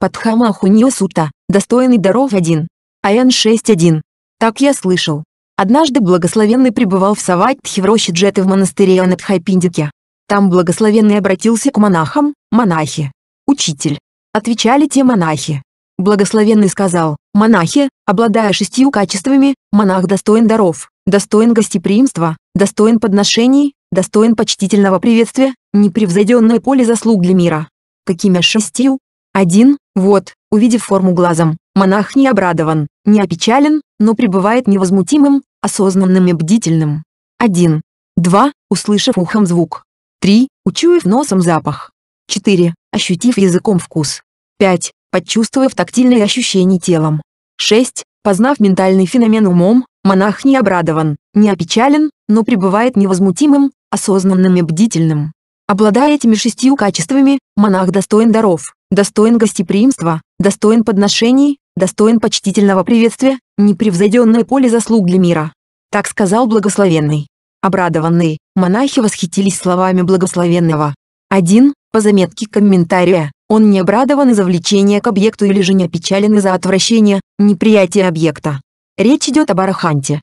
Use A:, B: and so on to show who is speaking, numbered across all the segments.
A: Падхама Хуньо Сута, достойный даров один. АН 6.1. Так я слышал. Однажды благословенный пребывал в Саватхе в роще Джеты в монастыре Анатхайпиндике. Там благословенный обратился к монахам, монахи. Учитель. Отвечали те монахи. Благословенный сказал, монахи, обладая шестью качествами, монах достоин даров, достоин гостеприимства, достоин подношений, достоин почтительного приветствия, непревзойденное поле заслуг для мира. Какими шестью? Один, вот, увидев форму глазом, монах не обрадован, не опечален, но пребывает невозмутимым, осознанным и бдительным. Один. Два, услышав ухом звук. Три, учуяв носом запах. Четыре, ощутив языком вкус. Пять, почувствовав тактильные ощущения телом. Шесть, познав ментальный феномен умом, монах не обрадован, не опечален, но пребывает невозмутимым, осознанным и бдительным. Обладая этими шестью качествами, монах достоин даров, достоин гостеприимства, достоин подношений, достоин почтительного приветствия, непревзойденное поле заслуг для мира. Так сказал благословенный. Обрадованные, монахи восхитились словами благословенного. Один, по заметке комментария, он не обрадован из-за влечения к объекту или же не опечален из-за отвращения, неприятия объекта. Речь идет об Араханте.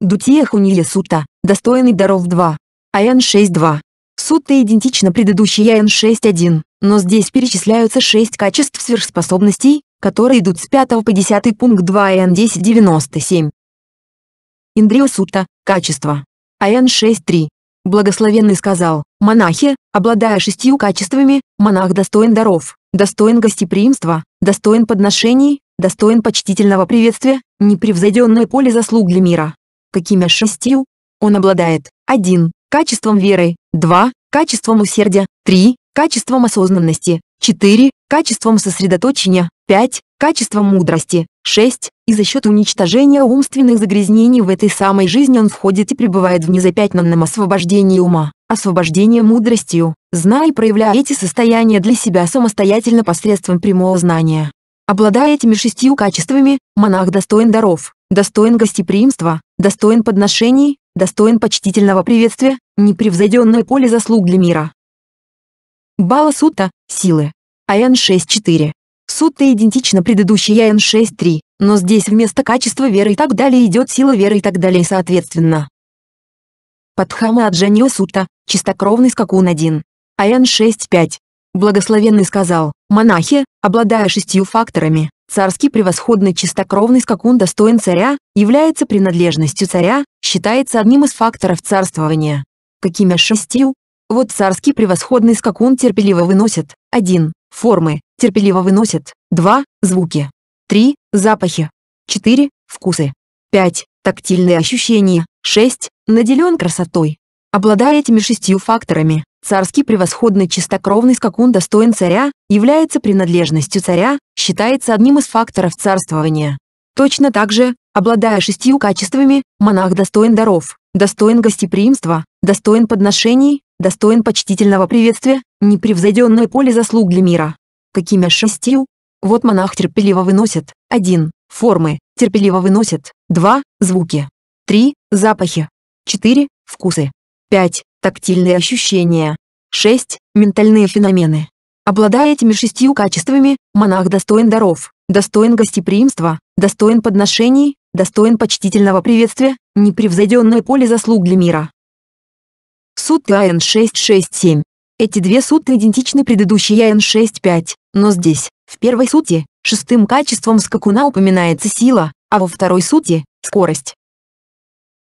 A: Дутия Хунилья Сута, достойный даров 2. АН 6.2. Сутта идентична предыдущей АН 6.1. Но здесь перечисляются 6 качеств сверхспособностей, которые идут с 5 по 10 пункт 2 н 1097. Индриосутта, качество. АН 6.3. Благословенный сказал, монахи, обладая шестью качествами, монах достоин даров, достоин гостеприимства, достоин подношений, достоин почтительного приветствия, непревзойденное поле заслуг для мира. Какими шестью? Он обладает 1. Качеством веры, 2. Качеством усердия, 3 качеством осознанности, 4. Качеством сосредоточения, 5. Качеством мудрости, 6. И за счет уничтожения умственных загрязнений в этой самой жизни он входит и пребывает в незапятнанном освобождении ума, освобождении мудростью, зная и проявляя эти состояния для себя самостоятельно посредством прямого знания. Обладая этими шестью качествами, монах достоин даров, достоин гостеприимства, достоин подношений, достоин почтительного приветствия, непревзойденное поле заслуг для мира. Бала Сута, силы. АН 6.4. Сута идентична предыдущей АН 6.3, но здесь вместо качества веры и так далее идет сила веры и так далее соответственно. Падхама Аджанио Сута, чистокровный скакун 1. АН 6.5. Благословенный сказал, монахи, обладая шестью факторами, царский превосходный чистокровный скакун достоин царя, является принадлежностью царя, считается одним из факторов царствования. Какими шестью? Вот царский превосходный скакун терпеливо выносит. 1. Формы. Терпеливо выносит. 2. Звуки. 3. Запахи. 4. Вкусы. 5. Тактильные ощущения. 6. Наделен красотой. Обладая этими шестью факторами, царский превосходный чистокровный скакун достоин царя, является принадлежностью царя, считается одним из факторов царствования. Точно так же, обладая шестью качествами, монах достоин даров, достоин гостеприимства, достоин подношений, достоин почтительного приветствия, непревзойденное поле заслуг для мира. Какими шестью? Вот монах терпеливо выносит. 1. Формы. Терпеливо выносит. 2. Звуки. 3. Запахи. 4. Вкусы. 5. Тактильные ощущения. 6. Ментальные феномены. Обладая этими шестью качествами, монах достоин даров, достоин гостеприимства, достоин подношений, достоин почтительного приветствия, непревзойденное поле заслуг для мира. Сут АН-667. Эти две сутты идентичны предыдущей АН-65, но здесь, в первой суте, шестым качеством скакуна упоминается сила, а во второй сути – скорость.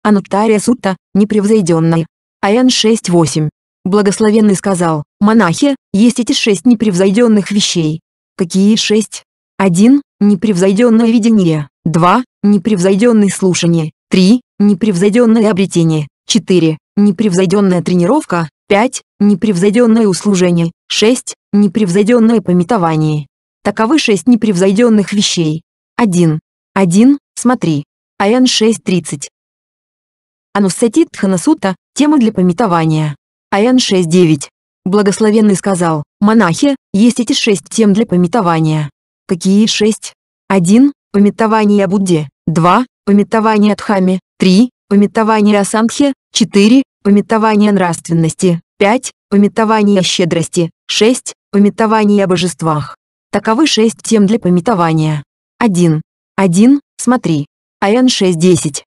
A: Ануттария сутта – непревзойденная. АН-6.8. Благословенный сказал, монахи, есть эти шесть непревзойденных вещей. Какие шесть? Один, Непревзойденное видение. Два, Непревзойденное слушание. Три, Непревзойденное обретение. 4. Непревзойденная тренировка. 5. Непревзойденное услужение. 6. Непревзойденное пометование. Таковы 6 непревзойденных вещей. 1. 1. Смотри. АН 6.30. Ануссати Тханасута. Тема для пометования. АН 6.9. Благословенный сказал, монахи, есть эти шесть тем для пометования. Какие шесть? 1. Пометование о Будде. 2. Пометование о Дхаме. 3. Пометование Асанхи, 4. Пометование нравственности, 5. Пометование щедрости, 6. Пометование о божествах. Таковы 6 тем для пометования. 1. 1. Смотри. Аян 6.10.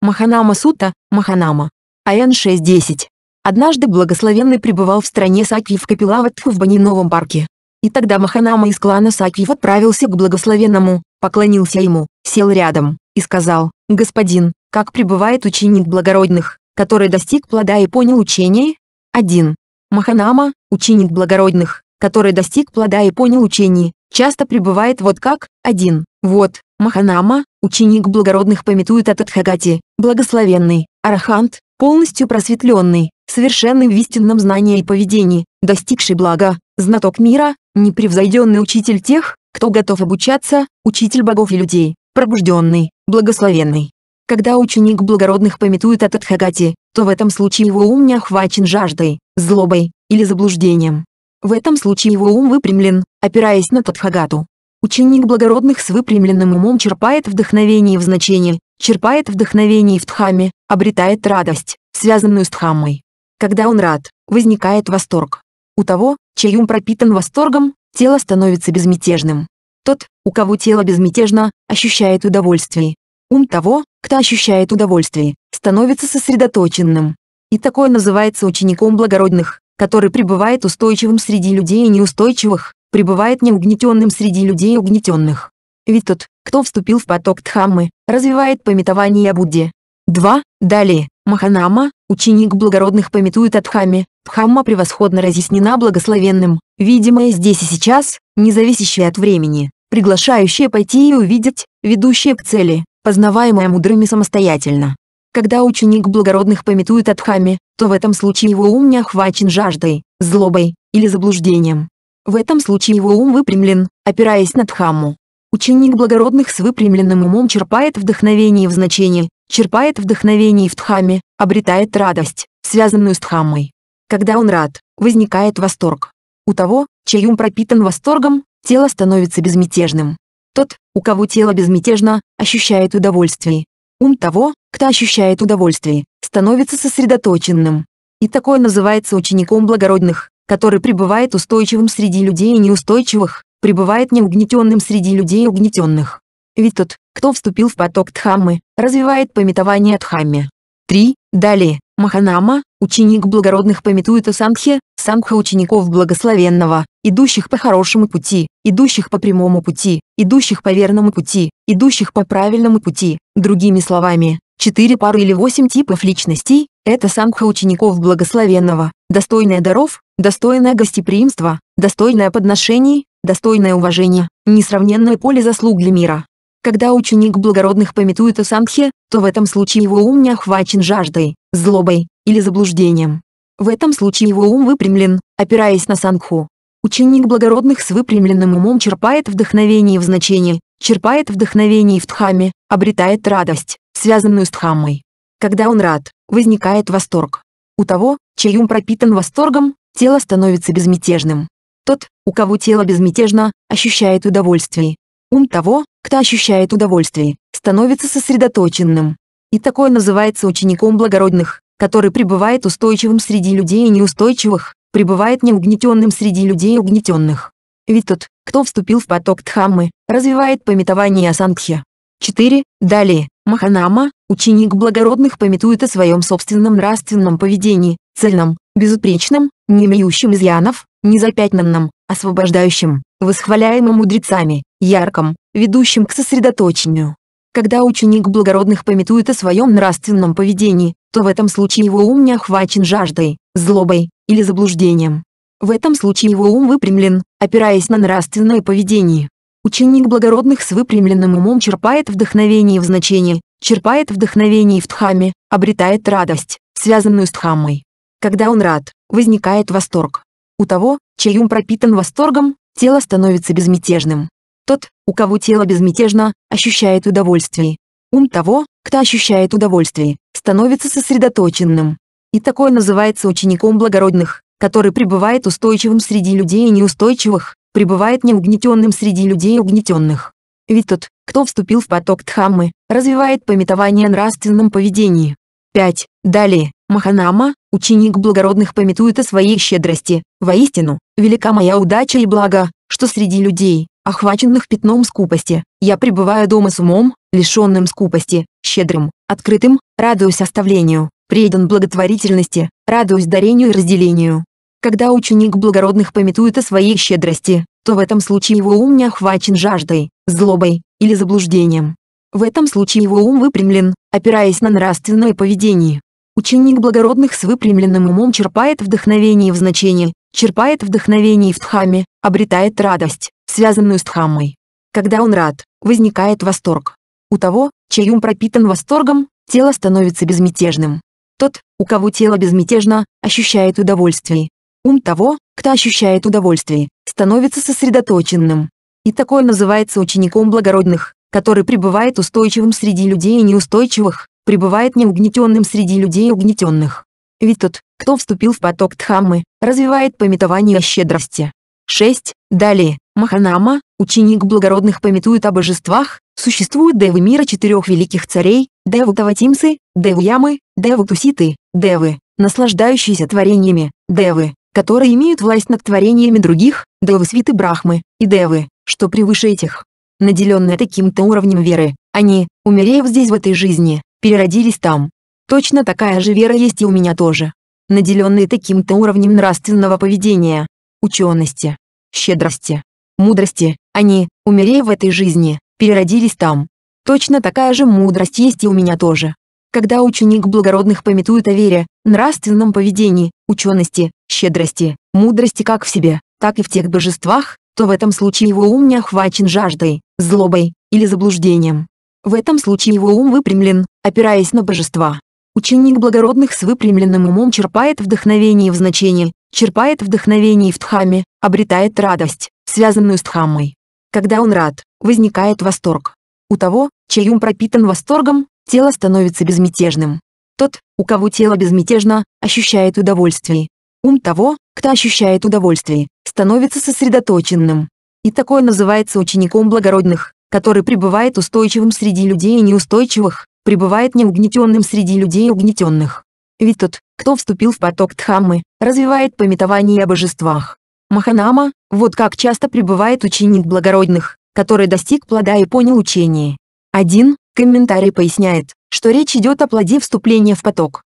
A: Маханама Сута, Маханама. Аян 6.10. Однажды благословенный пребывал в стране Саки в Капилаватху в Баниновом парке. И тогда Маханама из клана Сакиев отправился к благословенному, поклонился ему, сел рядом и сказал, «Господин, как пребывает ученик благородных, который достиг плода и понял учение? 1. Маханама, ученик благородных, который достиг плода и понял учение, часто пребывает вот как, 1. Вот, Маханама, ученик благородных пометует от Адхагати, благословенный, арахант, полностью просветленный, совершенный в истинном знании и поведении, достигший блага, знаток мира, непревзойденный учитель тех, кто готов обучаться, учитель богов и людей, пробужденный, благословенный, когда ученик благородных пометует от Адхагати, то в этом случае его ум не охвачен жаждой, злобой или заблуждением. В этом случае его ум выпрямлен, опираясь на Тадхагату. Ученик благородных с выпрямленным умом черпает вдохновение в значении, черпает вдохновение в Дхамме, обретает радость, связанную с Дхаммой. Когда он рад, возникает восторг. У того, чей ум пропитан восторгом, тело становится безмятежным. Тот, у кого тело безмятежно, ощущает удовольствие. Ум того, кто ощущает удовольствие, становится сосредоточенным. И такое называется учеником благородных, который пребывает устойчивым среди людей неустойчивых, пребывает неугнетенным среди людей угнетенных. Ведь тот, кто вступил в поток Дхаммы, развивает пометование о Будде. 2. Далее, Маханама, ученик благородных пометует о Дхамме. Дхамма превосходно разъяснена благословенным, видимое здесь и сейчас, независящее от времени, приглашающее пойти и увидеть, ведущее к цели, познаваемое мудрыми самостоятельно. Когда ученик благородных пометует Адхами, то в этом случае его ум не охвачен жаждой, злобой или заблуждением. В этом случае его ум выпрямлен, опираясь на Дхамму. Ученик благородных с выпрямленным умом черпает вдохновение в значении, черпает вдохновение в Дхамме, обретает радость, связанную с Дхаммой. Когда он рад, возникает восторг. У того, чей ум пропитан восторгом, тело становится безмятежным. Тот, у кого тело безмятежно, ощущает удовольствие. Ум того, кто ощущает удовольствие, становится сосредоточенным. И такое называется учеником благородных, который пребывает устойчивым среди людей неустойчивых, пребывает неугнетенным среди людей угнетенных. Ведь тот, кто вступил в поток Дхаммы, развивает пометование Дхамме. 3. Далее, Маханама, ученик благородных пометует о Сангхе, Сангха учеников благословенного, идущих по хорошему пути, идущих по прямому пути, идущих по верному пути, идущих по правильному пути. Другими словами, четыре пары или восемь типов личностей – это сангха учеников благословенного, достойная даров, достойное гостеприимства, достойное подношений, достойное уважение, несравненное поле заслуг для мира. Когда ученик благородных пометует о сангхе, то в этом случае его ум не охвачен жаждой, злобой или заблуждением. В этом случае его ум выпрямлен, опираясь на сангху. Ученик благородных с выпрямленным умом черпает вдохновение в значении, черпает вдохновение в дхаме, обретает радость, связанную с дхаммой. Когда он рад, возникает восторг. У того, чей ум пропитан восторгом, тело становится безмятежным. Тот, у кого тело безмятежно, ощущает удовольствие. Ум того, кто ощущает удовольствие, становится сосредоточенным. И такое называется учеником благородных, который пребывает устойчивым среди людей неустойчивых, пребывает неугнетенным среди людей угнетенных. Ведь тот, кто вступил в поток Дхаммы, развивает пометование Асангхи. 4. Далее, Маханама, ученик благородных пометует о своем собственном нравственном поведении, цельном, безупречном, не имеющем изъянов, незапятнанном, освобождающем, восхваляемым мудрецами, ярком, ведущим к сосредоточению. Когда ученик благородных пометует о своем нравственном поведении, то в этом случае его ум не охвачен жаждой, злобой или заблуждением. В этом случае его ум выпрямлен, опираясь на нравственное поведение. Ученик благородных с выпрямленным умом черпает вдохновение в значении, черпает вдохновение в Дхаме, обретает радость, связанную с Дхаммой. Когда он рад, возникает восторг. У того, чей ум пропитан восторгом, тело становится безмятежным. Тот, у кого тело безмятежно, ощущает удовольствие, Ум того, кто ощущает удовольствие, становится сосредоточенным. И такое называется учеником благородных, который пребывает устойчивым среди людей неустойчивых, пребывает неугнетенным среди людей угнетенных. Ведь тот, кто вступил в поток Дхаммы, развивает пометование нравственном поведении. 5. Далее, Маханама, ученик благородных пометует о своей щедрости. Воистину, велика моя удача и благо, что среди людей, охваченных пятном скупости. Я пребываю дома с умом, лишенным скупости, щедрым, открытым, радуюсь оставлению, предан благотворительности, радуюсь дарению и разделению. Когда ученик благородных пометует о своей щедрости, то в этом случае его ум не охвачен жаждой, злобой или заблуждением. В этом случае его ум выпрямлен, опираясь на нравственное поведение. Ученик благородных с выпрямленным умом черпает вдохновение в значении, черпает вдохновение в Дхаме, обретает радость связанную с Дхаммой. Когда он рад, возникает восторг. У того, чей ум пропитан восторгом, тело становится безмятежным. Тот, у кого тело безмятежно, ощущает удовольствие. Ум того, кто ощущает удовольствие, становится сосредоточенным. И такое называется учеником благородных, который пребывает устойчивым среди людей неустойчивых, пребывает неугнетенным среди людей угнетенных. Ведь тот, кто вступил в поток Дхаммы, развивает пометование о щедрости. 6. Далее, Маханама, ученик благородных пометует о божествах, существуют девы мира четырех великих царей, девы Таватимсы, девы Ямы, девы Туситы, девы, наслаждающиеся творениями, девы, которые имеют власть над творениями других, девы свиты Брахмы, и девы, что превыше этих. Наделенные таким-то уровнем веры, они, умерев здесь в этой жизни, переродились там. Точно такая же вера есть и у меня тоже. Наделенные таким-то уровнем нравственного поведения, учености, щедрости, мудрости, они, умерея в этой жизни, переродились там. Точно такая же мудрость есть и у меня тоже. Когда ученик благородных пометует о вере, нравственном поведении, учености, щедрости, мудрости как в себе, так и в тех божествах, то в этом случае его ум не охвачен жаждой, злобой или заблуждением. В этом случае его ум выпрямлен, опираясь на божества. Ученик благородных с выпрямленным умом черпает вдохновение в значении, черпает вдохновение в тхаме, обретает радость связанную с Дхаммой. Когда он рад, возникает восторг. У того, чей ум пропитан восторгом, тело становится безмятежным. Тот, у кого тело безмятежно, ощущает удовольствие. Ум того, кто ощущает удовольствие, становится сосредоточенным. И такое называется учеником благородных, который пребывает устойчивым среди людей неустойчивых, пребывает неугнетенным среди людей угнетенных. Ведь тот, кто вступил в поток Дхаммы, развивает пометование о божествах. Маханама, вот как часто пребывает ученик благородных, который достиг плода и понял учение. Один комментарий поясняет, что речь идет о плоде вступления в поток.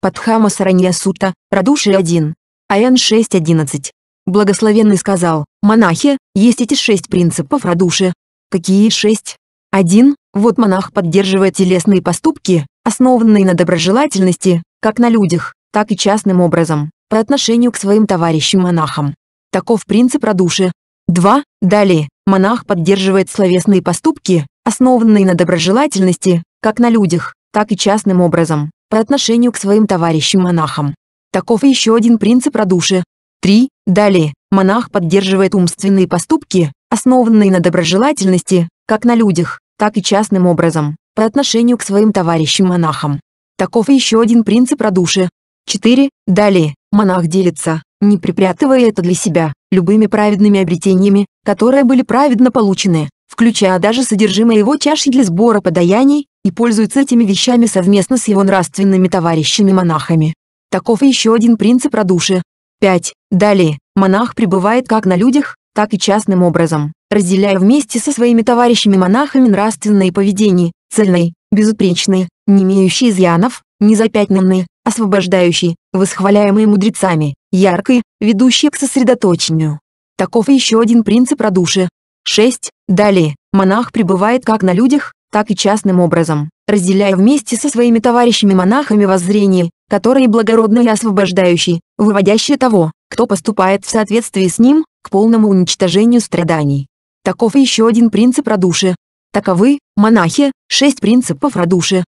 A: Падхама Саранья Сута, Радуши 1. АН 6.11. Благословенный сказал, монахи, есть эти шесть принципов радуши. Какие шесть? Один, вот монах поддерживает телесные поступки, основанные на доброжелательности, как на людях, так и частным образом по отношению к своим товарищам-монахам. Таков принцип радушия. 2. Далее, монах поддерживает словесные поступки, основанные на доброжелательности, как на людях, так и частным образом, по отношению к своим товарищам-монахам. Таков еще один принцип радушия. 3. Далее, монах поддерживает умственные поступки, основанные на доброжелательности, как на людях, так и частным образом, по отношению к своим товарищам-монахам. Таков еще один принцип радушия. 4. Далее, Монах делится, не припрятывая это для себя, любыми праведными обретениями, которые были праведно получены, включая даже содержимое его чаши для сбора подаяний, и пользуется этими вещами совместно с его нравственными товарищами-монахами. Таков еще один принцип радуши. 5. Далее, монах пребывает как на людях, так и частным образом, разделяя вместе со своими товарищами-монахами нравственное поведение цельное, безупречное, не имеющее изъянов, незапятнанные, освобождающий, восхваляемый мудрецами, яркий, ведущий к сосредоточению. Таков еще один принцип радуши. 6. Далее, монах пребывает как на людях, так и частным образом, разделяя вместе со своими товарищами-монахами воззрение, которые благородны и освобождающие, выводящие того, кто поступает в соответствии с ним, к полному уничтожению страданий. Таков еще один принцип радуши. Таковы, монахи, шесть принципов радуши.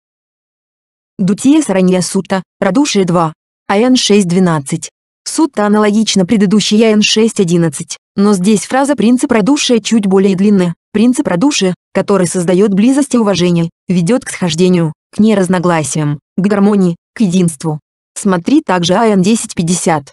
A: Дутие Саранья Сутта, Радушие 2, АН 6.12. Сутта аналогично предыдущей АН 6.11, но здесь фраза «принцип радушия» чуть более длинная. Принцип радушия, который создает близость и уважение, ведет к схождению, к неразногласиям, к гармонии, к единству. Смотри также АН 10.50.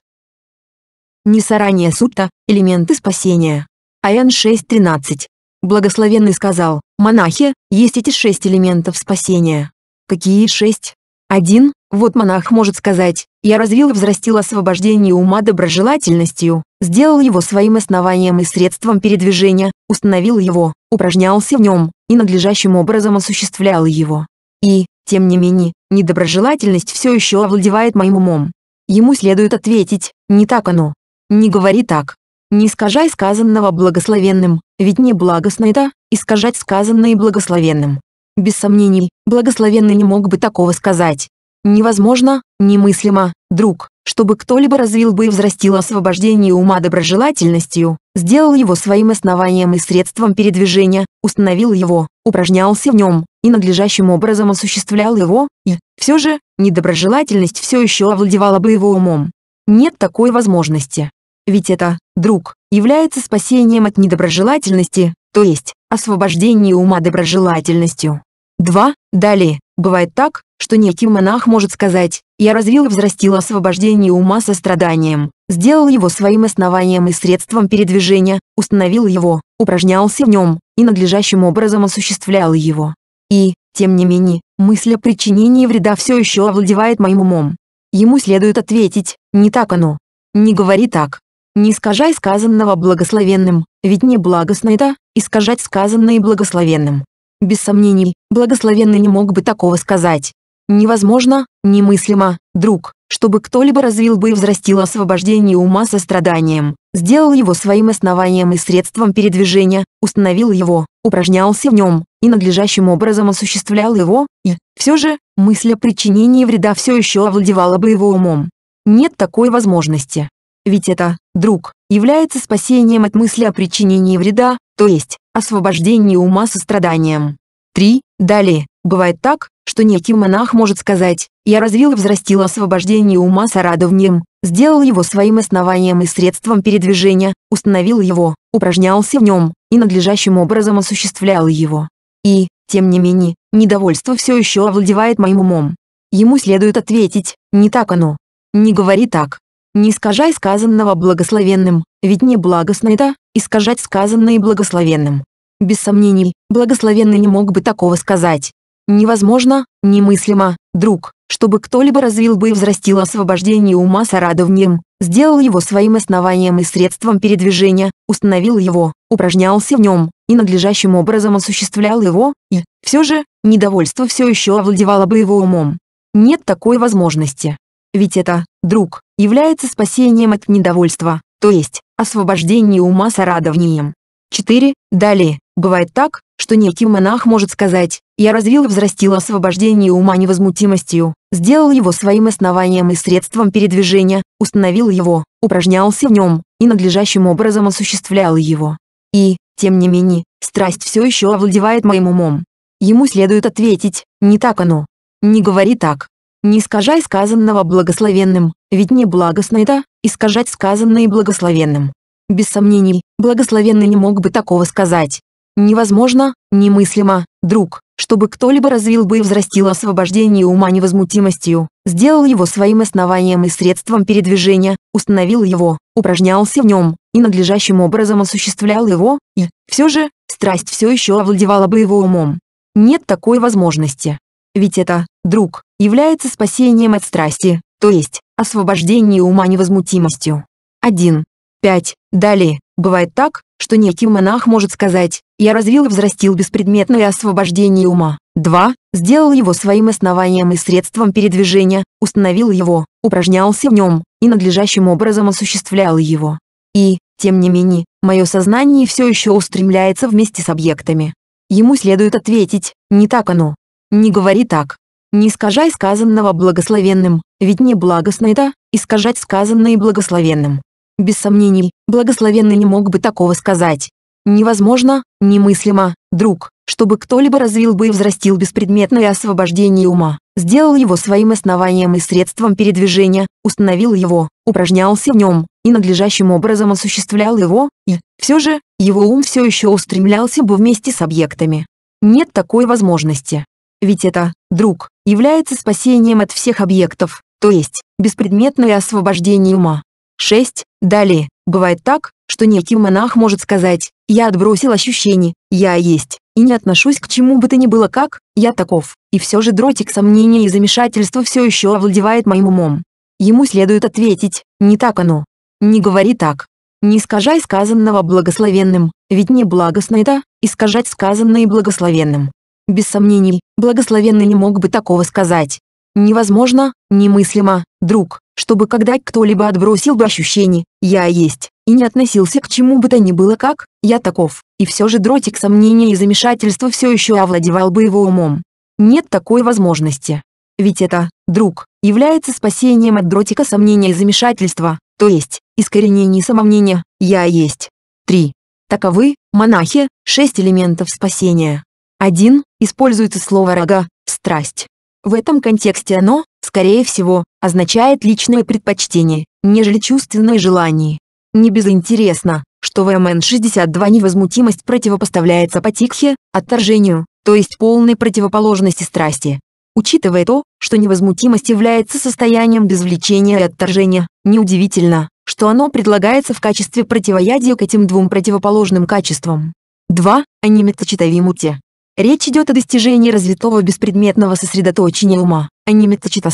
A: Несарание сутта, элементы спасения. АН 6.13. Благословенный сказал, монахи, есть эти шесть элементов спасения. Какие шесть? Один, вот монах может сказать, я развил и взрастил освобождение ума доброжелательностью, сделал его своим основанием и средством передвижения, установил его, упражнялся в нем, и надлежащим образом осуществлял его. И, тем не менее, недоброжелательность все еще овладевает моим умом. Ему следует ответить, не так оно. Не говори так. Не искажай сказанного благословенным, ведь не благостно это, искажать сказанное благословенным. Без сомнений, благословенный не мог бы такого сказать. Невозможно, немыслимо, друг, чтобы кто-либо развил бы и взрастил освобождение ума доброжелательностью, сделал его своим основанием и средством передвижения, установил его, упражнялся в нем, и надлежащим образом осуществлял его, и, все же, недоброжелательность все еще овладевала бы его умом. Нет такой возможности. Ведь это, друг, является спасением от недоброжелательности, то есть освобождение ума доброжелательностью. 2. Далее, бывает так, что некий монах может сказать «Я развил и взрастил освобождение ума состраданием, сделал его своим основанием и средством передвижения, установил его, упражнялся в нем, и надлежащим образом осуществлял его. И, тем не менее, мысль о причинении вреда все еще овладевает моим умом. Ему следует ответить, не так оно. Не говори так. Не искажай сказанного благословенным, ведь не благостно это, искажать сказанное благословенным. Без сомнений, благословенный не мог бы такого сказать. Невозможно, немыслимо, друг, чтобы кто-либо развил бы и взрастил освобождение ума со страданием, сделал его своим основанием и средством передвижения, установил его, упражнялся в нем, и надлежащим образом осуществлял его, и, все же, мысль о причинении вреда все еще овладевала бы его умом. Нет такой возможности. Ведь это, друг, является спасением от мысли о причинении вреда, то есть, освобождении ума страданием. 3. Далее, бывает так, что некий монах может сказать «Я развил и взрастил освобождение ума с сорадовнием, сделал его своим основанием и средством передвижения, установил его, упражнялся в нем и надлежащим образом осуществлял его». И, тем не менее, недовольство все еще овладевает моим умом. Ему следует ответить «Не так оно». Не говори так. Не искажай сказанного благословенным, ведь не благостно это, искажать сказанное благословенным. Без сомнений, благословенный не мог бы такого сказать. Невозможно, немыслимо, друг, чтобы кто-либо развил бы и взрастил освобождение ума сорадовнием, сделал его своим основанием и средством передвижения, установил его, упражнялся в нем, и надлежащим образом осуществлял его, и, все же, недовольство все еще овладевало бы его умом. Нет такой возможности. Ведь это, друг, является спасением от недовольства, то есть, освобождение ума с сорадованием. 4. Далее, бывает так, что некий монах может сказать, «Я развил и взрастил освобождение ума невозмутимостью, сделал его своим основанием и средством передвижения, установил его, упражнялся в нем, и надлежащим образом осуществлял его. И, тем не менее, страсть все еще овладевает моим умом». Ему следует ответить, не так оно. Не говори так. Не искажай сказанного благословенным, ведь не благостно это, искажать сказанное благословенным. Без сомнений, благословенный не мог бы такого сказать. Невозможно, немыслимо, друг, чтобы кто-либо развил бы и взрастил освобождение ума невозмутимостью, сделал его своим основанием и средством передвижения, установил его, упражнялся в нем, и надлежащим образом осуществлял его, и, все же, страсть все еще овладевала бы его умом. Нет такой возможности. Ведь это, друг, является спасением от страсти, то есть, освобождение ума невозмутимостью. 1. 5. Далее, бывает так, что некий монах может сказать «я развил и взрастил беспредметное освобождение ума». 2. Сделал его своим основанием и средством передвижения, установил его, упражнялся в нем, и надлежащим образом осуществлял его. И, тем не менее, мое сознание все еще устремляется вместе с объектами. Ему следует ответить, не так оно, не говори так. Не искажай сказанного благословенным, ведь не благостно это, искажать сказанное благословенным. Без сомнений, благословенный не мог бы такого сказать. Невозможно, немыслимо, друг, чтобы кто-либо развил бы и взрастил беспредметное освобождение ума, сделал его своим основанием и средством передвижения, установил его, упражнялся в нем, и надлежащим образом осуществлял его, и, все же, его ум все еще устремлялся бы вместе с объектами. Нет такой возможности. Ведь это «друг» является спасением от всех объектов, то есть беспредметное освобождение ума. 6. Далее, бывает так, что некий монах может сказать «я отбросил ощущение, я есть, и не отношусь к чему бы то ни было как, я таков». И все же дротик сомнения и замешательства все еще овладевает моим умом. Ему следует ответить «не так оно». Не говори так. Не искажай сказанного благословенным, ведь не благостно это, искажать сказанное благословенным. Без сомнений, благословенный не мог бы такого сказать. Невозможно, немыслимо, друг, чтобы когда кто-либо отбросил бы ощущение «я есть» и не относился к чему бы то ни было как «я таков», и все же дротик сомнения и замешательства все еще овладевал бы его умом. Нет такой возможности. Ведь это, друг, является спасением от дротика сомнения и замешательства, то есть, искоренение самомнения «я есть». 3. Таковы, монахи, шесть элементов спасения. 1 используется слово «рога» – «страсть». В этом контексте оно, скорее всего, означает личное предпочтение, нежели чувственное желание. Не безинтересно, что в МН-62 невозмутимость противопоставляется патикхе, отторжению, то есть полной противоположности страсти. Учитывая то, что невозмутимость является состоянием без и отторжения, неудивительно, что оно предлагается в качестве противоядия к этим двум противоположным качествам. 2. Аниметочитавимуте. Речь идет о достижении развитого беспредметного сосредоточения ума, а не метачита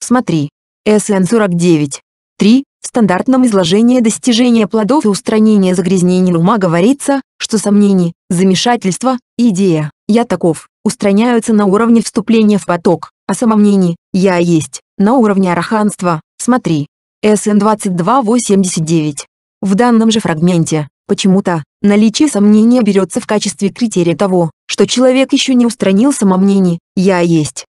A: Смотри. СН 49. 3. В стандартном изложении достижения плодов и устранения загрязнений ума говорится, что сомнения, замешательство, идея «я таков» устраняются на уровне вступления в поток, а самомнений «я есть» на уровне араханства, смотри. СН 2289. В данном же фрагменте Почему-то, наличие сомнения берется в качестве критерия того, что человек еще не устранил самомнений «я есть».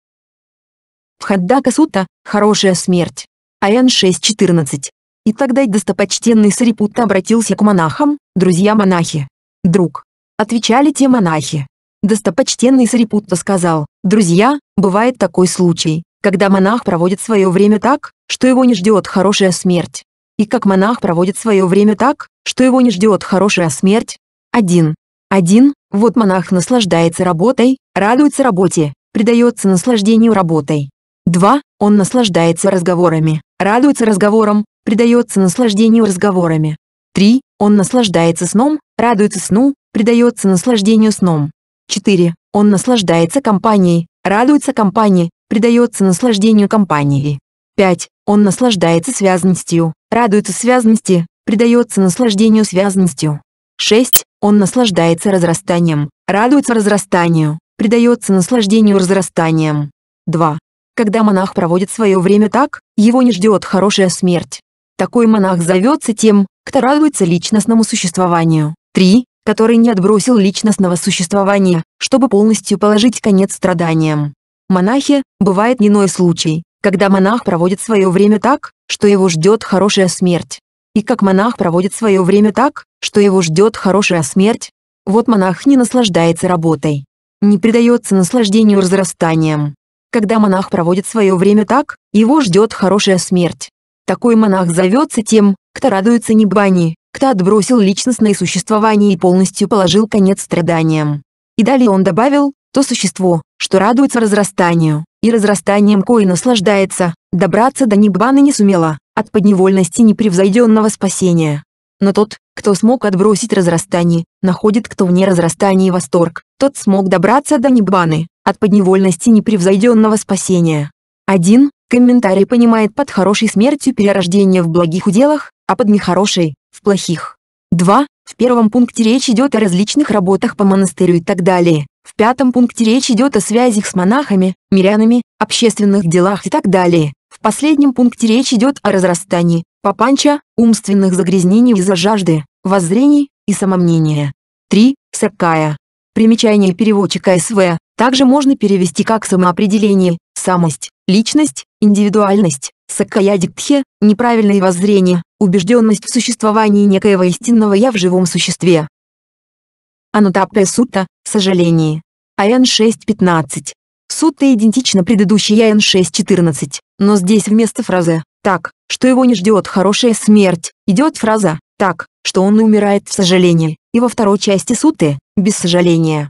A: В Хаддака Сута «Хорошая смерть». Аян 6.14. И тогда достопочтенный Сарипутта обратился к монахам, друзья-монахи. «Друг». Отвечали те монахи. Достопочтенный Сарипутта сказал, «Друзья, бывает такой случай, когда монах проводит свое время так, что его не ждет хорошая смерть и как монах проводит свое время так, что его не ждет хорошая смерть. 1. 1. Вот монах наслаждается работой, радуется работе, предается наслаждению работой. 2. Он наслаждается разговорами, радуется разговорам, предается наслаждению разговорами. 3. Он наслаждается сном, радуется сну, предается наслаждению сном. 4. Он наслаждается компанией, радуется компании, предается наслаждению компании. 5. Он наслаждается связанностью, радуется связанности, предается наслаждению связанностью. 6. Он наслаждается разрастанием, радуется разрастанию, предается наслаждению разрастанием. 2. Когда монах проводит свое время так, его не ждет хорошая смерть. Такой монах зовется тем, кто радуется личностному существованию. 3. Который не отбросил личностного существования, чтобы полностью положить конец страданиям. Монахи, бывает иной случай, когда монах проводит свое время так, что его ждет хорошая смерть. И как монах проводит свое время так, что его ждет хорошая смерть, вот монах не наслаждается работой, не предается наслаждению разрастанием. Когда монах проводит свое время так, его ждет хорошая смерть. Такой монах зовется тем, кто радуется небани, кто отбросил личностное существование и полностью положил конец страданиям. И далее он добавил, то существо, что радуется разрастанию, и разрастанием кои наслаждается, добраться до Ниббана не сумела, от подневольности непревзойденного спасения. Но тот, кто смог отбросить разрастание, находит кто вне разрастания и восторг, тот смог добраться до Ниббаны, от подневольности непревзойденного спасения. Один комментарий понимает под хорошей смертью перерождение в благих уделах, а под нехорошей – в плохих. Два, В первом пункте речь идет о различных работах по монастырю и так далее, в пятом пункте речь идет о связях с монахами, мирянами, общественных делах и так далее. В последнем пункте речь идет о разрастании, папанча, умственных загрязнений из-за жажды, воззрений и самомнения. 3. Сакая. Примечание переводчика СВ также можно перевести как самоопределение, самость, личность, индивидуальность, сакаядикхе, неправильное воззрение, убежденность в существовании некоего истинного «я» в живом существе. Анутапая сутта сожалении. АН 6.15. Суть-то идентично предыдущей АН 6.14, но здесь вместо фразы «так», что его не ждет хорошая смерть, идет фраза «так», что он умирает в сожалении, и во второй части суты «без сожаления».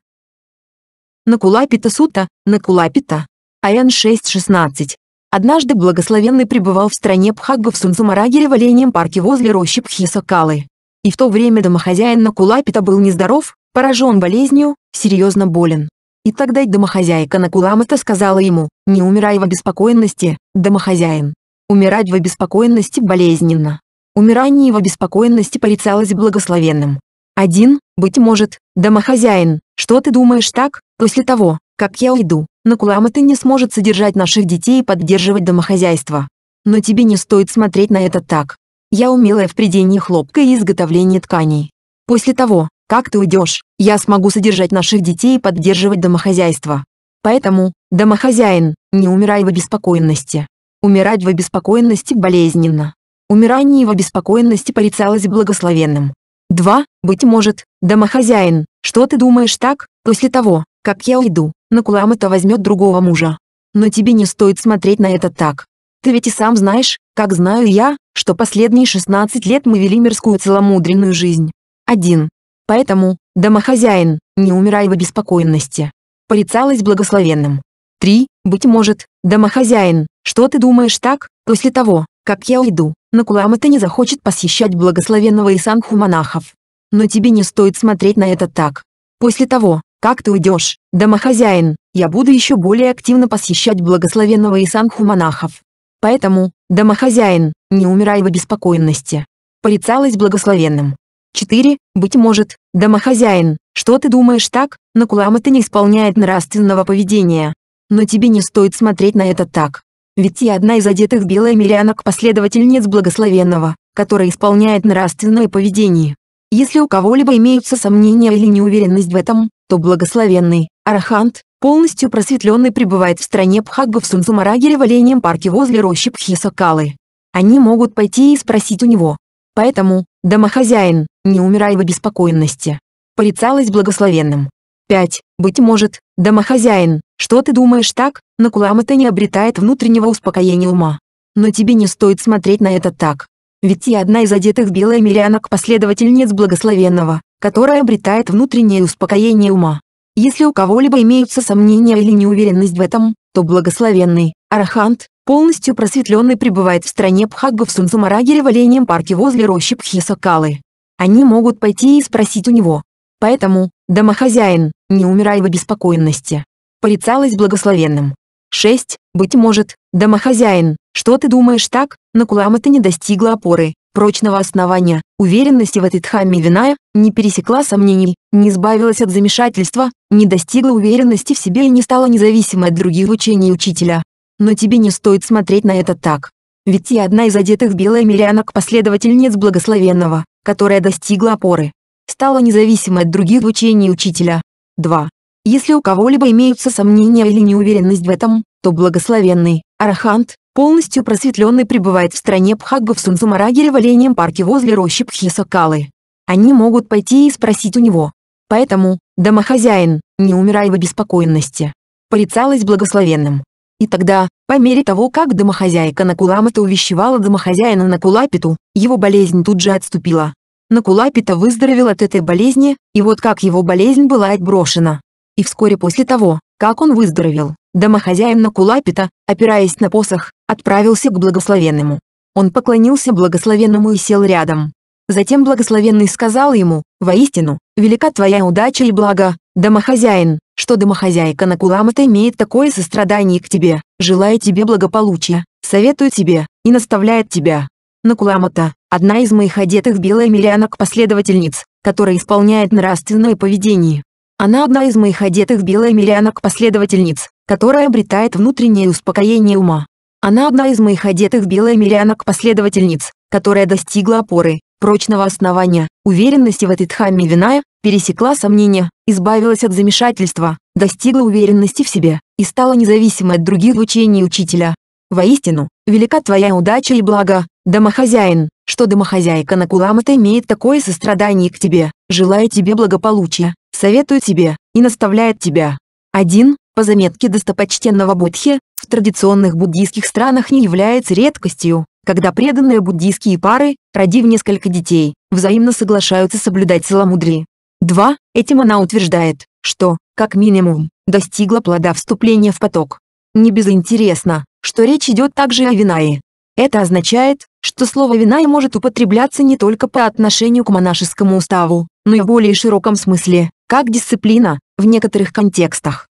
A: Накулапита сута, Накулапита. АН 6.16. Однажды благословенный пребывал в стране Пхагга в Сунсумарагере в оленем парке возле рощи Пхисакалы. И в то время домохозяин Накулапита был нездоров, поражен болезнью, серьезно болен. И тогда домохозяйка Накуламата сказала ему, не умирай в обеспокоенности, домохозяин. Умирать в обеспокоенности болезненно. Умирание в обеспокоенности порицалось благословенным. Один, быть может, домохозяин, что ты думаешь так, после того, как я уйду, Накуламата не сможет содержать наших детей и поддерживать домохозяйство. Но тебе не стоит смотреть на это так. Я умелая в придении хлопка и изготовлении тканей. После того, как ты уйдешь, я смогу содержать наших детей и поддерживать домохозяйство. Поэтому, домохозяин, не умирай в обеспокоенности. Умирать в обеспокоенности болезненно. Умирание в обеспокоенности порицалось благословенным. 2. Быть может, домохозяин, что ты думаешь так, после того, как я уйду, Накулам это возьмет другого мужа. Но тебе не стоит смотреть на это так. Ты ведь и сам знаешь, как знаю я, что последние 16 лет мы вели мирскую целомудренную жизнь. 1. Поэтому, домохозяин, не умирай в обеспокоенности. Порицалось благословенным. 3. Быть может, домохозяин, что ты думаешь так, после того, как я уйду, накулама ты не захочет посещать благословенного и санху монахов. Но тебе не стоит смотреть на это так. После того, как ты уйдешь, домохозяин, я буду еще более активно посещать благословенного и санху монахов. Поэтому, домохозяин, не умирай в обеспокоенности. Порицалось благословенным. 4. Быть может, домохозяин, что ты думаешь так, Накуламата не исполняет нравственного поведения. Но тебе не стоит смотреть на это так. Ведь я одна из одетых белой мирянок последовательниц благословенного, которая исполняет нравственное поведение. Если у кого-либо имеются сомнения или неуверенность в этом, то благословенный, арахант, полностью просветленный пребывает в стране Пхагбы в Сунзумарагере в оленем парке возле рощи Пхисакалы. Они могут пойти и спросить у него. Поэтому, Домохозяин, не умирай в обеспокоенности. Порицалась благословенным. 5. Быть может, домохозяин, что ты думаешь так, Накуламата не обретает внутреннего успокоения ума. Но тебе не стоит смотреть на это так. Ведь я одна из одетых белой мирянок последовательниц благословенного, которая обретает внутреннее успокоение ума. Если у кого-либо имеются сомнения или неуверенность в этом, то благословенный, арахант, полностью просветленный пребывает в стране Пхагга в Сунсумараге в оленем парке возле рощи Пхисакалы. Они могут пойти и спросить у него. Поэтому, домохозяин, не умирай в обеспокоенности. Порицалось благословенным. 6. Быть может, домохозяин, что ты думаешь так, Накуламата не достигла опоры, прочного основания, уверенности в этой дхамме виная, не пересекла сомнений, не избавилась от замешательства, не достигла уверенности в себе и не стала независимой от других учений учителя но тебе не стоит смотреть на это так. Ведь я одна из одетых в белое мирянок последовательниц благословенного, которая достигла опоры. Стала независимой от других учений учителя. 2. Если у кого-либо имеются сомнения или неуверенность в этом, то благословенный, арахант, полностью просветленный пребывает в стране Пхагга в Сунсумарагере в Оленьем парке возле рощи Пхисакалы. Они могут пойти и спросить у него. Поэтому, домохозяин, не умирай в обеспокоенности. Порицалась благословенным. И тогда, по мере того, как домохозяйка Накуламата увещевала домохозяина Накулапиту, его болезнь тут же отступила. Накулапита выздоровел от этой болезни, и вот как его болезнь была отброшена. И вскоре после того, как он выздоровел, домохозяин Накулапита, опираясь на посох, отправился к благословенному. Он поклонился благословенному и сел рядом. Затем благословенный сказал ему, «Воистину, велика твоя удача и благо, домохозяин, что домохозяйка Накуламата имеет такое сострадание к тебе, желает тебе благополучия, советует тебе и наставляет тебя. Накуламата – одна из моих одетых в белое миллионок-последовательниц, которая исполняет нравственное поведение. Она одна из моих одетых в белое миллионок-последовательниц, которая обретает внутреннее успокоение ума. Она одна из моих одетых в белое миллионок-последовательниц, которая достигла опоры, прочного основания. уверенности в этой Дхамме Виная пересекла сомнения, избавилась от замешательства, достигла уверенности в себе и стала независимой от других учений учителя. Воистину, велика твоя удача и благо, домохозяин, что домохозяйка Накуламата имеет такое сострадание к тебе, желая тебе благополучия, советует тебе и наставляет тебя. 1. По заметке достопочтенного Будхи, в традиционных буддийских странах не является редкостью, когда преданные буддийские пары, родив несколько детей, взаимно соглашаются соблюдать целомудрие. 2. Этим она утверждает, что, как минимум, достигла плода вступления в поток. Не безинтересно, что речь идет также о винае. Это означает, что слово «винай» может употребляться не только по отношению к монашескому уставу, но и в более широком смысле, как дисциплина, в некоторых контекстах.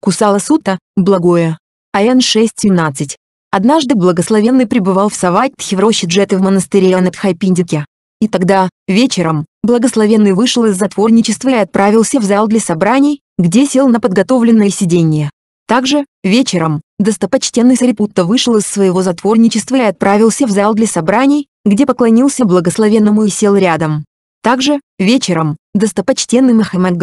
A: Кусала сута, благое. АН 6.17. Однажды благословенный пребывал в Саватхи в роще Джеты в монастыре Анатхайпиндике. И тогда, вечером, благословенный вышел из затворничества и отправился в зал для собраний, где сел на подготовленное сиденье. Также, вечером, достопочтенный Сарипутта вышел из своего затворничества и отправился в зал для собраний, где поклонился благословенному и сел рядом. Также, вечером, достопочтенный Махамад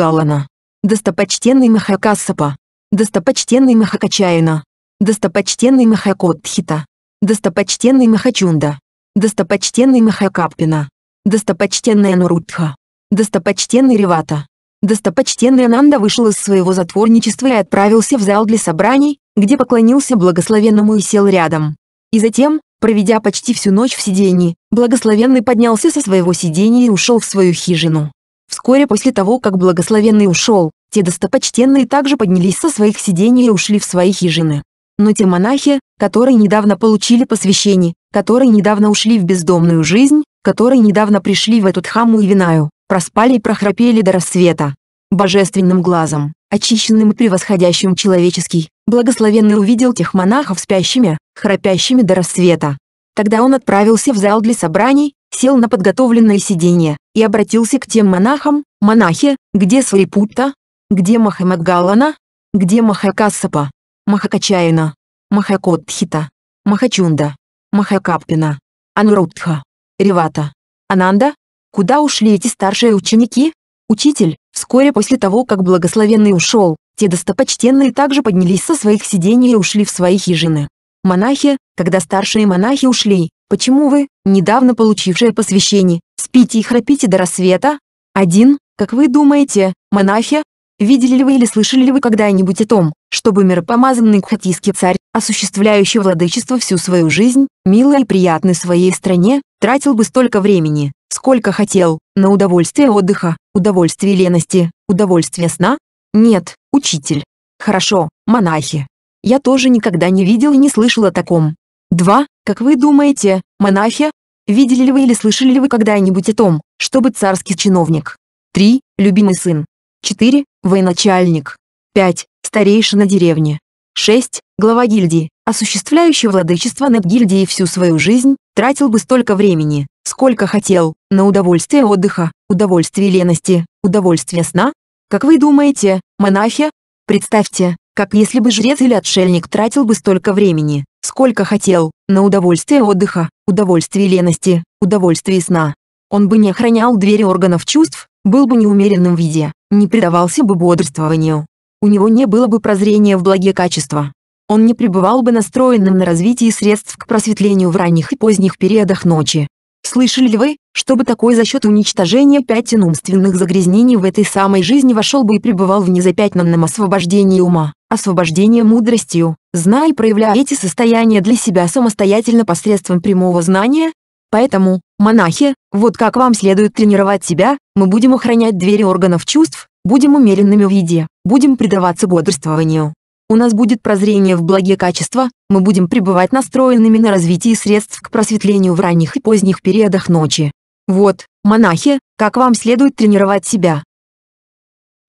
A: достопочтенный Махакасапа, достопочтенный Махакачаина, Достопочтенный Махакотхита. Достопочтенный Махачунда. Достопочтенный Махакаппина. Достопочтенная Нурутха. Достопочтенный Ревата. Достопочтенный Ананда вышел из своего затворничества и отправился в зал для собраний, где поклонился благословенному и сел рядом. И затем, проведя почти всю ночь в сидении, благословенный поднялся со своего сидения и ушел в свою хижину. Вскоре после того, как благословенный ушел, те достопочтенные также поднялись со своих сидений и ушли в свои хижины. Но те монахи, которые недавно получили посвящение, которые недавно ушли в бездомную жизнь, которые недавно пришли в эту Дхамму и Винаю, проспали и прохрапели до рассвета. Божественным глазом, очищенным и превосходящим человеческий, благословенный увидел тех монахов спящими, храпящими до рассвета. Тогда он отправился в зал для собраний, сел на подготовленное сиденье и обратился к тем монахам, монахи, где Сварипутта, где Махамадгалана, где махакасапа. Махакачаина, Махакотхита, Махачунда, Махакаппина, Анурудха, Ривата, Ананда? Куда ушли эти старшие ученики? Учитель, вскоре после того, как благословенный ушел, те достопочтенные также поднялись со своих сидений и ушли в свои хижины. Монахи, когда старшие монахи ушли, почему вы, недавно получившие посвящение, спите и храпите до рассвета? Один, как вы думаете, монахи? Видели ли вы или слышали ли вы когда-нибудь о том, чтобы миропомазанный кхатийский царь, осуществляющий владычество всю свою жизнь, милый и приятный своей стране, тратил бы столько времени, сколько хотел, на удовольствие отдыха, удовольствие лености, удовольствие сна? Нет, учитель. Хорошо, монахи. Я тоже никогда не видел и не слышал о таком. 2. Как вы думаете, монахи? Видели ли вы или слышали ли вы когда-нибудь о том, чтобы царский чиновник? 3. Любимый сын. 4. Военачальник. 5 старейшина деревни. 6. Глава гильдии, осуществляющий владычество над гильдией всю свою жизнь, тратил бы столько времени, сколько хотел, на удовольствие отдыха, удовольствие лености, удовольствие сна. Как вы думаете, монахи? Представьте, как если бы жрец или отшельник тратил бы столько времени, сколько хотел, на удовольствие отдыха, удовольствие лености, удовольствие сна. Он бы не охранял двери органов чувств, был бы неумеренным в еде, не предавался бы бодрствованию, у него не было бы прозрения в благе качества. Он не пребывал бы настроенным на развитие средств к просветлению в ранних и поздних периодах ночи. Слышали ли вы, чтобы такой за счет уничтожения пятен умственных загрязнений в этой самой жизни вошел бы и пребывал в незапятнанном освобождении ума, освобождении мудростью, зная и проявляя эти состояния для себя самостоятельно посредством прямого знания? Поэтому, монахи, вот как вам следует тренировать себя, мы будем охранять двери органов чувств, Будем умеренными в еде, будем предаваться бодрствованию. У нас будет прозрение в благе качества, мы будем пребывать настроенными на развитие средств к просветлению в ранних и поздних периодах ночи. Вот, монахи, как вам следует тренировать себя.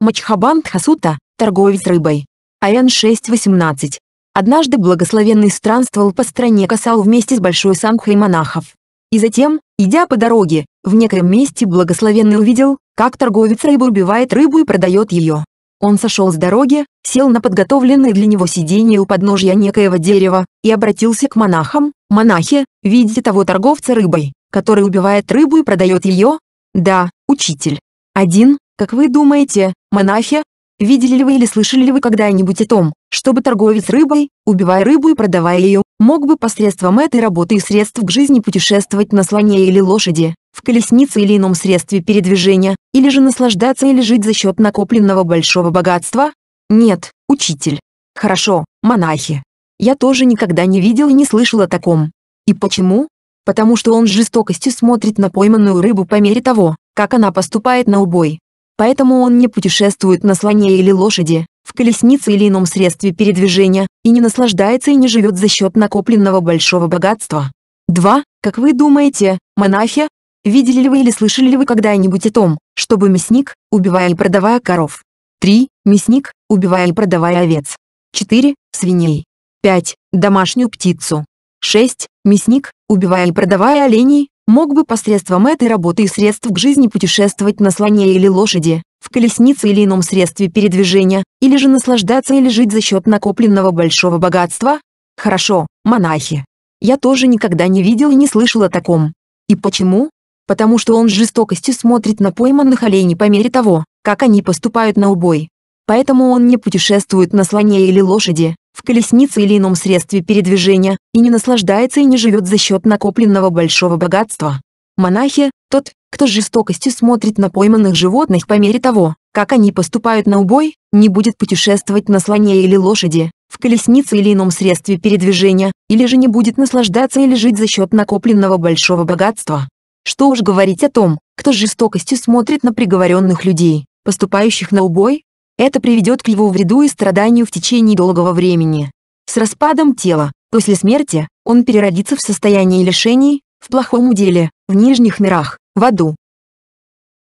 A: Мачхабант Хасута, торговец рыбой. АН 6.18. Однажды благословенный странствовал по стране касал вместе с большой сангхой монахов. И затем, Идя по дороге, в некоем месте благословенный увидел, как торговец рыбы убивает рыбу и продает ее. Он сошел с дороги, сел на подготовленное для него сиденье у подножья некоего дерева и обратился к монахам, монахи, видите того торговца рыбой, который убивает рыбу и продает ее? Да, учитель. Один, как вы думаете, монахи, Видели ли вы или слышали ли вы когда-нибудь о том, чтобы торговец рыбой, убивая рыбу и продавая ее, мог бы посредством этой работы и средств к жизни путешествовать на слоне или лошади, в колеснице или ином средстве передвижения, или же наслаждаться или жить за счет накопленного большого богатства? Нет, учитель. Хорошо, монахи. Я тоже никогда не видел и не слышал о таком. И почему? Потому что он с жестокостью смотрит на пойманную рыбу по мере того, как она поступает на убой. Поэтому он не путешествует на слоне или лошади, в колеснице или ином средстве передвижения, и не наслаждается и не живет за счет накопленного большого богатства. 2. Как вы думаете, монахи? Видели ли вы или слышали ли вы когда-нибудь о том, чтобы мясник, убивая и продавая коров? 3. Мясник, убивая и продавая овец. 4. Свиней. 5. Домашнюю птицу. 6. Мясник, убивая и продавая оленей, мог бы посредством этой работы и средств к жизни путешествовать на слоне или лошади, в колеснице или ином средстве передвижения, или же наслаждаться или жить за счет накопленного большого богатства? Хорошо, монахи. Я тоже никогда не видел и не слышал о таком. И почему? Потому что он с жестокостью смотрит на пойманных оленей по мере того, как они поступают на убой. Поэтому он не путешествует на слоне или лошади, в колеснице или ином средстве передвижения, и не наслаждается и не живет за счет накопленного большого богатства. Монахи – тот, кто с жестокостью смотрит на пойманных животных по мере того, как они поступают на убой, не будет путешествовать на слоне или лошади, в колеснице или ином средстве передвижения, или же не будет наслаждаться или жить за счет накопленного большого богатства. Что уж говорить о том, кто с жестокостью смотрит на приговоренных людей, поступающих на убой, это приведет к его вреду и страданию в течение долгого времени. С распадом тела, после смерти, он переродится в состоянии лишений, в плохом уделе, в нижних мирах, в аду.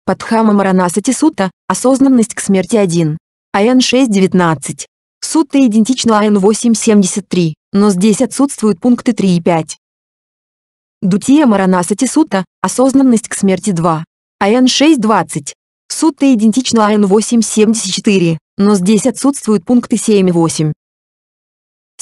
A: Падхама Маранасати Сута «Осознанность к смерти 1». АН 6.19. Сутта идентична АН 8.73, но здесь отсутствуют пункты 3 и 5. Дутия Маранасати Сута «Осознанность к смерти 2». АН 6.20. Суть-то идентична АН 874, но здесь отсутствуют пункты 7 и 8.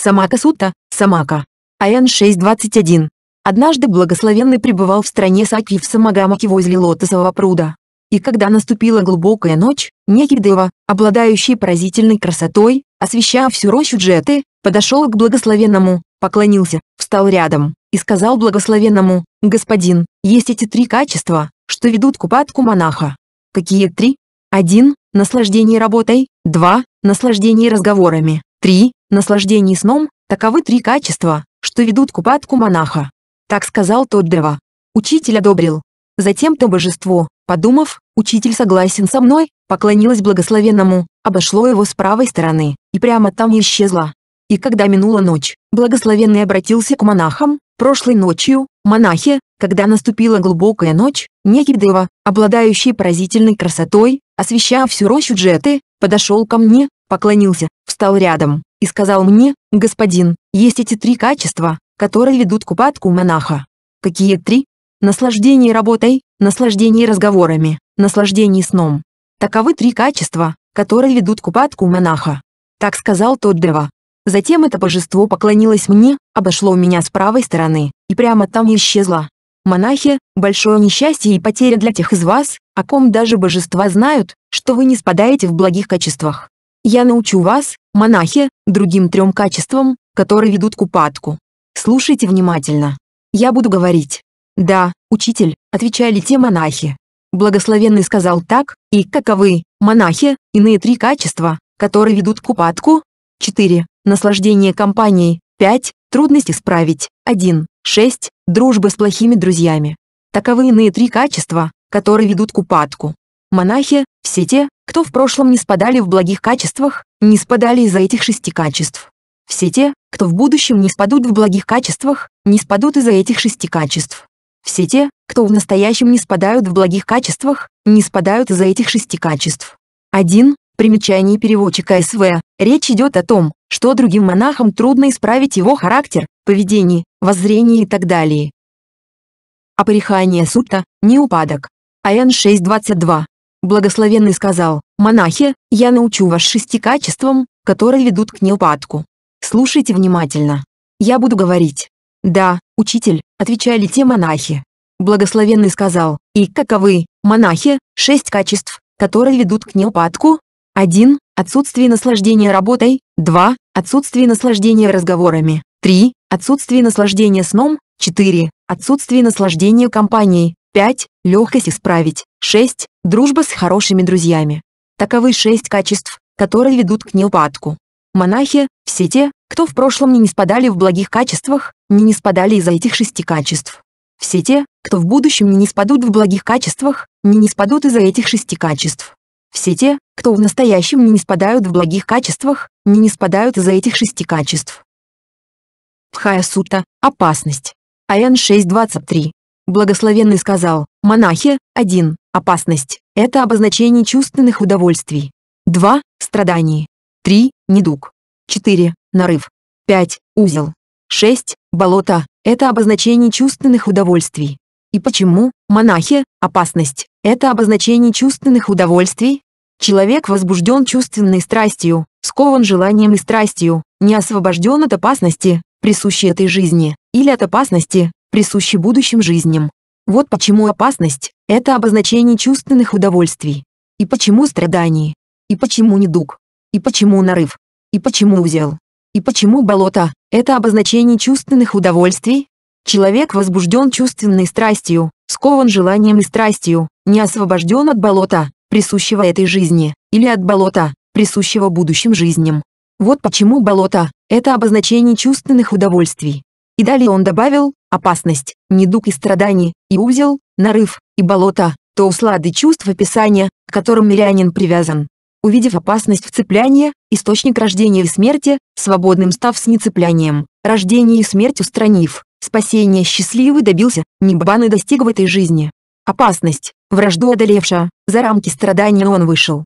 A: Самака Сутта, Самака. АН 621. Однажды благословенный пребывал в стране Саки в Самагамаке возле лотосового пруда. И когда наступила глубокая ночь, некий Дева, обладающий поразительной красотой, освещая всю рощу Джеты, подошел к благословенному, поклонился, встал рядом и сказал благословенному, «Господин, есть эти три качества, что ведут к упадку монаха. Какие три? 1. Наслаждение работой. 2. Наслаждение разговорами. 3. Наслаждение сном. Таковы три качества, что ведут к упадку монаха. Так сказал Тоддева. Учитель одобрил. Затем то божество, подумав, учитель согласен со мной, поклонилась благословенному, обошло его с правой стороны, и прямо там исчезла. И когда минула ночь, благословенный обратился к монахам, прошлой ночью, монахи, когда наступила глубокая ночь, некий Дева, обладающий поразительной красотой, освещая всю рощу Джеты, подошел ко мне, поклонился, встал рядом и сказал мне, «Господин, есть эти три качества, которые ведут к упадку монаха». «Какие три?» «Наслаждение работой, наслаждение разговорами, наслаждение сном». Таковы три качества, которые ведут к упадку монаха. Так сказал тот Дева. Затем это божество поклонилось мне, обошло меня с правой стороны, и прямо там исчезло. Монахи, большое несчастье и потеря для тех из вас, о ком даже божества знают, что вы не спадаете в благих качествах. Я научу вас, монахи, другим трем качествам, которые ведут к упадку. Слушайте внимательно. Я буду говорить. Да, учитель, отвечали те монахи. Благословенный сказал так, и каковы, монахи, иные три качества, которые ведут к упадку? 4. Наслаждение компанией. 5. Трудности исправить. 1. 6. Дружба с плохими друзьями. Таковы иные три качества, которые ведут к упадку. Монахи, все те, кто в прошлом не спадали в благих качествах, не спадали из-за этих шести качеств. Все те, кто в будущем не спадут в благих качествах, не спадут из-за этих шести качеств. Все те, кто в настоящем не спадают в благих качествах, не спадают из-за этих шести качеств. 1. Примечание переводчика СВ. Речь идет о том, что другим монахам трудно исправить его характер, поведение, воззрение и так далее. Опорихание сутта, не упадок. АН 6.22. Благословенный сказал, «Монахи, я научу вас шести качествам, которые ведут к неупадку. Слушайте внимательно. Я буду говорить». «Да, учитель», — отвечали те монахи. Благословенный сказал, «И каковы, монахи, шесть качеств, которые ведут к неупадку?» 1. Отсутствие наслаждения работой. 2. Отсутствие наслаждения разговорами. 3. Отсутствие наслаждения сном. 4. Отсутствие наслаждения компанией. 5. Легкость исправить. 6. Дружба с хорошими друзьями. Таковы шесть качеств, которые ведут к неупадку. Монахи, все те, кто в прошлом не ниспадали в благих качествах, не ниспадали из-за этих шести качеств. Все те, кто в будущем не ниспадут в благих качествах, не ниспадут из-за этих шести качеств. Все те, кто в настоящем не ниспадают в благих качествах, не ниспадают из-за этих шести качеств. Пхаясута, опасность. АН 6.23. Благословенный сказал, монахи, 1. Опасность – это обозначение чувственных удовольствий. 2. Страданий. 3. Недуг. 4. Нарыв. 5. Узел. 6. Болото – это обозначение чувственных удовольствий. И почему, монахи, опасность – это обозначение чувственных удовольствий? Человек возбужден чувственной страстью, скован желанием и страстью, не освобожден от опасности, присущи этой жизни, или от опасности, присущи будущим жизням. Вот почему опасность – это обозначение чувственных удовольствий. И почему страдание? И почему недуг? И почему нарыв? И почему узел? И почему болото – это обозначение чувственных удовольствий? Человек возбужден чувственной страстью, скован желанием и страстью, не освобожден от болота, присущего этой жизни, или от болота, присущего будущим жизням. Вот почему болото – это обозначение чувственных удовольствий. И далее он добавил, опасность, недуг и страдания, и узел, нарыв, и болото, то услады чувств описания, к которым мирянин привязан. Увидев опасность в цеплянии, источник рождения и смерти, свободным став с нецеплянием, рождение и смерть устранив, спасение счастливый добился, небаны достиг в этой жизни. Опасность, вражду одолевша, за рамки страдания он вышел.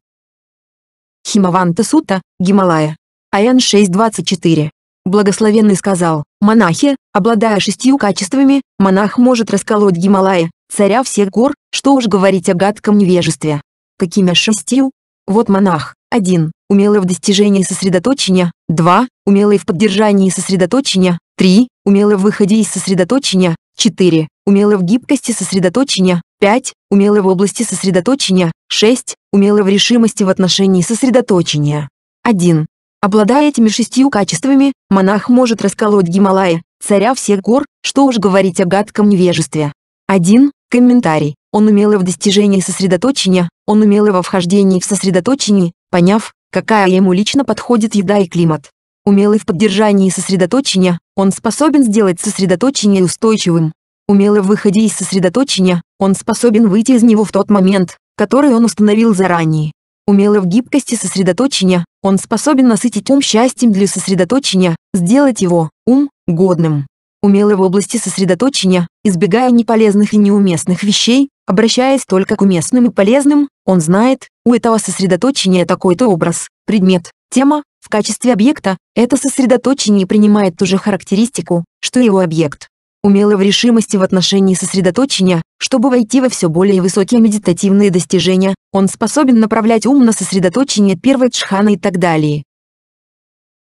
A: Химаванта Сута, Гималая Аян 6.24. Благословенный сказал, монахи, обладая шестью качествами, монах может расколоть Гималаи, царя всех гор, что уж говорить о гадком невежестве. Какими шестью? Вот монах. один, Умелый в достижении сосредоточения. два, Умелый в поддержании сосредоточения. три, Умелый в выходе из сосредоточения. четыре, Умелый в гибкости сосредоточения. пять, Умелый в области сосредоточения. шесть, Умелый в решимости в отношении сосредоточения. Один. Обладая этими шестью качествами, монах может расколоть Гималаи, царя всех гор, что уж говорить о гадком невежестве. 1. Комментарий. Он умелый в достижении сосредоточения, он умелый во вхождении в сосредоточении, поняв, какая ему лично подходит еда и климат. Умелый в поддержании сосредоточения, он способен сделать сосредоточение устойчивым. Умелый в выходе из сосредоточения, он способен выйти из него в тот момент, который он установил заранее. Умелый в гибкости сосредоточения, он способен насытить ум счастьем для сосредоточения, сделать его, ум, годным. Умелый в области сосредоточения, избегая неполезных и неуместных вещей, обращаясь только к уместным и полезным, он знает, у этого сосредоточения такой-то образ, предмет, тема, в качестве объекта, это сосредоточение принимает ту же характеристику, что и его объект умела в решимости в отношении сосредоточения, чтобы войти во все более высокие медитативные достижения, он способен направлять ум на сосредоточение первой джханы и так далее.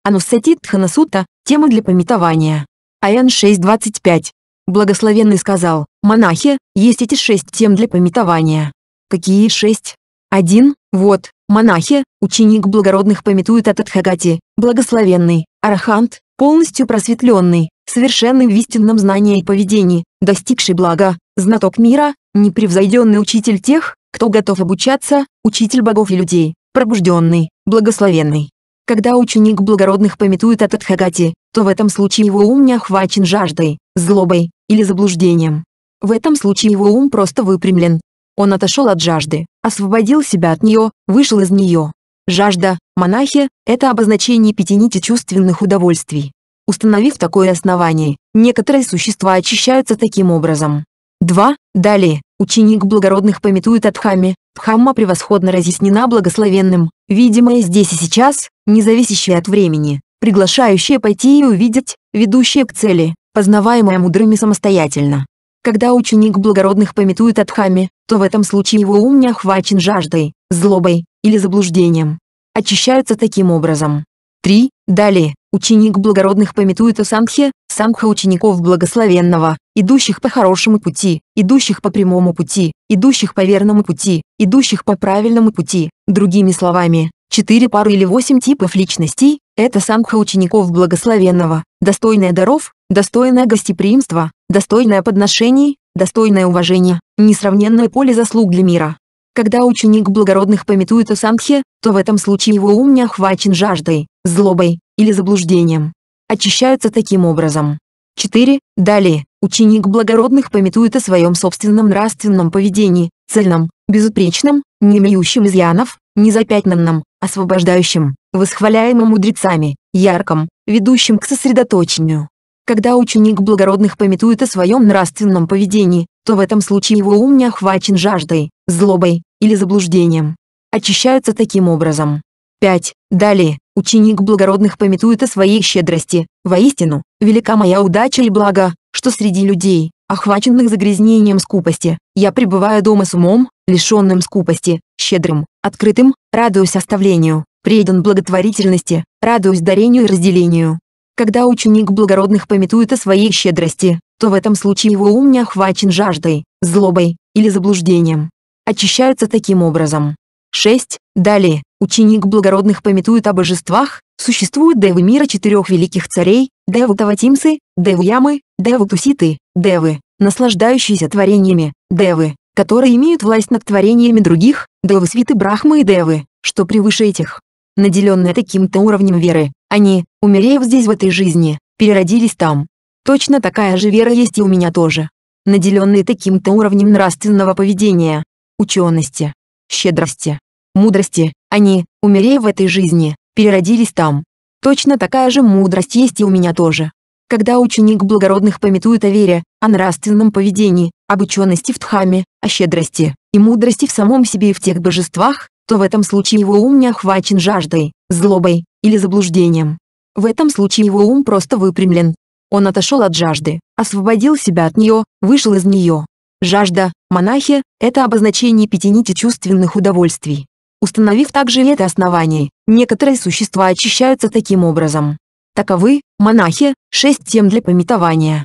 A: Анусати Тханасута – тема для пометования. Аян 6.25. Благословенный сказал, монахи, есть эти шесть тем для пометования. Какие шесть? Один, вот, монахи, ученик благородных пометует от Адхагати, благословенный, арахант, полностью просветленный, совершенный в истинном знании и поведении, достигший блага, знаток мира, непревзойденный учитель тех, кто готов обучаться, учитель богов и людей, пробужденный, благословенный. Когда ученик благородных пометует о Тадхагате, то в этом случае его ум не охвачен жаждой, злобой или заблуждением. В этом случае его ум просто выпрямлен. Он отошел от жажды, освободил себя от нее, вышел из нее. Жажда, монахи, это обозначение пяти нити чувственных удовольствий. Установив такое основание, некоторые существа очищаются таким образом. 2. Далее, ученик благородных пометует от Дхамме. Дхамма превосходно разъяснена благословенным, видимое здесь и сейчас, независящее от времени, приглашающее пойти и увидеть, ведущее к цели, познаваемое мудрыми самостоятельно. Когда ученик благородных пометует от Дхамме, то в этом случае его ум не охвачен жаждой, злобой или заблуждением. Очищаются таким образом. 3. Далее, Ученик благородных пометует о самхе, самха учеников благословенного, идущих по хорошему пути, идущих по прямому пути, идущих по верному пути, идущих по правильному пути. Другими словами, четыре пары или восемь типов личностей – это самха учеников благословенного, достойная даров, достойное гостеприимства, достойное подношений, достойное уважение, несравненное поле заслуг для мира. Когда ученик благородных пометует о самхе, то в этом случае его ум не охвачен жаждой, злобой, или заблуждением. Очищаются таким образом. 4. Далее, ученик благородных пометует о своем собственном нравственном поведении, цельном, безупречном, не имеющем изъянов, не запятнанном освобождающем, восхваляемым мудрецами, ярком, ведущим к сосредоточению. Когда ученик благородных пометует о своем нравственном поведении, то в этом случае его ум не охвачен жаждой, злобой или заблуждением. Очищаются таким образом. 5. Далее, Ученик благородных пометует о своей щедрости. Воистину, велика моя удача и благо, что среди людей, охваченных загрязнением скупости, я пребываю дома с умом, лишенным скупости, щедрым, открытым, радуюсь оставлению, предан благотворительности, радуюсь дарению и разделению. Когда ученик благородных пометует о своей щедрости, то в этом случае его ум не охвачен жаждой, злобой или заблуждением. Очищаются таким образом. 6. Далее, ученик благородных пометует о божествах, существуют девы мира четырех великих царей, девы Таватимсы, девы Ямы, девы Туситы, девы, наслаждающиеся творениями, девы, которые имеют власть над творениями других, девы свиты Брахмы и девы, что превыше этих. Наделенные таким-то уровнем веры, они, умерев здесь в этой жизни, переродились там. Точно такая же вера есть и у меня тоже. Наделенные таким-то уровнем нравственного поведения, учености, щедрости, мудрости, они, умерея в этой жизни, переродились там. Точно такая же мудрость есть и у меня тоже. Когда ученик благородных пометует о вере, о нравственном поведении, об учености в Дхаме, о щедрости и мудрости в самом себе и в тех божествах, то в этом случае его ум не охвачен жаждой, злобой или заблуждением. В этом случае его ум просто выпрямлен. Он отошел от жажды, освободил себя от нее, вышел из нее. Жажда, монахи, это обозначение пяти нити чувственных удовольствий установив также это основание, Некоторые существа очищаются таким образом. Таковы, монахи, шесть тем для пометования.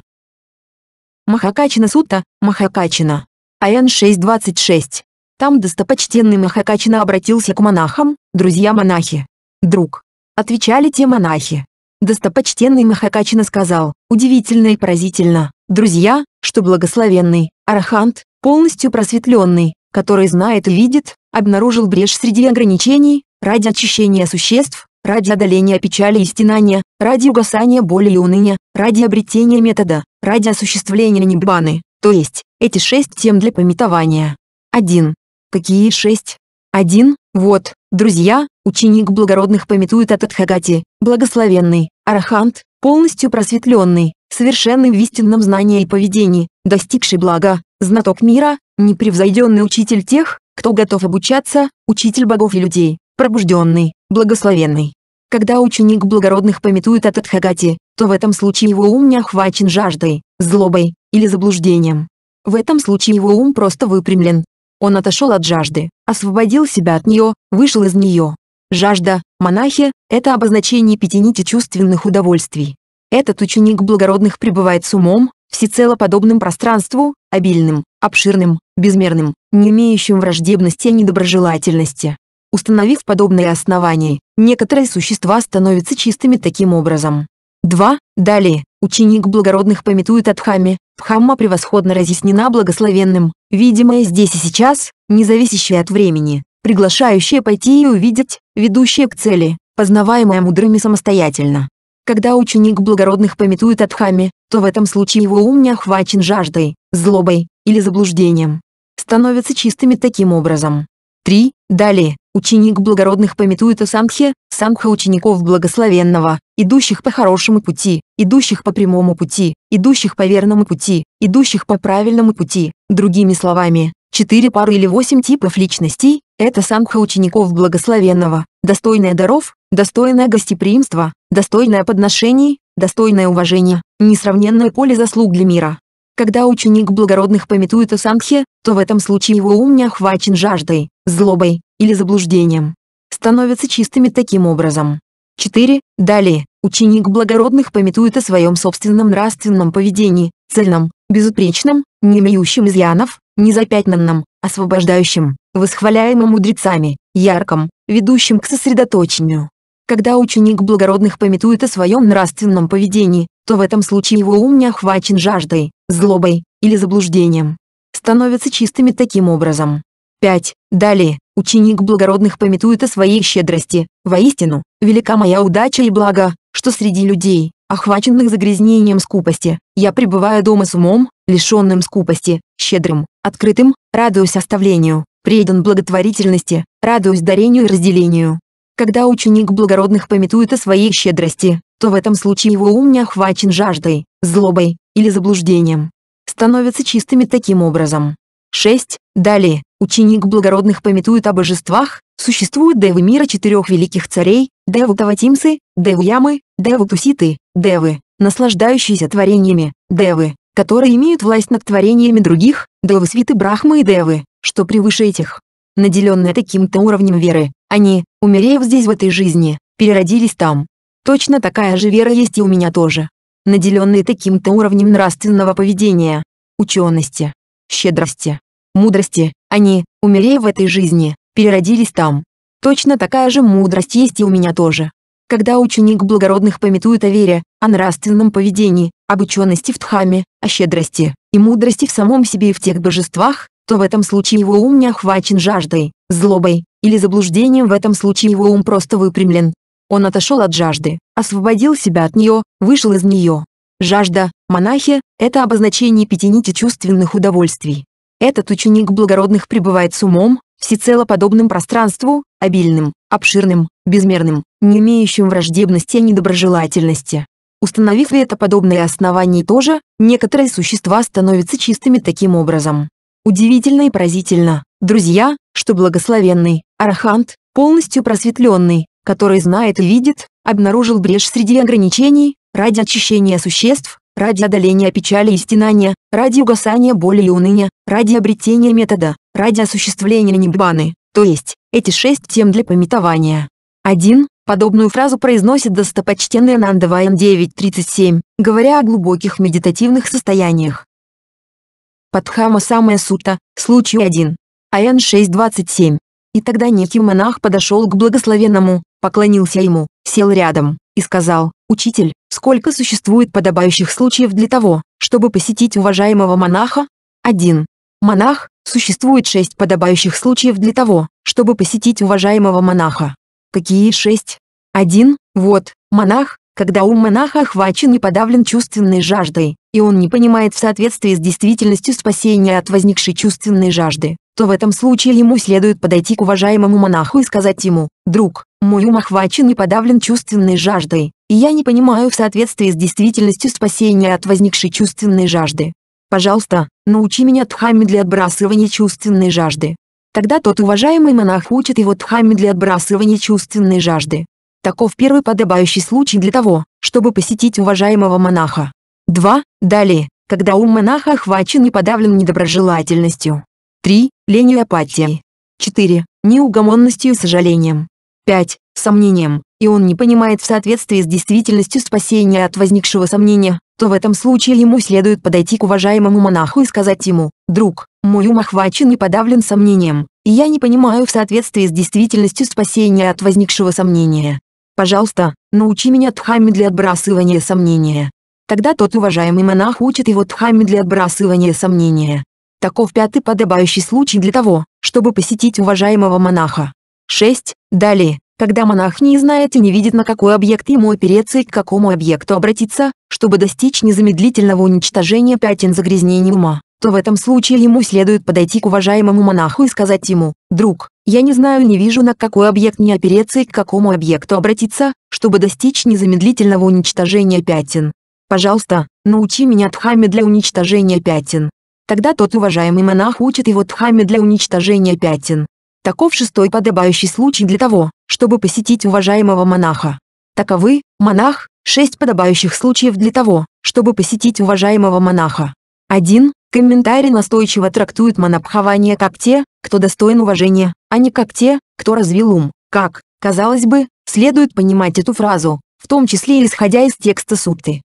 A: Махакачина Сутта, Махакачина. Аян 6.26. Там достопочтенный Махакачина обратился к монахам, друзья-монахи. Друг. Отвечали те монахи. Достопочтенный Махакачина сказал, удивительно и поразительно, друзья, что благословенный, арахант, полностью просветленный, который знает и видит, обнаружил брешь среди ограничений, ради очищения существ, ради одоления печали и стенания, ради угасания боли и уныния, ради обретения метода, ради осуществления небаны, то есть, эти шесть тем для пометования. 1. Какие шесть? 1. Вот, друзья, ученик благородных пометует от Адхагати, благословенный, арахант, полностью просветленный, совершенный в истинном знании и поведении, достигший блага, знаток мира, непревзойденный учитель тех, кто готов обучаться, учитель богов и людей, пробужденный, благословенный. Когда ученик благородных пометует от Адхагати, то в этом случае его ум не охвачен жаждой, злобой или заблуждением. В этом случае его ум просто выпрямлен. Он отошел от жажды, освободил себя от нее, вышел из нее. Жажда, монахи, это обозначение пяти нити чувственных удовольствий. Этот ученик благородных пребывает с умом, всецело подобным пространству, обильным, обширным, безмерным, не имеющим враждебности и недоброжелательности. Установив подобные основания, некоторые существа становятся чистыми таким образом. 2. Далее, ученик благородных пометует от Хами. Дхамма превосходно разъяснена благословенным, видимое здесь и сейчас, независящее от времени, приглашающее пойти и увидеть, ведущее к цели, познаваемое мудрыми самостоятельно. Когда ученик благородных пометует от хами, то в этом случае его ум не охвачен жаждой, злобой или заблуждением. Становятся чистыми таким образом. 3. Далее, ученик благородных пометует о самхе, самха учеников благословенного, идущих по хорошему пути, идущих по прямому пути, идущих по верному пути, идущих по правильному пути. Другими словами, четыре пары или восемь типов личностей – это самха учеников благословенного, достойная даров, достойное гостеприимство, достойное подношений, достойное уважение, несравненное поле заслуг для мира. Когда ученик благородных пометует о Сангхе, то в этом случае его ум не охвачен жаждой, злобой или заблуждением. Становятся чистыми таким образом. 4. Далее, ученик благородных пометует о своем собственном нравственном поведении, цельном, безупречном, не имеющем изъянов, незапятнанном, освобождающем, восхваляемым мудрецами, ярком, ведущим к сосредоточению. Когда ученик благородных пометует о своем нравственном поведении, то в этом случае его ум не охвачен жаждой, злобой или заблуждением. Становятся чистыми таким образом. 5. Далее, ученик благородных пометует о своей щедрости. Воистину, велика моя удача и благо, что среди людей, охваченных загрязнением скупости, я пребываю дома с умом, лишенным скупости, щедрым, открытым, радуюсь оставлению, предан благотворительности, радуюсь дарению и разделению, когда ученик благородных пометует о своей щедрости, то в этом случае его ум не охвачен жаждой, злобой или заблуждением. Становятся чистыми таким образом. 6. Далее, ученик благородных пометует о божествах, существуют девы мира четырех великих царей, девы Таватимсы, девы Ямы, девы Туситы, девы, наслаждающиеся творениями, девы, которые имеют власть над творениями других, девы свиты Брахмы и девы, что превыше этих. наделенные таким-то уровнем веры, они, умерев здесь в этой жизни, переродились там. Точно такая же вера есть и у меня тоже. Наделенные таким-то уровнем нравственного поведения, учености, щедрости, мудрости, они, умерев в этой жизни, переродились там. Точно такая же мудрость есть и у меня тоже. Когда ученик благородных пометует о вере, о нравственном поведении, об учености в тхаме, о щедрости и мудрости в самом себе и в тех божествах, то в этом случае его ум не охвачен жаждой, злобой, или заблуждением в этом случае его ум просто выпрямлен. Он отошел от жажды, освободил себя от нее, вышел из нее. Жажда, монахи, это обозначение пяти нити чувственных удовольствий. Этот ученик благородных пребывает с умом, всецело подобным пространству, обильным, обширным, безмерным, не имеющим враждебности и недоброжелательности. Установив это подобное основание тоже, некоторые существа становятся чистыми таким образом. Удивительно и поразительно, друзья, что благословенный, Арахант, полностью просветленный, который знает и видит, обнаружил брешь среди ограничений, ради очищения существ, ради одоления печали и стенания, ради угасания боли и уныния, ради обретения метода, ради осуществления небаны, то есть, эти шесть тем для пометования. 1. Подобную фразу произносит достопочтенный Нанда Вайн 9.37, говоря о глубоких медитативных состояниях. Падхама Самая Сута, случай 1. АН 6.27. И тогда некий монах подошел к благословенному, поклонился ему, сел рядом, и сказал, «Учитель, сколько существует подобающих случаев для того, чтобы посетить уважаемого монаха?» Один. Монах, существует шесть подобающих случаев для того, чтобы посетить уважаемого монаха. Какие шесть? Один. Вот, монах, когда ум монаха охвачен и подавлен чувственной жаждой, и он не понимает в соответствии с действительностью спасения от возникшей чувственной жажды то в этом случае ему следует подойти к уважаемому монаху и сказать ему, «Друг, мой ум охвачен и подавлен чувственной жаждой, и я не понимаю в соответствии с действительностью спасения от возникшей чувственной жажды. Пожалуйста, научи меня дхамме для отбрасывания чувственной жажды». Тогда тот уважаемый монах учит его дхамме для отбрасывания чувственной жажды. Таков первый подобающий случай для того, чтобы посетить уважаемого монаха. 2. Далее, когда ум монаха охвачен и подавлен недоброжелательностью, 3. Ленью и апатией. 4. Неугомонностью и сожалением. 5. Сомнением, и он не понимает в соответствии с действительностью спасения от возникшего сомнения, то в этом случае ему следует подойти к уважаемому монаху и сказать ему, «Друг, мой ум охвачен и подавлен сомнением, и я не понимаю в соответствии с действительностью спасения от возникшего сомнения. Пожалуйста, научи меня дхамме для отбрасывания сомнения». Тогда тот уважаемый монах учит его дхамме для отбрасывания сомнения. Таков пятый подобающий случай для того, чтобы посетить уважаемого монаха. 6. Далее, когда монах не знает и не видит на какой объект ему опереться и к какому объекту обратиться, чтобы достичь незамедлительного уничтожения пятен загрязнений ума, то в этом случае ему следует подойти к уважаемому монаху и сказать ему, «Друг, я не знаю и не вижу на какой объект мне опереться и к какому объекту обратиться, чтобы достичь незамедлительного уничтожения пятен. Пожалуйста, научи меня дхамме для уничтожения пятен». Тогда тот уважаемый монах учит его тхаме для уничтожения пятен. Таков шестой подобающий случай для того, чтобы посетить уважаемого монаха. Таковы, монах, шесть подобающих случаев для того, чтобы посетить уважаемого монаха. 1. Комментарий настойчиво трактует монобхавание как те, кто достоин уважения, а не как те, кто развил ум. Как, казалось бы, следует понимать эту фразу, в том числе исходя из текста сутты.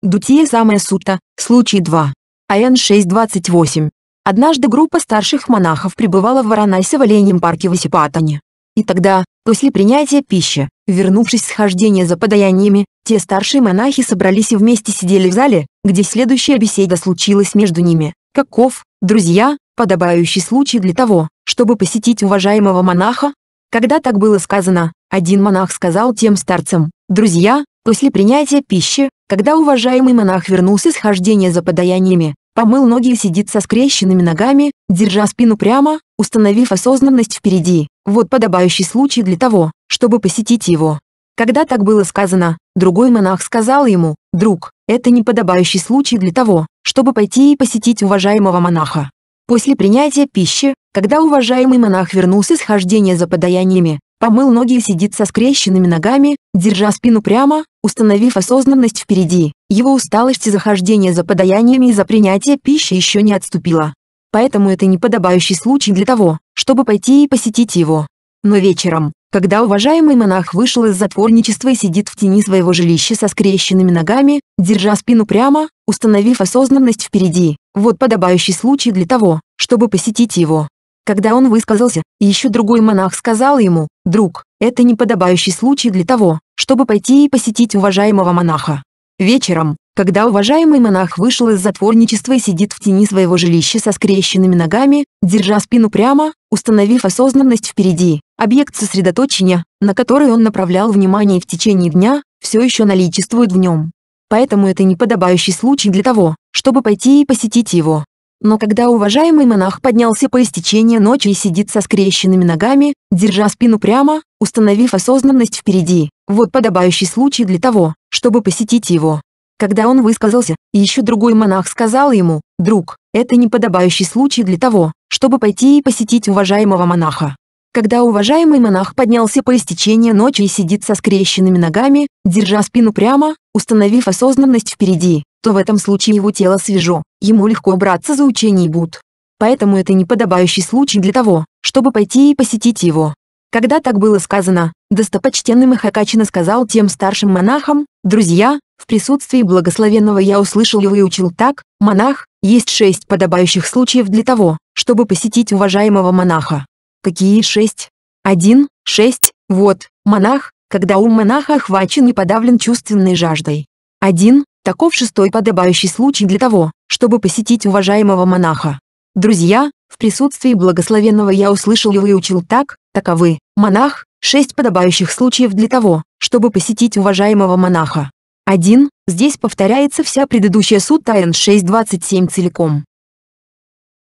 A: Дутия самая сутта, случай 2. АН-628. Однажды группа старших монахов пребывала в Варанасе в Оленьем парке в Исипатане. И тогда, после принятия пищи, вернувшись с хождения за подаяниями, те старшие монахи собрались и вместе сидели в зале, где следующая беседа случилась между ними. Каков, друзья, подобающий случай для того, чтобы посетить уважаемого монаха? Когда так было сказано, один монах сказал тем старцам, «Друзья, после принятия пищи, когда уважаемый монах вернулся с хождения за подаяниями, помыл ноги и сидит со скрещенными ногами, держа спину прямо, установив осознанность впереди, вот подобающий случай для того, чтобы посетить его. Когда так было сказано, другой монах сказал ему, «Друг, это не подобающий случай для того, чтобы пойти и посетить уважаемого монаха». После принятия пищи, когда уважаемый монах вернулся с хождения за подаяниями, Помыл ноги и сидит со скрещенными ногами, держа спину прямо, установив осознанность впереди. Его усталость и захождение за подаяниями и за принятие пищи еще не отступила. Поэтому это неподобающий случай для того, чтобы пойти и посетить его. Но вечером, когда уважаемый монах вышел из затворничества и сидит в тени своего жилища со скрещенными ногами, держа спину прямо, установив осознанность впереди, вот подобающий случай для того, чтобы посетить его. Когда он высказался, еще другой монах сказал ему, «Друг, это неподобающий случай для того, чтобы пойти и посетить уважаемого монаха». Вечером, когда уважаемый монах вышел из затворничества и сидит в тени своего жилища со скрещенными ногами, держа спину прямо, установив осознанность впереди, объект сосредоточения, на который он направлял внимание в течение дня, все еще наличествует в нем. Поэтому это неподобающий случай для того, чтобы пойти и посетить его. Но когда уважаемый монах поднялся по истечении ночи и сидит со скрещенными ногами, держа спину прямо, установив осознанность впереди, вот подобающий случай для того, чтобы посетить его. Когда он высказался, еще другой монах сказал ему, «Друг, это неподобающий случай для того, чтобы пойти и посетить уважаемого монаха». Когда уважаемый монах поднялся по истечении ночи и сидит со скрещенными ногами, держа спину прямо, установив осознанность впереди, то в этом случае его тело свежо, ему легко браться за учение Буд. Поэтому это неподобающий случай для того, чтобы пойти и посетить его. Когда так было сказано, достопочтенный Махакачина сказал тем старшим монахам, «Друзья, в присутствии благословенного я услышал и выучил так, монах, есть шесть подобающих случаев для того, чтобы посетить уважаемого монаха». Какие шесть? Один, шесть, вот, монах, когда ум монаха охвачен и подавлен чувственной жаждой. Один, Таков шестой подобающий случай для того, чтобы посетить уважаемого монаха. Друзья, в присутствии благословенного я услышал и выучил так, таковы, а монах, шесть подобающих случаев для того, чтобы посетить уважаемого монаха. 1. Здесь повторяется вся предыдущая сута Н627 целиком.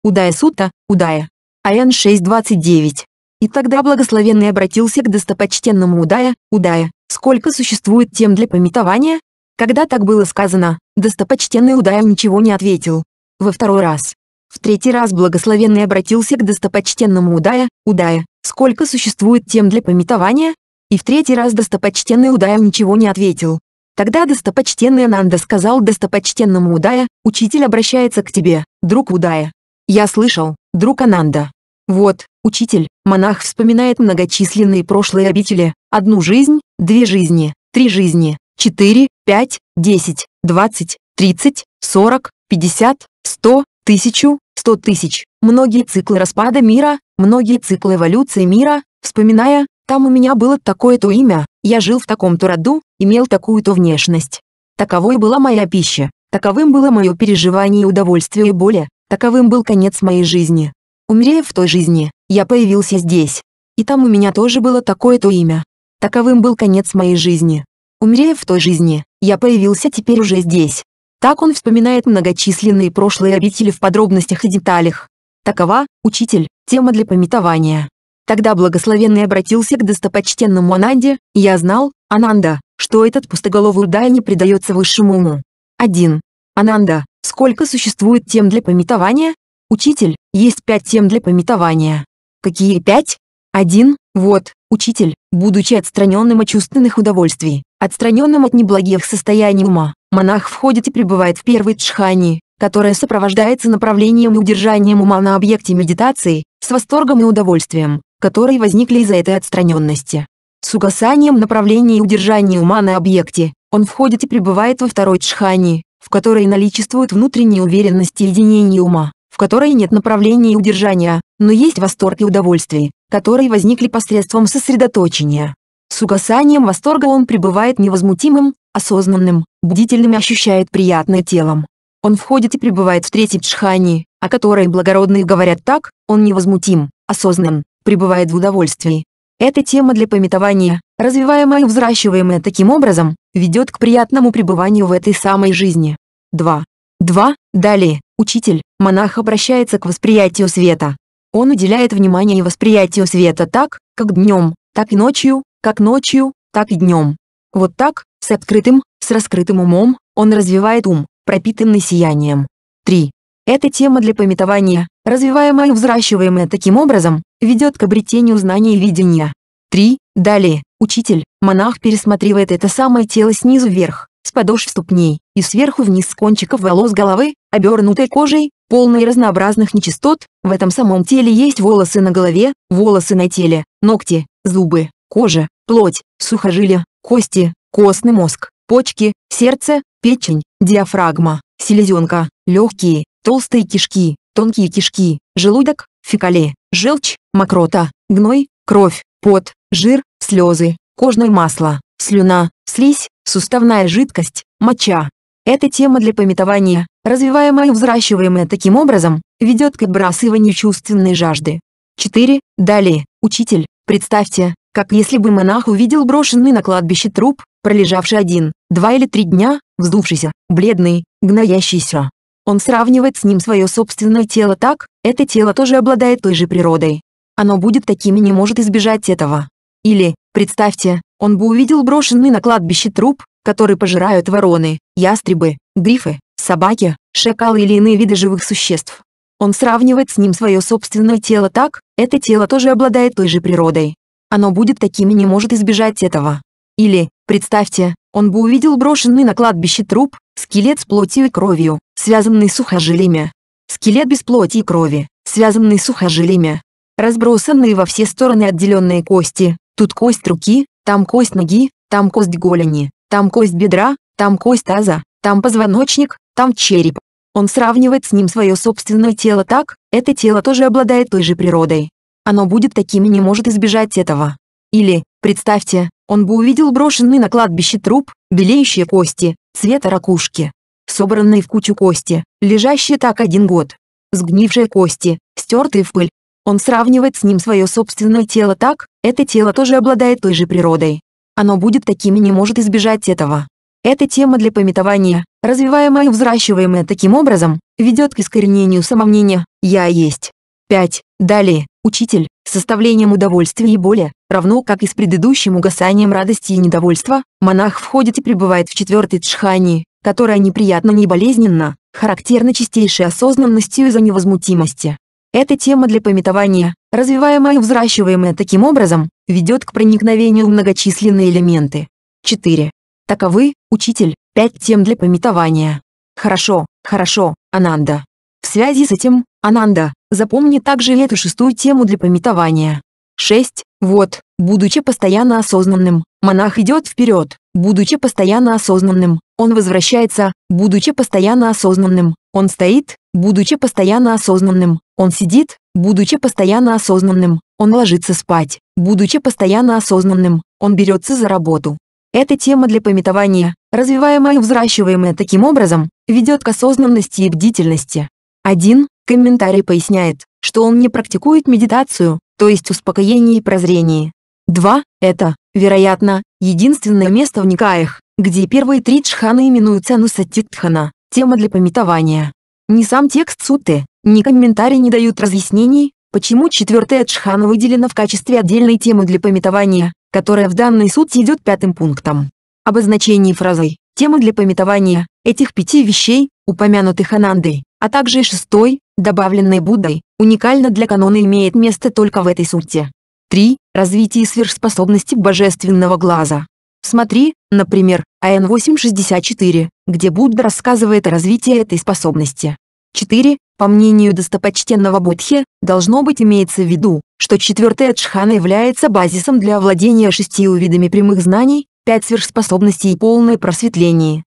A: Удая сута, Удая. АН629. И тогда благословенный обратился к достопочтенному Удая, Удая, сколько существует тем для пометования, когда так было сказано, достопочтенный Удаев ничего не ответил. Во второй раз. В третий раз благословенный обратился к достопочтенному Удая, «Удая, сколько существует тем для пометования?» И в третий раз достопочтенный Удаев ничего не ответил. Тогда достопочтенный Ананда сказал достопочтенному Удая, «Учитель обращается к тебе, друг Удая». Я слышал, друг Ананда. Вот, учитель, монах вспоминает многочисленные прошлые обители, одну жизнь, две жизни, три жизни, четыре, 5, 10, 20, 30, 40, 50, 100, 1000, 100 тысяч. Многие циклы распада мира, многие циклы эволюции мира, вспоминая, там у меня было такое-то имя, я жил в таком-то роду, имел такую-то внешность. Таковой была моя пища, таковым было мое переживание и удовольствие и боли, таковым был конец моей жизни. Умерев в той жизни, я появился здесь. И там у меня тоже было такое-то имя. Таковым был конец моей жизни. Умерев в той жизни, я появился теперь уже здесь. Так он вспоминает многочисленные прошлые обители в подробностях и деталях. Такова, учитель, тема для пометования. Тогда благословенный обратился к достопочтенному Ананде, я знал, Ананда, что этот пустоголовый удай не предается высшему уму. 1. Ананда, сколько существует тем для пометования? Учитель, есть пять тем для пометования. Какие пять? 1. Вот, учитель, будучи отстраненным от чувственных удовольствий, отстраненным от неблагих состояний ума, монах входит и пребывает в первой тшхани, которая сопровождается направлением и удержанием ума на объекте медитации, с восторгом и удовольствием, которые возникли из-за этой отстраненности. С угасанием направления и удержания ума на объекте, он входит и пребывает во второй тшхани, в которой наличествует внутренняя уверенность и единение ума, в которой нет направления и удержания, но есть восторг и удовольствие, которые возникли посредством сосредоточения. С угасанием восторга он пребывает невозмутимым, осознанным, бдительным и ощущает приятное телом. Он входит и пребывает в третьем джхани, о которой благородные говорят так, он невозмутим, осознан, пребывает в удовольствии. Эта тема для пометования, развиваемая и взращиваемая таким образом, ведет к приятному пребыванию в этой самой жизни. 2. 2. Далее, учитель, монах обращается к восприятию света. Он уделяет внимание и восприятию света так, как днем, так и ночью, как ночью, так и днем. Вот так, с открытым, с раскрытым умом, он развивает ум, пропитанный сиянием. 3. Эта тема для пометования, развиваемая и взращиваемая таким образом, ведет к обретению знаний и видения. 3. Далее, учитель, монах пересматривает это самое тело снизу вверх, с подошв ступней, и сверху вниз с кончиков волос головы, обернутой кожей, полный разнообразных нечистот, в этом самом теле есть волосы на голове, волосы на теле, ногти, зубы, кожа, плоть, сухожилия, кости, костный мозг, почки, сердце, печень, диафрагма, селезенка, легкие, толстые кишки, тонкие кишки, желудок, фекалии, желчь, мокрота, гной, кровь, пот, жир, слезы, кожное масло, слюна, слизь, суставная жидкость, моча. Это тема для пометования, Развиваемое и взращиваемое таким образом, ведет к отбрасыванию чувственной жажды. 4. Далее, учитель, представьте, как если бы монах увидел брошенный на кладбище труп, пролежавший один, два или три дня, вздувшийся, бледный, гноящийся. Он сравнивает с ним свое собственное тело так, это тело тоже обладает той же природой. Оно будет таким и не может избежать этого. Или, представьте, он бы увидел брошенный на кладбище труп, который пожирают вороны, ястребы, грифы, собаки, шакалы или иные виды живых существ. Он сравнивает с ним свое собственное тело так, это тело тоже обладает той же природой. Оно будет таким и не может избежать этого. Или, представьте, он бы увидел брошенный на кладбище труп, скелет с плотью и кровью, связанный сухожилиями. Скелет без плоти и крови, связанный сухожилиями. Разбросанные во все стороны отделенные кости, тут кость руки, там кость ноги, там кость голени, там кость бедра, там кость таза, там позвоночник, там череп. Он сравнивает с ним свое собственное тело так, это тело тоже обладает той же природой. Оно будет таким и не может избежать этого. Или, представьте, он бы увидел брошенный на кладбище труп, белеющие кости, цвета ракушки. Собранные в кучу кости, лежащие так один год. Сгнившие кости, стертые в пыль. Он сравнивает с ним свое собственное тело так, это тело тоже обладает той же природой. Оно будет таким и не может избежать этого. Эта тема для пометования, развиваемая и взращиваемая таким образом, ведет к искоренению самомнения «я есть». 5. Далее, учитель, составлением удовольствия и боли, равно как и с предыдущим угасанием радости и недовольства, монах входит и пребывает в четвертой джхании, которая неприятно не болезненно, характерна чистейшей осознанностью из-за невозмутимости. Эта тема для пометования, развиваемая и взращиваемая таким образом, ведет к проникновению в многочисленные элементы. 4. Таковы, учитель, пять тем для пометования. Хорошо, хорошо, Ананда. В связи с этим, Ананда, запомни также эту шестую тему для пометования. 6. Вот, будучи постоянно осознанным, монах идет вперед, будучи постоянно осознанным, он возвращается, будучи постоянно осознанным, он стоит, будучи постоянно осознанным, он сидит, будучи постоянно осознанным, он ложится спать, будучи постоянно осознанным, он берется за работу, эта тема для пометования, развиваемая и взращиваемая таким образом, ведет к осознанности и бдительности. Один комментарий поясняет, что он не практикует медитацию, то есть успокоение и прозрение. 2. Это, вероятно, единственное место в Никаях, где первые три джханы именуются Нусатитхана, тема для пометования. Ни сам текст сутты, ни комментарии не дают разъяснений, почему четвертая джхана выделена в качестве отдельной темы для пометования, которая в данной сути идет пятым пунктом. Обозначение фразой, тема для пометования, этих пяти вещей, упомянутых Анандой, а также шестой, добавленный Буддой, уникально для канона имеет место только в этой сути. 3. Развитие сверхспособности божественного глаза. Смотри, например, АН 864, где Будда рассказывает о развитии этой способности. 4. По мнению достопочтенного Будхи, должно быть имеется в виду, что четвертая джхана является базисом для владения шестью видами прямых знаний, пять сверхспособностей и полное просветление.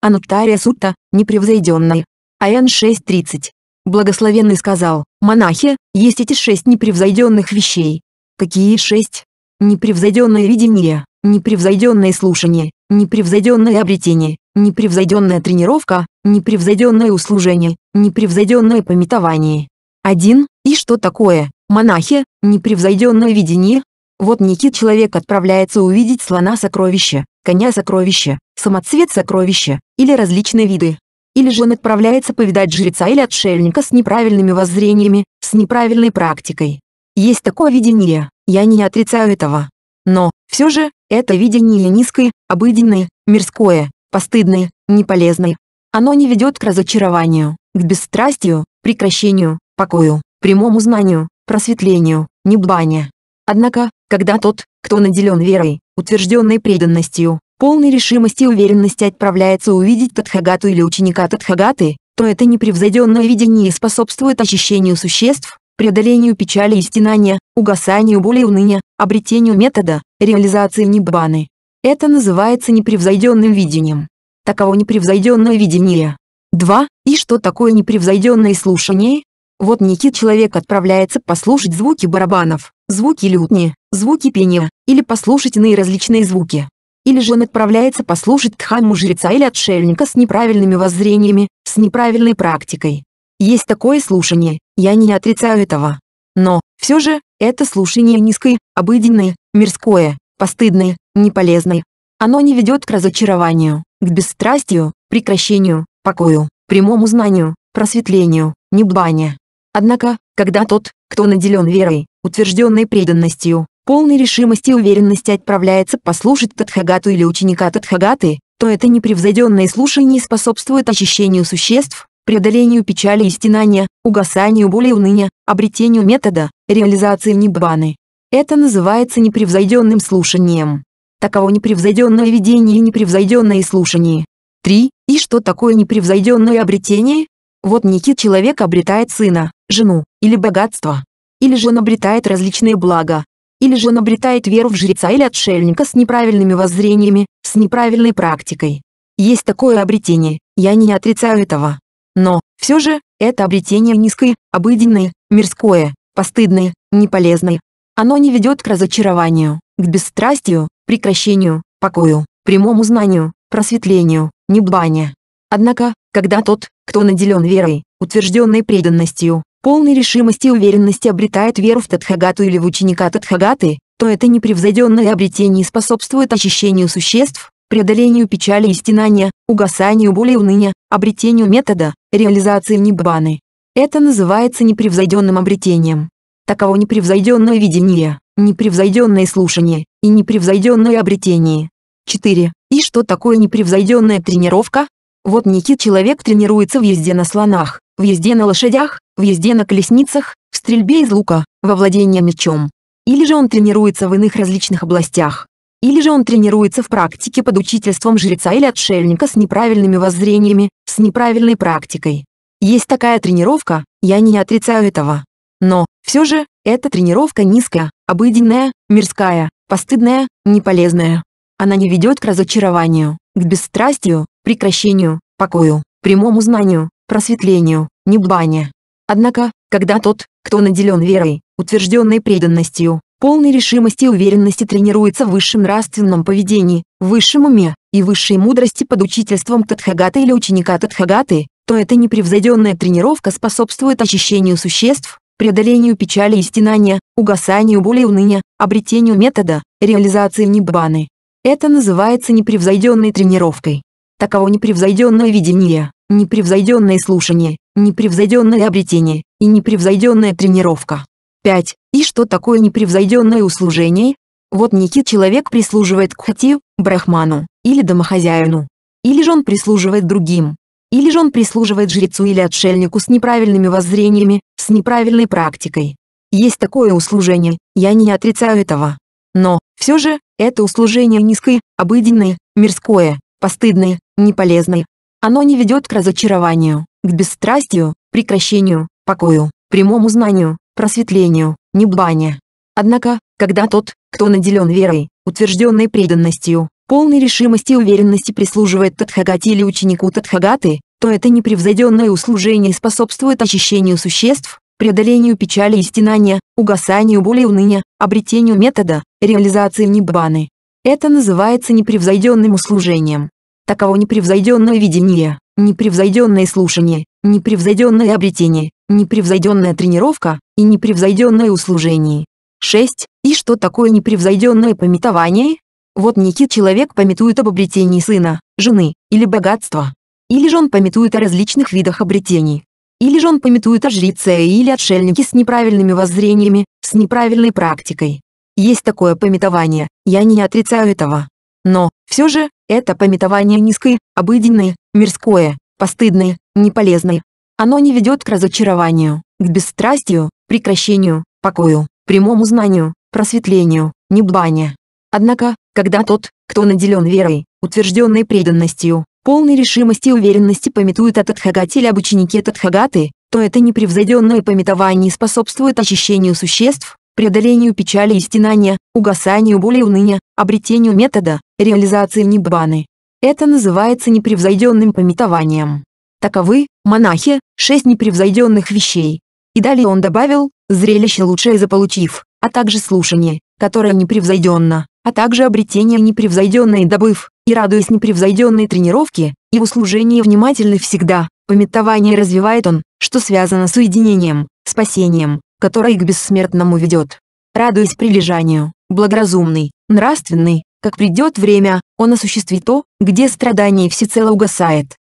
A: Ануттария Сутта, непревзойденная. Аян 6.30. Благословенный сказал, монахи, есть эти шесть непревзойденных вещей. Какие шесть? Непревзойденное видение, непревзойденное слушание, непревзойденное обретение, непревзойденная тренировка, непревзойденное услужение, непревзойденное пометование. Один И что такое? Монахи, непревзойденное видение. Вот Никит человек отправляется увидеть слона сокровища, коня сокровища, самоцвет сокровища, или различные виды. Или же он отправляется повидать жреца или отшельника с неправильными воззрениями, с неправильной практикой. Есть такое видение, я не отрицаю этого. Но, все же, это видение низкое, обыденное, мирское, постыдное, неполезное. Оно не ведет к разочарованию, к бесстрастию, прекращению, покою, прямому знанию, просветлению, небане. Однако, когда тот, кто наделен верой, утвержденной преданностью, полной решимости и уверенности отправляется увидеть Тадхагату или ученика Тадхагаты, то это непревзойденное видение способствует очищению существ, преодолению печали и стенания, угасанию боли и уныния, обретению метода, реализации ниббаны. Это называется непревзойденным видением. Таково непревзойденное видение. 2. И что такое непревзойденное слушание? Вот некий человек отправляется послушать звуки барабанов, звуки лютни, звуки пения, или послушать иные различные звуки. Или же он отправляется послушать дхамму жреца или отшельника с неправильными воззрениями, с неправильной практикой. Есть такое слушание, я не отрицаю этого. Но, все же, это слушание низкое, обыденное, мирское, постыдное, неполезное. Оно не ведет к разочарованию, к бесстрастию, прекращению, покою, прямому знанию, просветлению, небане. Однако, когда тот, кто наделен верой, утвержденной преданностью, полной решимости и уверенности отправляется послушать Тадхагату или ученика Тадхагаты, то это непревзойденное слушание способствует очищению существ, преодолению печали и стенания, угасанию боли и уныния, обретению метода, реализации ниббаны. Это называется непревзойденным слушанием. Таково непревзойденное видение и непревзойденное слушание. 3. И что такое непревзойденное обретение? Вот некий человек обретает сына, жену, или богатство. Или же он обретает различные блага. Или же он обретает веру в жреца или отшельника с неправильными воззрениями, с неправильной практикой. Есть такое обретение, я не отрицаю этого. Но, все же, это обретение низкое, обыденное, мирское, постыдное, неполезное. Оно не ведет к разочарованию, к бесстрастию, прекращению, покою, прямому знанию, просветлению, небане. Однако, когда тот, кто наделен верой, утвержденной преданностью, полной решимости и уверенности обретает веру в Тадхагату или в ученика Тадхагаты, то это непревзойденное обретение способствует очищению существ, преодолению печали и стенания, угасанию боли и уныния, обретению метода, реализации ниббаны. Это называется непревзойденным обретением. Таково непревзойденное видение, непревзойденное слушание и непревзойденное обретение. 4. И что такое непревзойденная тренировка? Вот Никит человек тренируется в езде на слонах, в езде на лошадях, в езде на колесницах, в стрельбе из лука, во владении мечом. Или же он тренируется в иных различных областях. Или же он тренируется в практике под учительством жреца или отшельника с неправильными воззрениями, с неправильной практикой. Есть такая тренировка, я не отрицаю этого. Но, все же, эта тренировка низкая, обыденная, мирская, постыдная, неполезная. Она не ведет к разочарованию к бесстрастию, прекращению, покою, прямому знанию, просветлению, небане. Однако, когда тот, кто наделен верой, утвержденной преданностью, полной решимости и уверенности тренируется в высшем нравственном поведении, высшем уме и высшей мудрости под учительством Тадхагаты или ученика Тадхагаты, то эта непревзойденная тренировка способствует очищению существ, преодолению печали и стенания, угасанию боли и уныния, обретению метода, реализации небаны. Это называется непревзойденной тренировкой. Таково непревзойденное видение, непревзойденное слушание, непревзойденное обретение и непревзойденная тренировка. 5. И что такое непревзойденное услужение? Вот некий человек прислуживает кхати, брахману, или домохозяину. Или же он прислуживает другим. Или же он прислуживает жрецу или отшельнику с неправильными воззрениями, с неправильной практикой. Есть такое услужение, я не отрицаю этого. Но, все же, это услужение низкое, обыденное, мирское, постыдное, неполезное. Оно не ведет к разочарованию, к бесстрастию, прекращению, покою, прямому знанию, просветлению, небанию. Однако, когда тот, кто наделен верой, утвержденной преданностью, полной решимости и уверенности прислуживает Тадхагате или ученику Тадхагаты, то это непревзойденное услужение способствует очищению существ, преодолению печали и стенания, угасанию боли и уныния, обретению метода, реализации небаны. Это называется непревзойденным услужением. Таково непревзойденное видение, непревзойденное слушание, непревзойденное обретение, непревзойденная тренировка и непревзойденное услужение. 6. И что такое непревзойденное пометование? Вот некий человек пометует об обретении сына, жены или богатства. Или же он пометует о различных видах обретений, или же он пометует о жреце или отшельнике с неправильными воззрениями, с неправильной практикой. Есть такое пометование, я не отрицаю этого. Но, все же, это пометование низкое, обыденное, мирское, постыдное, неполезное. Оно не ведет к разочарованию, к бесстрастию, прекращению, покою, прямому знанию, просветлению, небане. Однако, когда тот, кто наделен верой, утвержденной преданностью, полной решимости и уверенности пометуют хагат или об ученике хагаты, то это непревзойденное пометование способствует очищению существ, преодолению печали и стенания, угасанию боли и уныния, обретению метода, реализации ниббаны. Это называется непревзойденным пометованием. Таковы, монахи, шесть непревзойденных вещей. И далее он добавил, зрелище лучшее заполучив, а также слушание, которое непревзойденно а также обретение непревзойденной добыв, и радуясь непревзойденной тренировке, и в служении внимательны всегда. Пометование развивает он, что связано с уединением, спасением, которое к бессмертному ведет. Радуясь прилежанию, благоразумный, нравственный, как придет время, он осуществит то, где страдание всецело угасает.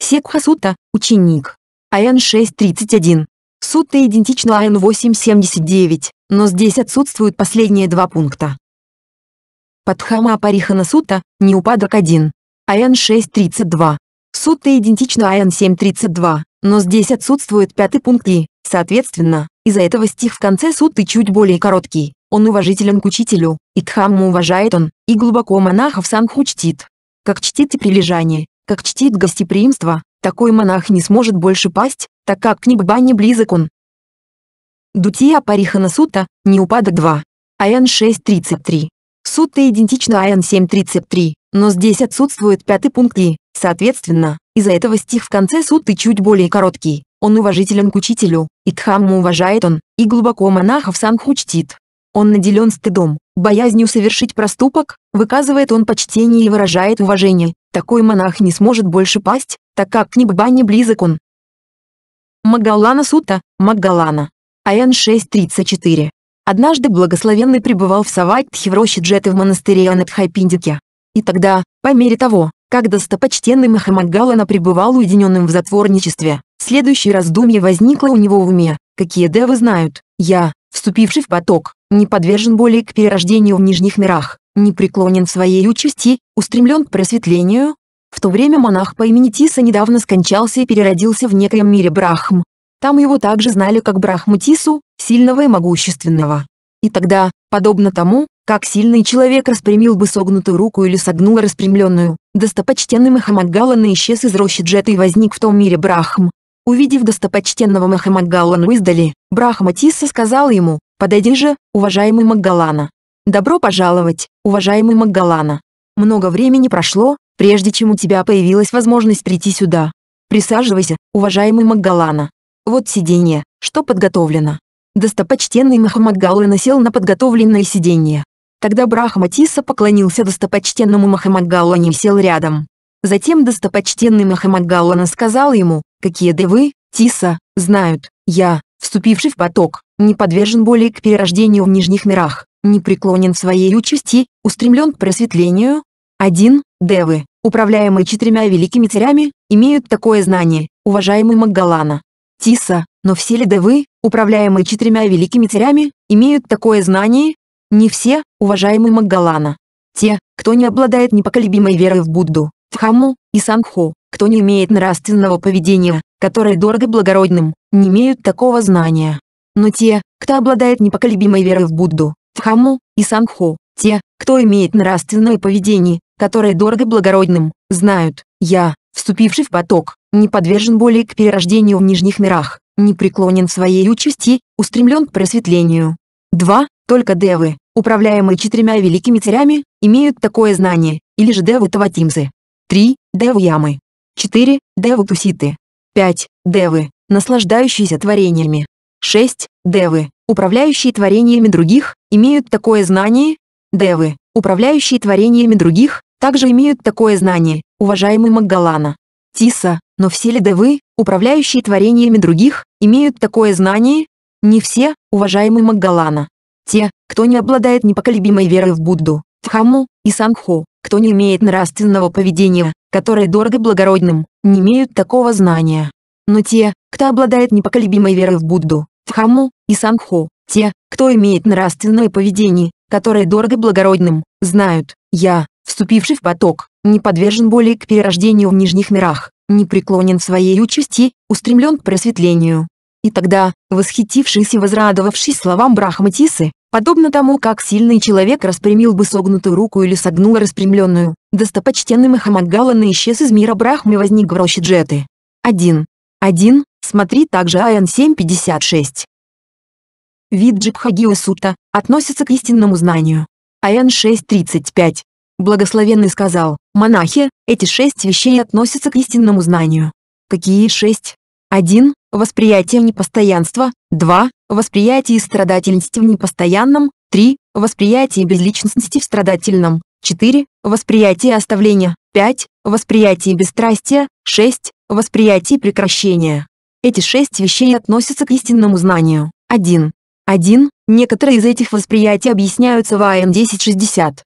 A: Секхасута, ученик. АН 6.31. Сутта идентична АН 8.79, но здесь отсутствуют последние два пункта. Падхама Парихана Сута, Неупадок 1. АН 632. Сутта идентична АН 732, но здесь отсутствует пятый пункт и, соответственно, из-за этого стих в конце сутты чуть более короткий. Он уважителен к учителю, и Дхамму уважает он, и глубоко монахов Санху чтит. Как чтит и прилежание, как чтит гостеприимство, такой монах не сможет больше пасть, так как к Ниббане близок он. Дутия Парихана Сута, Неупадок 2. АН 633. Суть-то идентична АН-733, но здесь отсутствует пятый пункт и, соответственно, из-за этого стих в конце сутты чуть более короткий. Он уважителен к учителю, и Дхамму уважает он, и глубоко монахов Санху чтит. Он наделен стыдом, боязнью совершить проступок, выказывает он почтение и выражает уважение. Такой монах не сможет больше пасть, так как к не близок он. Магалана Сута, Магалана. АН 634. Однажды благословенный пребывал в Саватхи в роще Джеты в монастыре Анатхайпиндике. И тогда, по мере того, как достопочтенный Махамад Галана пребывал уединенным в затворничестве, следующее раздумье возникло у него в уме, какие девы знают, я, вступивший в поток, не подвержен более к перерождению в нижних мирах, не преклонен в своей участи, устремлен к просветлению. В то время монах по имени Тиса недавно скончался и переродился в некоем мире Брахм, там его также знали как Брахматису, сильного и могущественного. И тогда, подобно тому, как сильный человек распрямил бы согнутую руку или согнул распрямленную, достопочтенный Махамадгалан исчез из рощи Джета и возник в том мире Брахм. Увидев достопочтенного Махамагалана, издали, Брахматисса сказал ему, «Подойди же, уважаемый Маггалана. Добро пожаловать, уважаемый Маггалана. Много времени прошло, прежде чем у тебя появилась возможность прийти сюда. Присаживайся, уважаемый Маггалана. Вот сиденье, что подготовлено. Достопочтенный Махамад Галуэ насел на подготовленное сиденье. Тогда Брахматиса поклонился достопочтенному Махамад Галуэне и сел рядом. Затем достопочтенный Махамад Галуэна сказал ему, какие девы, Тиса, знают, я, вступивший в поток, не подвержен более к перерождению в нижних мирах, не преклонен в своей участи, устремлен к просветлению. 1. Девы, управляемые четырьмя великими царями, имеют такое знание, уважаемый Макгалана. Тиса, но все ли вы, управляемые четырьмя великими царями, имеют такое знание? Не все, уважаемый Маггалана. Те, кто не обладает непоколебимой верой в Будду, Дхамму и Сангху, кто не имеет нравственного поведения, которое дорого благородным, не имеют такого знания. Но те, кто обладает непоколебимой верой в Будду, Дхамму и Сангху, те, кто имеет нравственное поведение, которое дорого благородным, знают, я, вступивший в поток, не подвержен более к перерождению в нижних мирах, не преклонен своей участи, устремлен к просветлению. 2. Только девы, управляемые четырьмя великими царями, имеют такое знание, или же девы Таватимзы. 3. Девы Ямы. 4. Девы Туситы. 5. Девы, наслаждающиеся творениями. 6. Девы, управляющие творениями других, имеют такое знание. Девы, управляющие творениями других, также имеют такое знание, уважаемый Маггалана, Тиса, но все ли вы, управляющие творениями других, имеют такое знание? Не все, уважаемый Маггалана. Те, кто не обладает непоколебимой верой в Будду, Дхамму и Сангху, кто не имеет нравственного поведения, которое дорого благородным, не имеют такого знания. Но те, кто обладает непоколебимой верой в Будду, Дхамму и Сангху, те, кто имеет нравственное поведение, которое дорого благородным, знают, я, вступивший в поток, не подвержен более к перерождению в нижних мирах, не преклонен своей участи, устремлен к просветлению. И тогда, восхитившись и возрадовавшись словам Брахматисы, подобно тому, как сильный человек распрямил бы согнутую руку или согнул распрямленную, достопочтенный Махамагалана исчез из мира Брахмы возник в роще Джеты. 1. 1. Смотри также АН 756. Вид Джипхагио относится к истинному знанию. АН 635. Благословенный сказал, «Монахи, эти шесть вещей относятся к истинному знанию». Какие шесть? Один, Восприятие непостоянства. два, Восприятие страдательности в непостоянном. три, Восприятие безличностности в страдательном. четыре, Восприятие оставления. пять, Восприятие бесстрастия. шесть, Восприятие прекращения. Эти шесть вещей относятся к истинному знанию. 1. 1. Некоторые из этих восприятий объясняются в АМ 1060.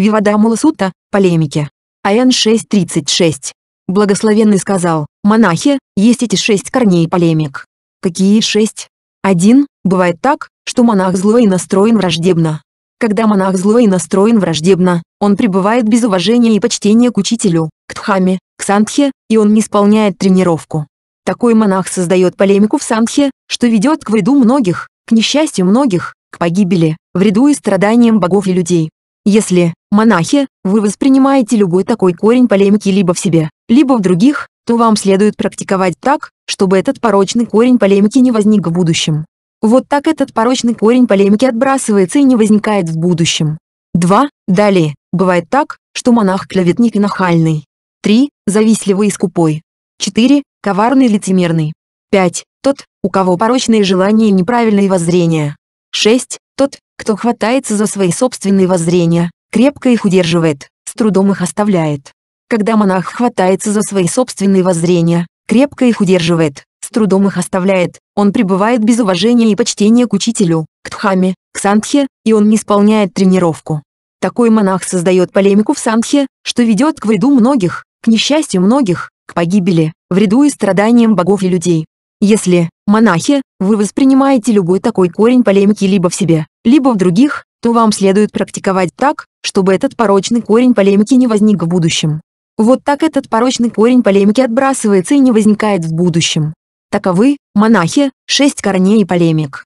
A: Вивадамула Сутта, полемики. АН 6.36. Благословенный сказал, монахи, есть эти шесть корней полемик. Какие шесть? Один, бывает так, что монах злой настроен враждебно. Когда монах злой настроен враждебно, он пребывает без уважения и почтения к учителю, к Дхаме, к Сандхе, и он не исполняет тренировку. Такой монах создает полемику в Сандхе, что ведет к вреду многих, к несчастью многих, к погибели, вреду и страданиям богов и людей. Если, монахи, вы воспринимаете любой такой корень полемики либо в себе, либо в других, то вам следует практиковать так, чтобы этот порочный корень полемики не возник в будущем. Вот так этот порочный корень полемики отбрасывается и не возникает в будущем. 2. Далее, бывает так, что монах клеветник и нахальный. 3. Завистливый и скупой. 4. Коварный и лицемерный. 5. Тот, у кого порочные желания и неправильные воззрения. 6. Тот, кто хватается за свои собственные воззрения, крепко их удерживает, с трудом их оставляет. Когда монах хватается за свои собственные воззрения, крепко их удерживает, с трудом их оставляет, он пребывает без уважения и почтения к учителю, к тхаме, к сандхе, и он не исполняет тренировку. Такой монах создает полемику в сандхе, что ведет к вреду многих, к несчастью многих, к погибели, вреду и страданиям богов и людей. Если, монахи, вы воспринимаете любой такой корень полемики либо в себе, либо в других, то вам следует практиковать так, чтобы этот порочный корень полемики не возник в будущем. Вот так этот порочный корень полемики отбрасывается и не возникает в будущем. Таковы, монахи, шесть корней полемик.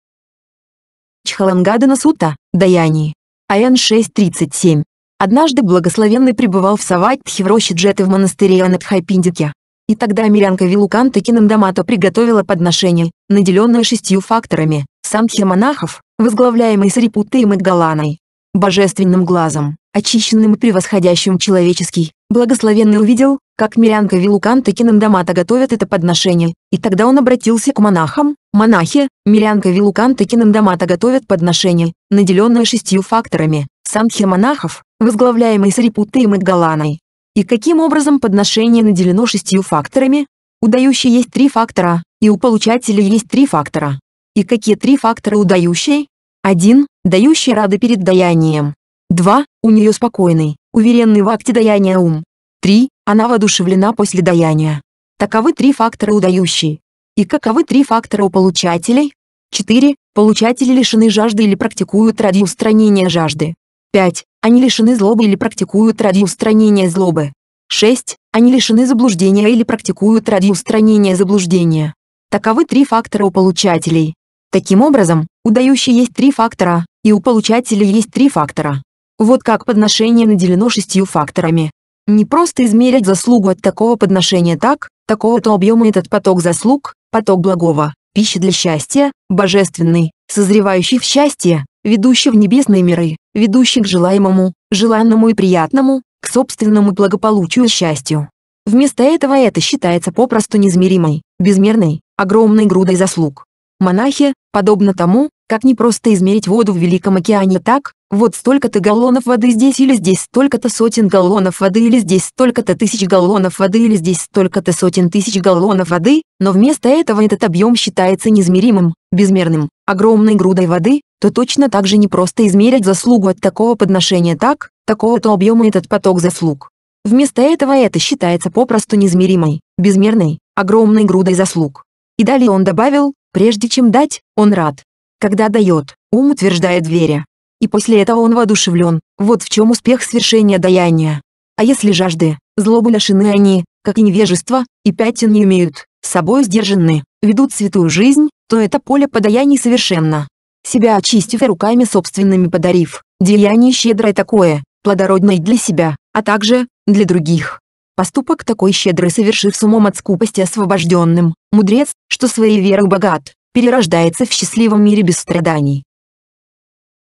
A: Чхалангадана Сута, Даяни. АН 6.37. Однажды благословенный пребывал в Саватхи в роще Джеты в монастыре Анабхайпиндике. И тогда Мирянка Вилукан Текином Дамато приготовила подношение, наделенное шестью факторами, санхи монахов, возглавляемой Сарипутой и Маггаланой. Божественным глазом, очищенным и превосходящим человеческий, благословенный увидел, как Мирянка Вилукан Текином Дамато готовят это подношение, и тогда он обратился к монахам, монахи, Мирянка Вилукан Текином Дамато готовят подношение, наделенное шестью факторами, санхи монахов, возглавляемой Сарипутой и Маггаланой. И каким образом подношение наделено шестью факторами? У дающей есть три фактора, и у получателя есть три фактора. И какие три фактора у дающей? 1. Дающий рада перед даянием. 2. У нее спокойный, уверенный в акте даяния ум. 3. Она воодушевлена после даяния. Таковы три фактора у дающей. И каковы три фактора у получателей? 4. Получатели лишены жажды или практикуют ради устранения жажды. 5. Они лишены злобы или практикуют ради устранения злобы. 6. Они лишены заблуждения или практикуют ради устранения заблуждения. Таковы три фактора у получателей. Таким образом, у дающей есть три фактора, и у получателей есть три фактора. Вот как подношение наделено шестью факторами. Не просто измерять заслугу от такого подношения так, такого-то объема этот поток заслуг, поток благого, пищи для счастья, божественный, созревающий в счастье, ведущий в небесные миры, ведущий к желаемому, желанному и приятному, к собственному благополучию и счастью. Вместо этого это считается попросту незмеримой, безмерной, огромной грудой заслуг. Монахи, подобно тому, как не просто измерить воду в Великом океане так, вот столько-то галлонов воды здесь или здесь столько-то сотен галлонов воды или здесь столько-то тысяч галлонов воды или здесь столько-то сотен тысяч галлонов воды, но вместо этого этот объем считается незмеримым, безмерным, огромной грудой воды, то точно так же непросто измерить заслугу от такого подношения так, такого-то объема этот поток заслуг. Вместо этого это считается попросту неизмеримой, безмерной, огромной грудой заслуг. И далее он добавил, прежде чем дать, он рад. Когда дает, ум утверждает вере. И после этого он воодушевлен, вот в чем успех свершения даяния. А если жажды, злобы лишены они, как и невежество, и пятен не имеют, собой сдержаны, ведут святую жизнь, то это поле подаяний совершенно себя очистив и руками собственными подарив. Деяние щедрое такое, плодородное для себя, а также для других. Поступок такой щедрый совершив с умом от скупости освобожденным, мудрец, что своей верой богат, перерождается в счастливом мире без страданий.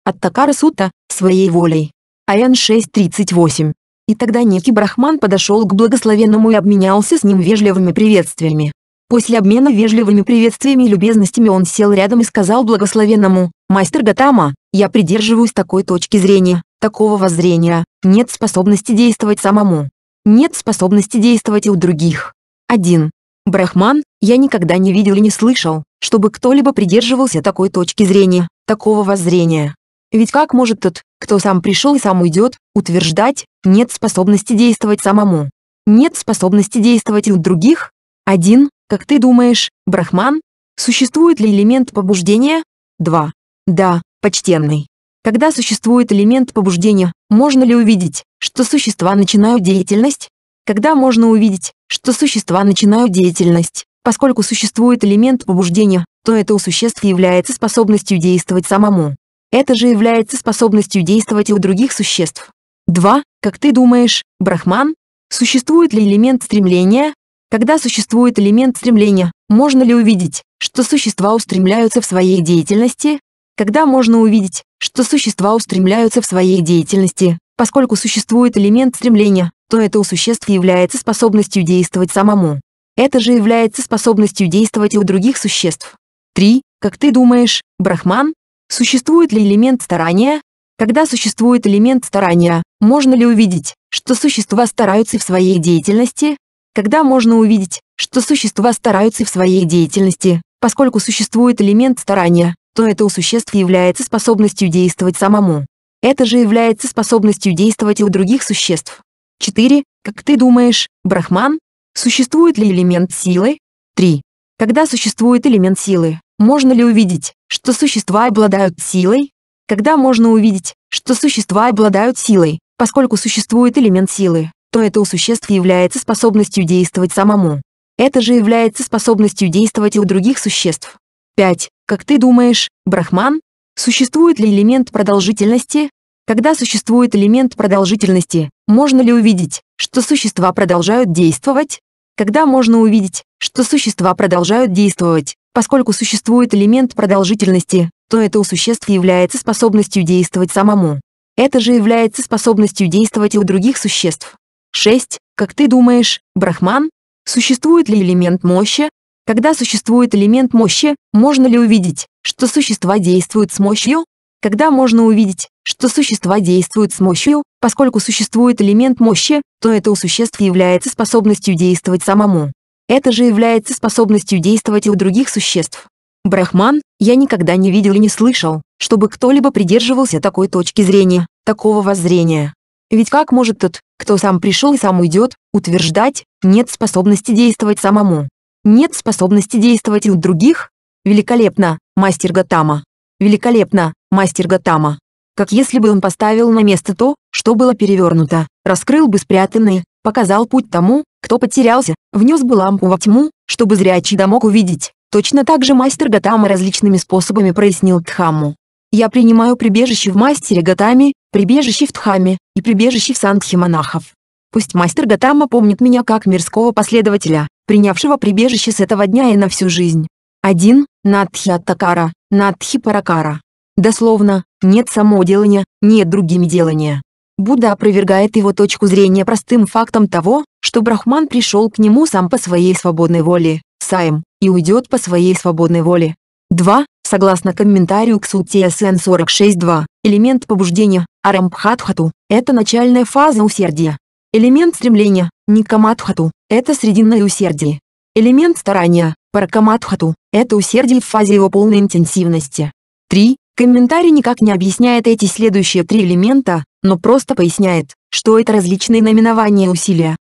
A: От Такара Сута, своей волей. Аян 6.38. И тогда некий брахман подошел к благословенному и обменялся с ним вежливыми приветствиями. После обмена вежливыми приветствиями и любезностями он сел рядом и сказал благословенному, «Мастер Гатама, я придерживаюсь такой точки зрения, такого воззрения, нет способности действовать самому. Нет способности действовать и у других. Один Брахман, я никогда не видел и не слышал, чтобы кто-либо придерживался такой точки зрения, такого воззрения. Ведь как может тот, кто сам пришел и сам уйдет, утверждать, нет способности действовать самому? Нет способности действовать и у других? Один.» Как ты думаешь, Брахман, существует ли элемент побуждения? 2. Да, почтенный. Когда существует элемент побуждения, можно ли увидеть, что существа начинают деятельность? Когда можно увидеть, что существа начинают деятельность? Поскольку существует элемент побуждения, то это у существ является способностью действовать самому. Это же является способностью действовать и у других существ. 2. Как ты думаешь, Брахман, существует ли элемент стремления? Когда существует элемент стремления, можно ли увидеть, что существа устремляются в своей деятельности? Когда можно увидеть, что существа устремляются в своей деятельности, поскольку существует элемент стремления, то это у существ является способностью действовать самому. Это же является способностью действовать и у других существ. 3. Как ты думаешь, Брахман? Существует ли элемент старания? Когда существует элемент старания, можно ли увидеть, что существа стараются в своей деятельности? когда можно увидеть, что существа стараются в своей деятельности. Поскольку существует элемент старания, то это у существ является способностью действовать самому. Это же является способностью действовать и у других существ. 4. Как ты думаешь, Брахман? Существует ли элемент силы? 3. Когда существует элемент силы, можно ли увидеть, что существа обладают силой? Когда можно увидеть, что существа обладают силой, поскольку существует элемент силы, то это у существ является способностью действовать самому. Это же является способностью действовать и у других существ. 5. Как ты думаешь, Брахман? Существует ли элемент продолжительности? Когда существует элемент продолжительности, можно ли увидеть, что существа продолжают действовать? Когда можно увидеть, что существа продолжают действовать, поскольку существует элемент продолжительности, то это у существ является способностью действовать самому. Это же является способностью действовать и у других существ. 6. Как ты думаешь, Брахман? Существует ли элемент мощи? Когда существует элемент мощи, можно ли увидеть, что существа действуют с мощью? Когда можно увидеть, что существа действуют с мощью, поскольку существует элемент мощи, то это у существ является способностью действовать самому. Это же является способностью действовать и у других существ. Брахман, я никогда не видел и не слышал, чтобы кто-либо придерживался такой точки зрения, такого воззрения. Ведь как может тот, кто сам пришел и сам уйдет, утверждать, нет способности действовать самому? Нет способности действовать и у других? Великолепно, мастер Гатама. Великолепно, мастер Гатама. Как если бы он поставил на место то, что было перевернуто, раскрыл бы спрятанное, показал путь тому, кто потерялся, внес бы лампу во тьму, чтобы зрячий да мог увидеть. Точно так же мастер Гатама различными способами прояснил Дхамму. Я принимаю прибежище в мастере Гатами, прибежище в Дхаме и прибежище в Сандхе монахов. Пусть мастер Гатама помнит меня как мирского последователя, принявшего прибежище с этого дня и на всю жизнь. Один, Надхи Аттакара, Надхи Паракара. Дословно, нет самоделания, нет другими делания. Будда опровергает его точку зрения простым фактом того, что Брахман пришел к нему сам по своей свободной воле, Саем, и уйдет по своей свободной воле. 2. Согласно комментарию к сути СН 46.2, элемент побуждения, Арамбхатхату – это начальная фаза усердия. Элемент стремления – Никаматхату – это срединное усердие. Элемент старания – Паракаматхату – это усердие в фазе его полной интенсивности. 3. Комментарий никак не объясняет эти следующие три элемента, но просто поясняет, что это различные наименования усилия.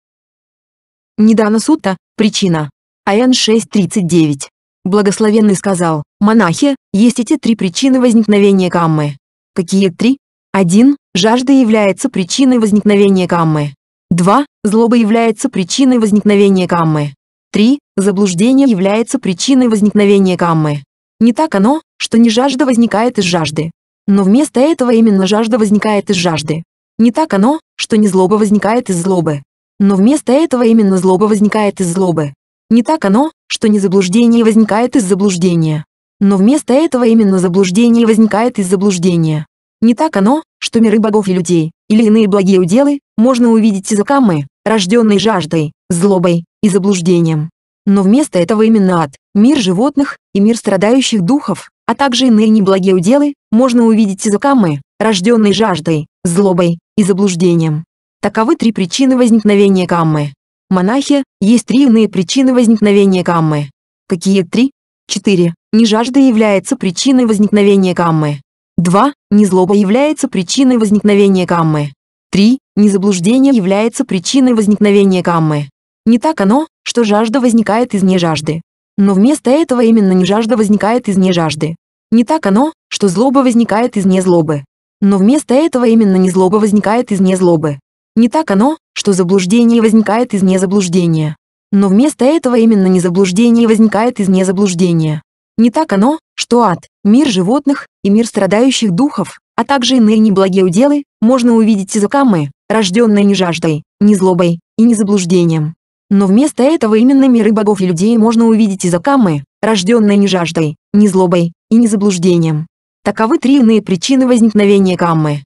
A: Недана Сутта – причина. АН 6.39. Благословенный сказал, монахи, есть эти три причины возникновения каммы. Какие три? 1. Жажда является причиной возникновения каммы. 2. Злоба является причиной возникновения каммы. 3. Заблуждение является причиной возникновения каммы. Не так оно, что не жажда возникает из жажды. Но вместо этого именно жажда возникает из жажды. Не так оно, что не злоба возникает из злобы. Но вместо этого именно злоба возникает из злобы. Не так оно, что не заблуждение возникает из заблуждения. Но вместо этого именно заблуждение возникает из заблуждения. Не так оно, что миры богов и людей, или иные благие уделы, можно увидеть из Акамы, рожденной жаждой, злобой и заблуждением. Но вместо этого именно ад, мир животных и мир страдающих духов, а также иные неблагие уделы, можно увидеть из Акамы, рожденной жаждой, злобой и заблуждением. Таковы три причины возникновения Каммы. Монахи, есть три иные причины возникновения Каммы. Какие три? 4. Нежажда является причиной возникновения Каммы. 2. Незлоба является причиной возникновения каммы. 3. Незаблуждение является причиной возникновения каммы. Не так оно, что жажда возникает из нежажды. Но вместо этого именно нежажда возникает из нежажды. Не так оно, что злоба возникает из незлобы. Но вместо этого именно незлоба возникает из незлобы. Не так оно, что заблуждение возникает из незаблуждения. Но вместо этого именно незаблуждение возникает из незаблуждения. Не так оно, что ад, мир животных и мир страдающих духов, а также иные неблагие уделы, можно увидеть из Акамы, рожденной не жаждой, не злобой и не заблуждением. Но вместо этого именно миры богов и людей можно увидеть из Акамы, рожденной не жаждой, не злобой и не заблуждением. Таковы три иные причины возникновения Каммы.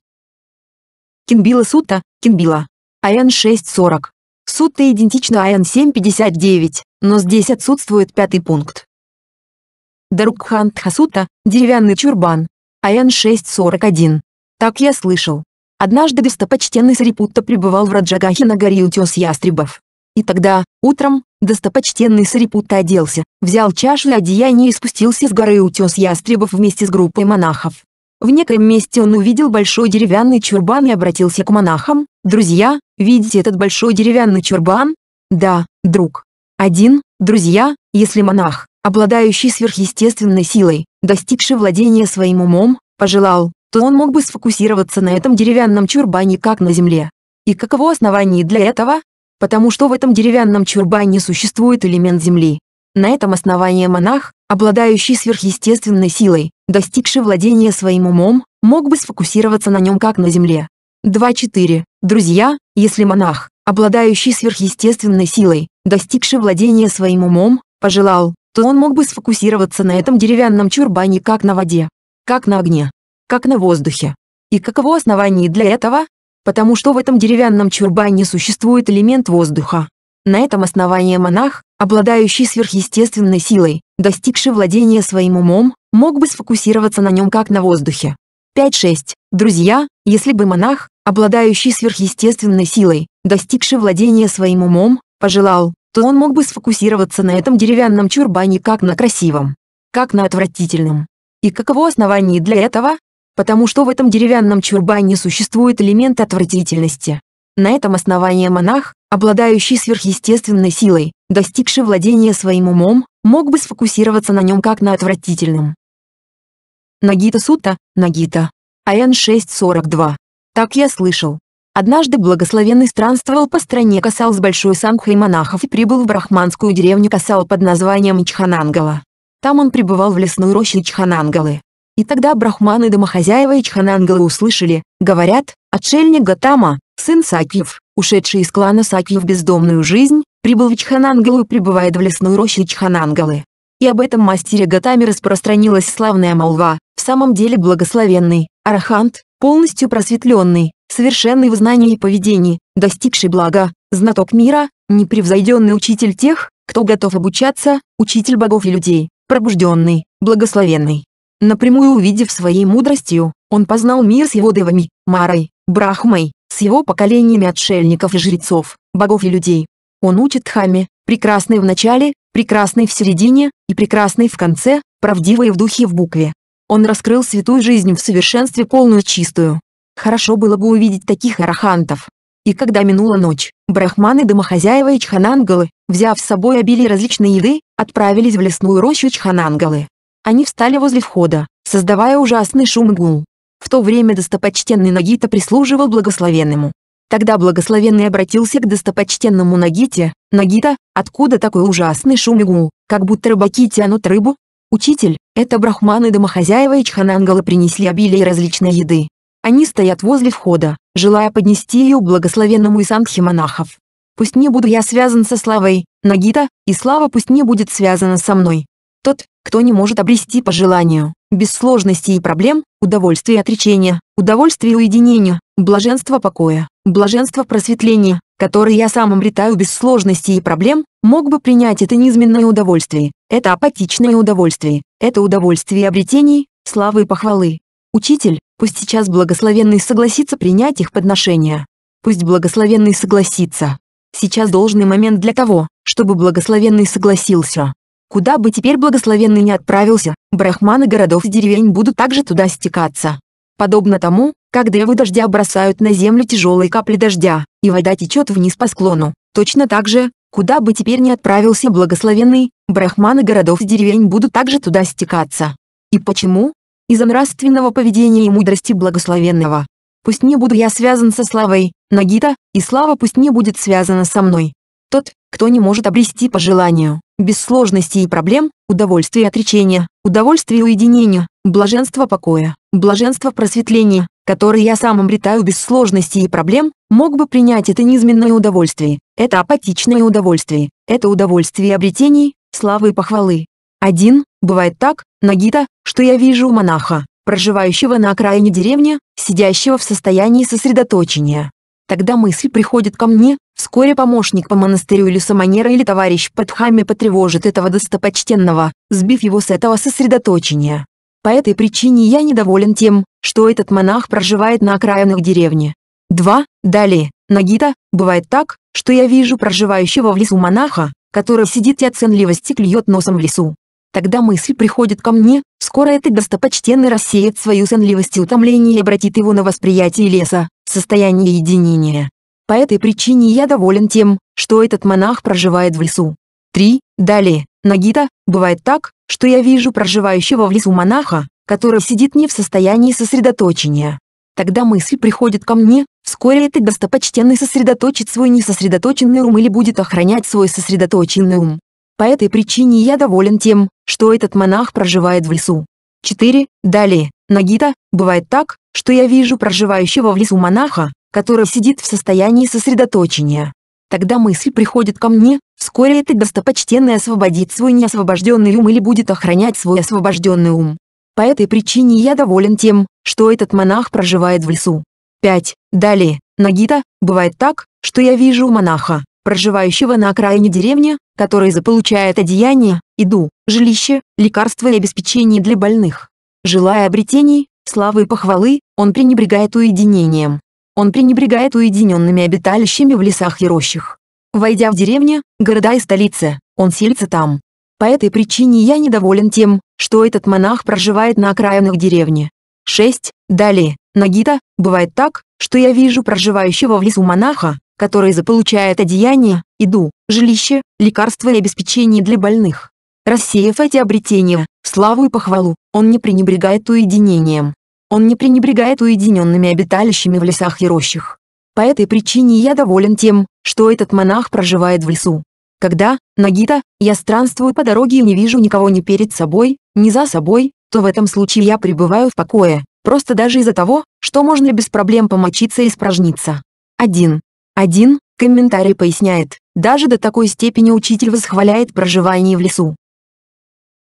A: Кинбила сутта, Кинбила. АН 6.40. Сутта идентична АН 7.59, но здесь отсутствует пятый пункт. Дарукхан Тхасута, деревянный чурбан. АН 641. Так я слышал. Однажды достопочтенный Сарипутта пребывал в Раджагахе на горе утес ястребов. И тогда, утром, достопочтенный Сарипутта оделся, взял чашу и одеяние и спустился с горы утес ястребов вместе с группой монахов. В некоем месте он увидел большой деревянный чурбан и обратился к монахам. «Друзья, видите этот большой деревянный чурбан?» «Да, друг». «Один, друзья, если монах, обладающий сверхъестественной силой, достигший владения своим умом, пожелал, то он мог бы сфокусироваться на этом деревянном чурбане как на земле. И каково основание для этого? Потому что в этом деревянном чурбане существует элемент земли. На этом основании монах, обладающий сверхъестественной силой, достигший владения своим умом, мог бы сфокусироваться на нем как на земле. 2.4. Друзья, если монах, обладающий сверхъестественной силой, достигший владения своим умом, пожелал, то он мог бы сфокусироваться на этом деревянном чурбане как на воде, как на огне, как на воздухе. И каково основание для этого? Потому что в этом деревянном чурбане существует элемент воздуха. На этом основании монах, обладающий сверхъестественной силой, достигший владения своим умом, мог бы сфокусироваться на нем как на воздухе. 5-6. Друзья, если бы монах, обладающий сверхъестественной силой, достигший владения своим умом, пожелал, то он мог бы сфокусироваться на этом деревянном чурбане как на красивом, как на отвратительном. И каково основание для этого? Потому что в этом деревянном чурбане существует элемент отвратительности. На этом основании монах, обладающий сверхъестественной силой, достигший владения своим умом, мог бы сфокусироваться на нем как на отвратительном. Нагита Сута, Нагита. АН 642. Так я слышал. Однажды благословенный странствовал по стране Касал с большой сангхой монахов и прибыл в брахманскую деревню Касал под названием Чханангала. Там он пребывал в лесной роще Чханангалы. И тогда брахманы домохозяева Чханангалы услышали, говорят, отшельник Гатама, сын Сакиев, ушедший из клана Сакиев в бездомную жизнь, прибыл в Чханангалу и пребывает в лесной роще Чханангалы. И об этом мастере Гатаме распространилась славная молва, в самом деле благословенный, арахант, полностью просветленный, совершенный в знании и поведении, достигший блага, знаток мира, непревзойденный учитель тех, кто готов обучаться, учитель богов и людей, пробужденный, благословенный. Напрямую увидев своей мудростью, он познал мир с его девами, Марой, Брахмой, с его поколениями отшельников и жрецов, богов и людей. Он учит хами, прекрасный в начале, прекрасный в середине и прекрасный в конце, правдивый в духе и в букве. Он раскрыл святую жизнь в совершенстве полную чистую, Хорошо было бы увидеть таких арахантов. И когда минула ночь, брахманы домохозяева и чхананголы, взяв с собой обилие различной еды, отправились в лесную рощу чхананголы. Они встали возле входа, создавая ужасный шум и гул. В то время достопочтенный Нагита прислуживал благословенному. Тогда благословенный обратился к достопочтенному Нагите, «Нагита, откуда такой ужасный шум и гул, как будто рыбаки тянут рыбу?» «Учитель, это брахманы домохозяева и чхананголы принесли обилие различной еды, они стоят возле входа, желая поднести ее благословенному Исанхи монахов. «Пусть не буду я связан со славой, Нагита, и слава пусть не будет связана со мной. Тот, кто не может обрести по желанию, без сложностей и проблем, удовольствие отречения, удовольствие уединения, блаженство покоя, блаженство просветления, которое я сам обретаю без сложностей и проблем, мог бы принять это низменное удовольствие, это апатичное удовольствие, это удовольствие обретений, славы и похвалы, Учитель, пусть сейчас благословенный согласится принять их подношение. Пусть благословенный согласится. Сейчас должный момент для того, чтобы благословенный согласился. Куда бы теперь благословенный не отправился, брахманы городов и деревень будут также туда стекаться. Подобно тому, как девы дождя бросают на землю тяжелые капли дождя, и вода течет вниз по склону, точно так же, куда бы теперь ни отправился благословенный, брахманы городов и деревень будут также туда стекаться. И почему? из-за нравственного поведения и мудрости благословенного. Пусть не буду я связан со славой, Нагита, и слава пусть не будет связана со мной. Тот, кто не может обрести по желанию, без сложностей и проблем, удовольствие отречения, удовольствие уединения, блаженство покоя, блаженство просветления, которые я сам обретаю без сложностей и проблем, мог бы принять это неизменное удовольствие, это апатичное удовольствие, это удовольствие обретений, славы и похвалы, один, бывает так, Нагита, что я вижу монаха, проживающего на окраине деревни, сидящего в состоянии сосредоточения. Тогда мысль приходит ко мне, вскоре помощник по монастырю или самонера или товарищ патхами потревожит этого достопочтенного, сбив его с этого сосредоточения. По этой причине я недоволен тем, что этот монах проживает на окраинах деревни. 2. Далее, Нагита, бывает так, что я вижу проживающего в лесу монаха, который сидит и от клюет носом в лесу. Тогда мысль приходит ко мне, скоро этот достопочтенный рассеет свою сонливость и утомление и обратит его на восприятие леса, состояние единения. По этой причине я доволен тем, что этот монах проживает в лесу. 3. Далее, Нагита, бывает так, что я вижу проживающего в лесу монаха, который сидит не в состоянии сосредоточения. Тогда мысль приходит ко мне, вскоре этот достопочтенный сосредоточит свой несосредоточенный ум или будет охранять свой сосредоточенный ум. По этой причине я доволен тем, что этот монах проживает в лесу. 4. Далее, Нагита, бывает так, что я вижу проживающего в лесу монаха, который сидит в состоянии сосредоточения. Тогда мысль приходит ко мне, вскоре этот достопочтенный освободит свой неосвобожденный ум или будет охранять свой освобожденный ум. По этой причине я доволен тем, что этот монах проживает в лесу. 5. Далее, Нагита, бывает так, что я вижу монаха, проживающего на окраине деревни, который заполучает одеяние, еду, жилище, лекарства и обеспечение для больных. Желая обретений, славы и похвалы, он пренебрегает уединением. Он пренебрегает уединенными обиталищами в лесах и рощах. Войдя в деревни, города и столицы, он селится там. По этой причине я недоволен тем, что этот монах проживает на окраинах деревни. 6. Далее, Нагита, бывает так, что я вижу проживающего в лесу монаха, который заполучает одеяние, еду, жилище, лекарства и обеспечение для больных. Рассеяв эти обретения, славу и похвалу, он не пренебрегает уединением. Он не пренебрегает уединенными обиталищами в лесах и рощах. По этой причине я доволен тем, что этот монах проживает в лесу. Когда, Нагита, я странствую по дороге и не вижу никого ни перед собой, ни за собой, то в этом случае я пребываю в покое, просто даже из-за того, что можно без проблем помочиться и спражниться. 1. Один комментарий поясняет, даже до такой степени учитель восхваляет проживание в лесу.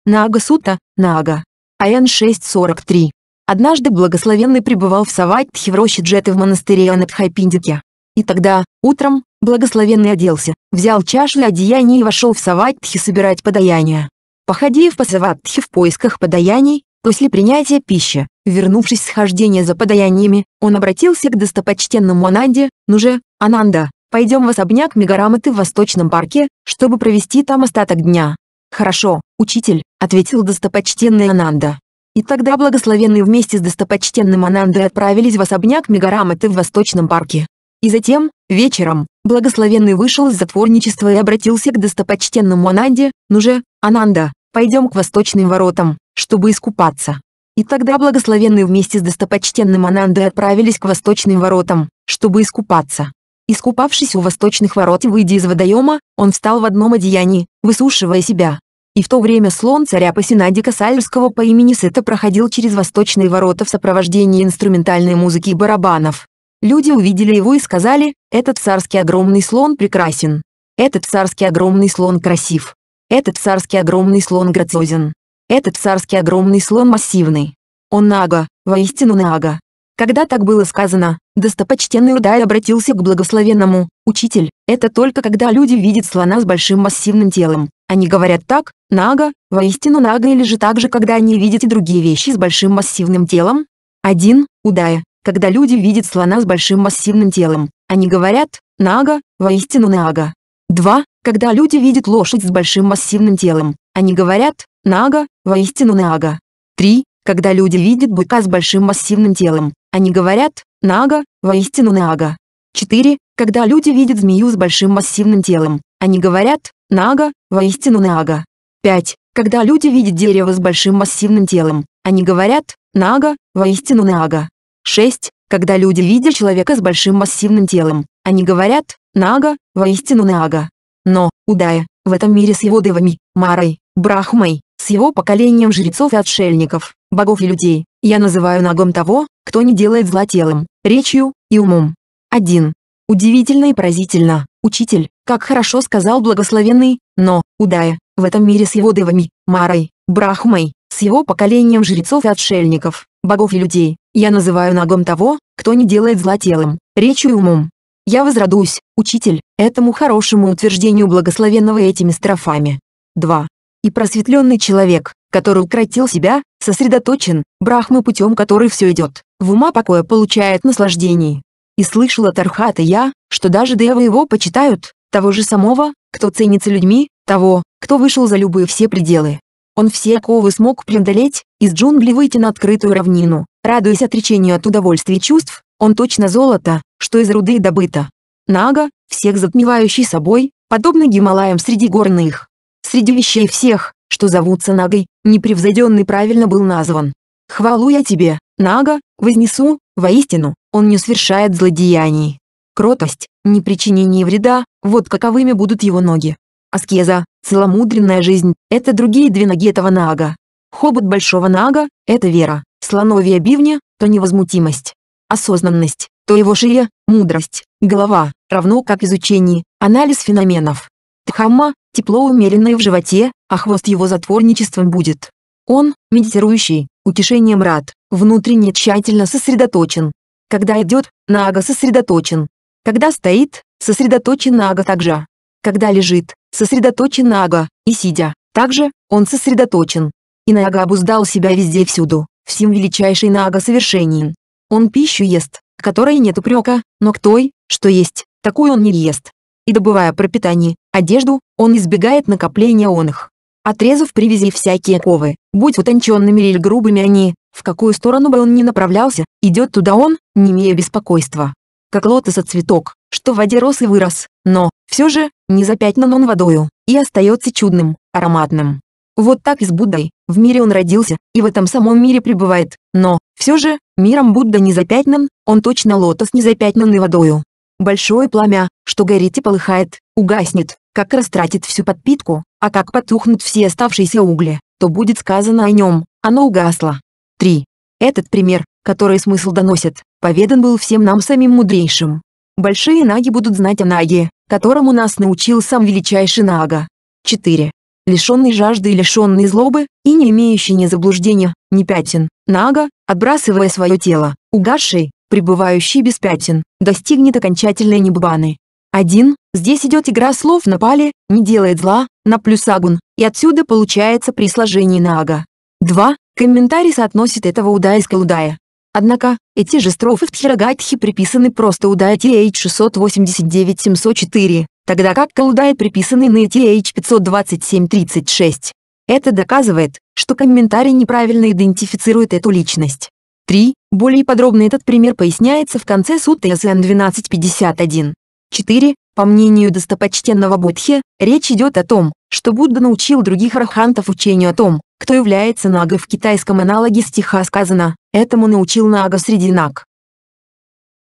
A: Нага Сута, Нага. АН 643. Однажды благословенный пребывал в Саватхи в роще Джеты в монастыре Анатхайпиндике. И тогда, утром, благословенный оделся, взял чашу и одеяние и вошел в Саватхи собирать подаяния. Походив по Саватхи в поисках подаяний, после принятия пищи, вернувшись с хождения за подаяниями, он обратился к достопочтенному Ананде, «Ну же, «Ананда, пойдем в особняк Мегараматы в Восточном парке, чтобы провести там остаток дня». «Хорошо, учитель», — ответил достопочтенный Ананда. И тогда благословенные вместе с достопочтенным Анандой отправились в особняк Мегараматы в Восточном парке. И затем, вечером, благословенный вышел из затворничества и обратился к достопочтенному Ананде, «Ну же, Ананда, пойдем к восточным воротам, чтобы искупаться». И тогда благословенные вместе с достопочтенным Анандой отправились к восточным воротам, чтобы искупаться. Искупавшись у восточных ворот и выйдя из водоема, он встал в одном одеянии, высушивая себя. И в то время слон царя Пасинадика Сальского по имени Сета проходил через восточные ворота в сопровождении инструментальной музыки и барабанов. Люди увидели его и сказали, этот царский огромный слон прекрасен. Этот царский огромный слон красив. Этот царский огромный слон грациозен. Этот царский огромный слон массивный. Он Нага, воистину Нага. Когда так было сказано, Достопочтенный Удай обратился к благословенному, «Учитель, это только когда люди видят слона с большим массивным телом. Они говорят так, нага, воистину нага или же так же, когда они видят и другие вещи с большим массивным телом? Один, Удая, когда люди видят слона с большим массивным телом. Они говорят, нага, воистину нага. Два, Когда люди видят лошадь с большим массивным телом. Они говорят, нага, воистину нага. Три, Когда люди видят быка с большим массивным телом. Они говорят «нага», воистину «нага». 4. Когда люди видят змею с большим массивным телом, они говорят «нага», воистину «нага». 5. Когда люди видят дерево с большим массивным телом, они говорят «нага», воистину «нага». 6. Когда люди видят человека с большим массивным телом, они говорят «нага», воистину «нага». Но, удая, в этом мире с его девами, Марой, Брахмой, с его поколением жрецов и отшельников, богов и людей, я называю нагом того, кто не делает зла телом, речью и умом. 1. Удивительно и поразительно, учитель, как хорошо сказал благословенный, но, удая, в этом мире с его девами, Марой, Брахмой, с его поколением жрецов и отшельников, богов и людей, я называю нагом того, кто не делает зла телом, речью и умом. Я возрадуюсь, учитель, этому хорошему утверждению благословенного этими строфами. 2. И просветленный человек, который укротил себя, сосредоточен, брахмы путем который все идет, в ума покоя получает наслаждений. И слышала Тархата я, что даже девы его почитают, того же самого, кто ценится людьми, того, кто вышел за любые все пределы. Он все оковы смог преодолеть, из джунглей выйти на открытую равнину, радуясь отречению от удовольствий чувств, он точно золото, что из руды добыто. Нага, всех затмевающий собой, подобно Гималаям среди горных. Среди вещей всех, что зовутся Нагой, непревзойденный правильно был назван. «Хвалу я тебе, Нага, вознесу, воистину, он не совершает злодеяний. Кротость, непричинение вреда, вот каковыми будут его ноги. Аскеза, целомудренная жизнь, это другие две ноги этого Нага. Хобот большого Нага, это вера, слоновья бивня, то невозмутимость. Осознанность, то его шея, мудрость, голова, равно как изучение, анализ феноменов. Тхамма, тепло умеренное в животе, а хвост его затворничеством будет. Он, медитирующий, утешением рад, внутренне тщательно сосредоточен. Когда идет, Нага сосредоточен. Когда стоит, сосредоточен Нага также. Когда лежит, сосредоточен Нага, и сидя, также, он сосредоточен. И Нага обуздал себя везде и всюду, всем величайший Нага совершенен. Он пищу ест, которой нет упрека, но к той, что есть, такой он не ест. И добывая пропитание, одежду, он избегает накопления он их. Отрезав привязи всякие ковы, будь утонченными или грубыми они, в какую сторону бы он ни направлялся, идет туда он, не имея беспокойства. Как лотоса цветок, что в воде рос и вырос, но, все же, не запятнан он водою, и остается чудным, ароматным. Вот так и с Буддой, в мире он родился, и в этом самом мире пребывает, но, все же, миром Будда не запятнан, он точно лотос не запятнанный водою. Большое пламя, что горит и полыхает, угаснет, как растратит всю подпитку, а как потухнут все оставшиеся угли, то будет сказано о нем, оно угасло. 3. Этот пример, который смысл доносит, поведан был всем нам самим мудрейшим. Большие наги будут знать о наге, которому нас научил сам величайший нага. 4. Лишенный жажды и лишенный злобы, и не имеющий ни заблуждения, ни пятен, нага, отбрасывая свое тело, угасший, пребывающий без пятен, достигнет окончательной небубаны. 1. Здесь идет игра слов на пале, не делает зла, на плюс агун, и отсюда получается при сложении на ага. 2. Комментарий соотносит этого удая с калудая. Однако, эти же строфы в Тхирагатхе приписаны просто удая TH 689704, тогда как калудая приписаны на TH 527-36. Это доказывает, что комментарий неправильно идентифицирует эту личность. 3. Более подробно этот пример поясняется в конце суты СН 1251. 4. По мнению достопочтенного Будхи, речь идет о том, что Будда научил других архантов учению о том, кто является Нага в китайском аналоге стиха сказано «этому научил Нага среди Наг».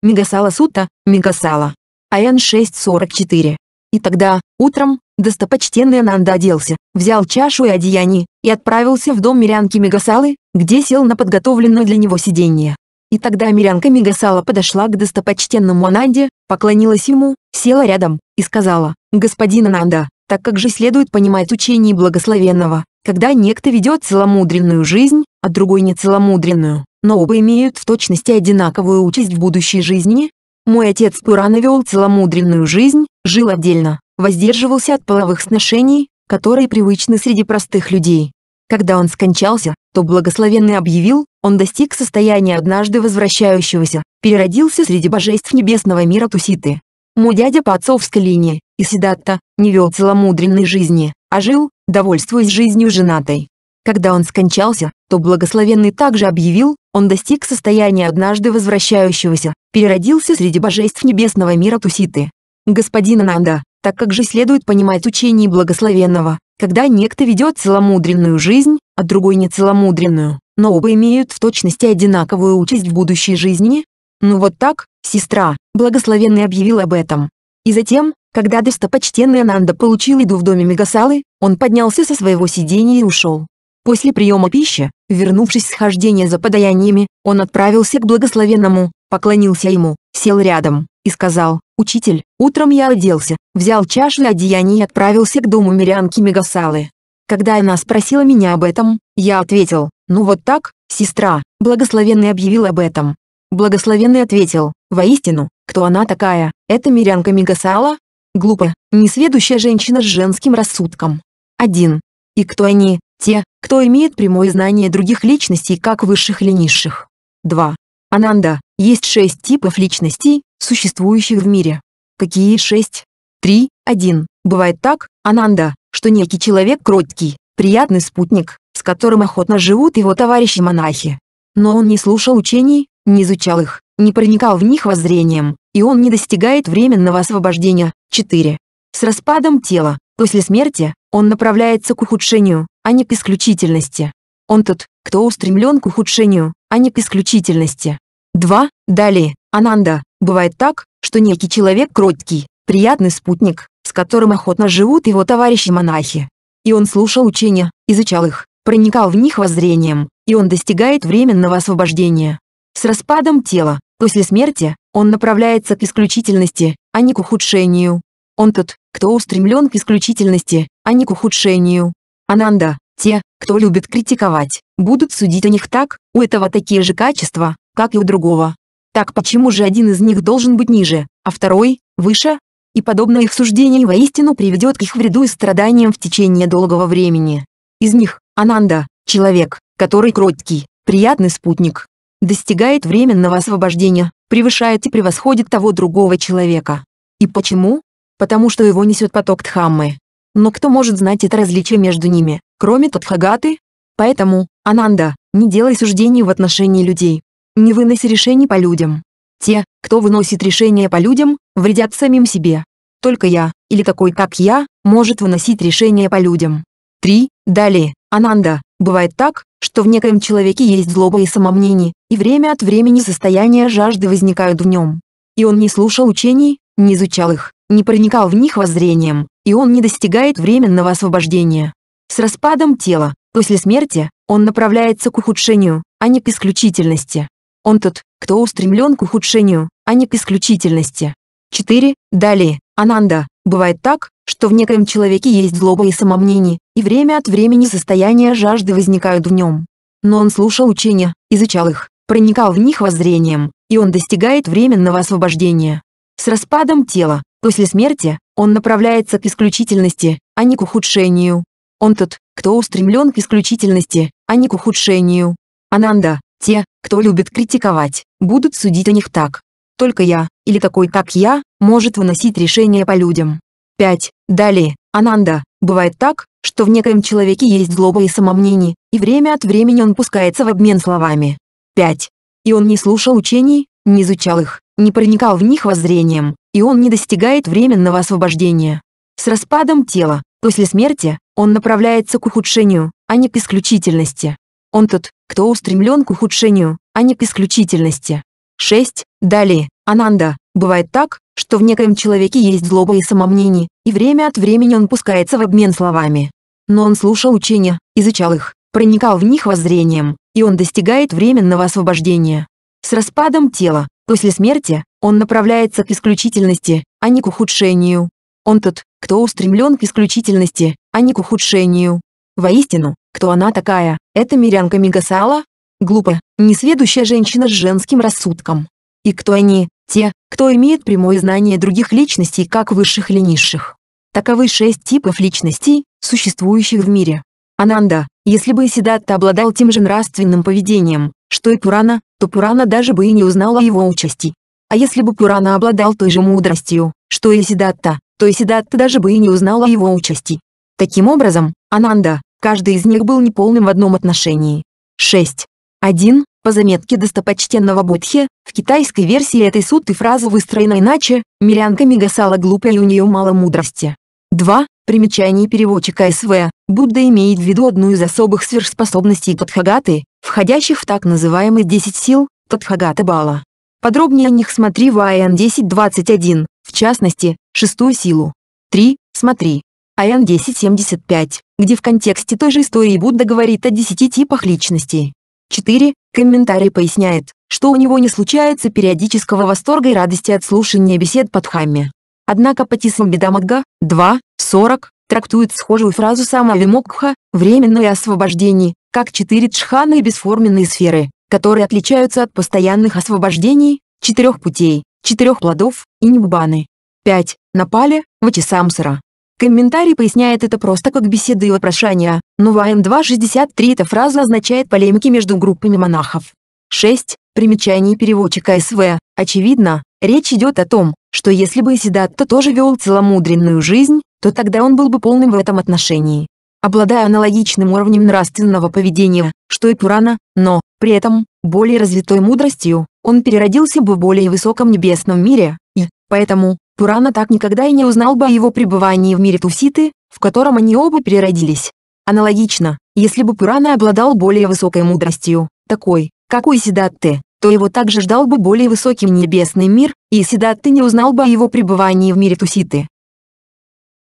A: Мегасала Сута, Мегасала. АН 644. И тогда, утром, достопочтенный Ананда оделся, взял чашу и одеяние, и отправился в дом мирянки Мегасалы, где сел на подготовленное для него сиденье. И тогда мирянка Мегасала подошла к достопочтенному Ананде, поклонилась ему, села рядом и сказала, «Господин Ананда, так как же следует понимать учение благословенного, когда некто ведет целомудренную жизнь, а другой не целомудренную, но оба имеют в точности одинаковую участь в будущей жизни? Мой отец Пурана вел целомудренную жизнь, жил отдельно, воздерживался от половых сношений, которые привычны среди простых людей. Когда он скончался, то благословенный объявил, он достиг состояния однажды возвращающегося, переродился среди божеств небесного мира Туситы. Му дядя по отцовской линии, и Сидатта, не вел целомудренной жизни, а жил, довольствуясь жизнью женатой. Когда он скончался, то благословенный также объявил, он достиг состояния однажды возвращающегося, переродился среди божеств небесного мира Туситы. Господин Ананда, так как же следует понимать учение благословенного, когда некто ведет целомудренную жизнь, а другой нецеломудренную, но оба имеют в точности одинаковую участь в будущей жизни? Ну вот так, сестра, благословенный объявил об этом. И затем, когда достопочтенный Ананда получил еду в доме Мегасалы, он поднялся со своего сидения и ушел. После приема пищи, вернувшись с хождения за подаяниями, он отправился к благословенному, поклонился ему, сел рядом, и сказал, «Учитель, утром я оделся, взял чашу и одеяние и отправился к дому мирянки Мегасалы. Когда она спросила меня об этом, я ответил, «Ну вот так, сестра, благословенный объявил об этом». Благословенный ответил, «Воистину, кто она такая, это мирянка Мигасала?» Глупо, несведущая женщина с женским рассудком. 1. И кто они, те, кто имеет прямое знание других личностей как высших или низших. 2. Ананда, есть шесть типов личностей, существующих в мире. Какие шесть? 3, 1. Бывает так, Ананда, что некий человек кроткий, приятный спутник, с которым охотно живут его товарищи-монахи. Но он не слушал учений, не изучал их, не проникал в них воззрением, и он не достигает временного освобождения. 4. С распадом тела, после смерти, он направляется к ухудшению, а не к исключительности. Он тот, кто устремлен к ухудшению, а не к исключительности. 2. Далее, Ананда, бывает так, что некий человек кроткий, приятный спутник, которым охотно живут его товарищи-монахи. И он слушал учения, изучал их, проникал в них воззрением, и он достигает временного освобождения. С распадом тела, после смерти, он направляется к исключительности, а не к ухудшению. Он тот, кто устремлен к исключительности, а не к ухудшению. Ананда, те, кто любит критиковать, будут судить о них так, у этого такие же качества, как и у другого. Так почему же один из них должен быть ниже, а второй – выше? и подобное их суждение воистину приведет к их вреду и страданиям в течение долгого времени. Из них, Ананда, человек, который кроткий, приятный спутник, достигает временного освобождения, превышает и превосходит того другого человека. И почему? Потому что его несет поток тхаммы. Но кто может знать это различие между ними, кроме Тадхагаты? Поэтому, Ананда, не делай суждений в отношении людей. Не выноси решений по людям. Те, кто выносит решения по людям, вредят самим себе. Только я, или такой как я, может выносить решения по людям. 3. Далее, Ананда, бывает так, что в некоем человеке есть злоба и самомнение, и время от времени состояния жажды возникают в нем. И он не слушал учений, не изучал их, не проникал в них воззрением, и он не достигает временного освобождения. С распадом тела, после смерти, он направляется к ухудшению, а не к исключительности. Он тот, кто устремлен к ухудшению, а не к исключительности. 4. Далее, Ананда, бывает так, что в некоем человеке есть злоба и самомнение, и время от времени состояния жажды возникают в нем. Но он слушал учения, изучал их, проникал в них воззрением, и он достигает временного освобождения. С распадом тела, после смерти, он направляется к исключительности, а не к ухудшению. Он тот, кто устремлен к исключительности, а не к ухудшению. Ананда, те, кто любит критиковать, будут судить о них так. Только я, или такой как я, может выносить решения по людям. 5. Далее, Ананда, бывает так, что в некоем человеке есть злоба и самомнение, и время от времени он пускается в обмен словами. 5. И он не слушал учений, не изучал их, не проникал в них воззрением, и он не достигает временного освобождения. С распадом тела, после смерти, он направляется к ухудшению, а не к исключительности. Он тот, кто устремлен к ухудшению, а не к исключительности. 6. Далее, Ананда. Бывает так, что в некоем человеке есть злоба и самомнение, и время от времени он пускается в обмен словами. Но он слушал учения, изучал их, проникал в них воззрением, и он достигает временного освобождения. С распадом тела, после смерти, он направляется к исключительности, а не к ухудшению. Он тот, кто устремлен к исключительности, а не к ухудшению. Воистину, кто она такая? Это мирянка Мигасала? Глупая, несведущая женщина с женским рассудком. И кто они? Те, кто имеет прямое знание других личностей как высших или низших. Таковы шесть типов личностей, существующих в мире. Ананда, если бы Сидатта обладал тем же нравственным поведением, что и Пурана, то Пурана даже бы и не узнала его участи. А если бы Пурана обладал той же мудростью, что и Сидатта, то и Сидатта даже бы и не узнала его участи. Таким образом, Ананда, Каждый из них был неполным в одном отношении. 6. 1. По заметке достопочтенного Будхи, в китайской версии этой сутты фраза выстроена иначе, Мирянка Мегасала глупая и у нее мало мудрости. 2. Примечание переводчика СВ. Будда имеет в виду одну из особых сверхспособностей Тадхагаты, входящих в так называемые 10 сил, Тадхагата Бала. Подробнее о них смотри в АН 10.21, в частности, шестую силу. 3. Смотри. АН-1075, где в контексте той же истории Будда говорит о 10 типах личностей. 4. Комментарий поясняет, что у него не случается периодического восторга и радости от слушания бесед под хамме. Однако Патисам 2 40 трактует схожую фразу самавимокха «временное освобождение», как четыре тшханы и бесформенные сферы, которые отличаются от постоянных освобождений, четырех путей, четырех плодов и ниббаны. 5. Напали, Ватисамсара, Комментарий поясняет это просто как беседы и вопрошания, но в АМ-263 эта фраза означает полемики между группами монахов. 6. Примечание переводчика СВ. Очевидно, речь идет о том, что если бы Исидатта тоже вел целомудренную жизнь, то тогда он был бы полным в этом отношении. Обладая аналогичным уровнем нравственного поведения, что и Пурана, но, при этом, более развитой мудростью, он переродился бы в более высоком небесном мире, и, поэтому, Пурана так никогда и не узнал бы о его пребывании в мире Туситы, в котором они оба переродились. Аналогично, если бы Пурана обладал более высокой мудростью, такой, как у Исидатты, то его также ждал бы более высокий небесный мир, и Исидатты не узнал бы о его пребывании в мире Туситы.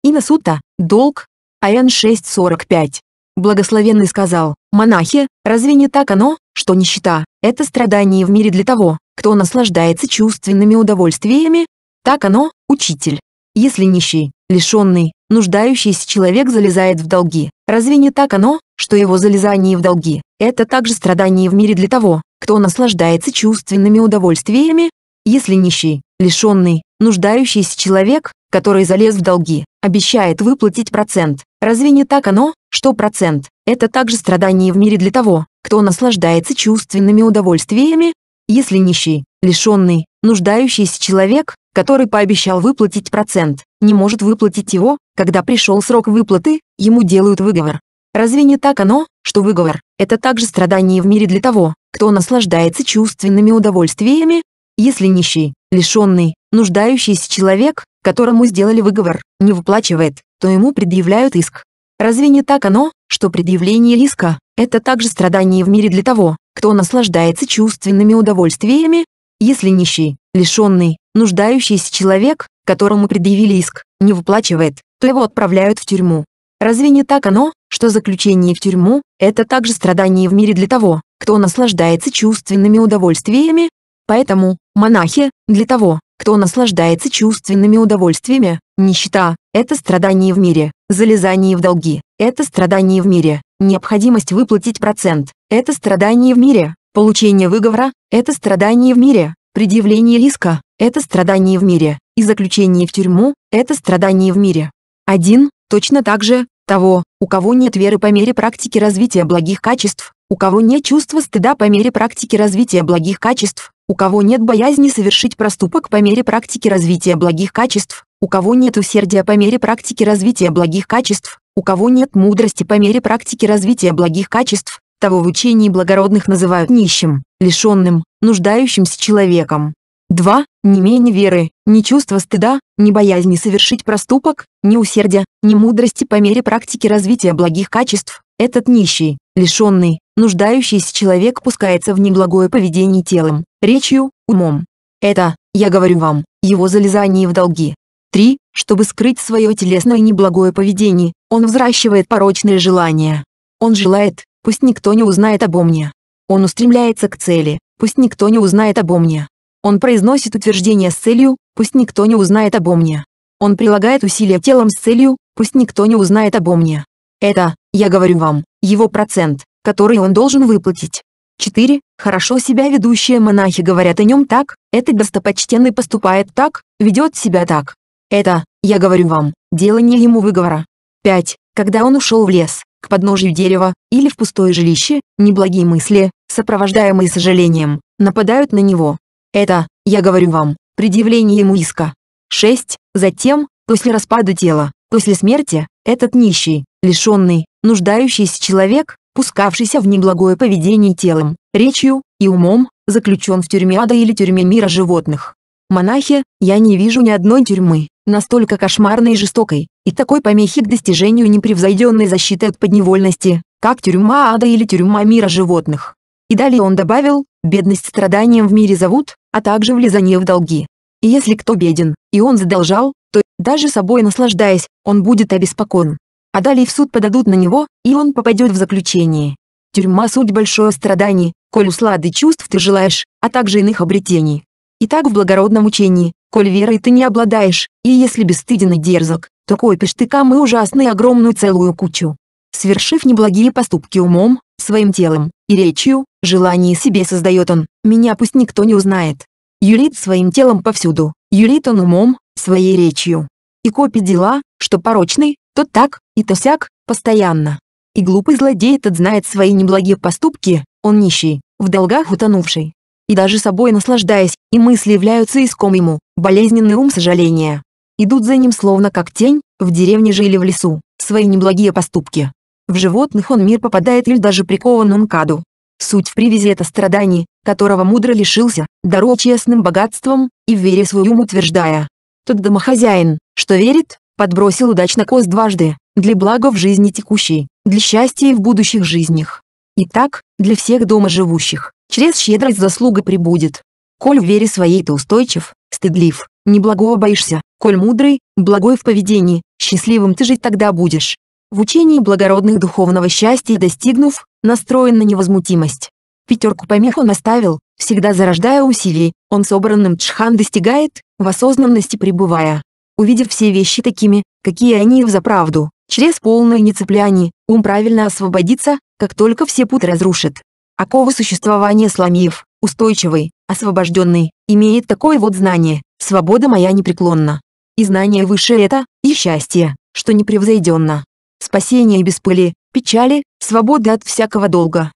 A: Инасута, долг, Аян 6.45. Благословенный сказал, «Монахи, разве не так оно, что нищета – это страдание в мире для того, кто наслаждается чувственными удовольствиями, так оно, учитель. Если нищий, лишенный, нуждающийся человек залезает в долги, разве не так оно, что его залезание в долги – это также страдание в мире для того, кто наслаждается чувственными удовольствиями? Если нищий, лишенный, нуждающийся человек, который залез в долги, обещает выплатить процент, разве не так оно, что процент – это также страдание в мире для того, кто наслаждается чувственными удовольствиями? Если нищий, лишенный, нуждающийся человек, который пообещал выплатить процент, не может выплатить его, когда пришел срок выплаты, ему делают выговор. Разве не так оно, что выговор – это также страдание в мире для того, кто наслаждается чувственными удовольствиями? Если нищий, лишенный, нуждающийся человек, которому сделали выговор, не выплачивает, то ему предъявляют иск. Разве не так оно, что предъявление иска – это также страдание в мире для того, кто наслаждается чувственными удовольствиями? Если нищий, лишенный, нуждающийся человек, которому предъявили иск, не выплачивает, то его отправляют в тюрьму. Разве не так оно, что заключение в тюрьму – это также страдание в мире для того, кто наслаждается чувственными удовольствиями? Поэтому, монахи, для того, кто наслаждается чувственными удовольствиями, нищета – это страдание в мире, залезание в долги – это страдание в мире, необходимость выплатить процент – это страдание в мире, Получение выговора – это страдание в мире, предъявление иска – это страдание в мире, и заключение в тюрьму – это страдание в мире. Один Точно так же, того, у кого нет веры по мере практики развития благих качеств, у кого нет чувства стыда по мере практики развития благих качеств, у кого нет боязни совершить проступок по мере практики развития благих качеств, у кого нет усердия по мере практики развития благих качеств, у кого нет мудрости по мере практики развития благих качеств, того в учении благородных называют нищим, лишенным, нуждающимся человеком. 2. Не менее веры, ни чувства стыда, ни боязни совершить проступок, ни усердия, ни мудрости по мере практики развития благих качеств, этот нищий, лишенный, нуждающийся человек пускается в неблагое поведение телом, речью, умом. Это, я говорю вам, его залезание в долги. 3. Чтобы скрыть свое телесное неблагое поведение, он взращивает порочные желания. Он желает, Пусть никто не узнает обо мне. Он устремляется к цели. Пусть никто не узнает обо мне. Он произносит утверждение с целью. Пусть никто не узнает обо мне. Он прилагает усилия телом с целью. Пусть никто не узнает обо мне. Это, я говорю вам, его процент, который он должен выплатить. 4. Хорошо себя ведущие монахи говорят о нем так, этот достопочтенный поступает так, ведет себя так. Это, я говорю вам, дело не ему выговора. 5. Когда он ушел в лес, к подножию дерева, или в пустое жилище, неблагие мысли, сопровождаемые сожалением, нападают на него. Это, я говорю вам, предъявление ему иска. 6. Затем, после распада тела, после смерти, этот нищий, лишенный, нуждающийся человек, пускавшийся в неблагое поведение телом, речью и умом, заключен в тюрьме ада или тюрьме мира животных. Монахи, я не вижу ни одной тюрьмы, настолько кошмарной и жестокой, и такой помехи к достижению непревзойденной защиты от подневольности, как тюрьма ада или тюрьма мира животных. И далее он добавил, бедность страданием в мире зовут, а также влезание в долги. И если кто беден, и он задолжал, то, даже собой наслаждаясь, он будет обеспокоен. А далее в суд подадут на него, и он попадет в заключение. Тюрьма – суть большое страдание, коль услады чувств ты желаешь, а также иных обретений. Итак, в благородном учении, Коль верой ты не обладаешь, и если бесстыден и дерзок, то копишь ты камы ужасно огромную целую кучу. Свершив неблагие поступки умом, своим телом и речью, желание себе создает он, меня пусть никто не узнает. Юлит своим телом повсюду, юлит он умом, своей речью. И копит дела, что порочный, то так, и то сяк, постоянно. И глупый злодей этот знает свои неблагие поступки, он нищий, в долгах утонувший, и даже собой наслаждаясь, и мысли являются иском ему, болезненный ум сожаления. Идут за ним словно как тень, в деревне же или в лесу, свои неблагие поступки. В животных он мир попадает или даже прикован он каду. Суть в привязи это страдание, которого мудро лишился, даруя честным богатством, и в вере свою утверждая. Тот домохозяин, что верит, подбросил удачно коз дважды, для блага в жизни текущей, для счастья и в будущих жизнях. Итак, для всех дома живущих. Чрез щедрость заслуга прибудет. Коль в вере своей ты устойчив, стыдлив, неблагого боишься, коль мудрый, благой в поведении, счастливым ты жить тогда будешь. В учении благородных духовного счастья достигнув, настроен на невозмутимость. Пятерку помех он оставил, всегда зарождая усилий, он собранным джхан достигает, в осознанности пребывая. Увидев все вещи такими, какие они в заправду, через полное нецепляние, ум правильно освободится, как только все путы разрушит. Оковы существования сломив, устойчивый, освобожденный, имеет такое вот знание, свобода моя непреклонна. И знание высшее это, и счастье, что непревзойденно. Спасение без пыли, печали, свобода от всякого долга.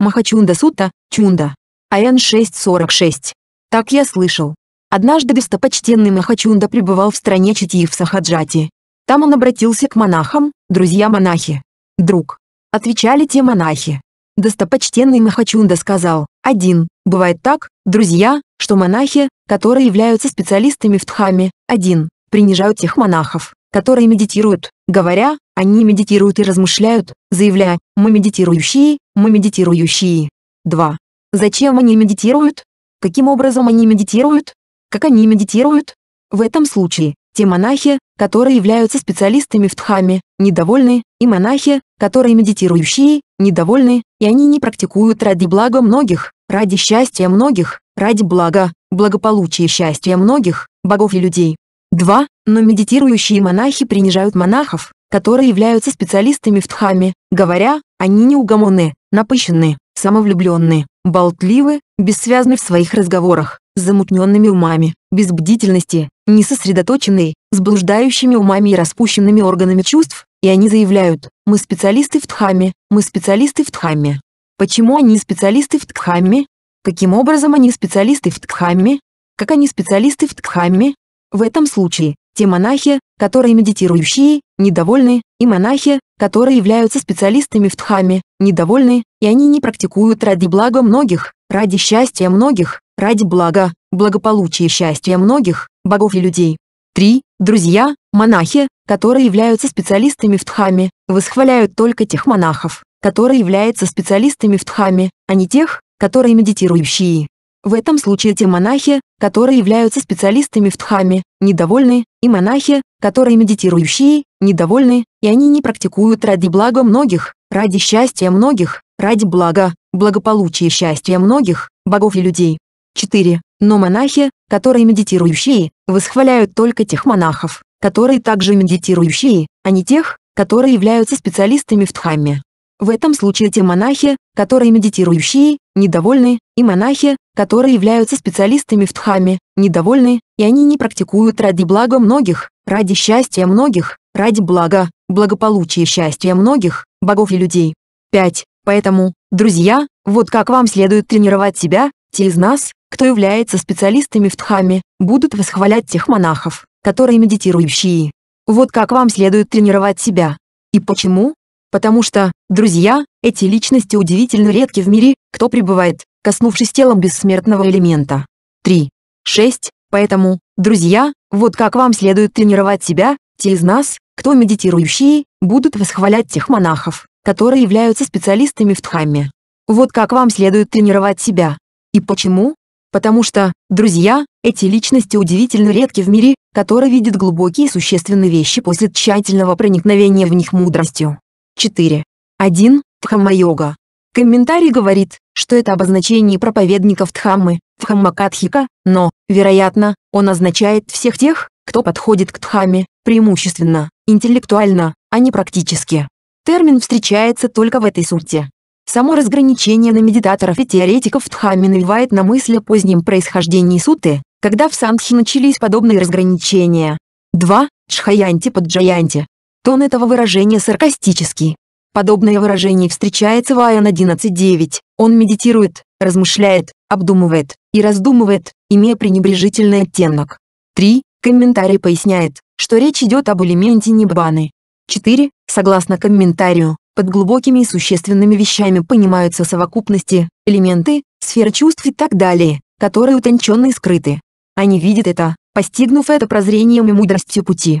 A: Махачунда Сута, Чунда. АН 646. Так я слышал. Однажды достопочтенный Махачунда пребывал в стране Чити в Сахаджати. Там он обратился к монахам, друзья-монахи. Друг. Отвечали те монахи. Достопочтенный Махачунда сказал, «Один. Бывает так, друзья, что монахи, которые являются специалистами в Дхаме, один, принижают тех монахов, которые медитируют, говоря, они медитируют и размышляют, заявляя, мы медитирующие, мы медитирующие. Два. Зачем они медитируют? Каким образом они медитируют? Как они медитируют? В этом случае, те монахи, которые являются специалистами в Дхаме, недовольны, и монахи, которые медитирующие, недовольны, и они не практикуют ради блага многих, ради счастья многих, ради блага, благополучия и счастья многих, богов и людей. 2. Но медитирующие монахи принижают монахов, которые являются специалистами в Дхамме, говоря, они неугомонны, напыщенны, самовлюбленны, болтливы, бессвязны в своих разговорах, замутненными умами, без бдительности, несосредоточенные, с блуждающими умами и распущенными органами чувств, и они заявляют, мы специалисты в Дхамме, мы специалисты в Дхамме. Почему они специалисты в Дхамме? Каким образом они специалисты в Дхамме? Как они специалисты в Дхамме? В этом случае, те монахи, которые медитирующие, недовольны, и монахи, которые являются специалистами в Дхамме, недовольны, и они не практикуют ради блага многих, ради счастья многих, ради блага, благополучия и счастья многих, богов и людей. 3. Друзья, монахи, которые являются специалистами в Дхаме, восхваляют только тех монахов, которые являются специалистами в Дхаме, а не тех, которые медитирующие. В этом случае те монахи, которые являются специалистами в Дхаме, недовольны, и монахи, которые медитирующие, недовольны, и они не практикуют ради блага многих, ради счастья многих, ради блага, благополучия счастья многих, богов и людей. 4. Но монахи, которые медитирующие, восхваляют только тех монахов, которые также медитирующие, а не тех, которые являются специалистами в Дхамме. В этом случае те монахи, которые медитирующие, недовольны, и монахи, которые являются специалистами в Дхамме, недовольны, и они не практикуют ради блага многих, ради счастья многих, ради блага, благополучия счастья многих, богов и людей. 5. Поэтому, друзья, вот как вам следует тренировать себя, те из нас, кто является специалистами в Дхамме, будут восхвалять тех монахов, которые медитирующие. Вот как вам следует тренировать себя. И почему? Потому что, друзья, эти личности удивительно редки в мире, кто пребывает, коснувшись телом бессмертного элемента. 3. 6. Поэтому, друзья, вот как вам следует тренировать себя, те из нас, кто медитирующие, будут восхвалять тех монахов, которые являются специалистами в Дхамме. Вот как вам следует тренировать себя. И почему? Потому что, друзья, эти личности удивительно редки в мире, который видит глубокие существенные вещи после тщательного проникновения в них мудростью. 4. 1. Тхамма йога Комментарий говорит, что это обозначение проповедников тхаммы, Дхаммакатхика, но, вероятно, он означает всех тех, кто подходит к Дхамме, преимущественно, интеллектуально, а не практически. Термин встречается только в этой сурте. Само разграничение на медитаторов и теоретиков в навевает на мысль о позднем происхождении суты, когда в Сандхи начались подобные разграничения. 2. Джхаянти под Джаянти. Тон этого выражения саркастический. Подобное выражение встречается в Аян 11.9. Он медитирует, размышляет, обдумывает и раздумывает, имея пренебрежительный оттенок. 3. Комментарий поясняет, что речь идет об элементе Ниббаны. 4. Согласно комментарию, под глубокими и существенными вещами понимаются совокупности, элементы, сферы чувств и так далее, которые утонченно и скрыты. Они видят это, постигнув это прозрением и мудростью пути.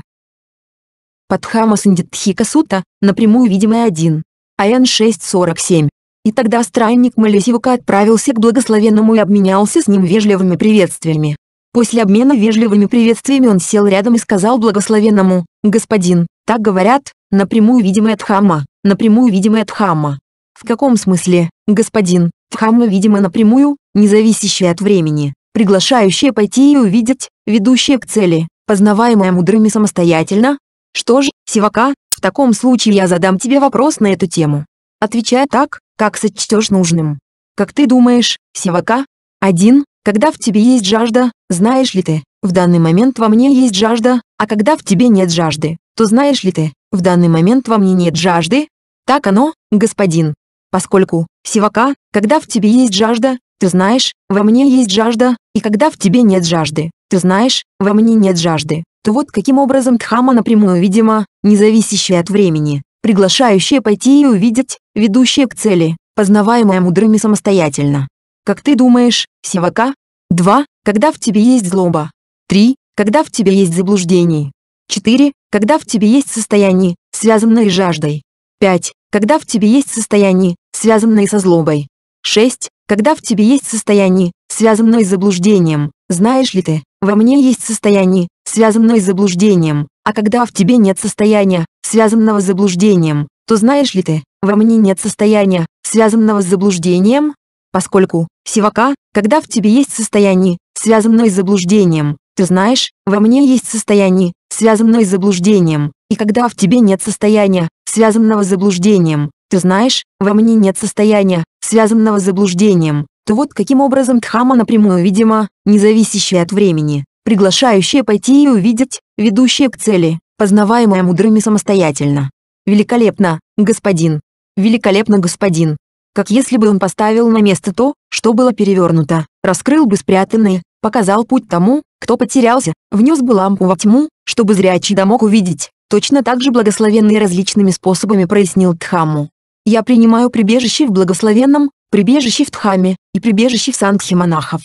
A: Падхама Сандитхика Сута, напрямую видимая 1. АН 647. И тогда странник Малисивка отправился к благословенному и обменялся с ним вежливыми приветствиями. После обмена вежливыми приветствиями он сел рядом и сказал благословенному, «Господин, так говорят, напрямую видимая от напрямую видимая от В каком смысле, господин, Хамма видимо напрямую, независящая от времени, приглашающая пойти и увидеть, ведущая к цели, познаваемая мудрыми самостоятельно? Что же, Сивака, в таком случае я задам тебе вопрос на эту тему. Отвечай так, как сочтешь нужным. Как ты думаешь, Сивака? Один, когда в тебе есть жажда, знаешь ли ты, в данный момент во мне есть жажда, а когда в тебе нет жажды, то знаешь ли ты, в данный момент во мне нет жажды? Так оно, господин. Поскольку, сивака, когда в тебе есть жажда, ты знаешь, во мне есть жажда, и когда в тебе нет жажды, ты знаешь, во мне нет жажды, то вот каким образом Дхама напрямую, видимо, независящая от времени, приглашающая пойти и увидеть, ведущая к цели, познаваемая мудрыми самостоятельно. Как ты думаешь, сивака? 2. Когда в тебе есть злоба. 3. Когда в тебе есть заблуждение. 4. Когда в тебе есть состояние, связанное с жаждой. 5. Когда в тебе есть состояние, связанное со злобой. 6. Когда в тебе есть состояние, связанное с заблуждением, знаешь ли ты, во мне есть состояние, связанное с заблуждением, а когда в тебе нет состояния, связанного с заблуждением, то знаешь ли ты, во мне нет состояния, связанного с заблуждением? Поскольку, сивака, когда в тебе есть состояние, связанное с заблуждением, ты знаешь, во мне есть состояние, связанной с заблуждением, и когда в тебе нет состояния, связанного с заблуждением, ты знаешь, во мне нет состояния, связанного с заблуждением, то вот каким образом Дхама напрямую, видимо, независящая от времени, приглашающая пойти и увидеть, ведущая к цели, познаваемая мудрыми самостоятельно. Великолепно, господин. Великолепно, господин. Как если бы он поставил на место то, что было перевернуто, раскрыл бы спрятанное, показал путь тому, кто потерялся, внес бы лампу во тьму, чтобы зрячий да мог увидеть, точно так же благословенный различными способами прояснил Тхаму. Я принимаю прибежище в благословенном, прибежище в Тхаме и прибежище в Сангхе монахов.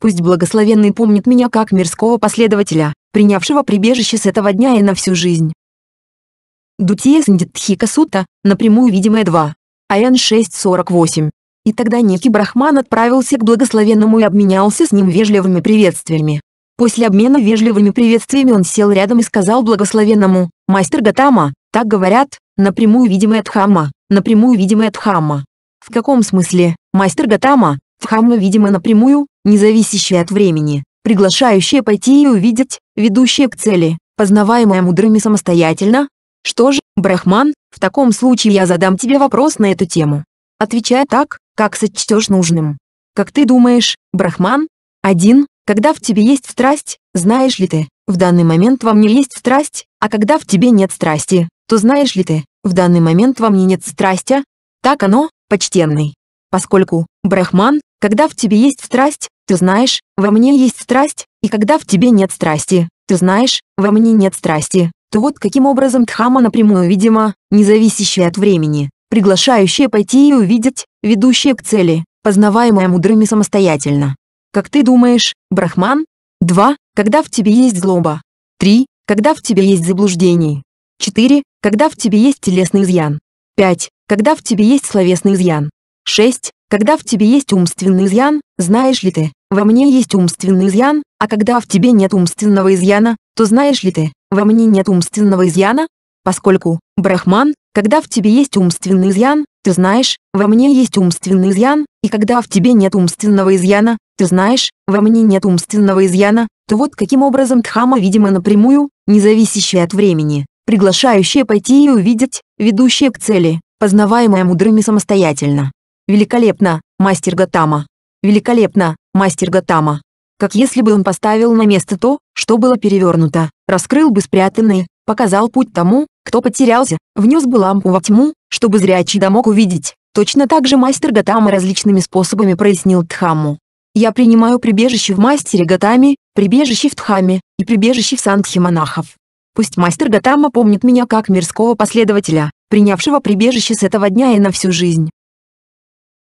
A: Пусть благословенный помнит меня как мирского последователя, принявшего прибежище с этого дня и на всю жизнь. Дутия Сандитхика Сута, напрямую видимая 2. Аян 6.48. И тогда некий брахман отправился к благословенному и обменялся с ним вежливыми приветствиями. После обмена вежливыми приветствиями он сел рядом и сказал благословенному, «Мастер Гатама, так говорят, напрямую видимый от напрямую видимый от В каком смысле, мастер Гатама, в видимо напрямую, независящая от времени, приглашающая пойти и увидеть, ведущая к цели, познаваемая мудрыми самостоятельно? Что же, Брахман, в таком случае я задам тебе вопрос на эту тему. Отвечай так, как сочтешь нужным. Как ты думаешь, Брахман? 1. Когда в тебе есть страсть, знаешь ли ты, в данный момент во мне есть страсть, а когда в тебе нет страсти, то знаешь ли ты, в данный момент во мне нет страсти? Так оно, почтенный. Поскольку, брахман, когда в тебе есть страсть, ты знаешь, во мне есть страсть, и когда в тебе нет страсти, ты знаешь, во мне нет страсти, то вот каким образом Дхама напрямую, видимо, независящая от времени, приглашающая пойти и увидеть, ведущая к цели, познаваемая мудрыми самостоятельно. Как ты думаешь, брахман? 2. Когда в тебе есть злоба. 3. Когда в тебе есть заблуждение. 4. Когда в тебе есть телесный изъян. 5. Когда в тебе есть словесный изъян. 6. Когда в тебе есть умственный изъян, знаешь ли ты, во мне есть умственный изъян, а когда в тебе нет умственного изъяна, то знаешь ли ты, во мне нет умственного изъяна? Поскольку, брахман, когда в тебе есть умственный изъян, ты знаешь, во мне есть умственный изъян, и когда в тебе нет умственного изъяна, ты знаешь, во мне нет умственного изъяна, то вот каким образом Дхама, видимо, напрямую, независящая от времени, приглашающая пойти и увидеть, ведущая к цели, познаваемая мудрыми самостоятельно. Великолепно, мастер Гатама. Великолепно, мастер Гатама. Как если бы он поставил на место то, что было перевернуто, раскрыл бы спрятанное, показал путь тому, кто потерялся, внес бы лампу во тьму, чтобы зрячий да мог увидеть. Точно так же мастер Гатама различными способами прояснил Тхаму. Я принимаю прибежище в мастере Гатами, прибежище в Тхаме и прибежище в Сангхе монахов. Пусть мастер Гатама помнит меня как мирского последователя, принявшего прибежище с этого дня и на всю жизнь.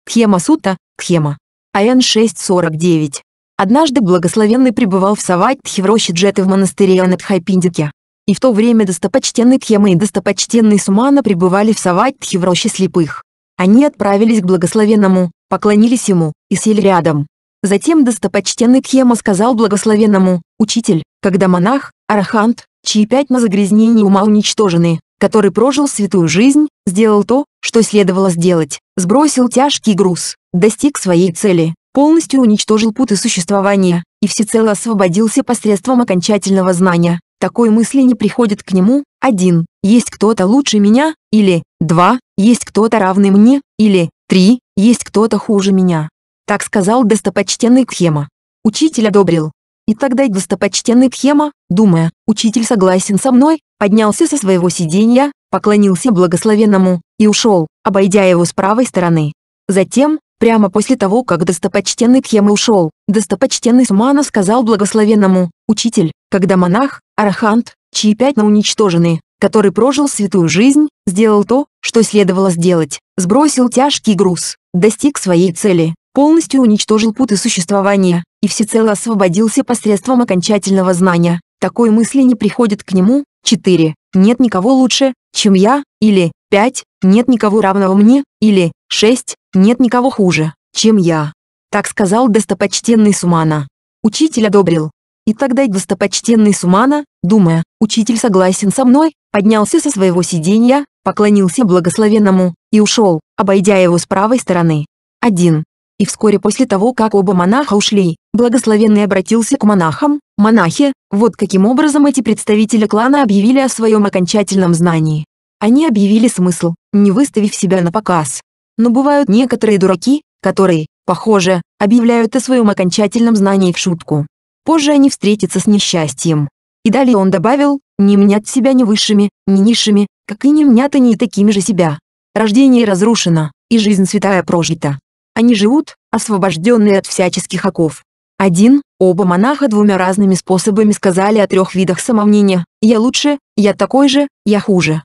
A: Тхема Сута, Тхема. Аян 6.49. Однажды благословенный пребывал в Саватьтхе в Джеты в монастыре Анатхайпиндике и в то время достопочтенный Кьяма и достопочтенный Сумана пребывали в Саватхе в роще слепых. Они отправились к благословенному, поклонились ему и сели рядом. Затем достопочтенный Кьяма сказал благословенному, «Учитель, когда монах, арахант, чьи на загрязнений ума уничтожены, который прожил святую жизнь, сделал то, что следовало сделать, сбросил тяжкий груз, достиг своей цели, полностью уничтожил путы существования и всецело освободился посредством окончательного знания, такой мысли не приходит к нему, один, есть кто-то лучше меня, или два, есть кто-то равный мне, или три, есть кто-то хуже меня. Так сказал достопочтенный Кхема. Учитель одобрил. И тогда достопочтенный Кхема, думая, учитель согласен со мной, поднялся со своего сиденья, поклонился благословенному, и ушел, обойдя его с правой стороны. Затем, Прямо после того, как достопочтенный Кхема ушел, достопочтенный Сумана сказал благословенному, «Учитель, когда монах, арахант, чьи пятна уничтожены, который прожил святую жизнь, сделал то, что следовало сделать, сбросил тяжкий груз, достиг своей цели, полностью уничтожил путы существования, и всецело освободился посредством окончательного знания. Такой мысли не приходит к нему. 4. Нет никого лучше, чем я, или 5. Нет никого равного мне, или 6. Нет никого хуже, чем я. Так сказал достопочтенный Сумана. Учитель одобрил. И тогда достопочтенный Сумана, думая, учитель согласен со мной, поднялся со своего сиденья, поклонился благословенному, и ушел, обойдя его с правой стороны. Один. И вскоре после того, как оба монаха ушли, благословенный обратился к монахам, монахи, вот каким образом эти представители клана объявили о своем окончательном знании. Они объявили смысл, не выставив себя на показ. Но бывают некоторые дураки, которые, похоже, объявляют о своем окончательном знании в шутку. Позже они встретятся с несчастьем. И далее он добавил, не мнят себя ни высшими, ни низшими, как и не мнят они и такими же себя. Рождение разрушено, и жизнь святая прожита. Они живут, освобожденные от всяческих оков. Один, оба монаха двумя разными способами сказали о трех видах самомнения «я лучше», «я такой же», «я хуже».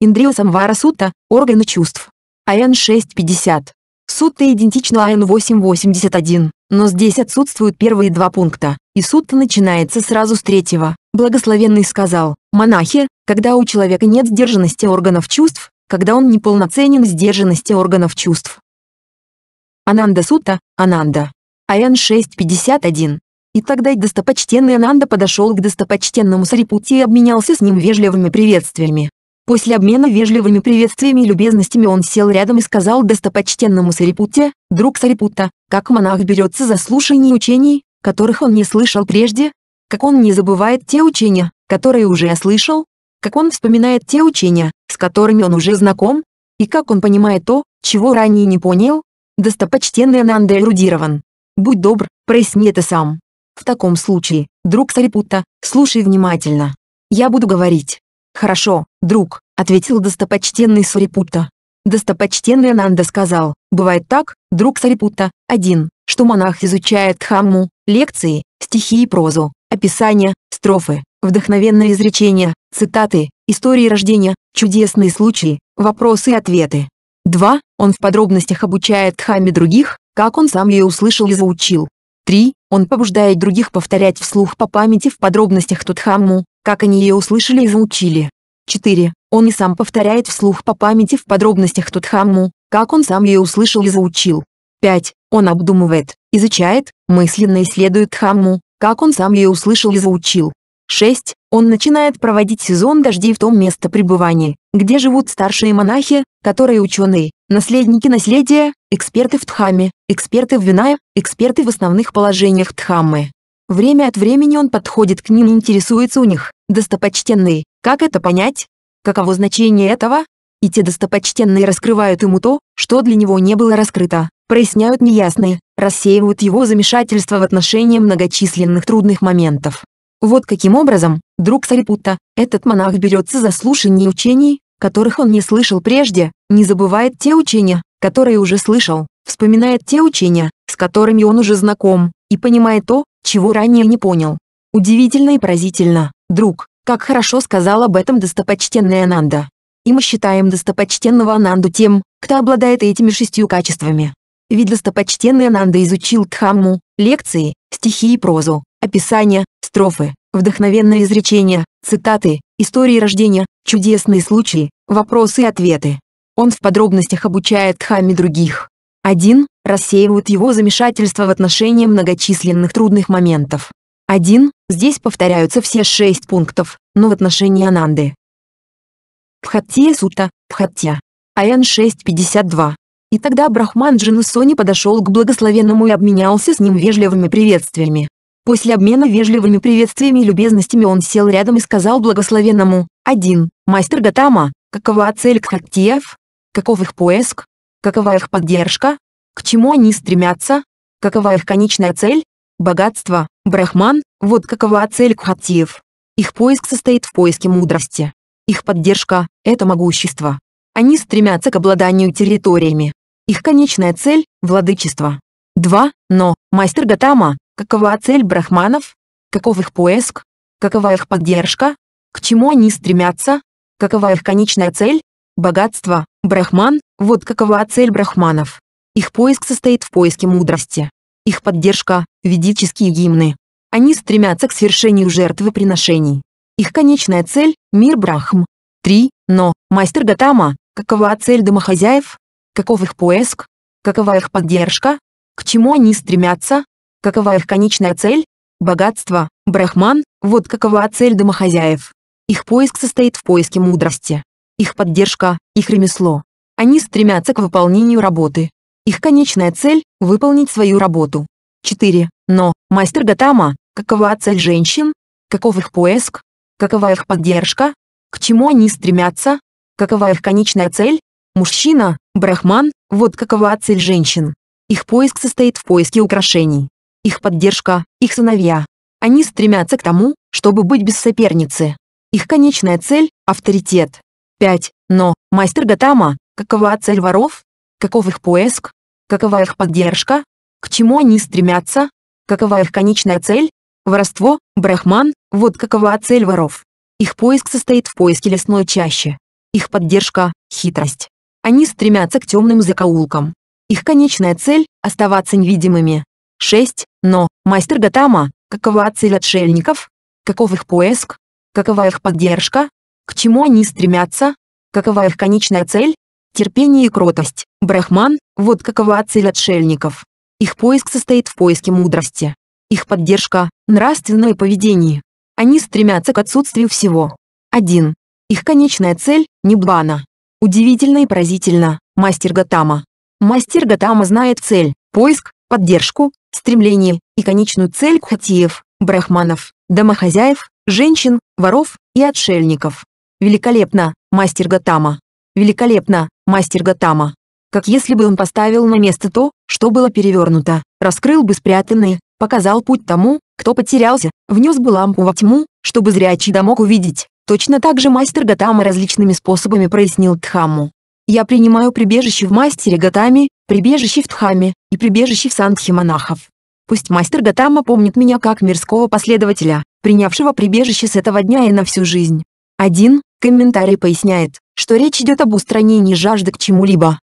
A: Индрио Самвара Сутта, органы чувств. АН-650. Сутта идентична АН-881, но здесь отсутствуют первые два пункта, и сутта начинается сразу с третьего. Благословенный сказал, монахи, когда у человека нет сдержанности органов чувств, когда он неполноценен в сдержанности органов чувств. Ананда Сута, Ананда. Ан 6.51. И тогда достопочтенный Ананда подошел к достопочтенному Сарипути и обменялся с ним вежливыми приветствиями. После обмена вежливыми приветствиями и любезностями он сел рядом и сказал достопочтенному Сарипутте, друг Сарипутта, как монах берется за слушание учений, которых он не слышал прежде, как он не забывает те учения, которые уже слышал, как он вспоминает те учения, с которыми он уже знаком, и как он понимает то, чего ранее не понял, достопочтенный Ананда эрудирован. Будь добр, проясни это сам. В таком случае, друг Сарипутта, слушай внимательно. Я буду говорить, «Хорошо, друг», — ответил достопочтенный Сарипутта. Достопочтенный Ананда сказал, «Бывает так, друг Сарипутта, один, что монах изучает Дхамму, лекции, стихи и прозу, описания, строфы, вдохновенные изречения, цитаты, истории рождения, чудесные случаи, вопросы и ответы. Два, Он в подробностях обучает Дхамме других, как он сам ее услышал и заучил. Три, Он побуждает других повторять вслух по памяти в подробностях ту Дхамму, как они ее услышали и заучили. 4. Он и сам повторяет вслух по памяти в подробностях тот как он сам ее услышал и заучил. 5. Он обдумывает, изучает, мысленно исследует хамму, как он сам ее услышал и заучил. 6. Он начинает проводить сезон дождей в том место пребывания, где живут старшие монахи, которые ученые, наследники наследия, эксперты в Дхаме, эксперты в Винае, эксперты в основных положениях Дхаммы. Время от времени он подходит к ним и интересуется у них, достопочтенные, как это понять? Каково значение этого? И те достопочтенные раскрывают ему то, что для него не было раскрыто, проясняют неясные, рассеивают его замешательство в отношении многочисленных трудных моментов. Вот каким образом, друг Сарипутта, этот монах берется за слушание учений, которых он не слышал прежде, не забывает те учения, которые уже слышал, вспоминает те учения, с которыми он уже знаком, и понимает то, чего ранее не понял. Удивительно и поразительно, друг, как хорошо сказал об этом достопочтенный Ананда. И мы считаем достопочтенного Ананду тем, кто обладает этими шестью качествами. Ведь достопочтенный Ананда изучил Дхамму, лекции, стихи и прозу, описания, строфы, вдохновенные изречения, цитаты, истории рождения, чудесные случаи, вопросы и ответы. Он в подробностях обучает Дхамме других, 1. Рассеивают его замешательство в отношении многочисленных трудных моментов. 1. Здесь повторяются все шесть пунктов, но в отношении Ананды. Пхаттия Сута, Пхаттия, АН 652. И тогда Брахман Джинусони подошел к благословенному и обменялся с ним вежливыми приветствиями. После обмена вежливыми приветствиями и любезностями он сел рядом и сказал благословенному, «Один, мастер Гатама, какова цель кхаттиев? Каков их поиск? Какова их поддержка? К чему они стремятся? Какова их конечная цель? Богатство, брахман, вот какова цель кхатиев. Их поиск состоит в поиске мудрости. Их поддержка – это могущество. Они стремятся к обладанию территориями. Их конечная цель – владычество. 2. Но, мастер Гатама, какова цель брахманов? Каков их поиск? Какова их поддержка? К чему они стремятся? Какова их конечная цель? Богатство, брахман, вот какова цель брахманов. Их поиск состоит в поиске мудрости. Их поддержка – ведические гимны. Они стремятся к свершению жертвоприношений. Их конечная цель – мир Брахм. 3. Но, мастер Гатама, какова цель домохозяев? Каков их поиск? Какова их поддержка? К чему они стремятся? Какова их конечная цель? Богатство, брахман, вот какова цель домохозяев. Их поиск состоит в поиске мудрости. Их поддержка, их ремесло. Они стремятся к выполнению работы. Их конечная цель – выполнить свою работу. 4. Но, мастер Гатама, какова цель женщин? Каков их поиск? Какова их поддержка? К чему они стремятся? Какова их конечная цель? Мужчина, брахман, вот какова цель женщин. Их поиск состоит в поиске украшений. Их поддержка, их сыновья. Они стремятся к тому, чтобы быть без соперницы. Их конечная цель – авторитет. 5. Но, мастер Гатама, Какова цель воров? Каков их поиск? Какова их поддержка? К чему они стремятся? Какова их конечная цель? Воровство, брахман, вот какова цель воров. Их поиск состоит в поиске лесной чащи. Их поддержка – хитрость. Они стремятся к темным закоулкам. Их конечная цель – оставаться невидимыми. 6. Но, мастер Гатама, какова цель отшельников? Каков их поиск? Какова их поддержка? К чему они стремятся? Какова их конечная цель? терпение и кротость. Брахман – вот какова цель отшельников. Их поиск состоит в поиске мудрости. Их поддержка – нравственное поведение. Они стремятся к отсутствию всего. 1. Их конечная цель – Ниббана. Удивительно и поразительно, мастер Гатама. Мастер Гатама знает цель, поиск, поддержку, стремление и конечную цель кхатиев, брахманов, домохозяев, женщин, воров и отшельников. Великолепно, мастер Гатама. Великолепно, мастер Гатама. Как если бы он поставил на место то, что было перевернуто, раскрыл бы спрятанное, показал путь тому, кто потерялся, внес бы лампу во тьму, чтобы зрячий да мог увидеть. Точно так же мастер Гатама различными способами прояснил Тхаму. Я принимаю прибежище в мастере Гатами, прибежище в Тхаме и прибежище в Сандхи монахов. Пусть мастер Гатама помнит меня как мирского последователя, принявшего прибежище с этого дня и на всю жизнь. Один комментарий поясняет, что речь идет об устранении жажды к чему-либо.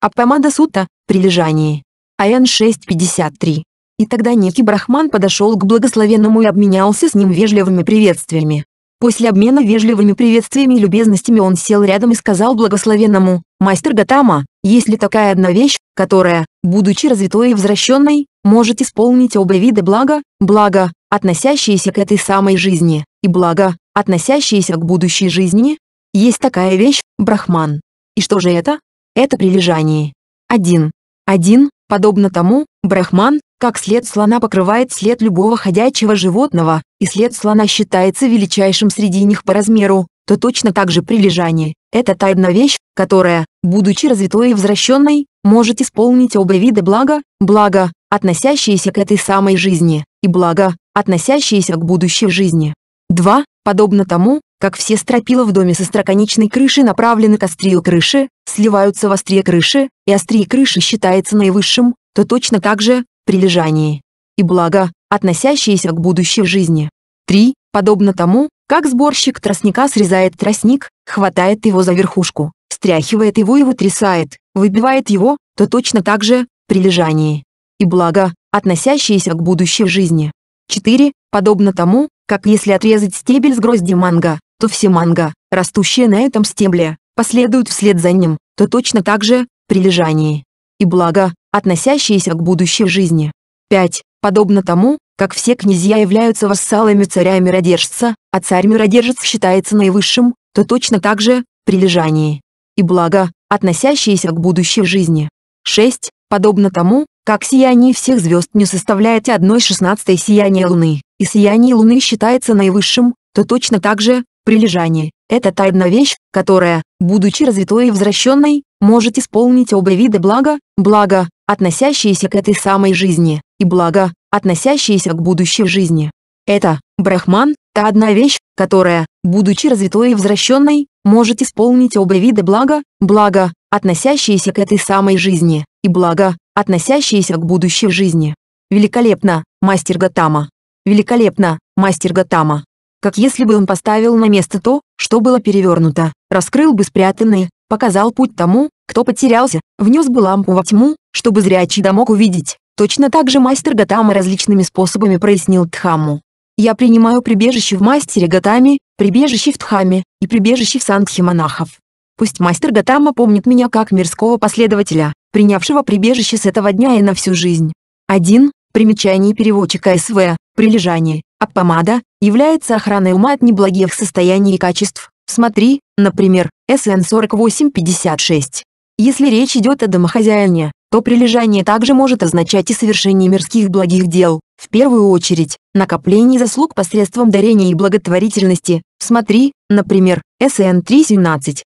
A: А помада сута – прилежание. АН 653. И тогда некий брахман подошел к благословенному и обменялся с ним вежливыми приветствиями. После обмена вежливыми приветствиями и любезностями он сел рядом и сказал благословенному, «Мастер Гатама, есть ли такая одна вещь, которая, будучи развитой и возвращенной, может исполнить оба вида блага, благо, относящиеся к этой самой жизни, и благо, относящиеся к будущей жизни?» Есть такая вещь – брахман. И что же это? Это прилежание. Один. Один, Подобно тому, брахман, как след слона покрывает след любого ходячего животного, и след слона считается величайшим среди них по размеру, то точно так же прилежание – это та одна вещь, которая, будучи развитой и возвращенной, может исполнить оба вида блага, благо, относящиеся к этой самой жизни, и благо, относящиеся к будущей жизни. 2. Подобно тому, как все стропила в доме со строконечной крыши направлены к острию крыши, сливаются в острие крыши, и острие крыши считается наивысшим, то точно так же, прилежание. И благо, относящиеся к будущей жизни. 3. Подобно тому, как сборщик тростника срезает тростник, хватает его за верхушку, стряхивает его и вытрясает, выбивает его, то точно так же, прилежание. И благо, относящиеся к будущей жизни. 4. Подобно тому, как если отрезать стебель с грозди манго, то все манго, растущие на этом стебле, последуют вслед за ним, то точно так же, при лежании. И благо, относящиеся к будущей жизни. 5. Подобно тому, как все князья являются вассалами царя-миродержца, а царь-миродержец считается наивысшим, то точно так же, при лежании. И благо, относящиеся к будущей жизни. 6. Подобно тому, как сияние всех звезд не составляет 1 16 сияния Луны, и сияние Луны считается наивысшим, то точно так же, Прилежание – это та одна вещь, которая, будучи развитой и возвращенной, может исполнить оба вида блага, благо, относящиеся к этой самой жизни, и благо, относящиеся к будущей жизни. Это, брахман, та одна вещь, которая, будучи развитой и возвращенной, может исполнить оба вида блага, благо, относящиеся к этой самой жизни, и благо, относящиеся к будущей жизни. Великолепно, мастер Гатама. Великолепно, мастер Гатама как если бы он поставил на место то, что было перевернуто, раскрыл бы спрятанное, показал путь тому, кто потерялся, внес бы лампу во тьму, чтобы зрячий да мог увидеть. Точно так же мастер Гатама различными способами прояснил Тхаму. Я принимаю прибежище в мастере Гатами, прибежище в Тхаме и прибежище в Сандхе монахов. Пусть мастер Гатама помнит меня как мирского последователя, принявшего прибежище с этого дня и на всю жизнь. 1. Примечание переводчика СВ. Прилежание а помада является охраной ума от неблагих состояний и качеств. Смотри, например, СН 4856. Если речь идет о домохозяине, то прилежание также может означать и совершение мирских благих дел, в первую очередь, накопление заслуг посредством дарения и благотворительности. Смотри, например, СН 317.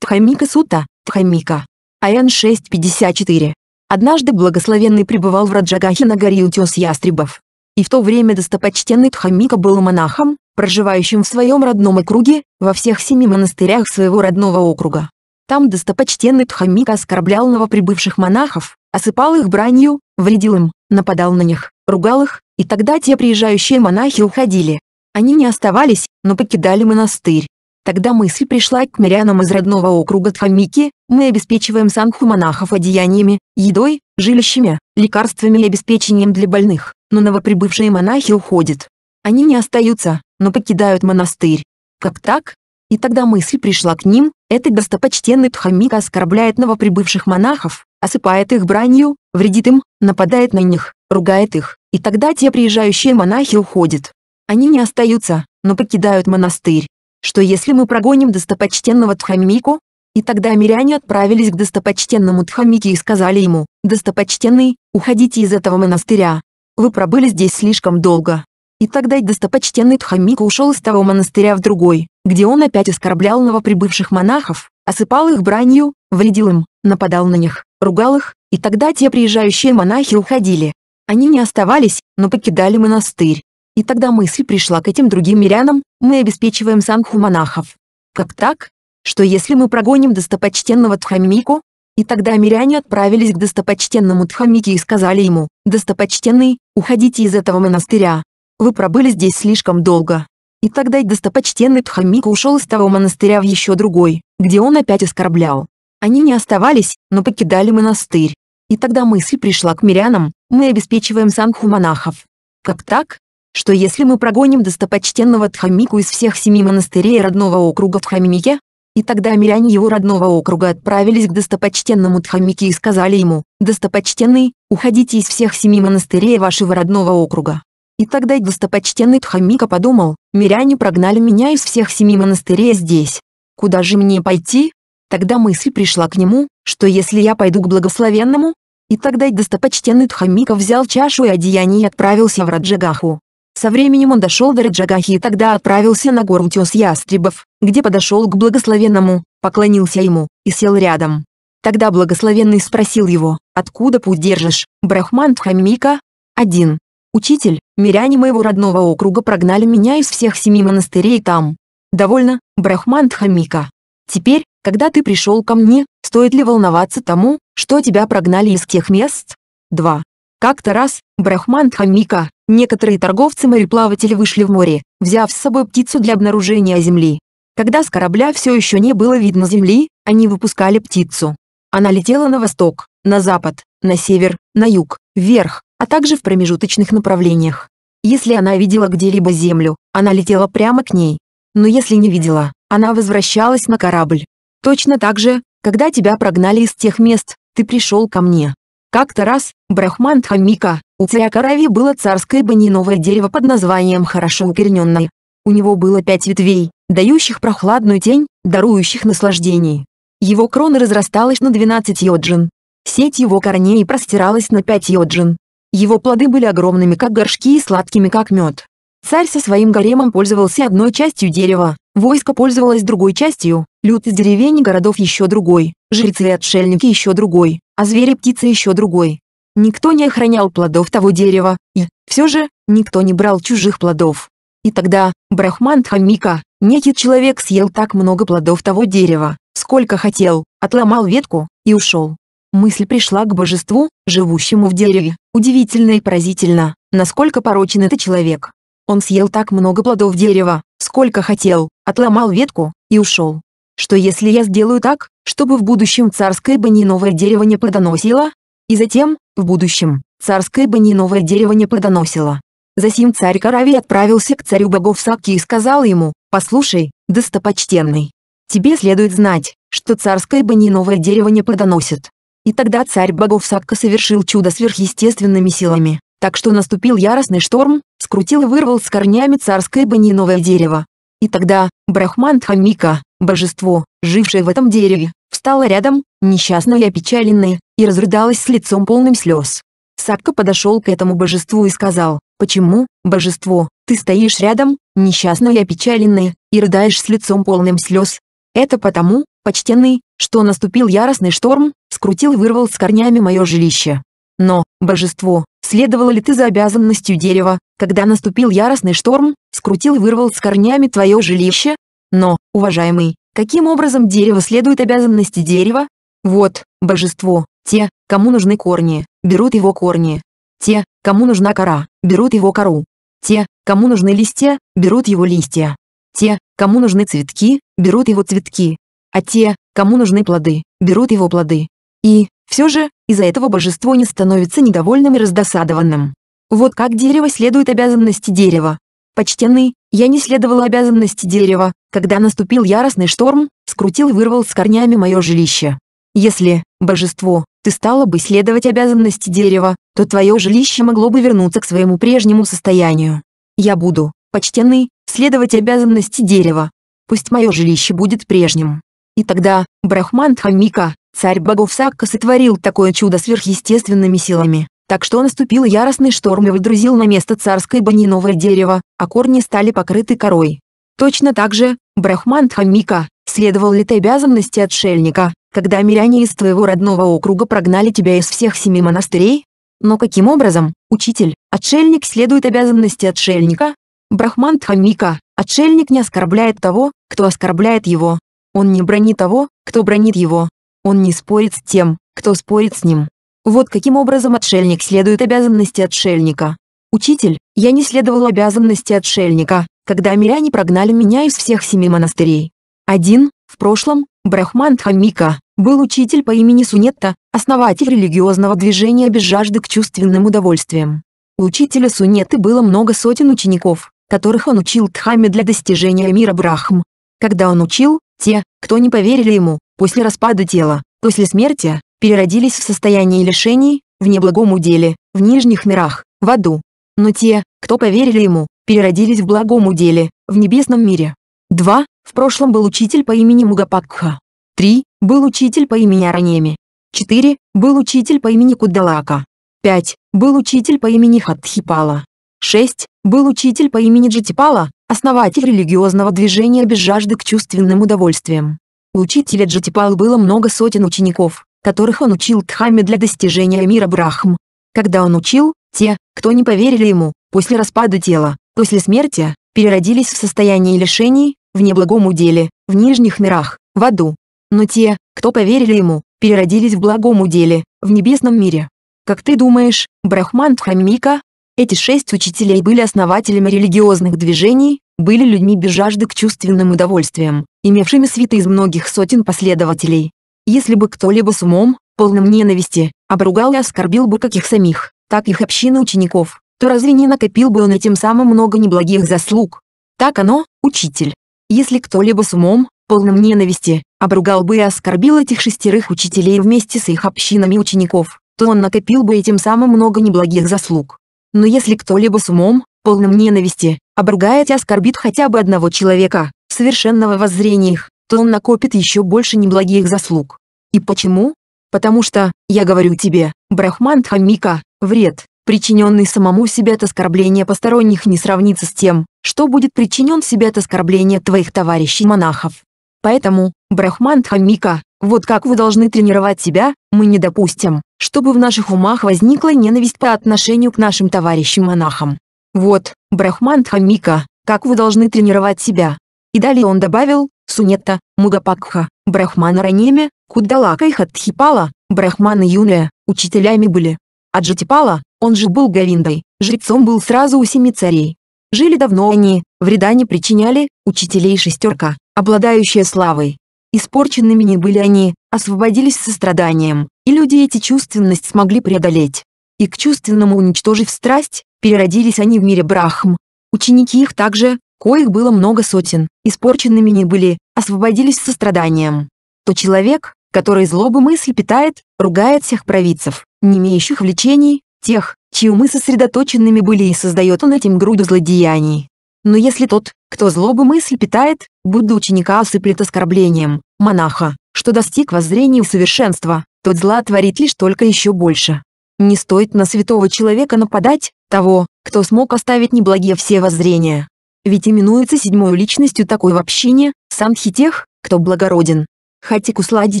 A: Тхамика Сута, Тхамика. АН 654. Однажды благословенный пребывал в Раджагахе на горе Утес Ястребов. И в то время достопочтенный Тхамика был монахом, проживающим в своем родном округе, во всех семи монастырях своего родного округа. Там достопочтенный Тхамика оскорблял новоприбывших монахов, осыпал их бранью, вредил им, нападал на них, ругал их, и тогда те приезжающие монахи уходили. Они не оставались, но покидали монастырь. Тогда мысль пришла к мирянам из родного округа Тхамики, мы обеспечиваем санху монахов одеяниями, едой, жилищами, лекарствами и обеспечением для больных, но новоприбывшие монахи уходят. Они не остаются, но покидают монастырь. Как так? И тогда мысль пришла к ним, этот достопочтенный Тхамик оскорбляет новоприбывших монахов, осыпает их бранью, вредит им, нападает на них, ругает их, и тогда те приезжающие монахи уходят. Они не остаются, но покидают монастырь что если мы прогоним достопочтенного Тхамику? и тогда миряне отправились к достопочтенному Тхамике и сказали ему, «Достопочтенный, уходите из этого монастыря. Вы пробыли здесь слишком долго». И тогда достопочтенный Тхаммик ушел из того монастыря в другой, где он опять оскорблял новоприбывших монахов, осыпал их бранью, вредил им, нападал на них, ругал их, и тогда те приезжающие монахи уходили. Они не оставались, но покидали монастырь, и тогда мысль пришла к этим другим мирянам, мы обеспечиваем санху монахов. Как так? Что если мы прогоним достопочтенного Тхамику? И тогда миряне отправились к достопочтенному Тхамике и сказали ему, «Достопочтенный, уходите из этого монастыря. Вы пробыли здесь слишком долго». И тогда достопочтенный Тхамик ушел из того монастыря в еще другой, где он опять оскорблял. Они не оставались, но покидали монастырь. И тогда мысль пришла к мирянам, мы обеспечиваем санху монахов. Как так? что если мы прогоним достопочтенного Тхамику из всех семи монастырей родного округа в Хамимике, и тогда миряне его родного округа отправились к достопочтенному Тхамике и сказали ему, «Достопочтенный, уходите из всех семи монастырей вашего родного округа». И тогда достопочтенный Тхамика подумал, «Миряне прогнали меня из всех семи монастырей здесь. Куда же мне пойти?» Тогда мысль пришла к нему, что если я пойду к благословенному, и тогда достопочтенный Тхамика взял чашу и одеяние и отправился в Раджагаху. Со временем он дошел до Раджагахи и тогда отправился на гору Тес Ястребов, где подошел к благословенному, поклонился ему, и сел рядом. Тогда благословенный спросил его, «Откуда путь держишь, Брахман Тхамика?» «Один. Учитель, миряне моего родного округа прогнали меня из всех семи монастырей там. Довольно, Брахман Тхамика. Теперь, когда ты пришел ко мне, стоит ли волноваться тому, что тебя прогнали из тех мест?» 2. Как-то раз, Брахман Тхамика, Некоторые торговцы-мореплаватели вышли в море, взяв с собой птицу для обнаружения земли. Когда с корабля все еще не было видно земли, они выпускали птицу. Она летела на восток, на запад, на север, на юг, вверх, а также в промежуточных направлениях. Если она видела где-либо землю, она летела прямо к ней. Но если не видела, она возвращалась на корабль. Точно так же, когда тебя прогнали из тех мест, ты пришел ко мне. Как-то раз, Брахман Тхамика, у царя Карави было царское баниновое дерево под названием «хорошо укорененное». У него было пять ветвей, дающих прохладную тень, дарующих наслаждение. Его крона разрасталась на 12 йоджин. Сеть его корней простиралась на 5 йоджин. Его плоды были огромными как горшки и сладкими как мед. Царь со своим гаремом пользовался одной частью дерева, войско пользовалось другой частью, люд из деревень и городов еще другой, жрецы и отшельники еще другой, а звери птицы еще другой. Никто не охранял плодов того дерева, и, все же, никто не брал чужих плодов. И тогда, Брахман Дхаммика, некий человек съел так много плодов того дерева, сколько хотел, отломал ветку и ушел. Мысль пришла к божеству, живущему в дереве. Удивительно и поразительно, насколько порочен этот человек. Он съел так много плодов дерева, сколько хотел, отломал ветку и ушел. Что если я сделаю так, чтобы в будущем царское баниновое дерево не плодоносило? И затем, в будущем, царское баниновое дерево не плодоносило. Засим царь Карави отправился к царю богов Саки и сказал ему, «Послушай, достопочтенный, тебе следует знать, что царское баниновое дерево не плодоносит». И тогда царь богов Сакка совершил чудо сверхъестественными силами, так что наступил яростный шторм, скрутил и вырвал с корнями царское баниновое дерево. И тогда, Брахман Тхамика, божество, жившее в этом дереве, встала рядом, несчастная и опечаленная, и разрыдалась с лицом полным слез. Сакка подошел к этому божеству и сказал, «Почему, божество, ты стоишь рядом, несчастная и опечаленная, и рыдаешь с лицом полным слез?» «Это потому, почтенный, что наступил яростный шторм, скрутил и вырвал с корнями мое жилище. Но, божество, следовало ли ты за обязанностью дерева, когда наступил яростный шторм, скрутил и вырвал с корнями твое жилище? Но, уважаемый, Каким образом дерево следует обязанности дерева? Вот, божество, те, кому нужны корни, берут его корни. Те, кому нужна кора, берут его кору. Те, кому нужны листья, берут его листья. Те, кому нужны цветки, берут его цветки. А те, кому нужны плоды, берут его плоды. И, все же, из-за этого божество не становится недовольным и раздосадованным. Вот как дерево следует обязанности дерева. Почтенный, я не следовала обязанности дерева, когда наступил яростный шторм, скрутил и вырвал с корнями мое жилище. Если, божество, ты стала бы следовать обязанности дерева, то твое жилище могло бы вернуться к своему прежнему состоянию. Я буду, почтенный, следовать обязанности дерева. Пусть мое жилище будет прежним. И тогда, Брахман Дхаммика, царь богов Сакка сотворил такое чудо сверхъестественными силами, так что наступил яростный шторм и выдрузил на место царской бани новое дерево, а корни стали покрыты корой. Точно так же, Брахман Дхаммика, следовал ли ты обязанности отшельника, когда миряне из твоего родного округа прогнали тебя из всех семи монастырей? Но каким образом, учитель, отшельник следует обязанности отшельника? Брахман Дхаммика, отшельник не оскорбляет того, кто оскорбляет его. Он не бронит того, кто бронит его. Он не спорит с тем, кто спорит с ним. Вот каким образом отшельник следует обязанности отшельника. Учитель, я не следовал обязанности отшельника, когда миряне прогнали меня из всех семи монастырей. Один, в прошлом, Брахман Хамика, был учитель по имени Сунетта, основатель религиозного движения без жажды к чувственным удовольствиям. У учителя Сунетты было много сотен учеников, которых он учил Дхаме для достижения мира Брахм. Когда он учил, те, кто не поверили ему, после распада тела, после смерти, переродились в состоянии лишений, в неблагом уделе, в нижних мирах, в аду. Но те, кто поверили ему, переродились в благом уделе, в небесном мире. 2. В прошлом был учитель по имени Мугапакха. 3. Был учитель по имени Аранеми. 4. Был учитель по имени Кудалака. 5. Был учитель по имени Хатхипала. 6. Был учитель по имени Джатипала, основатель религиозного движения без жажды к чувственным удовольствиям. У учителя Джатипала было много сотен учеников, которых он учил Дхамме для достижения мира Брахм. Когда он учил, те, кто не поверили ему, после распада тела, после смерти, переродились в состоянии лишений, в неблагом уделе, в нижних мирах, в аду. Но те, кто поверили ему, переродились в благом уделе, в небесном мире. Как ты думаешь, Брахман Дхаммика? Эти шесть учителей были основателями религиозных движений, были людьми без жажды к чувственным удовольствиям, имевшими свиты из многих сотен последователей. Если бы кто-либо с умом, полным ненависти, обругал и оскорбил бы как их самих, так и их общины учеников, то разве не накопил бы он этим самым много неблагих заслуг? Так оно, учитель. Если кто-либо с умом, полным ненависти, обругал бы и оскорбил этих шестерых учителей вместе с их общинами учеников, то он накопил бы этим самым много неблагих заслуг. Но если кто-либо с умом, полным ненависти, обругает и оскорбит хотя бы одного человека, совершенного воззрения их, то он накопит еще больше неблагих заслуг. И почему? Потому что, я говорю тебе, Брахман Дхаммика, вред, Причиненный самому себе от оскорбления посторонних не сравнится с тем, что будет причинен себе от оскорбления твоих товарищей монахов. Поэтому, Брахман Дхаммика, вот как вы должны тренировать себя, мы не допустим, чтобы в наших умах возникла ненависть по отношению к нашим товарищам-монахам. Вот, Брахман Дхаммика, как вы должны тренировать себя. И далее он добавил, Сунетта, Мугапакха, Брахмана Ранеме, Кудалака и Хатхипала, Брахмана Юная, учителями были. Аджатипала, он же был Говиндой, жрецом был сразу у семи царей. Жили давно они, вреда не причиняли, учителей шестерка, обладающая славой. Испорченными не были они, освободились состраданием, и люди эти чувственность смогли преодолеть. И к чувственному уничтожив страсть, переродились они в мире Брахм. Ученики их также, коих было много сотен, испорченными не были, освободились состраданием. То человек, который злобу мысль питает, ругает всех провидцев, не имеющих влечений, тех, чьи умы сосредоточенными были и создает он этим груду злодеяний. Но если тот, кто злобу мысль питает, будучи ученика осыплет оскорблением, монаха, что достиг воззрения и совершенства, тот зла творит лишь только еще больше. Не стоит на святого человека нападать, того, кто смог оставить неблагие все воззрения. Ведь именуется седьмой личностью такой в общине, санхи тех, кто благороден. Хоть и куслади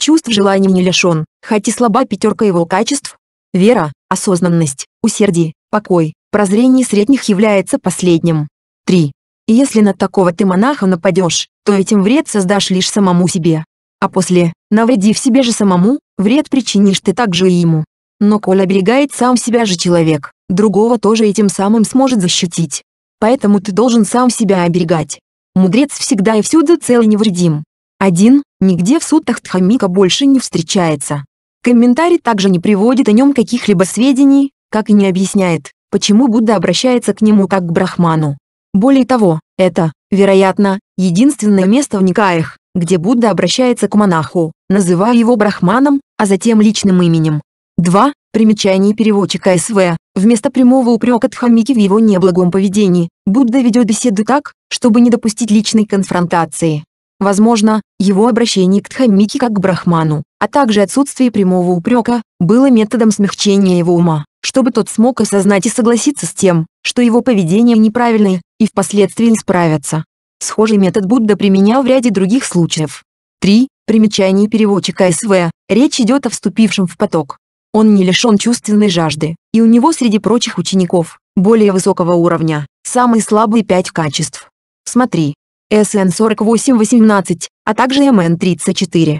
A: чувств желанием не лишен, хоть и слаба пятерка его качеств. Вера, осознанность, усердие, покой, прозрение средних является последним. 3. И если на такого ты монаха нападешь, то этим вред создашь лишь самому себе. А после, навредив себе же самому, вред причинишь ты также и ему. Но коль оберегает сам себя же человек, другого тоже этим самым сможет защитить. Поэтому ты должен сам себя оберегать. Мудрец всегда и всюду цел и невредим. Один, нигде в сутах Тхамика больше не встречается. Комментарий также не приводит о нем каких-либо сведений, как и не объясняет, почему Будда обращается к нему как к брахману. Более того, это, вероятно, единственное место в Никаях, где Будда обращается к монаху, называя его брахманом, а затем личным именем. 2. Примечание переводчика СВ. Вместо прямого упрека Тхамики в его неблагом поведении, Будда ведет беседу так, чтобы не допустить личной конфронтации. Возможно, его обращение к Дхаммике как к брахману, а также отсутствие прямого упрека, было методом смягчения его ума, чтобы тот смог осознать и согласиться с тем, что его поведение неправильное, и впоследствии исправиться. Схожий метод Будда применял в ряде других случаев. 3. Примечание переводчика СВ. Речь идет о вступившем в поток. Он не лишен чувственной жажды, и у него среди прочих учеников, более высокого уровня, самые слабые пять качеств. Смотри, СН-4818, а также МН-34.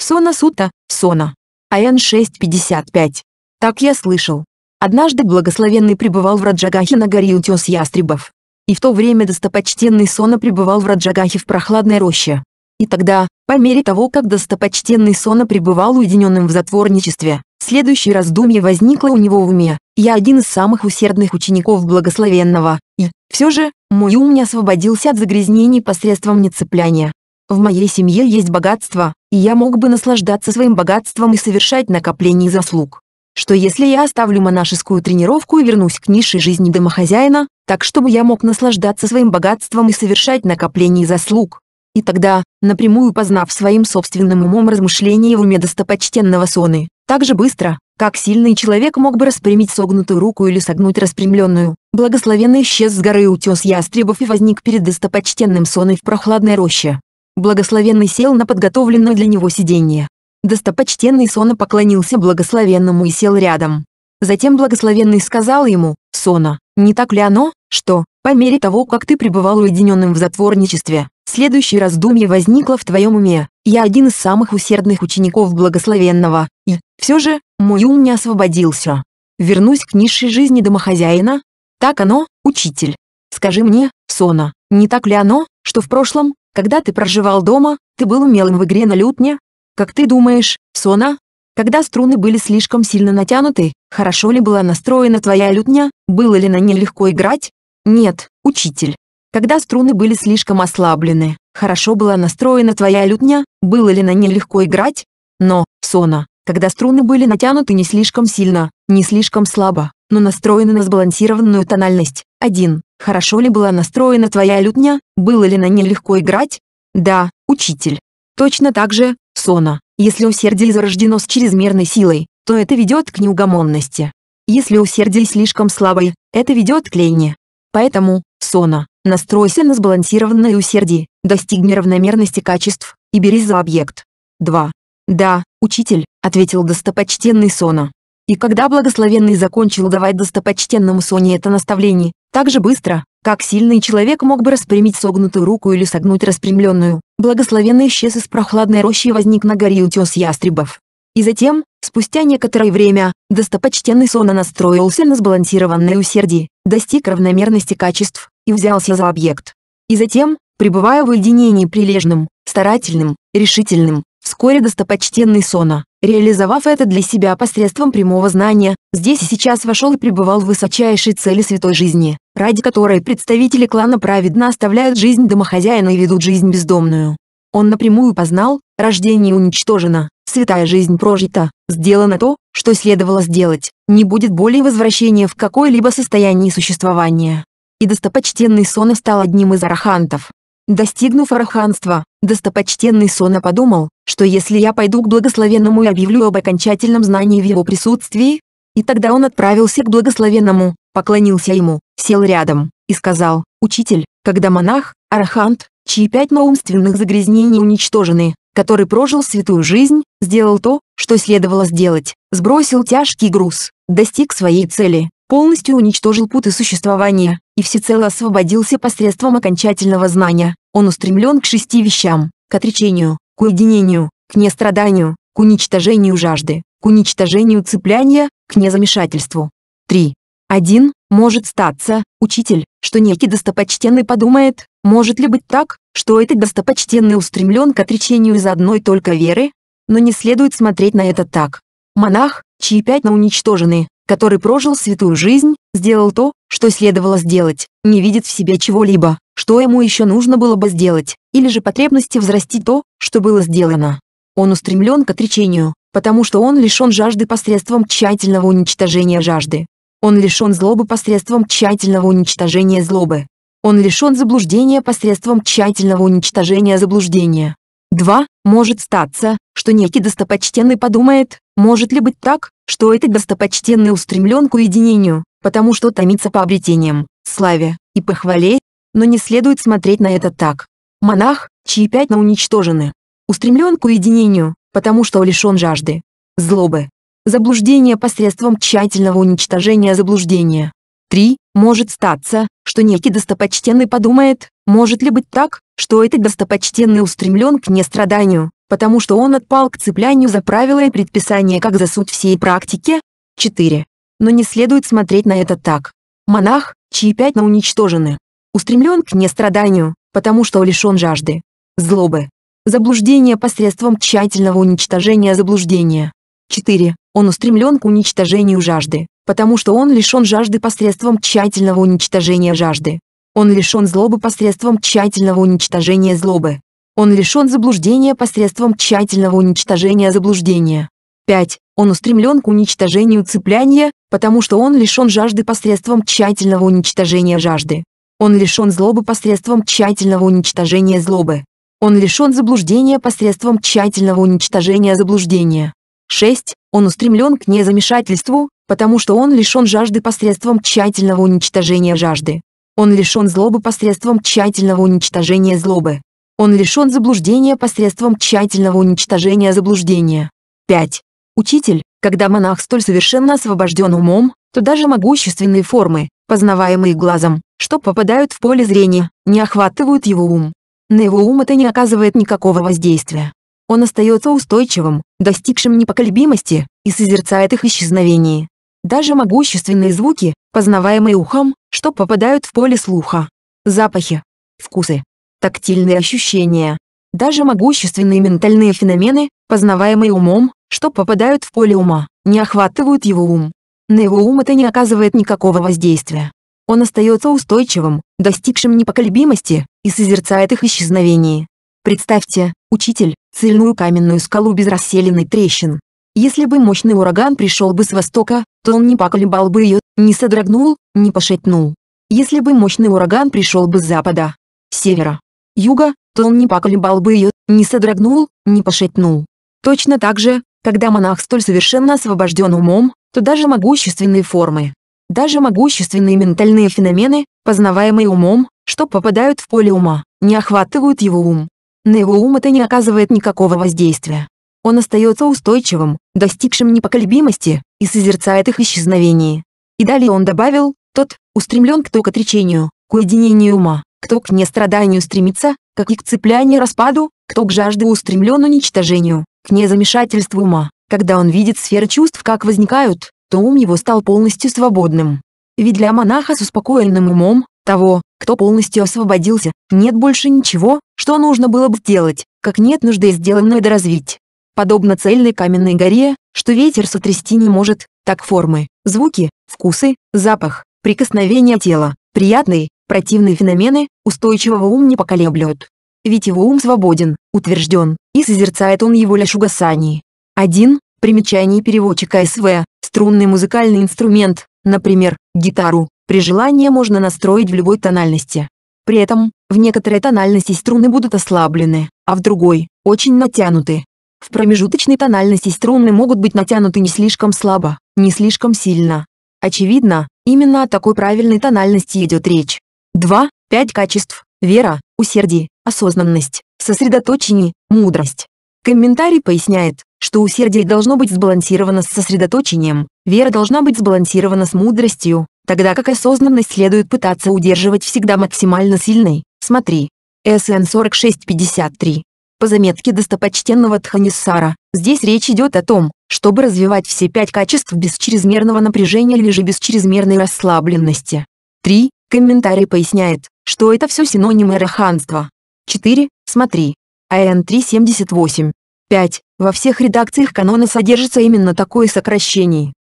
A: Сона Сута, Сона. АН-655. Так я слышал. Однажды благословенный пребывал в Раджагахе на горе утес ястребов. И в то время достопочтенный Сона пребывал в Раджагахе в прохладной роще. И тогда, по мере того, как достопочтенный Сона пребывал уединенным в затворничестве, Следующее раздумье возникло у него в уме. «Я один из самых усердных учеников благословенного, и, все же, мой ум не освободился от загрязнений посредством нецепляния. В моей семье есть богатство, и я мог бы наслаждаться своим богатством и совершать накопление заслуг. Что если я оставлю монашескую тренировку и вернусь к низшей жизни домохозяина, так чтобы я мог наслаждаться своим богатством и совершать накопление заслуг? И тогда, напрямую познав своим собственным умом размышления в уме достопочтенного Соны, так же быстро, как сильный человек мог бы распрямить согнутую руку или согнуть распрямленную, благословенный исчез с горы утес ястребов и возник перед достопочтенным Соной в прохладной роще. Благословенный сел на подготовленное для него сиденье. Достопочтенный Сона поклонился благословенному и сел рядом. Затем благословенный сказал ему, «Сона, не так ли оно, что, по мере того, как ты пребывал уединенным в затворничестве, Следующее раздумье возникло в твоем уме. Я один из самых усердных учеников благословенного, и, все же, мой ум не освободился. Вернусь к низшей жизни домохозяина? Так оно, учитель. Скажи мне, Сона, не так ли оно, что в прошлом, когда ты проживал дома, ты был умелым в игре на лютне? Как ты думаешь, Сона? Когда струны были слишком сильно натянуты, хорошо ли была настроена твоя лютня, было ли на ней легко играть? Нет, учитель, когда струны были слишком ослаблены. Хорошо была настроена твоя лютня, было ли на ней легко играть? Но, Сона, когда струны были натянуты не слишком сильно, не слишком слабо, но настроены на сбалансированную тональность. 1. Хорошо ли была настроена твоя лютня, было ли на ней легко играть? Да, учитель. Точно так же, Сона, если усердие зарождено с чрезмерной силой, то это ведет к неугомонности. Если усердие слишком слабое, это ведет к лени. Поэтому, Сона, Настройся на сбалансированное усердие, достигни равномерности качеств, и берись за объект. 2. «Да, учитель», — ответил достопочтенный Сона. И когда благословенный закончил давать достопочтенному Соне это наставление, так же быстро, как сильный человек мог бы распрямить согнутую руку или согнуть распрямленную, благословенный исчез из прохладной рощи и возник на горе утес ястребов. И затем, спустя некоторое время, достопочтенный Сона настроился на сбалансированное усердие, достиг равномерности качеств, и взялся за объект. И затем, пребывая в уединении прилежным, старательным, решительным, вскоре достопочтенный Сона, реализовав это для себя посредством прямого знания, здесь и сейчас вошел и пребывал в высочайшей цели святой жизни, ради которой представители клана праведно оставляют жизнь домохозяина и ведут жизнь бездомную. Он напрямую познал, рождение уничтожено, святая жизнь прожита, сделано то, что следовало сделать, не будет более возвращения в какое-либо состояние существования и достопочтенный Сона стал одним из арахантов. Достигнув араханства, достопочтенный Сона подумал, что если я пойду к благословенному и объявлю об окончательном знании в его присутствии, и тогда он отправился к благословенному, поклонился ему, сел рядом, и сказал, «Учитель, когда монах, арахант, чьи пять наумственных загрязнений уничтожены, который прожил святую жизнь, сделал то, что следовало сделать, сбросил тяжкий груз, достиг своей цели, полностью уничтожил путы существования, и всецело освободился посредством окончательного знания. Он устремлен к шести вещам, к отречению, к уединению, к нестраданию, к уничтожению жажды, к уничтожению цепляния, к незамешательству. 3. 1. Может статься, учитель, что некий достопочтенный подумает, может ли быть так, что этот достопочтенный устремлен к отречению из одной только веры? Но не следует смотреть на это так. Монах, чьи пятна уничтожены, который прожил святую жизнь, сделал то, что следовало сделать, не видит в себе чего-либо, что ему еще нужно было бы сделать, или же потребности взрастить то, что было сделано. Он устремлен к отречению, потому что он лишен жажды посредством тщательного уничтожения жажды. Он лишен злобы посредством тщательного уничтожения злобы. Он лишен заблуждения посредством тщательного уничтожения заблуждения. 2. Может статься, что некий достопочтенный подумает, может ли быть так, что этот достопочтенный устремлен к уединению, потому что томится по обретениям, славе и похвале? Но не следует смотреть на это так. Монах, чьи пятна уничтожены, устремлен к уединению, потому что лишен жажды, злобы, заблуждения посредством тщательного уничтожения заблуждения. 3. Может статься, что некий достопочтенный подумает, может ли быть так, что этот достопочтенный устремлен к нестраданию, потому что он отпал к цеплянию за правила и предписания как за суть всей практики. 4. Но не следует смотреть на это так. Монах, чьи пятна уничтожены, устремлен к нестраданию, потому что лишен жажды, злобы, заблуждения посредством тщательного уничтожения заблуждения. 4. Он устремлен к уничтожению жажды, потому что он лишен жажды посредством тщательного уничтожения жажды. Он лишен злобы посредством тщательного уничтожения злобы. Он лишен заблуждения посредством тщательного уничтожения заблуждения. 5. Он устремлен к уничтожению цепляния, потому что он лишен жажды посредством тщательного уничтожения жажды. Он лишен злобы посредством тщательного уничтожения злобы. Он лишен заблуждения посредством тщательного уничтожения заблуждения. 6. Он устремлен к незамешательству, потому что он лишен жажды посредством тщательного уничтожения жажды. Он лишен злобы посредством тщательного уничтожения злобы. Он лишен заблуждения посредством тщательного уничтожения заблуждения. 5. Учитель, когда монах столь совершенно освобожден умом, то даже могущественные формы, познаваемые глазом, что попадают в поле зрения, не охватывают его ум. На его ум это не оказывает никакого воздействия. Он остается устойчивым, достигшим непоколебимости, и созерцает их исчезновение. Даже могущественные звуки, познаваемые ухом, что попадают в поле слуха. Запахи, вкусы, тактильные ощущения. Даже могущественные ментальные феномены, познаваемые умом, что попадают в поле ума, не охватывают его ум. На его ум это не оказывает никакого воздействия. Он остается устойчивым, достигшим непоколебимости, и созерцает их исчезновение. Представьте, учитель, цельную каменную скалу без расселенной трещин. Если бы мощный ураган пришел бы с востока, то он не поколебал бы ее, не содрогнул, не пошатнул. Если бы мощный ураган пришел бы с запада, севера, юга, то он не поколебал бы ее, не содрогнул, не пошатнул. Точно так же, когда монах столь совершенно освобожден умом, то даже могущественные формы, даже могущественные ментальные феномены, познаваемые умом, что попадают в поле ума, не охватывают его ум. На его ум это не оказывает никакого воздействия. Он остается устойчивым, достигшим непоколебимости, и созерцает их исчезновение. И далее он добавил, тот, устремлен кто к отречению, к уединению ума, кто к нестраданию стремится, как и к цеплянию распаду, кто к жажде устремлен уничтожению, к незамешательству ума. Когда он видит сферы чувств как возникают, то ум его стал полностью свободным. Ведь для монаха с успокоенным умом, того, кто полностью освободился, нет больше ничего, что нужно было бы сделать, как нет нужды сделанное доразвить. Подобно цельной каменной горе, что ветер сотрясти не может, так формы, звуки, вкусы, запах, прикосновение тела, приятный, Противные феномены устойчивого ум не поколеблют. Ведь его ум свободен, утвержден, и созерцает он его лишь угасание. 1. Примечание переводчика СВ. Струнный музыкальный инструмент, например, гитару, при желании можно настроить в любой тональности. При этом, в некоторой тональности струны будут ослаблены, а в другой – очень натянуты. В промежуточной тональности струны могут быть натянуты не слишком слабо, не слишком сильно. Очевидно, именно о такой правильной тональности идет речь. 2. Пять качеств. Вера, усердие, осознанность, сосредоточение, мудрость. Комментарий поясняет, что усердие должно быть сбалансировано с сосредоточением, вера должна быть сбалансирована с мудростью, тогда как осознанность следует пытаться удерживать всегда максимально сильной. Смотри. СН 4653. По заметке достопочтенного Тханиссара, здесь речь идет о том, чтобы развивать все пять качеств без чрезмерного напряжения или же без чрезмерной расслабленности. 3. Комментарий поясняет, что это все синонимы раханства. 4. Смотри. АН 378. 5. Во всех редакциях канона содержится именно такое сокращение.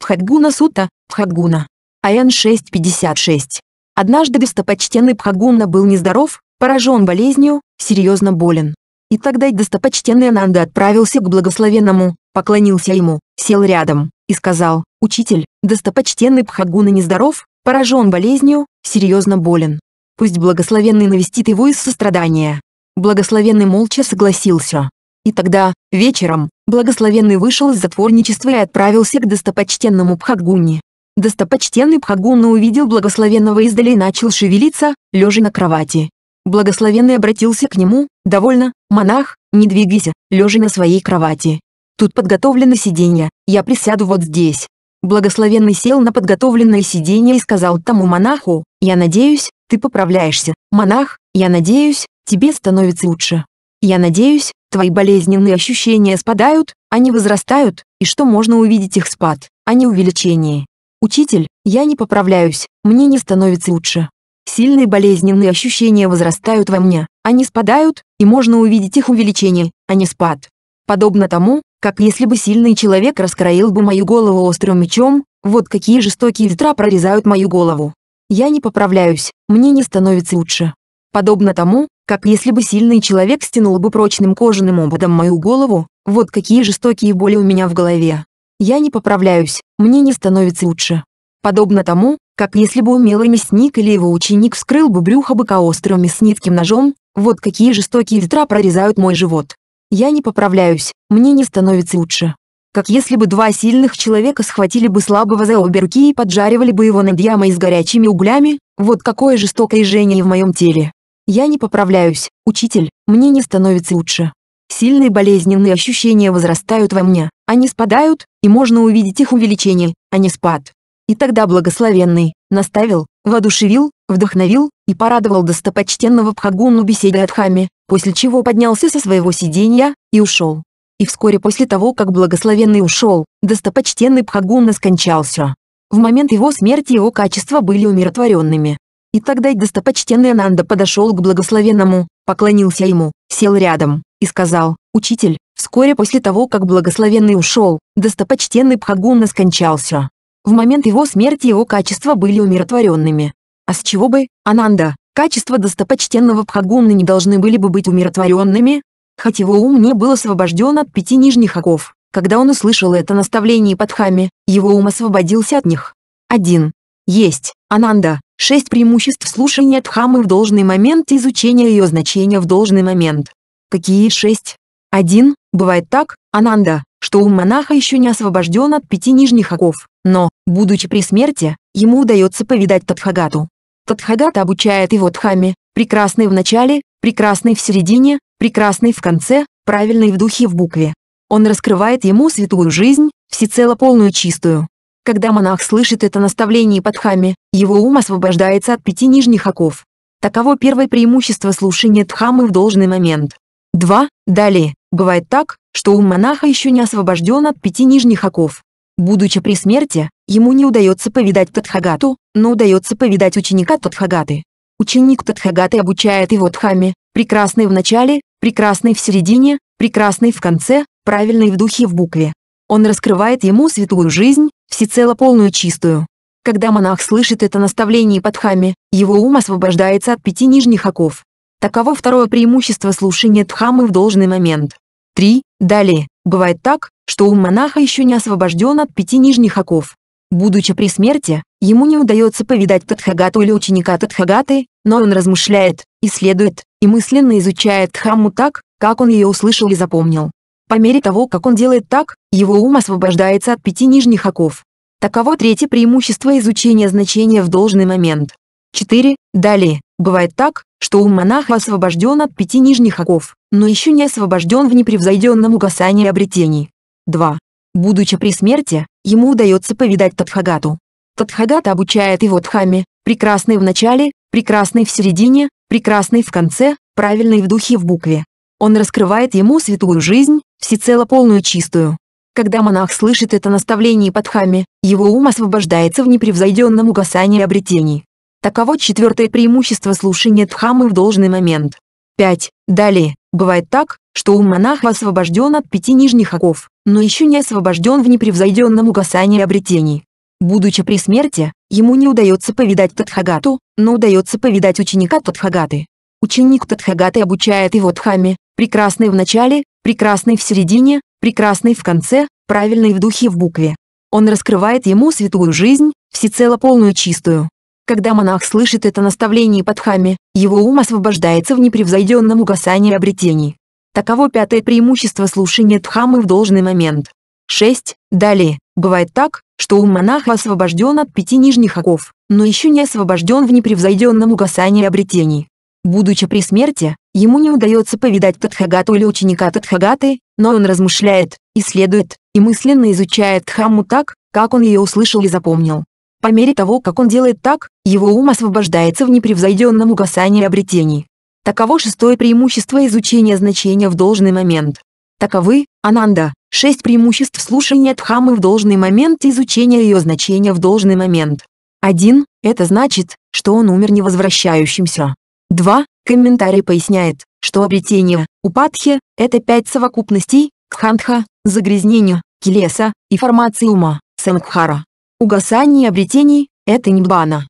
A: Пхадгуна Сута, Пхадгуна. АН 656. Однажды достопочтенный Пхагунна был нездоров, поражен болезнью, серьезно болен. И тогда достопочтенный Ананда отправился к благословенному, поклонился ему, сел рядом и сказал, «Учитель, достопочтенный Пхагуна нездоров, поражен болезнью, серьезно болен. Пусть благословенный навестит его из сострадания. Благословенный молча согласился. И тогда, вечером, благословенный вышел из затворничества и отправился к достопочтенному Пхагуне. Достопочтенный Пхагунна увидел благословенного издали и начал шевелиться, лежа на кровати. Благословенный обратился к нему, довольно, монах, не двигайся, лежа на своей кровати. Тут подготовлено сиденье, я присяду вот здесь. Благословенный сел на подготовленное сиденье и сказал тому монаху, «Я надеюсь, ты поправляешься. Монах, я надеюсь, тебе становится лучше. Я надеюсь, твои болезненные ощущения спадают, они возрастают, и что можно увидеть их спад, а не увеличение. Учитель, я не поправляюсь, мне не становится лучше. Сильные болезненные ощущения возрастают во мне, они спадают, и можно увидеть их увеличение, а не спад. Подобно тому, как если бы сильный человек раскроил бы мою голову острым мечом, вот какие жестокие ветра прорезают мою голову. Я не поправляюсь, мне не становится лучше. Подобно тому, как если бы сильный человек стянул бы прочным кожаным ободом мою голову, вот какие жестокие боли у меня в голове. Я не поправляюсь, мне не становится лучше. Подобно тому, как если бы умелый мясник или его ученик вскрыл бы брюхо быка острым мясницким ножом, вот какие жестокие ветра прорезают мой живот. Я не поправляюсь, мне не становится лучше. Как если бы два сильных человека схватили бы слабого за обе руки и поджаривали бы его над ямой с горячими углями, вот какое жестокое жжение в моем теле. Я не поправляюсь, учитель, мне не становится лучше. Сильные болезненные ощущения возрастают во мне, они спадают, и можно увидеть их увеличение, а не спад. И тогда благословенный, наставил, воодушевил, вдохновил и порадовал достопочтенного Пхагуну беседой от Хами, после чего поднялся со своего сиденья и ушел. И вскоре после того, как благословенный ушел, достопочтенный Пхагунна скончался. В момент его смерти его качества были умиротворенными. И тогда достопочтенный Ананда подошел к благословенному, поклонился ему, сел рядом и сказал, «Учитель, вскоре после того, как благословенный ушел, достопочтенный Пхагунна скончался. В момент его смерти его качества были умиротворенными. А с чего бы, Ананда, качества достопочтенного Пхагунны не должны были бы быть умиротворенными? Хоть его ум не был освобожден от пяти нижних оков, когда он услышал это наставление под его ум освободился от них. 1. Есть, Ананда, шесть преимуществ слушания Дхаммы в должный момент и изучения ее значения в должный момент. Какие шесть? 1. Бывает так, Ананда, что ум монаха еще не освобожден от пяти нижних оков, но, будучи при смерти, ему удается повидать Тадхагату. Тадхагата обучает его дхамме, прекрасный в начале, прекрасный в середине, прекрасный в конце, правильный в духе в букве. Он раскрывает ему святую жизнь, всецело полную чистую. Когда монах слышит это наставление под хами, его ум освобождается от пяти нижних оков. Таково первое преимущество слушания дхаммы в должный момент. 2. Далее, бывает так, что ум монаха еще не освобожден от пяти нижних оков. Будучи при смерти, ему не удается повидать Тадхагату, но удается повидать ученика Тадхагаты. Ученик Тадхагаты обучает его Дхамме, прекрасный в начале, прекрасный в середине, прекрасный в конце, правильный в духе и в букве. Он раскрывает ему святую жизнь, всецело полную чистую. Когда монах слышит это наставление под хами, его ум освобождается от пяти нижних оков. Таково второе преимущество слушания Дхаммы в должный момент. 3. Далее, бывает так, что ум монаха еще не освобожден от пяти нижних оков. Будучи при смерти, ему не удается повидать Тадхагату или ученика Тадхагаты, но он размышляет, исследует и мысленно изучает Дхамму так, как он ее услышал и запомнил. По мере того, как он делает так, его ум освобождается от пяти нижних оков. Таково третье преимущество изучения значения в должный момент. 4. Далее, бывает так, что ум монаха освобожден от пяти нижних оков, но еще не освобожден в непревзойденном угасании обретений. 2. Будучи при смерти, ему удается повидать Тадхагату. Тадхагата обучает его Дхамме, прекрасный в начале, прекрасный в середине, прекрасный в конце, правильный в духе в букве. Он раскрывает ему святую жизнь, всецело полную чистую. Когда монах слышит это наставление под хами, его ум освобождается в непревзойденном угасании обретений. Таково четвертое преимущество слушания Дхаммы в должный момент. 5. Далее, бывает так, что ум монаха освобожден от пяти нижних оков но еще не освобожден в непревзойденном угасании обретений. Будучи при смерти, ему не удается повидать татхагату, но удается повидать ученика татхагаты. Ученик татхагаты обучает его Дхамме, прекрасный в начале, прекрасный в середине, прекрасный в конце, правильный в духе в букве. Он раскрывает ему святую жизнь, всецело полную чистую. Когда монах слышит это наставление под хами, его ум освобождается в непревзойденном угасании обретений. Таково пятое преимущество слушания Дхаммы в должный момент. 6. Далее, бывает так, что ум монаха освобожден от пяти нижних оков, но еще не освобожден в непревзойденном угасании и обретении. Будучи при смерти, ему не удается повидать Тадхагату или ученика Тадхагаты, но он размышляет, исследует и мысленно изучает Дхамму так, как он ее услышал и запомнил. По мере того, как он делает так, его ум освобождается в непревзойденном угасании и обретении. Таково шестое преимущество изучения значения в должный момент. Таковы, Ананда, шесть преимуществ слушания Дхаммы в должный момент и изучения ее значения в должный момент. 1. Это значит, что он умер невозвращающимся. 2. Комментарий поясняет, что обретение, упадхи, это пять совокупностей, кхандха, загрязнение, келеса, и формации ума, самадхара. Угасание обретений – это ниббана.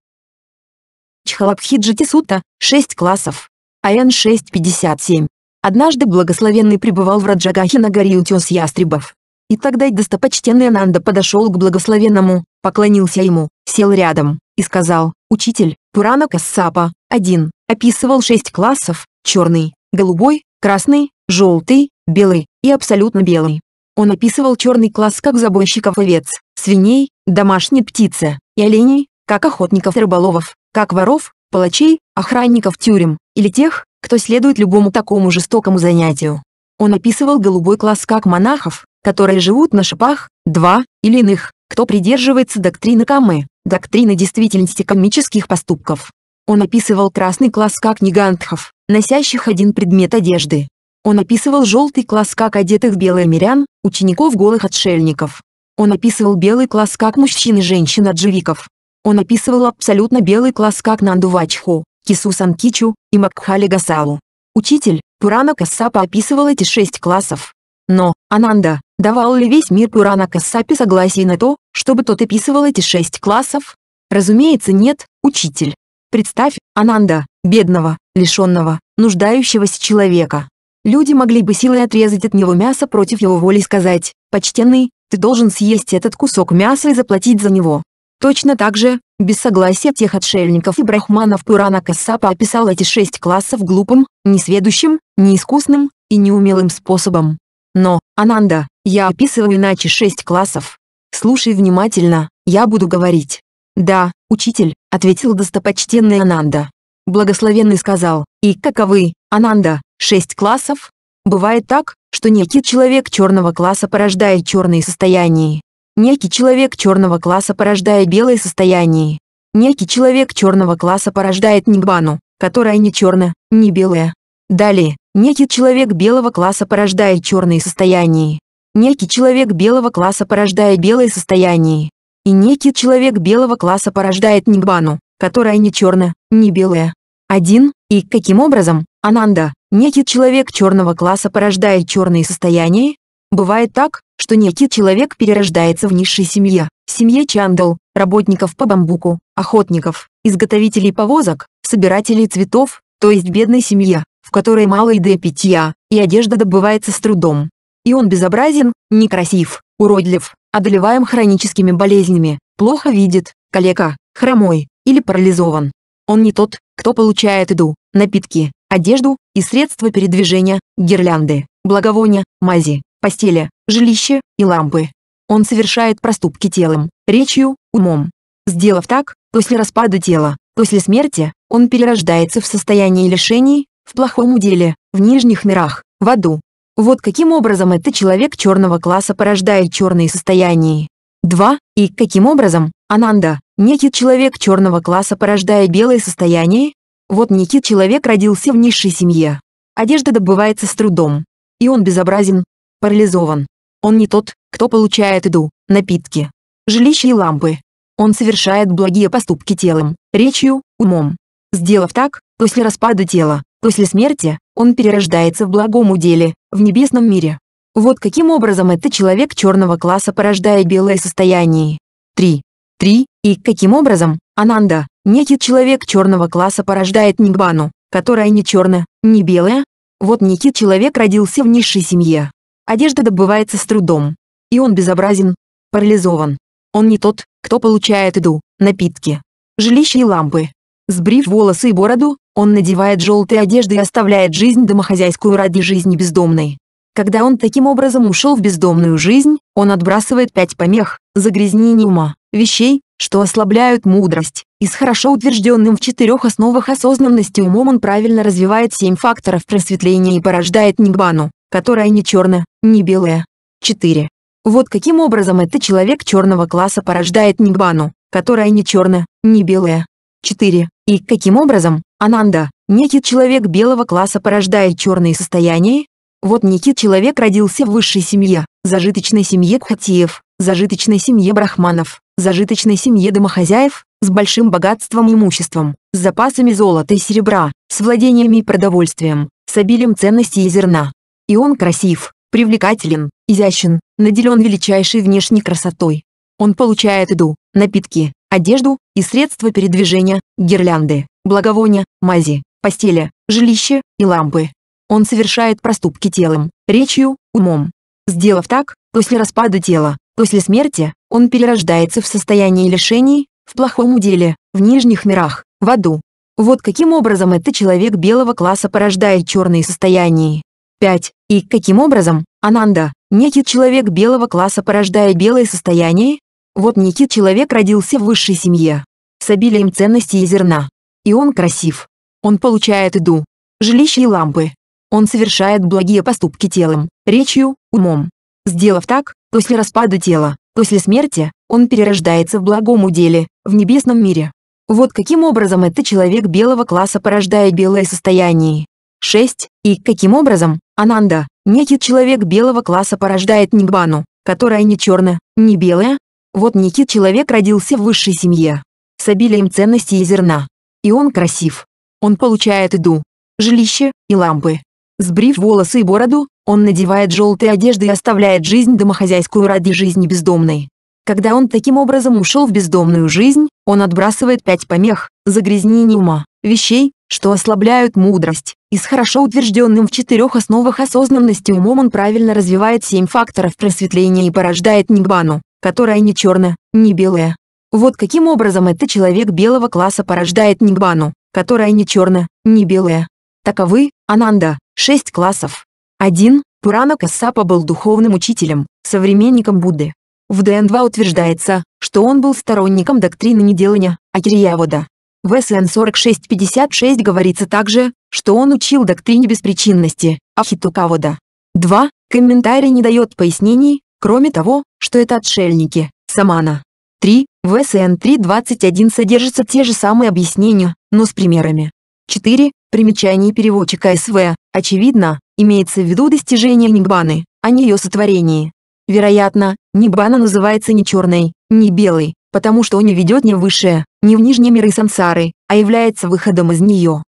A: Чхалабхиджити сута – Шесть классов. АН 657. Однажды благословенный пребывал в Раджагахе на горе утес ястребов. И тогда достопочтенный Ананда подошел к благословенному, поклонился ему, сел рядом, и сказал, «Учитель, Пурана Кассапа, один описывал шесть классов, черный, голубой, красный, желтый, белый и абсолютно белый. Он описывал черный класс как забойщиков овец, свиней, домашней птицы и оленей, как охотников-рыболовов, как воров, палачей, охранников тюрем, или тех, кто следует любому такому жестокому занятию. Он описывал голубой класс как монахов, которые живут на шипах, два, или иных, кто придерживается доктрины Камы, доктрины действительности комических поступков. Он описывал красный класс как негантхов, носящих один предмет одежды. Он описывал желтый класс как одетых белых мирян, учеников голых отшельников. Он описывал белый класс как мужчин и женщин отживиков, он описывал абсолютно белый класс как Нанду Вачху, Кису Санкичу и Макхали Гасалу. Учитель, Пурана Кассапа описывал эти шесть классов. Но, Ананда, давал ли весь мир Пурана Кассапе согласие на то, чтобы тот описывал эти шесть классов? Разумеется нет, учитель. Представь, Ананда, бедного, лишенного, нуждающегося человека. Люди могли бы силой отрезать от него мясо против его воли и сказать, «Почтенный, ты должен съесть этот кусок мяса и заплатить за него». Точно так же, без согласия тех отшельников и брахманов Пурана Кассапа описал эти шесть классов глупым, несведущим, неискусным и неумелым способом. Но, Ананда, я описываю иначе шесть классов. Слушай внимательно, я буду говорить. Да, учитель, ответил достопочтенный Ананда. Благословенный сказал, и каковы, Ананда, шесть классов? Бывает так, что некий человек черного класса порождает черные состояния, Некий человек черного класса порождает белое состояние. Некий человек черного класса порождает нибану, которая не черна, не белая. Далее, некий человек белого класса порождает черные состояния. Некий человек белого класса порождает белое состояние. И некий человек белого класса порождает нибану, которая не черна, не белая. 1. И каким образом, Ананда, некий человек черного класса порождает черные состояния, Бывает так, что некий человек перерождается в низшей семье, семье чандал, работников по бамбуку, охотников, изготовителей повозок, собирателей цветов, то есть бедной семье, в которой мало еды и питья, и одежда добывается с трудом. И он безобразен, некрасив, уродлив, одолеваем хроническими болезнями, плохо видит, калека, хромой или парализован. Он не тот, кто получает еду, напитки, одежду и средства передвижения, гирлянды, благовония, мази, постели, жилище и лампы. Он совершает проступки телом, речью, умом. Сделав так, после распада тела, после смерти, он перерождается в состоянии лишений, в плохом уделе, в нижних мирах, в аду. Вот каким образом это человек черного класса порождает черные состояния. 2. И каким образом, Ананда, некий человек черного класса порождает белые состояния? Вот некий человек родился в низшей семье. Одежда добывается с трудом. И он безобразен, парализован. Он не тот, кто получает еду, напитки, жилище и лампы. Он совершает благие поступки телом, речью, умом. Сделав так, после распада тела, после смерти, он перерождается в благом уделе, в небесном мире. Вот каким образом это человек черного класса порождает белое состояние. 3. 3. И каким образом, Ананда, некий человек черного класса порождает нигбану, которая не черная, не белая? Вот некий человек родился в низшей семье, Одежда добывается с трудом. И он безобразен, парализован. Он не тот, кто получает еду, напитки, жилище и лампы. Сбрив волосы и бороду, он надевает желтые одежды и оставляет жизнь домохозяйскую ради жизни бездомной. Когда он таким образом ушел в бездомную жизнь, он отбрасывает пять помех, загрязнений ума, вещей, что ослабляют мудрость, и с хорошо утвержденным в четырех основах осознанности умом он правильно развивает семь факторов просветления и порождает нигбану которая не черная, не белая. 4. Вот каким образом этот человек черного класса порождает Нигбану, которая не черная, не белая. 4. И каким образом, Ананда, некий человек белого класса порождает черные состояния? Вот некий человек родился в высшей семье, зажиточной семье кхатиев, зажиточной семье брахманов, зажиточной семье домохозяев, с большим богатством и имуществом, с запасами золота и серебра, с владениями и продовольствием, с обилием ценностей и зерна, и он красив, привлекателен, изящен, наделен величайшей внешней красотой. Он получает еду, напитки, одежду и средства передвижения, гирлянды, благовония, мази, постели, жилище и лампы. Он совершает проступки телом, речью, умом. Сделав так, после распада тела, после смерти, он перерождается в состоянии лишений, в плохом уделе, в нижних мирах, в аду. Вот каким образом этот человек белого класса порождает черные состояния, 5. И каким образом, Ананда, некий человек белого класса порождает белое состояние? Вот некий человек родился в высшей семье, с обилием ценностей и зерна. И он красив. Он получает еду, жилище и лампы. Он совершает благие поступки телом, речью, умом. Сделав так, после распада тела, после смерти, он перерождается в благом уделе, в небесном мире. Вот каким образом этот человек белого класса порождает белое состояние. 6. И каким образом, Ананда, некий человек белого класса порождает Ниббану, которая не черная, не белая? Вот некий человек родился в высшей семье, с обилием ценностей и зерна. И он красив. Он получает иду, жилище и лампы. Сбрив волосы и бороду, он надевает желтые одежды и оставляет жизнь домохозяйскую ради жизни бездомной. Когда он таким образом ушел в бездомную жизнь, он отбрасывает пять помех, загрязнений ума, вещей, что ослабляют мудрость. Из хорошо утвержденным в четырех основах осознанности умом он правильно развивает семь факторов просветления и порождает нигбану, которая не черная, не белая. Вот каким образом это человек белого класса порождает нигбану, которая не черная, не белая. Таковы, Ананда, шесть классов. 1. Пурана Кассапа был духовным учителем, современником Будды. В ДН-2 утверждается, что он был сторонником доктрины неделания, а Кириявода. В СН 4656 говорится также, что он учил доктрине беспричинности, Ахитукавода. 2. Комментарий не дает пояснений, кроме того, что это отшельники, Самана. 3. В СН 3.21 содержатся те же самые объяснения, но с примерами. 4. Примечание переводчика СВ, очевидно, имеется в виду достижение Нигбаны, а не ее сотворение. Вероятно, Нигбана называется не черной, не белой, потому что он не ведет ни в высшее, ни в нижние миры сансары, а является выходом из нее.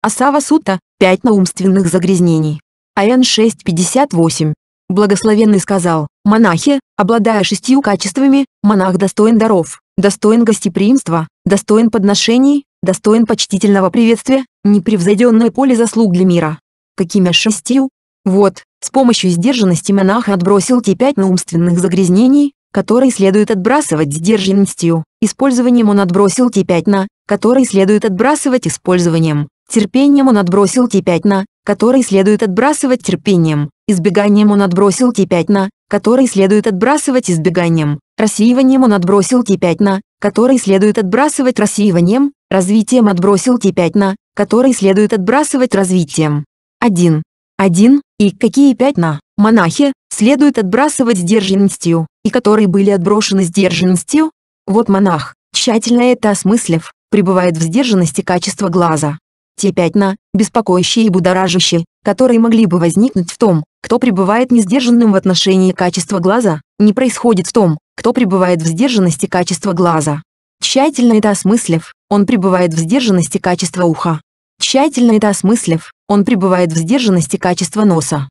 A: Асава Сута, 5 наумственных загрязнений. АН 6.58. Благословенный сказал, монахи, обладая шестью качествами, монах достоин даров, достоин гостеприимства, достоин подношений, достоин почтительного приветствия, непревзойденное поле заслуг для мира. Какими шестью? Вот, с помощью сдержанности монах отбросил те пять наумственных загрязнений, который следует отбрасывать сдержанностью, использованием он отбросил те пятна, которые следует отбрасывать использованием, терпением он отбросил те пятна, которые следует отбрасывать терпением, избеганием он отбросил те пятна, которые следует отбрасывать избеганием, рассеиванием он отбросил те пятна, которые следует отбрасывать рассеиванием, развитием отбросил те пятна, которые следует отбрасывать развитием. 1. 1. И какие пятна? монахи, следует отбрасывать сдержанностью, и которые были отброшены сдержанностью? Вот монах, тщательно это осмыслив, пребывает в сдержанности качества глаза. Те пятна, беспокоящие и будоражащие, которые могли бы возникнуть в том, кто пребывает несдержанным в отношении качества глаза, не происходит в том, кто пребывает в сдержанности качества глаза. Тщательно это осмыслив, он пребывает в сдержанности качества уха. Тщательно это осмыслив, он пребывает в сдержанности качества носа.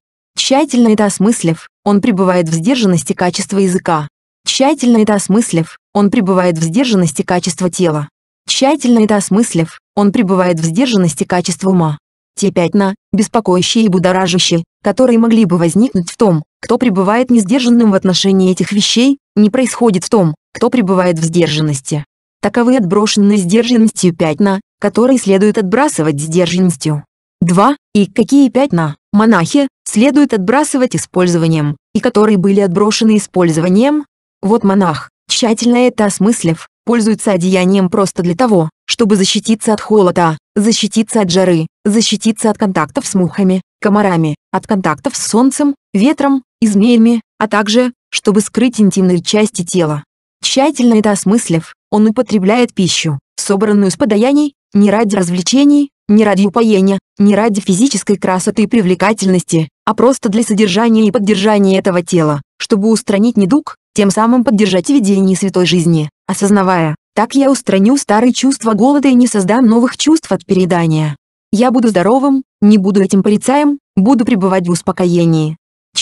A: Тщательно это осмыслив, он пребывает в сдержанности качества языка. Тщательно это осмыслив, он пребывает в сдержанности качества тела. Тщательно это осмыслив, он пребывает в сдержанности качества ума. Те пятна, беспокоящие и будоражащие, которые могли бы возникнуть в том, кто пребывает несдержанным в отношении этих вещей, не происходит в том, кто пребывает в сдержанности. Таковы отброшенные сдержанностью пятна, которые следует отбрасывать сдержанностью. 2. И какие пятна? монахи, следует отбрасывать использованием, и которые были отброшены использованием. Вот монах, тщательно это осмыслив, пользуется одеянием просто для того, чтобы защититься от холода, защититься от жары, защититься от контактов с мухами, комарами, от контактов с солнцем, ветром и змеями, а также, чтобы скрыть интимные части тела. Тщательно это осмыслив, он употребляет пищу, собранную с подаяний, не ради развлечений, не ради упоения, не ради физической красоты и привлекательности, а просто для содержания и поддержания этого тела, чтобы устранить недуг, тем самым поддержать видение святой жизни, осознавая, так я устраню старые чувства голода и не создам новых чувств от передания. Я буду здоровым, не буду этим полицаем, буду пребывать в успокоении,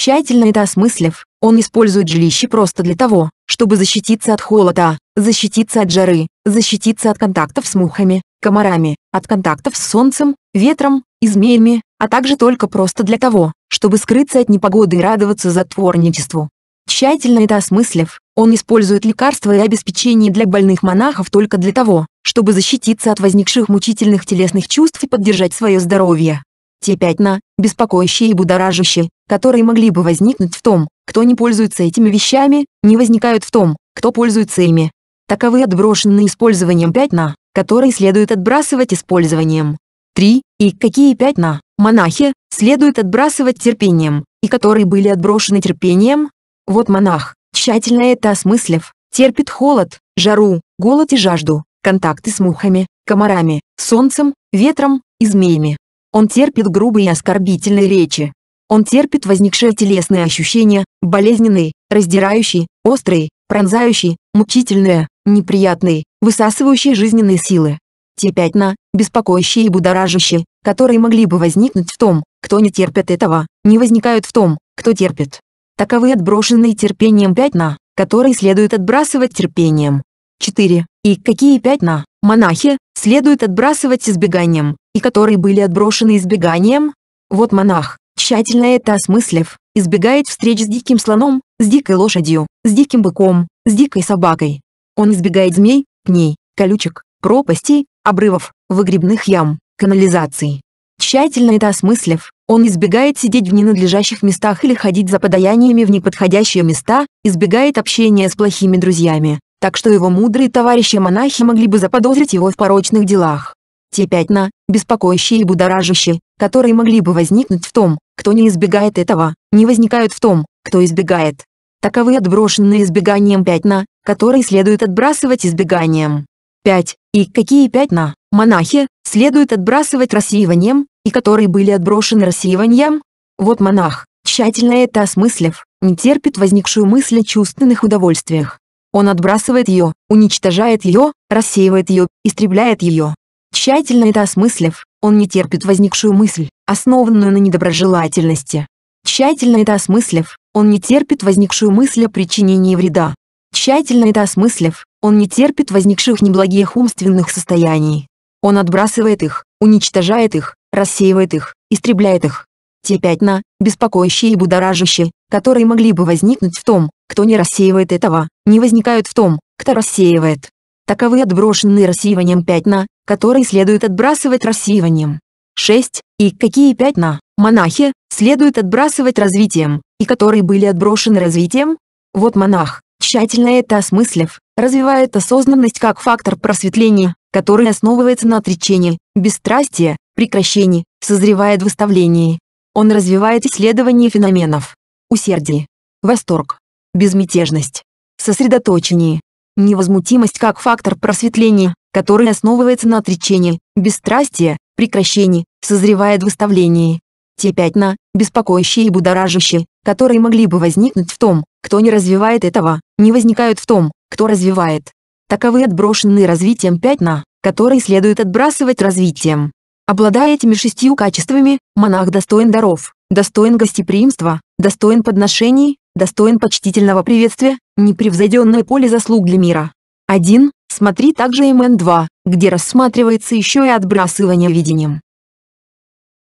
A: Тщательно это осмыслив, он использует жилище просто для того, чтобы защититься от холода, защититься от жары, защититься от контактов с мухами, комарами, от контактов с солнцем, ветром и змеями, а также только просто для того, чтобы скрыться от непогоды и радоваться затворничеству. Тщательно это осмыслив, он использует лекарства и обеспечение для больных монахов только для того, чтобы защититься от возникших мучительных телесных чувств и поддержать свое здоровье. Те пятна, беспокоящие и будоражащие, которые могли бы возникнуть в том, кто не пользуется этими вещами, не возникают в том, кто пользуется ими. Таковы отброшенные использованием пятна, которые следует отбрасывать использованием. 3. И какие пятна, монахи, следует отбрасывать терпением, и которые были отброшены терпением? Вот монах, тщательно это осмыслив, терпит холод, жару, голод и жажду, контакты с мухами, комарами, солнцем, ветром и змеями. Он терпит грубые и оскорбительные речи. Он терпит возникшие телесные ощущения, болезненные, раздирающие, острые, пронзающие, мучительные, неприятные, высасывающие жизненные силы. Те пятна, беспокоящие и будоражащие, которые могли бы возникнуть в том, кто не терпит этого, не возникают в том, кто терпит. Таковы отброшенные терпением пятна, которые следует отбрасывать терпением. 4. И какие пятна, монахи, следует отбрасывать избеганием, и которые были отброшены избеганием? Вот монах, тщательно это осмыслив, избегает встреч с диким слоном, с дикой лошадью, с диким быком, с дикой собакой. Он избегает змей, пней, колючек, пропастей, обрывов, выгребных ям, канализаций. Тщательно это осмыслив, он избегает сидеть в ненадлежащих местах или ходить за подаяниями в неподходящие места, избегает общения с плохими друзьями, так что его мудрые товарищи-монахи могли бы заподозрить его в порочных делах те пятна, беспокоящие и будоражащие, которые могли бы возникнуть в том, кто не избегает этого, не возникают в том, кто избегает. Таковы отброшенные избеганием пятна, которые следует отбрасывать избеганием. 5. И какие пятна, монахи, следует отбрасывать рассеиванием, и которые были отброшены рассеиванием? Вот монах, тщательно это осмыслив, не терпит возникшую мысль о чувственных удовольствиях. Он отбрасывает ее, уничтожает ее, рассеивает ее, истребляет ее. Тщательно это осмыслив, он не терпит возникшую мысль, основанную на недоброжелательности. Тщательно это осмыслив, он не терпит возникшую мысль о причинении вреда. Тщательно это осмыслив, он не терпит возникших неблагих умственных состояний. Он отбрасывает их, уничтожает их, рассеивает их, истребляет их. Те пятна, беспокоящие и будоражащие, которые могли бы возникнуть в том, кто не рассеивает этого, не возникают в том, кто рассеивает. Таковы отброшенные рассеиванием пятна, которые следует отбрасывать рассеиванием. 6. И какие пятна, монахи, следует отбрасывать развитием, и которые были отброшены развитием? Вот монах, тщательно это осмыслив, развивает осознанность как фактор просветления, который основывается на отречении, бесстрастии, прекращении, созревает в выставлении. Он развивает исследование феноменов. Усердие. Восторг. Безмятежность. Сосредоточение. Невозмутимость как фактор просветления, который основывается на отречении, бесстрастии, прекращении, созревает в выставлении. Те пятна, беспокоящие и будоражащие, которые могли бы возникнуть в том, кто не развивает этого, не возникают в том, кто развивает. Таковы отброшенные развитием пятна, которые следует отбрасывать развитием. Обладая этими шестью качествами, монах достоин даров, достоин гостеприимства, достоин подношений, достоин почтительного приветствия, непревзойденное поле заслуг для мира. 1. Смотри также МН2, где рассматривается еще и отбрасывание видением.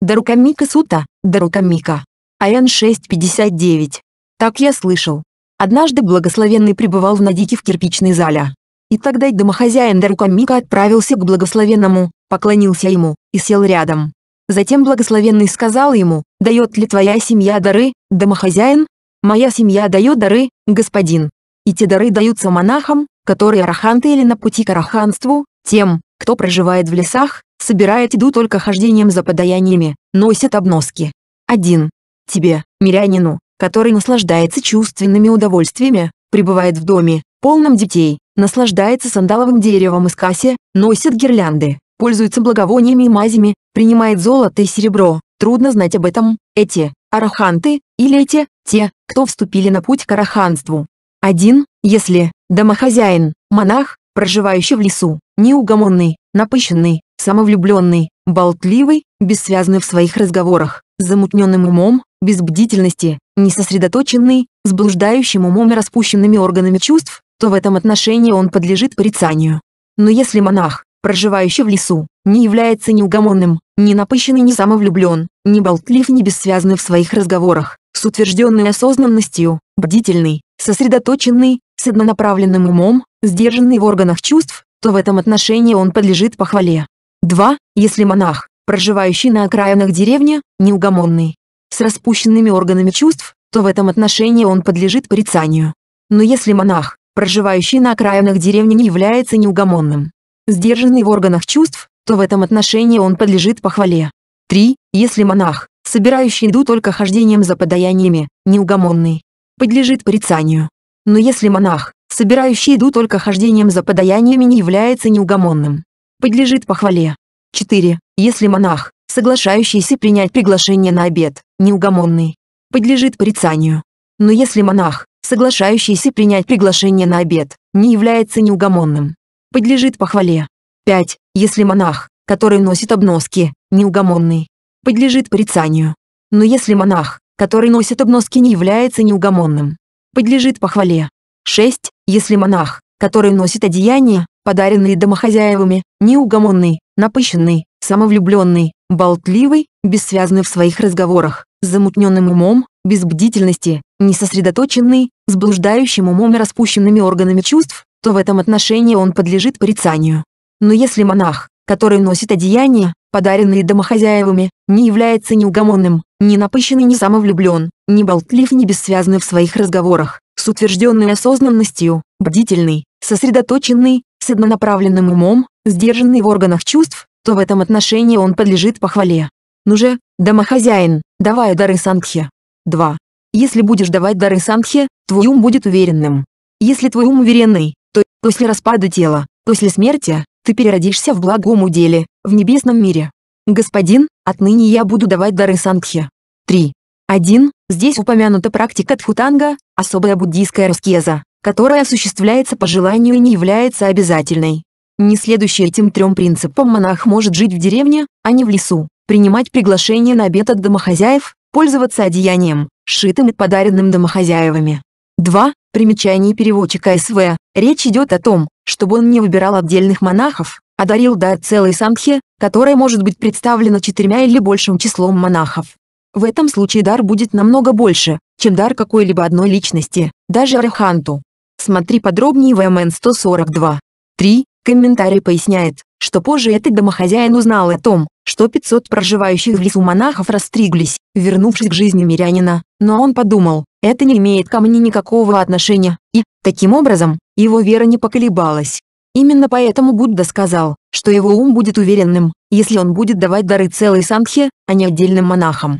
A: Дарукамика Сута, Дарукамика. АН 659. Так я слышал. Однажды благословенный пребывал в Надике в кирпичной зале. И тогда домохозяин Дарукамика отправился к благословенному, поклонился ему, и сел рядом. Затем благословенный сказал ему, «Дает ли твоя семья дары, домохозяин?» «Моя семья дает дары, господин. И те дары даются монахам, которые араханты или на пути к араханству, тем, кто проживает в лесах, собирает еду только хождением за подаяниями, носят обноски. 1. Тебе, мирянину, который наслаждается чувственными удовольствиями, пребывает в доме, полном детей, наслаждается сандаловым деревом из касси, носит гирлянды, пользуется благовониями и мазями, принимает золото и серебро. Трудно знать об этом. Эти, араханты, или эти, те, кто вступили на путь к араханству. 1. Если, Домохозяин, монах, проживающий в лесу, неугомонный, напыщенный, самовлюбленный, болтливый, бессвязный в своих разговорах, замутненным умом, без бдительности, несосредоточенный, с блуждающим умом и распущенными органами чувств, то в этом отношении он подлежит порицанию. Но если монах, проживающий в лесу, не является неугомонным, не напыщенный, не самовлюблен, не болтлив, не бессвязный в своих разговорах, с утвержденной осознанностью, бдительный, сосредоточенный, с однонаправленным умом, сдержанный в органах чувств, то в этом отношении он подлежит похвале. 2. Если монах, проживающий на окраинах деревни, неугомонный, с распущенными органами чувств, то в этом отношении он подлежит порицанию. Но если монах, проживающий на окраинах деревни не является неугомонным, сдержанный в органах чувств, то в этом отношении он подлежит похвале. 3. Если монах, собирающий еду только хождением за подаяниями, неугомонный, подлежит порицанию. Но если монах, собирающий еду только хождением за подаяниями не является неугомонным, подлежит похвале. 4. Если монах, соглашающийся принять приглашение на обед, неугомонный, подлежит порицанию. Но если монах, соглашающийся принять приглашение на обед, не является неугомонным, подлежит похвале. 5. Если монах, который носит обноски, неугомонный, подлежит порицанию. Но если монах, который носит обноски не является неугомонным, подлежит похвале. 6. Если монах, который носит одеяния, подаренные домохозяевами, неугомонный, напыщенный, самовлюбленный, болтливый, бессвязный в своих разговорах, замутненным умом, без бдительности, несосредоточенный, с блуждающим умом и распущенными органами чувств, то в этом отношении он подлежит порицанию. Но если монах, который носит одеяние, подаренный домохозяевами, не является неугомонным, не напыщенный, не самовлюблен, не болтлив, не бессвязный в своих разговорах, с утвержденной осознанностью, бдительный, сосредоточенный, с однонаправленным умом, сдержанный в органах чувств, то в этом отношении он подлежит похвале. Ну же, домохозяин, давай дары Сангхе. 2. Если будешь давать дары Сангхе, твой ум будет уверенным. Если твой ум уверенный, то после распада тела, после смерти, ты переродишься в благом уделе, в небесном мире. Господин, отныне я буду давать дары Сангхе. 3. 1. Здесь упомянута практика Тхутанга, особая буддийская аскеза, которая осуществляется по желанию и не является обязательной. Не следующий этим трем принципам монах может жить в деревне, а не в лесу, принимать приглашение на обед от домохозяев, пользоваться одеянием, сшитым и подаренным домохозяевами. 2. Примечание переводчика СВ. Речь идет о том, чтобы он не выбирал отдельных монахов, а дарил дар целой самхе, которая может быть представлена четырьмя или большим числом монахов. В этом случае дар будет намного больше, чем дар какой-либо одной личности, даже араханту. Смотри подробнее в МН 142. 3. Комментарий поясняет, что позже этот домохозяин узнал о том, что 500 проживающих в лесу монахов растриглись, вернувшись к жизни мирянина, но он подумал, это не имеет ко мне никакого отношения, и, таким образом, его вера не поколебалась. Именно поэтому Будда сказал, что его ум будет уверенным, если он будет давать дары целой сангхе, а не отдельным монахам.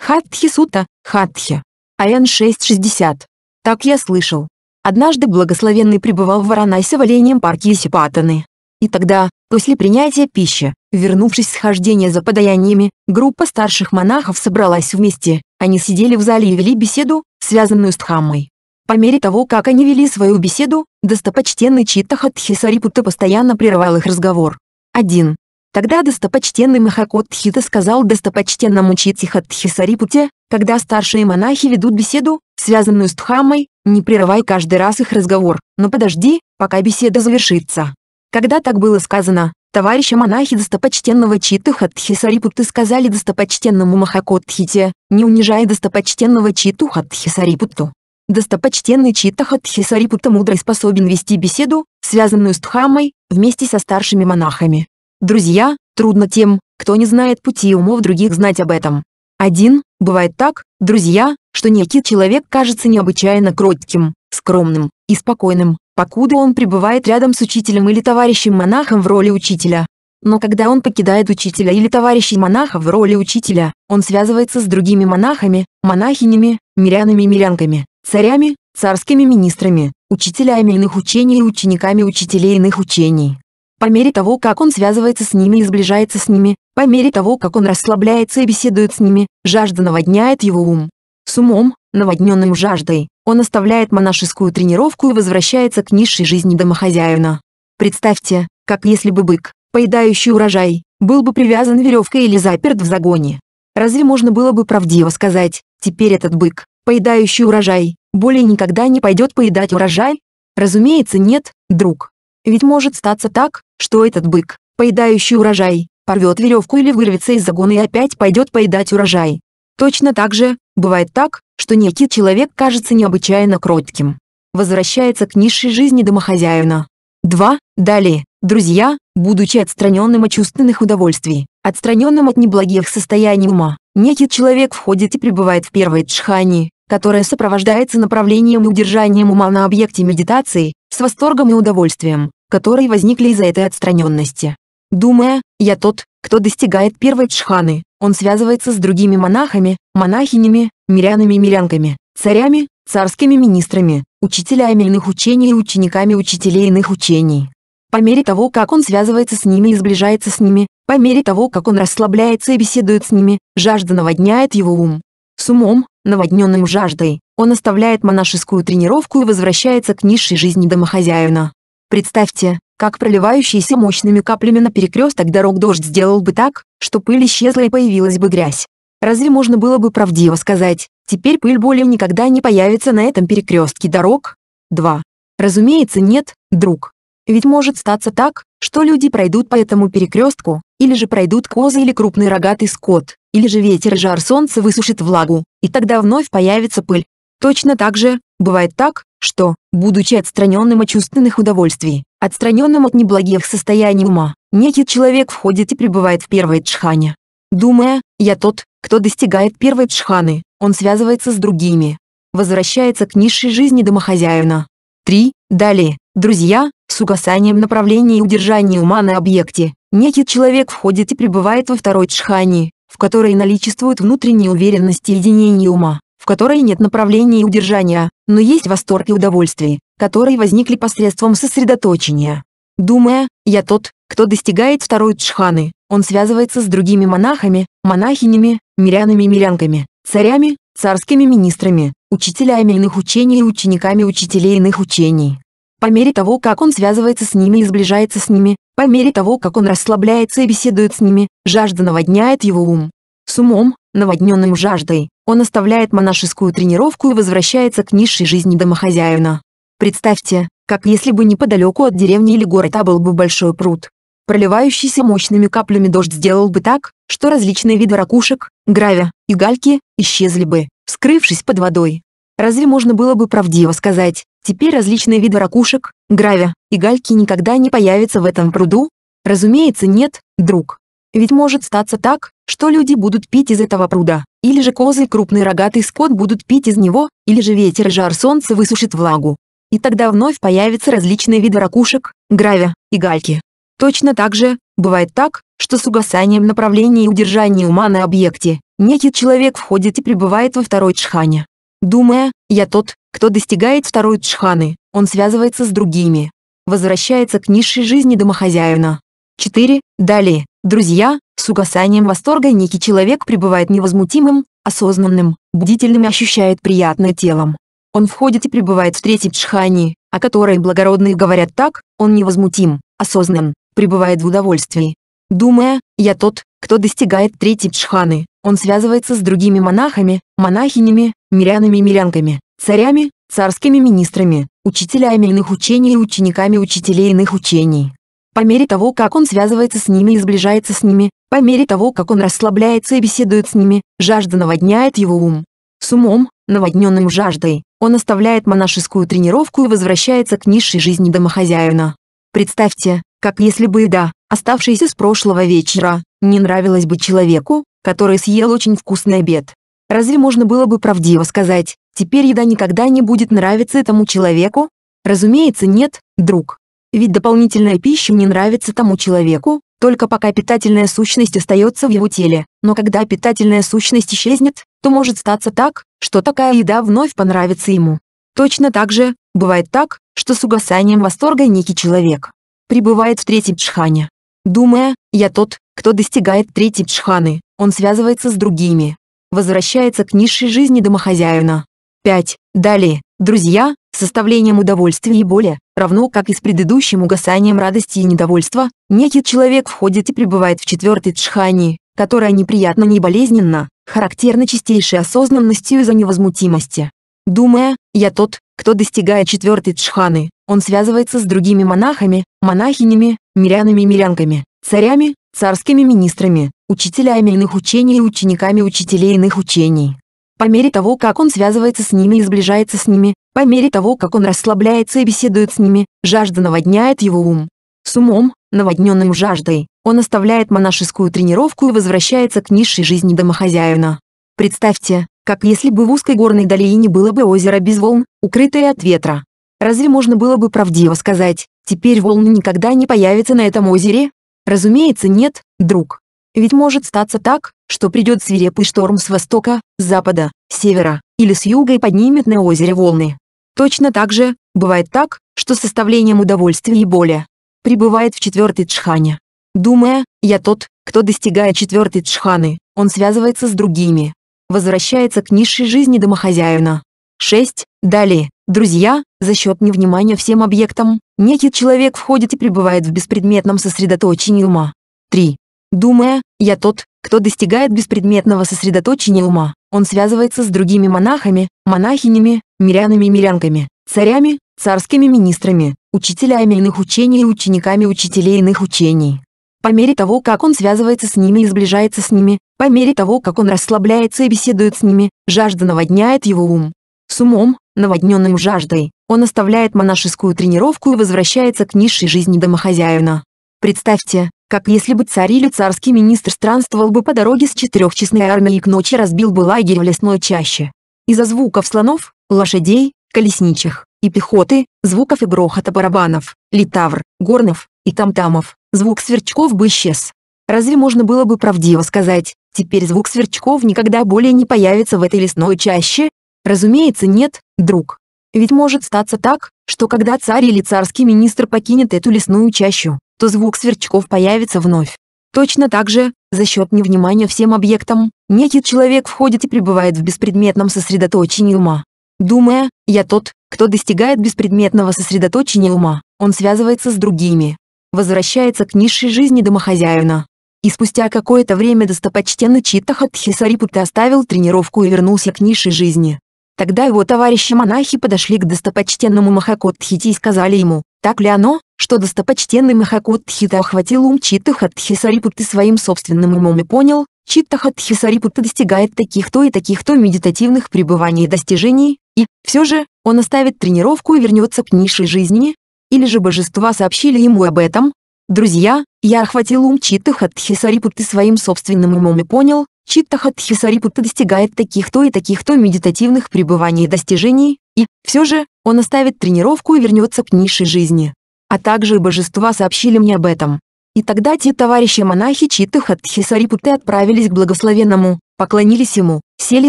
A: Хатхи Сута, Хатхи. Аян 660. Так я слышал. Однажды благословенный пребывал в Варанасе в оленем Исипатаны. И тогда, после принятия пищи, вернувшись с хождения за подаяниями, группа старших монахов собралась вместе, они сидели в зале и вели беседу, связанную с Дхаммой. По мере того, как они вели свою беседу, достопочтенный Читтахатхи Сарипутта постоянно прерывал их разговор. 1. Тогда достопочтенный Махакотхита сказал достопочтенному Читтихатхи Сарипуте, когда старшие монахи ведут беседу, связанную с тхамой, не прерывай каждый раз их разговор, но подожди, пока беседа завершится. Когда так было сказано, товарищи монахи достопочтенного Читухатхи Сарипуты сказали достопочтенному Махакотхите, не унижая достопочтенного Читухатхи Сарипуту. Достопочтенный Читтахат Хисарипутта мудрый способен вести беседу, связанную с Дхаммой, вместе со старшими монахами. Друзья, трудно тем, кто не знает пути умов других знать об этом. Один, бывает так, друзья, что некий человек кажется необычайно кротким, скромным и спокойным, покуда он пребывает рядом с учителем или товарищем-монахом в роли учителя. Но когда он покидает учителя или товарищей монаха в роли учителя, он связывается с другими монахами, монахинями, мирянами и мирянками царями, царскими министрами, учителями иных учений и учениками учителей иных учений. По мере того, как он связывается с ними и сближается с ними, по мере того, как он расслабляется и беседует с ними, жажда наводняет его ум. С умом, наводненным жаждой, он оставляет монашескую тренировку и возвращается к низшей жизни домохозяина. Представьте, как если бы бык, поедающий урожай, был бы привязан веревкой или заперт в загоне. Разве можно было бы правдиво сказать, теперь этот бык, поедающий урожай, более никогда не пойдет поедать урожай? Разумеется нет, друг. Ведь может статься так, что этот бык, поедающий урожай, порвет веревку или вырвется из загона и опять пойдет поедать урожай. Точно так же, бывает так, что некий человек кажется необычайно кротким. Возвращается к низшей жизни домохозяина. 2. Далее, друзья, будучи отстраненным от чувственных удовольствий, отстраненным от неблагих состояний ума, Некий человек входит и пребывает в первой джхани, которая сопровождается направлением и удержанием ума на объекте медитации, с восторгом и удовольствием, которые возникли из-за этой отстраненности. Думая, я тот, кто достигает первой джханы, он связывается с другими монахами, монахинями, мирянами и мирянками, царями, царскими министрами, учителями иных учений и учениками учителей иных учений. По мере того, как он связывается с ними и сближается с ними, по мере того, как он расслабляется и беседует с ними, жажда наводняет его ум. С умом, наводненным жаждой, он оставляет монашескую тренировку и возвращается к низшей жизни домохозяина. Представьте, как проливающийся мощными каплями на перекресток дорог дождь сделал бы так, что пыль исчезла и появилась бы грязь. Разве можно было бы правдиво сказать, теперь пыль более никогда не появится на этом перекрестке дорог? 2. Разумеется нет, друг. Ведь может статься так, что люди пройдут по этому перекрестку, или же пройдут козы или крупный рогатый скот, или же ветер и жар солнца высушит влагу, и тогда вновь появится пыль. Точно так же, бывает так, что, будучи отстраненным от чувственных удовольствий, отстраненным от неблагих состояний ума, некий человек входит и пребывает в первой джхане. Думая, я тот, кто достигает первой джханы, он связывается с другими, возвращается к низшей жизни домохозяина. 3. Далее, друзья, с угасанием направления и удержания ума на объекте, некий человек входит и пребывает во второй джхани, в которой наличествует внутренняя уверенность и единение ума, в которой нет направления и удержания, но есть восторг и удовольствие, которые возникли посредством сосредоточения. Думая, я тот, кто достигает второй джханы, он связывается с другими монахами, монахинями, мирянами и мирянками, царями, царскими министрами, учителями иных учений и учениками учителей иных учений, по мере того, как он связывается с ними и сближается с ними, по мере того, как он расслабляется и беседует с ними, жажда наводняет его ум. С умом, наводненным жаждой, он оставляет монашескую тренировку и возвращается к низшей жизни домохозяина. Представьте, как если бы неподалеку от деревни или города был бы большой пруд. Проливающийся мощными каплями дождь сделал бы так, что различные виды ракушек, гравия и гальки исчезли бы, скрывшись под водой. Разве можно было бы правдиво сказать, Теперь различные виды ракушек, гравия и гальки никогда не появятся в этом пруду? Разумеется нет, друг. Ведь может статься так, что люди будут пить из этого пруда, или же козы и крупный рогатый скот будут пить из него, или же ветер и жар солнца высушит влагу. И тогда вновь появятся различные виды ракушек, гравия и гальки. Точно так же, бывает так, что с угасанием направления и удержания ума на объекте, некий человек входит и пребывает во второй чхане, Думая, я тот, кто достигает второй джханы, он связывается с другими. Возвращается к низшей жизни домохозяина. 4. Далее. Друзья, с угасанием восторга некий человек пребывает невозмутимым, осознанным, бдительным и ощущает приятное телом. Он входит и пребывает в третьей джхане, о которой благородные говорят так, он невозмутим, осознан, пребывает в удовольствии. Думая, я тот, кто достигает третьей джханы, он связывается с другими монахами, монахинями, мирянами и мирянками царями, царскими министрами, учителями иных учений и учениками учителей иных учений. По мере того, как он связывается с ними и сближается с ними, по мере того, как он расслабляется и беседует с ними, жажда наводняет его ум. С умом, наводненным жаждой, он оставляет монашескую тренировку и возвращается к низшей жизни домохозяина. Представьте, как если бы еда, оставшаяся с прошлого вечера, не нравилась бы человеку, который съел очень вкусный обед. Разве можно было бы правдиво сказать, Теперь еда никогда не будет нравиться этому человеку? Разумеется, нет, друг. Ведь дополнительная пища не нравится тому человеку, только пока питательная сущность остается в его теле. Но когда питательная сущность исчезнет, то может статься так, что такая еда вновь понравится ему. Точно так же, бывает так, что с угасанием восторга некий человек пребывает в третьем джхане. Думая, я тот, кто достигает третьей джханы, он связывается с другими, возвращается к низшей жизни домохозяина, 5. Далее, друзья, составлением удовольствия и боли, равно как и с предыдущим угасанием радости и недовольства, некий человек входит и пребывает в четвертой тшхани, которая неприятно не болезненно, характерна чистейшей осознанностью из-за невозмутимости. Думая, я тот, кто достигает четвертой джханы, он связывается с другими монахами, монахинями, мирянами и мирянками, царями, царскими министрами, учителями иных учений и учениками учителей иных учений, по мере того, как он связывается с ними и сближается с ними, по мере того, как он расслабляется и беседует с ними, жажда наводняет его ум. С умом, наводненным жаждой, он оставляет монашескую тренировку и возвращается к низшей жизни домохозяина. Представьте, как если бы в узкой горной долине было бы озеро без волн, укрытое от ветра. Разве можно было бы правдиво сказать, теперь волны никогда не появятся на этом озере? Разумеется, нет, друг. Ведь может статься так, что придет свирепый шторм с востока, с запада, с севера, или с юга и поднимет на озере волны. Точно так же, бывает так, что составлением удовольствия и боли пребывает в четвертой джхане. Думая, я тот, кто достигает четвертой джханы, он связывается с другими. Возвращается к низшей жизни домохозяина. 6. Далее, друзья, за счет невнимания всем объектам, некий человек входит и пребывает в беспредметном сосредоточении ума. 3. Думая, я тот, кто достигает беспредметного сосредоточения ума, он связывается с другими монахами, монахинями, мирянами и мирянками, царями, царскими министрами, учителями иных учений и учениками учителей иных учений. По мере того, как он связывается с ними и сближается с ними, по мере того, как он расслабляется и беседует с ними, жажда наводняет его ум. С умом, наводненным жаждой, он оставляет монашескую тренировку и возвращается к низшей жизни домохозяина. Представьте, как если бы царь или царский министр странствовал бы по дороге с четырехчестной армией к ночи разбил бы лагерь в лесной чаще. Из-за звуков слонов, лошадей, колесничих и пехоты, звуков и грохота барабанов, литавр, горнов и тамтамов, звук сверчков бы исчез. Разве можно было бы правдиво сказать, теперь звук сверчков никогда более не появится в этой лесной чаще? Разумеется нет, друг. Ведь может статься так, что когда царь или царский министр покинет эту лесную чащу, то звук сверчков появится вновь. Точно так же, за счет невнимания всем объектам, некий человек входит и пребывает в беспредметном сосредоточении ума. Думая, я тот, кто достигает беспредметного сосредоточения ума, он связывается с другими, возвращается к низшей жизни домохозяина. И спустя какое-то время достопочтенный Читтахатхи Сарипутта оставил тренировку и вернулся к низшей жизни. Тогда его товарищи-монахи подошли к достопочтенному Махакотхити и сказали ему, так ли оно, что достопочтенный Махакут Тхита охватил ум Читтахатхи своим собственным умом и понял, Читтахатхи Сарипута достигает таких-то и таких-то медитативных пребываний и достижений, и, все же, он оставит тренировку и вернется к низшей жизни, или же божества сообщили ему об этом. Друзья, я охватил ум Читтахатхи своим собственным умом и понял, Читтахатхи Сарипута достигает таких-то и таких-то медитативных пребываний и достижений, и, все же, он оставит тренировку и вернется к низшей жизни а также божества сообщили мне об этом. И тогда те товарищи-монахи Читахатхисарипуты отправились к благословенному, поклонились ему, сели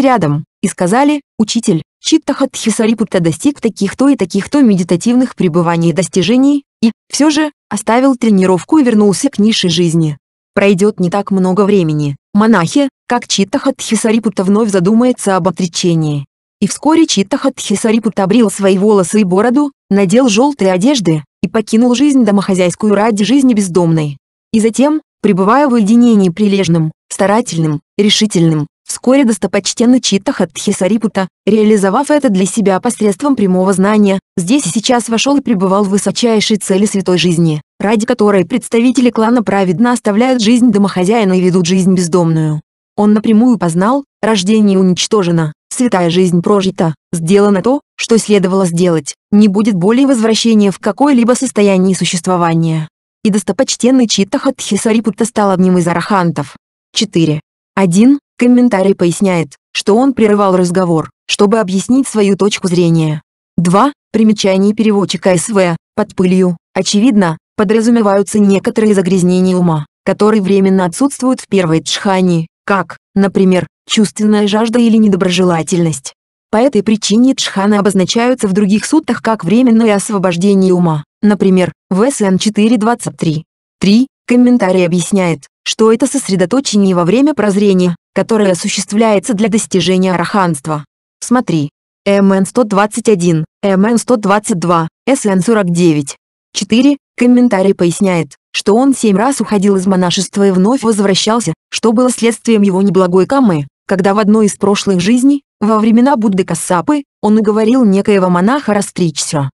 A: рядом, и сказали, «Учитель, Читтахатхисарипутта достиг таких-то и таких-то медитативных пребываний и достижений, и, все же, оставил тренировку и вернулся к низшей жизни. Пройдет не так много времени, монахи, как Читтахатхисарипутта вновь задумается об отречении». И вскоре Читтахатхисарипутта обрил свои волосы и бороду, надел желтые одежды и покинул жизнь домохозяйскую ради жизни бездомной. И затем, пребывая в уединении прилежным, старательным, решительным, вскоре достопочтенный Читтахат Тхисарипута, реализовав это для себя посредством прямого знания, здесь и сейчас вошел и пребывал в высочайшей цели святой жизни, ради которой представители клана праведно оставляют жизнь домохозяина и ведут жизнь бездомную. Он напрямую познал, Рождение уничтожено, святая жизнь прожита, сделано то, что следовало сделать, не будет более возвращения в какое-либо состояние существования. И достопочтенный Читтахат Хисарипутта стал одним из арахантов. 4. 1. Комментарий поясняет, что он прерывал разговор, чтобы объяснить свою точку зрения. 2. Примечание переводчика СВ, под пылью, очевидно, подразумеваются некоторые загрязнения ума, которые временно отсутствуют в первой джхане, как например, чувственная жажда или недоброжелательность. По этой причине джханы обозначаются в других суттах как временное освобождение ума, например, в СН 4.23. 3. Комментарий объясняет, что это сосредоточение во время прозрения, которое осуществляется для достижения араханства. Смотри. МН 121, МН 122, СН 49. 4. Комментарий поясняет, что он семь раз уходил из монашества и вновь возвращался, что было следствием его неблагой камы, когда в одной из прошлых жизней, во времена Будды Кассапы, он уговорил некоего монаха растричься.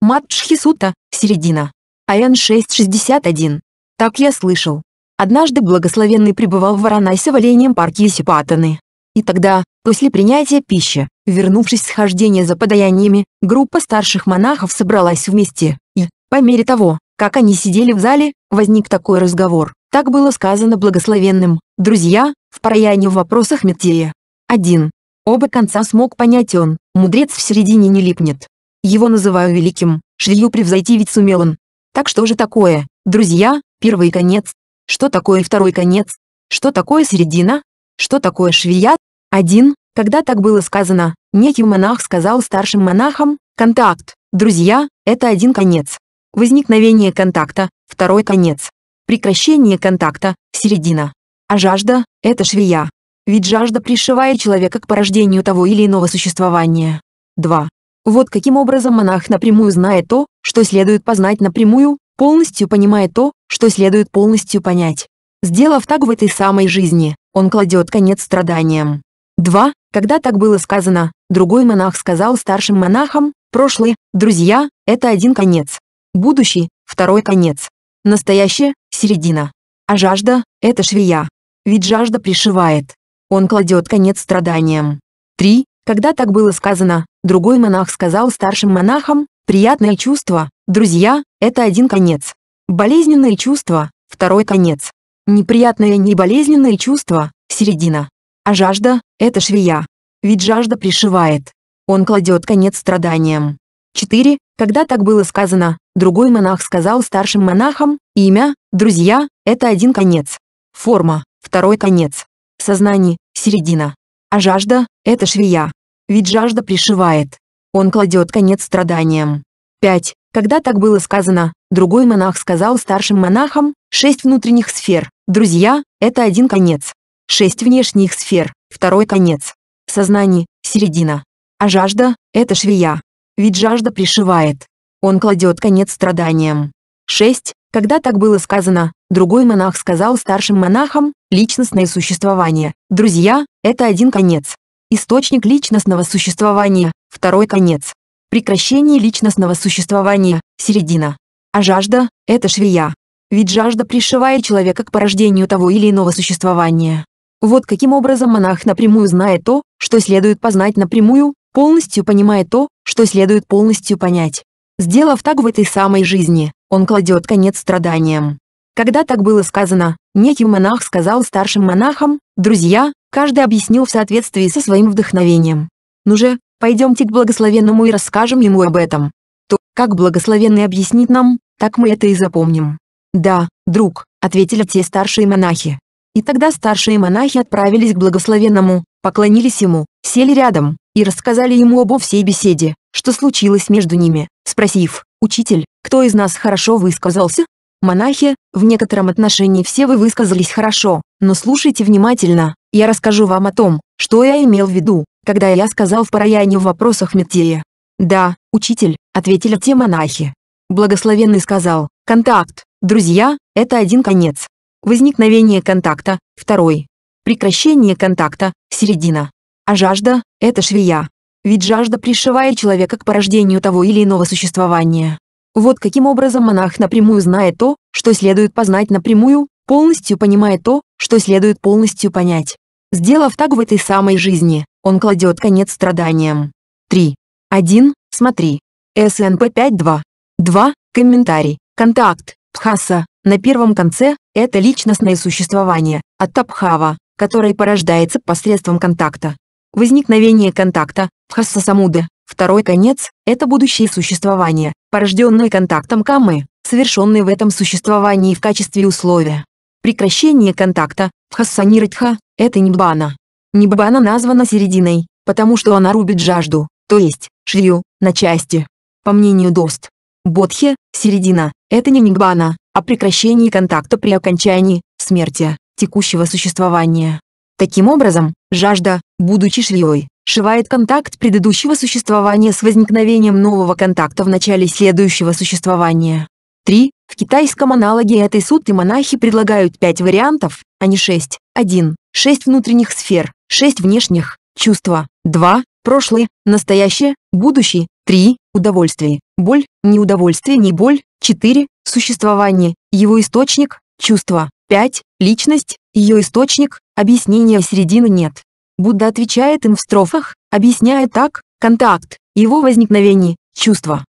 A: Матчхисута, середина. АН 661. Так я слышал. Однажды благословенный пребывал в Варанасе в парки парке И тогда, после принятия пищи, вернувшись с хождения за подаяниями, группа старших монахов собралась вместе, и, по мере того, как они сидели в зале, возник такой разговор. Так было сказано благословенным. Друзья, в прояне в вопросах Метея. 1. Оба конца смог понять он, мудрец в середине не липнет. Его называю великим, швею превзойти ведь сумел он. Так что же такое, друзья, первый конец? Что такое второй конец? Что такое середина? Что такое швея? 1. Когда так было сказано, некий монах сказал старшим монахам, контакт, друзья, это один конец. Возникновение контакта – второй конец. Прекращение контакта – середина. А жажда – это швея. Ведь жажда пришивает человека к порождению того или иного существования. 2. Вот каким образом монах напрямую знает то, что следует познать напрямую, полностью понимая то, что следует полностью понять. Сделав так в этой самой жизни, он кладет конец страданиям. 2. Когда так было сказано, другой монах сказал старшим монахам, прошлые друзья, это один конец. Будущий – второй конец. Настоящее а – середина. А жажда – это швея. Ведь жажда пришивает. Он кладет конец страданиям. 3. Когда так было сказано, другой монах сказал старшим монахам, приятное чувство, друзья, это один конец. Болезненное чувство, второй конец. Неприятное не болезненное чувство, середина. А жажда – это швея. Ведь жажда пришивает. Он кладет конец страданиям. 4. Когда так было сказано, другой монах сказал старшим монахам, имя, друзья, это один конец. Форма, второй конец. Сознание, середина. А жажда, это швея. Ведь жажда пришивает. Он кладет конец страданиям. 5. Когда так было сказано, другой монах сказал старшим монахам, шесть внутренних сфер, друзья, это один конец. Шесть внешних сфер, второй конец. Сознание, середина. А жажда, это швея ведь жажда пришивает. Он кладет конец страданиям. 6. Когда так было сказано, другой монах сказал старшим монахам, личностное существование, друзья, это один конец. Источник личностного существования, второй конец. Прекращение личностного существования, середина. А жажда – это швея. Ведь жажда пришивает человека к порождению того или иного существования. Вот каким образом монах напрямую знает то, что следует познать напрямую, полностью понимая то, что следует полностью понять. Сделав так в этой самой жизни, он кладет конец страданиям. Когда так было сказано, некий монах сказал старшим монахам, «Друзья, каждый объяснил в соответствии со своим вдохновением. Ну же, пойдемте к благословенному и расскажем ему об этом. То, как благословенный объяснит нам, так мы это и запомним». «Да, друг», — ответили те старшие монахи. И тогда старшие монахи отправились к благословенному, поклонились ему, сели рядом, и рассказали ему обо всей беседе, что случилось между ними, спросив, «Учитель, кто из нас хорошо высказался?» «Монахи, в некотором отношении все вы высказались хорошо, но слушайте внимательно, я расскажу вам о том, что я имел в виду, когда я сказал в параяне в вопросах Меттея». «Да, учитель», — ответили те монахи. Благословенный сказал, «Контакт, друзья, это один конец. Возникновение контакта, второй. Прекращение контакта, середина. А жажда – это швея. Ведь жажда пришивает человека к порождению того или иного существования. Вот каким образом монах напрямую знает то, что следует познать напрямую, полностью понимает то, что следует полностью понять. Сделав так в этой самой жизни, он кладет конец страданиям. 3. 1. Смотри. СНП 5.2. 2. Комментарий. Контакт. Пхаса. На первом конце – это личностное существование, от Тапхава, которое порождается посредством контакта. Возникновение контакта, Хасасамуды, второй конец – это будущее существование, порожденное контактом камы, совершенное в этом существовании в качестве условия. Прекращение контакта, Хассаниртха, это Ниббана. Ниббана названа серединой, потому что она рубит жажду, то есть, шрию, на части. По мнению Дост, Бодхи, середина, это не Ниббана, а прекращение контакта при окончании, смерти, текущего существования. Таким образом, Жажда, будучи швеей, шивает контакт предыдущего существования с возникновением нового контакта в начале следующего существования. 3. В китайском аналоге этой сутты монахи предлагают 5 вариантов, а не 6. 1. 6 внутренних сфер, 6 внешних, чувства. 2. Прошлое, настоящее, будущее. 3. Удовольствие, боль, неудовольствие, не боль. 4. Существование, его источник, чувство. 5. Личность, ее источник, объяснения середины нет. Будда отвечает им в строфах, объясняя так, контакт, его возникновение, чувство.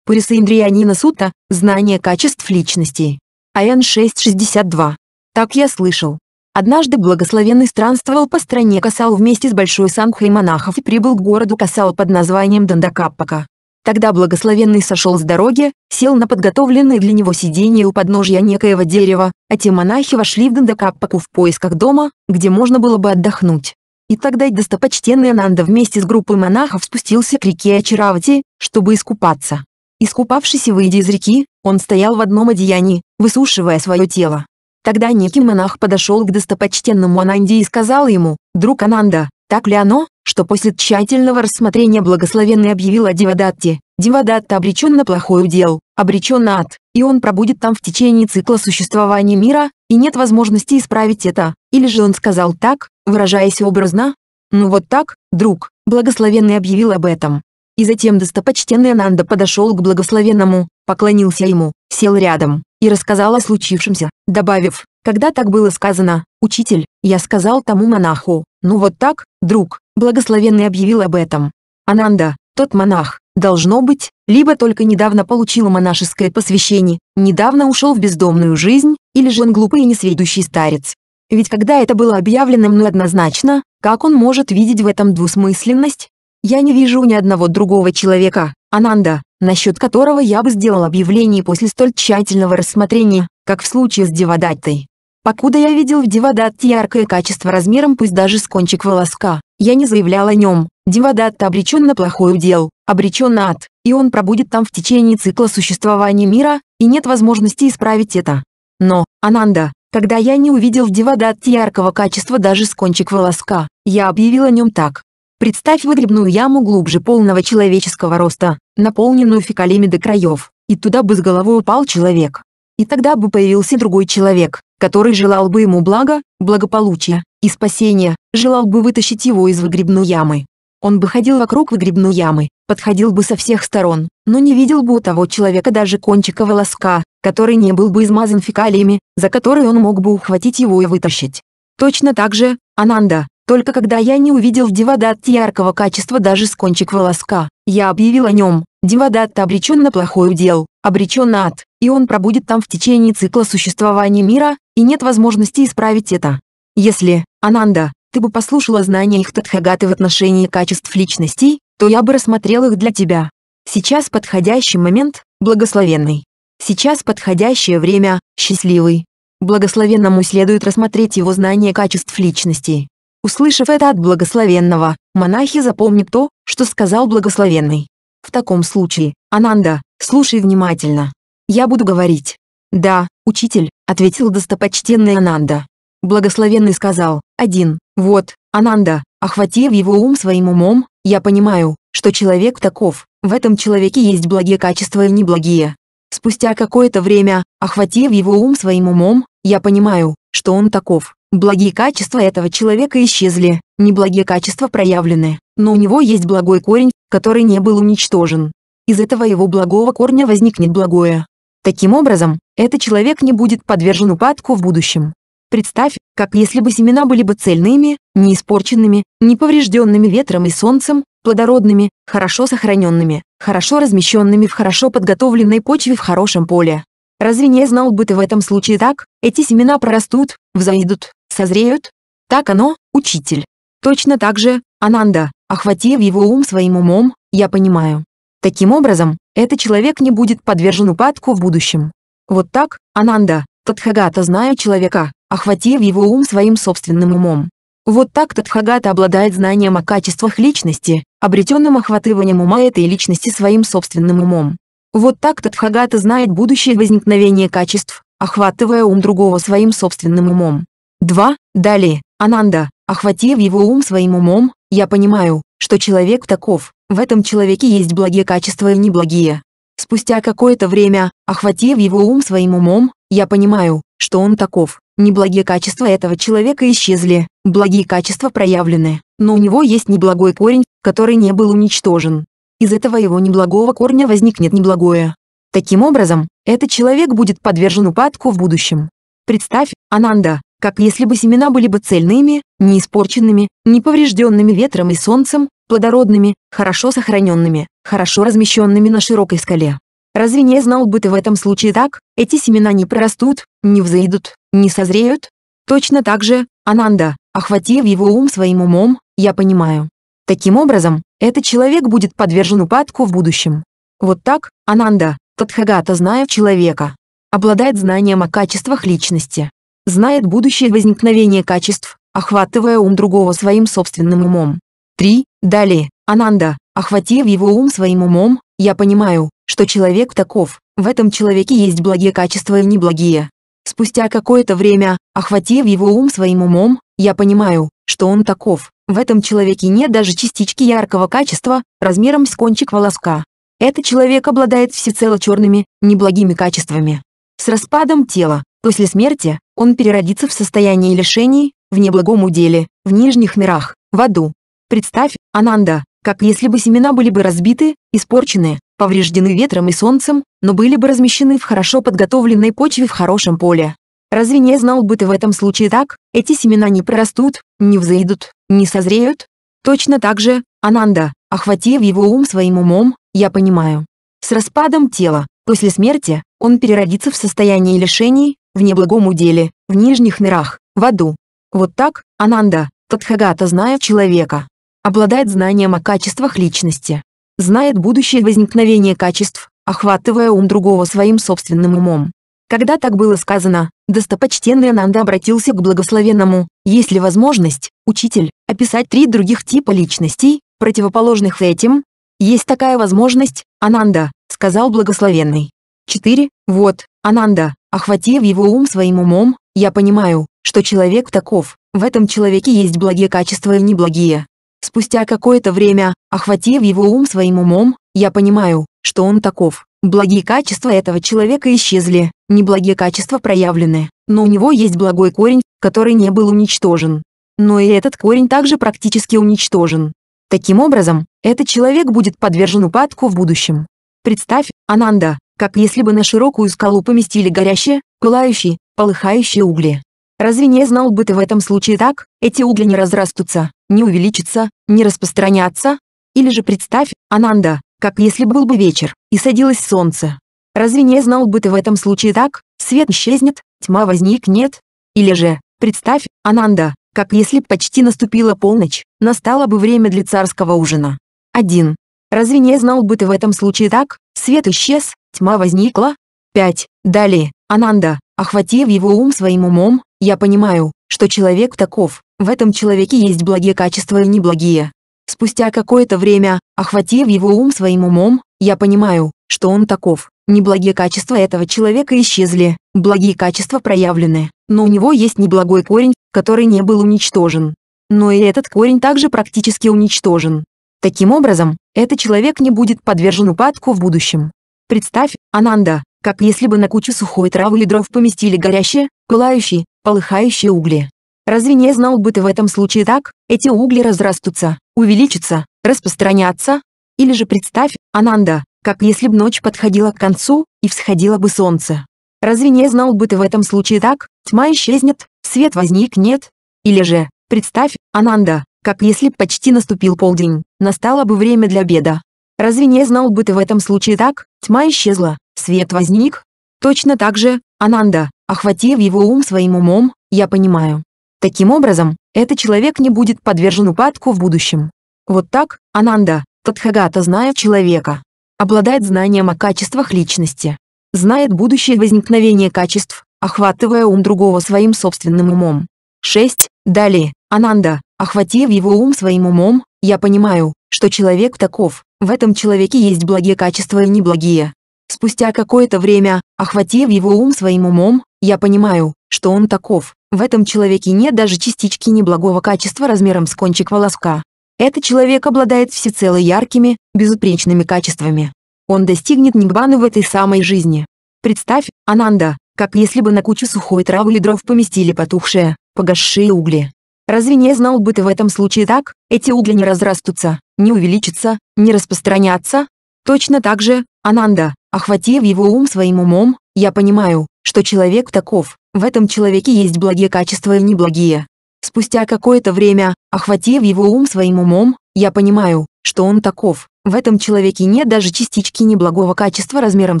A: Пуриса Индриянина Сута, знание качеств личности. АН 662. Так я слышал. Однажды благословенный странствовал по стране Касал вместе с большой сангхой монахов и прибыл к городу Касал под названием Дандакаппака. Тогда благословенный сошел с дороги, сел на подготовленное для него сиденье у подножья некоего дерева, а те монахи вошли в Дандакаппаку в поисках дома, где можно было бы отдохнуть. И тогда достопочтенный Ананда вместе с группой монахов спустился к реке Ачаравати, чтобы искупаться. Искупавшись и выйдя из реки, он стоял в одном одеянии, высушивая свое тело. Тогда некий монах подошел к достопочтенному Ананде и сказал ему, «Друг Ананда, так ли оно?» что после тщательного рассмотрения благословенный объявил о Девадатте. Девадатта обречен на плохой удел, обречен на ад, и он пробудет там в течение цикла существования мира, и нет возможности исправить это. Или же он сказал так, выражаясь образно, «Ну вот так, друг», благословенный объявил об этом. И затем достопочтенный Ананда подошел к благословенному, поклонился ему, сел рядом, и рассказал о случившемся, добавив, «Когда так было сказано, учитель, я сказал тому монаху, ну вот так, друг, Благословенный объявил об этом. Ананда, тот монах, должно быть, либо только недавно получил монашеское посвящение, недавно ушел в бездомную жизнь, или же он глупый и несведущий старец. Ведь когда это было объявлено мной однозначно, как он может видеть в этом двусмысленность? Я не вижу ни одного другого человека, Ананда, насчет которого я бы сделал объявление после столь тщательного рассмотрения, как в случае с Девадаттой. Покуда я видел в Девадатте яркое качество размером пусть даже с кончик волоска, я не заявлял о нем. Дивадат обречен на плохой удел, обречен на ад, и он пробудет там в течение цикла существования мира, и нет возможности исправить это. Но, Ананда, когда я не увидел в Дивадат яркого качества даже с кончик волоска, я объявил о нем так. Представь выгребную яму глубже полного человеческого роста, наполненную фекалиями до краев, и туда бы с головой упал человек. И тогда бы появился другой человек, который желал бы ему блага, благополучия и спасения, желал бы вытащить его из выгребной ямы. Он бы ходил вокруг выгребной ямы, подходил бы со всех сторон, но не видел бы у того человека даже кончика волоска, который не был бы измазан фекалиями, за который он мог бы ухватить его и вытащить. Точно так же, Ананда, только когда я не увидел Девадатти яркого качества даже с кончик волоска, я объявил о нем. Дивадатта обречен на плохой удел, обречен на ад, и он пробудет там в течение цикла существования мира, и нет возможности исправить это. Если, Ананда, ты бы послушала знания их Тадхагаты в отношении качеств личностей, то я бы рассмотрел их для тебя. Сейчас подходящий момент, благословенный. Сейчас подходящее время, счастливый. Благословенному следует рассмотреть его знания качеств личностей. Услышав это от благословенного, монахи запомнят то, что сказал благословенный. В таком случае, Ананда, слушай внимательно. Я буду говорить. Да, учитель, ответил достопочтенный Ананда. Благословенный сказал, один, вот, Ананда, охватив его ум своим умом, я понимаю, что человек таков, в этом человеке есть благие качества и неблагие. Спустя какое-то время, охватив его ум своим умом, я понимаю, что он таков. Благие качества этого человека исчезли, неблагие качества проявлены, но у него есть благой корень, который не был уничтожен. Из этого его благого корня возникнет благое. Таким образом, этот человек не будет подвержен упадку в будущем. Представь, как если бы семена были бы цельными, не испорченными, не поврежденными ветром и солнцем, плодородными, хорошо сохраненными, хорошо размещенными в хорошо подготовленной почве в хорошем поле. Разве не знал бы ты в этом случае так? Эти семена прорастут, взойдут, созреют? Так оно, учитель. Точно так же, Ананда, охватив его ум своим умом, я понимаю. Таким образом, этот человек не будет подвержен упадку в будущем. Вот так, Ананда, Тадхагата зная человека, охватив его ум своим собственным умом. Вот так Тадхагата обладает знанием о качествах личности, обретенным охватыванием ума этой личности своим собственным умом. Вот так Тадхагата знает будущее возникновение качеств, охватывая ум другого своим собственным умом. 2. Далее, Ананда, охватив его ум своим умом, я понимаю, что человек таков, в этом человеке есть благие качества и неблагие. Спустя какое-то время, охватив его ум своим умом, я понимаю, что он таков, неблагие качества этого человека исчезли, благие качества проявлены, но у него есть неблагой корень, который не был уничтожен. Из этого его неблагого корня возникнет неблагое. Таким образом, этот человек будет подвержен упадку в будущем. Представь, Ананда, как если бы семена были бы цельными, не испорченными, не поврежденными ветром и солнцем, плодородными, хорошо сохраненными, хорошо размещенными на широкой скале. Разве не знал бы ты в этом случае так, эти семена не прорастут, не взойдут, не созреют? Точно так же, Ананда, охватив его ум своим умом, я понимаю, Таким образом, этот человек будет подвержен упадку в будущем. Вот так, Ананда, Тадхагата зная человека, обладает знанием о качествах личности, знает будущее возникновение качеств, охватывая ум другого своим собственным умом. 3. Далее, Ананда, охватив его ум своим умом, я понимаю, что человек таков, в этом человеке есть благие качества и неблагие. Спустя какое-то время, охватив его ум своим умом, я понимаю, что он таков. В этом человеке нет даже частички яркого качества, размером с кончик волоска. Этот человек обладает всецело черными, неблагими качествами. С распадом тела, после смерти, он переродится в состоянии лишений, в неблагом уделе, в нижних мирах, в аду. Представь, Ананда, как если бы семена были бы разбиты, испорчены, повреждены ветром и солнцем, но были бы размещены в хорошо подготовленной почве в хорошем поле. Разве не знал бы ты в этом случае так, эти семена не прорастут, не взойдут, не созреют? Точно так же, Ананда, охватив его ум своим умом, я понимаю. С распадом тела, после смерти, он переродится в состоянии лишений, в неблагом уделе, в нижних мирах, в аду. Вот так, Ананда, Тадхагата знает человека. Обладает знанием о качествах личности. Знает будущее возникновение качеств, охватывая ум другого своим собственным умом. Когда так было сказано, достопочтенный Ананда обратился к благословенному. Есть ли возможность, учитель, описать три других типа личностей, противоположных этим? Есть такая возможность, Ананда, сказал благословенный. 4. Вот, Ананда, охватив его ум своим умом, я понимаю, что человек таков, в этом человеке есть благие качества и неблагие. Спустя какое-то время, охватив его ум своим умом, я понимаю, что он таков, Благие качества этого человека исчезли, неблагие качества проявлены, но у него есть благой корень, который не был уничтожен. Но и этот корень также практически уничтожен. Таким образом, этот человек будет подвержен упадку в будущем. Представь, Ананда, как если бы на широкую скалу поместили горящие, пылающие, полыхающие угли. Разве не знал бы ты в этом случае так, эти угли не разрастутся, не увеличатся, не распространятся? Или же представь, Ананда, как если был бы вечер, и садилось солнце. Разве не знал бы ты в этом случае так, свет исчезнет, тьма возникнет? Или же, представь, Ананда, как если б почти наступила полночь, настало бы время для царского ужина. 1. Разве не знал бы ты в этом случае так, свет исчез, тьма возникла? 5. Далее, Ананда, охватив его ум своим умом, я понимаю, что человек таков, в этом человеке есть благие качества и неблагие, Спустя какое-то время, охватив его ум своим умом, я понимаю, что он таков. Неблагие качества этого человека исчезли, благие качества проявлены, но у него есть неблагой корень, который не был уничтожен. Но и этот корень также практически уничтожен. Таким образом, этот человек не будет подвержен упадку в будущем. Представь, Ананда, как если бы на кучу сухой травы и дров поместили горящие, пылающие, полыхающие угли. Разве не знал бы ты в этом случае так? Эти угли разрастутся, увеличатся, распространятся. Или же представь, Ананда, как если бы ночь подходила к концу, и всходило бы солнце. Разве не знал бы ты в этом случае так? Тьма исчезнет, свет возникнет. Или же, представь, Ананда, как если бы почти наступил полдень, настало бы время для обеда. Разве не знал бы ты в этом случае так? Тьма исчезла, свет возник. Точно так же, Ананда, охватив его ум своим умом, я понимаю, Таким образом, этот человек не будет подвержен упадку в будущем. Вот так, Ананда, Тадхагата зная человека, обладает знанием о качествах личности, знает будущее возникновение качеств, охватывая ум другого своим собственным умом. 6. Далее, Ананда, охватив его ум своим умом, я понимаю, что человек таков, в этом человеке есть благие качества и неблагие. Спустя какое-то время, охватив его ум своим умом, я понимаю, что он таков, в этом человеке нет даже частички неблагого качества размером с кончик волоска. Этот человек обладает всецело яркими, безупречными качествами. Он достигнет нигбаны в этой самой жизни. Представь, Ананда, как если бы на кучу сухой травы или дров поместили потухшие, погасшие угли. Разве не знал бы ты в этом случае так? Эти угли не разрастутся, не увеличатся, не распространятся? Точно так же, Ананда, охватив его ум своим умом, я понимаю, что человек таков, в этом человеке есть благие качества и неблагие. Спустя какое-то время, охватив его ум своим умом, я понимаю, что он таков, в этом человеке нет даже частички неблагого качества размером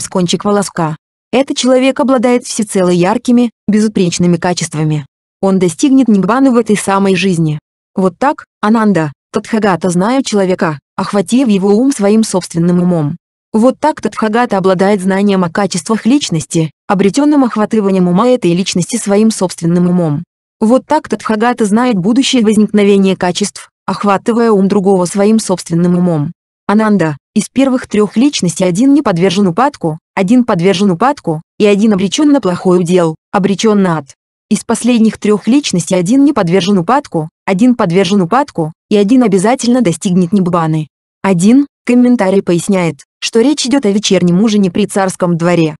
A: с кончик волоска. Этот человек обладает всецело яркими, безупречными качествами. Он достигнет ниббаны в этой самой жизни. Вот так, Ананда, Тадхагата знаю человека, охватив его ум своим собственным умом. Вот так-то Тхагата обладает знанием о качествах личности, обретенным охватыванием ума этой личности своим собственным умом. Вот так-то Тхагата знает будущее возникновение качеств, охватывая ум другого своим собственным умом. Ананда, из первых трех личностей один не подвержен упадку, один подвержен упадку, и один обречен на плохой удел, обречен на ад. Из последних трех личностей один не подвержен упадку, один подвержен упадку, и один обязательно достигнет небываны. Один, комментарий поясняет, что речь идет о вечернем ужине при царском дворе.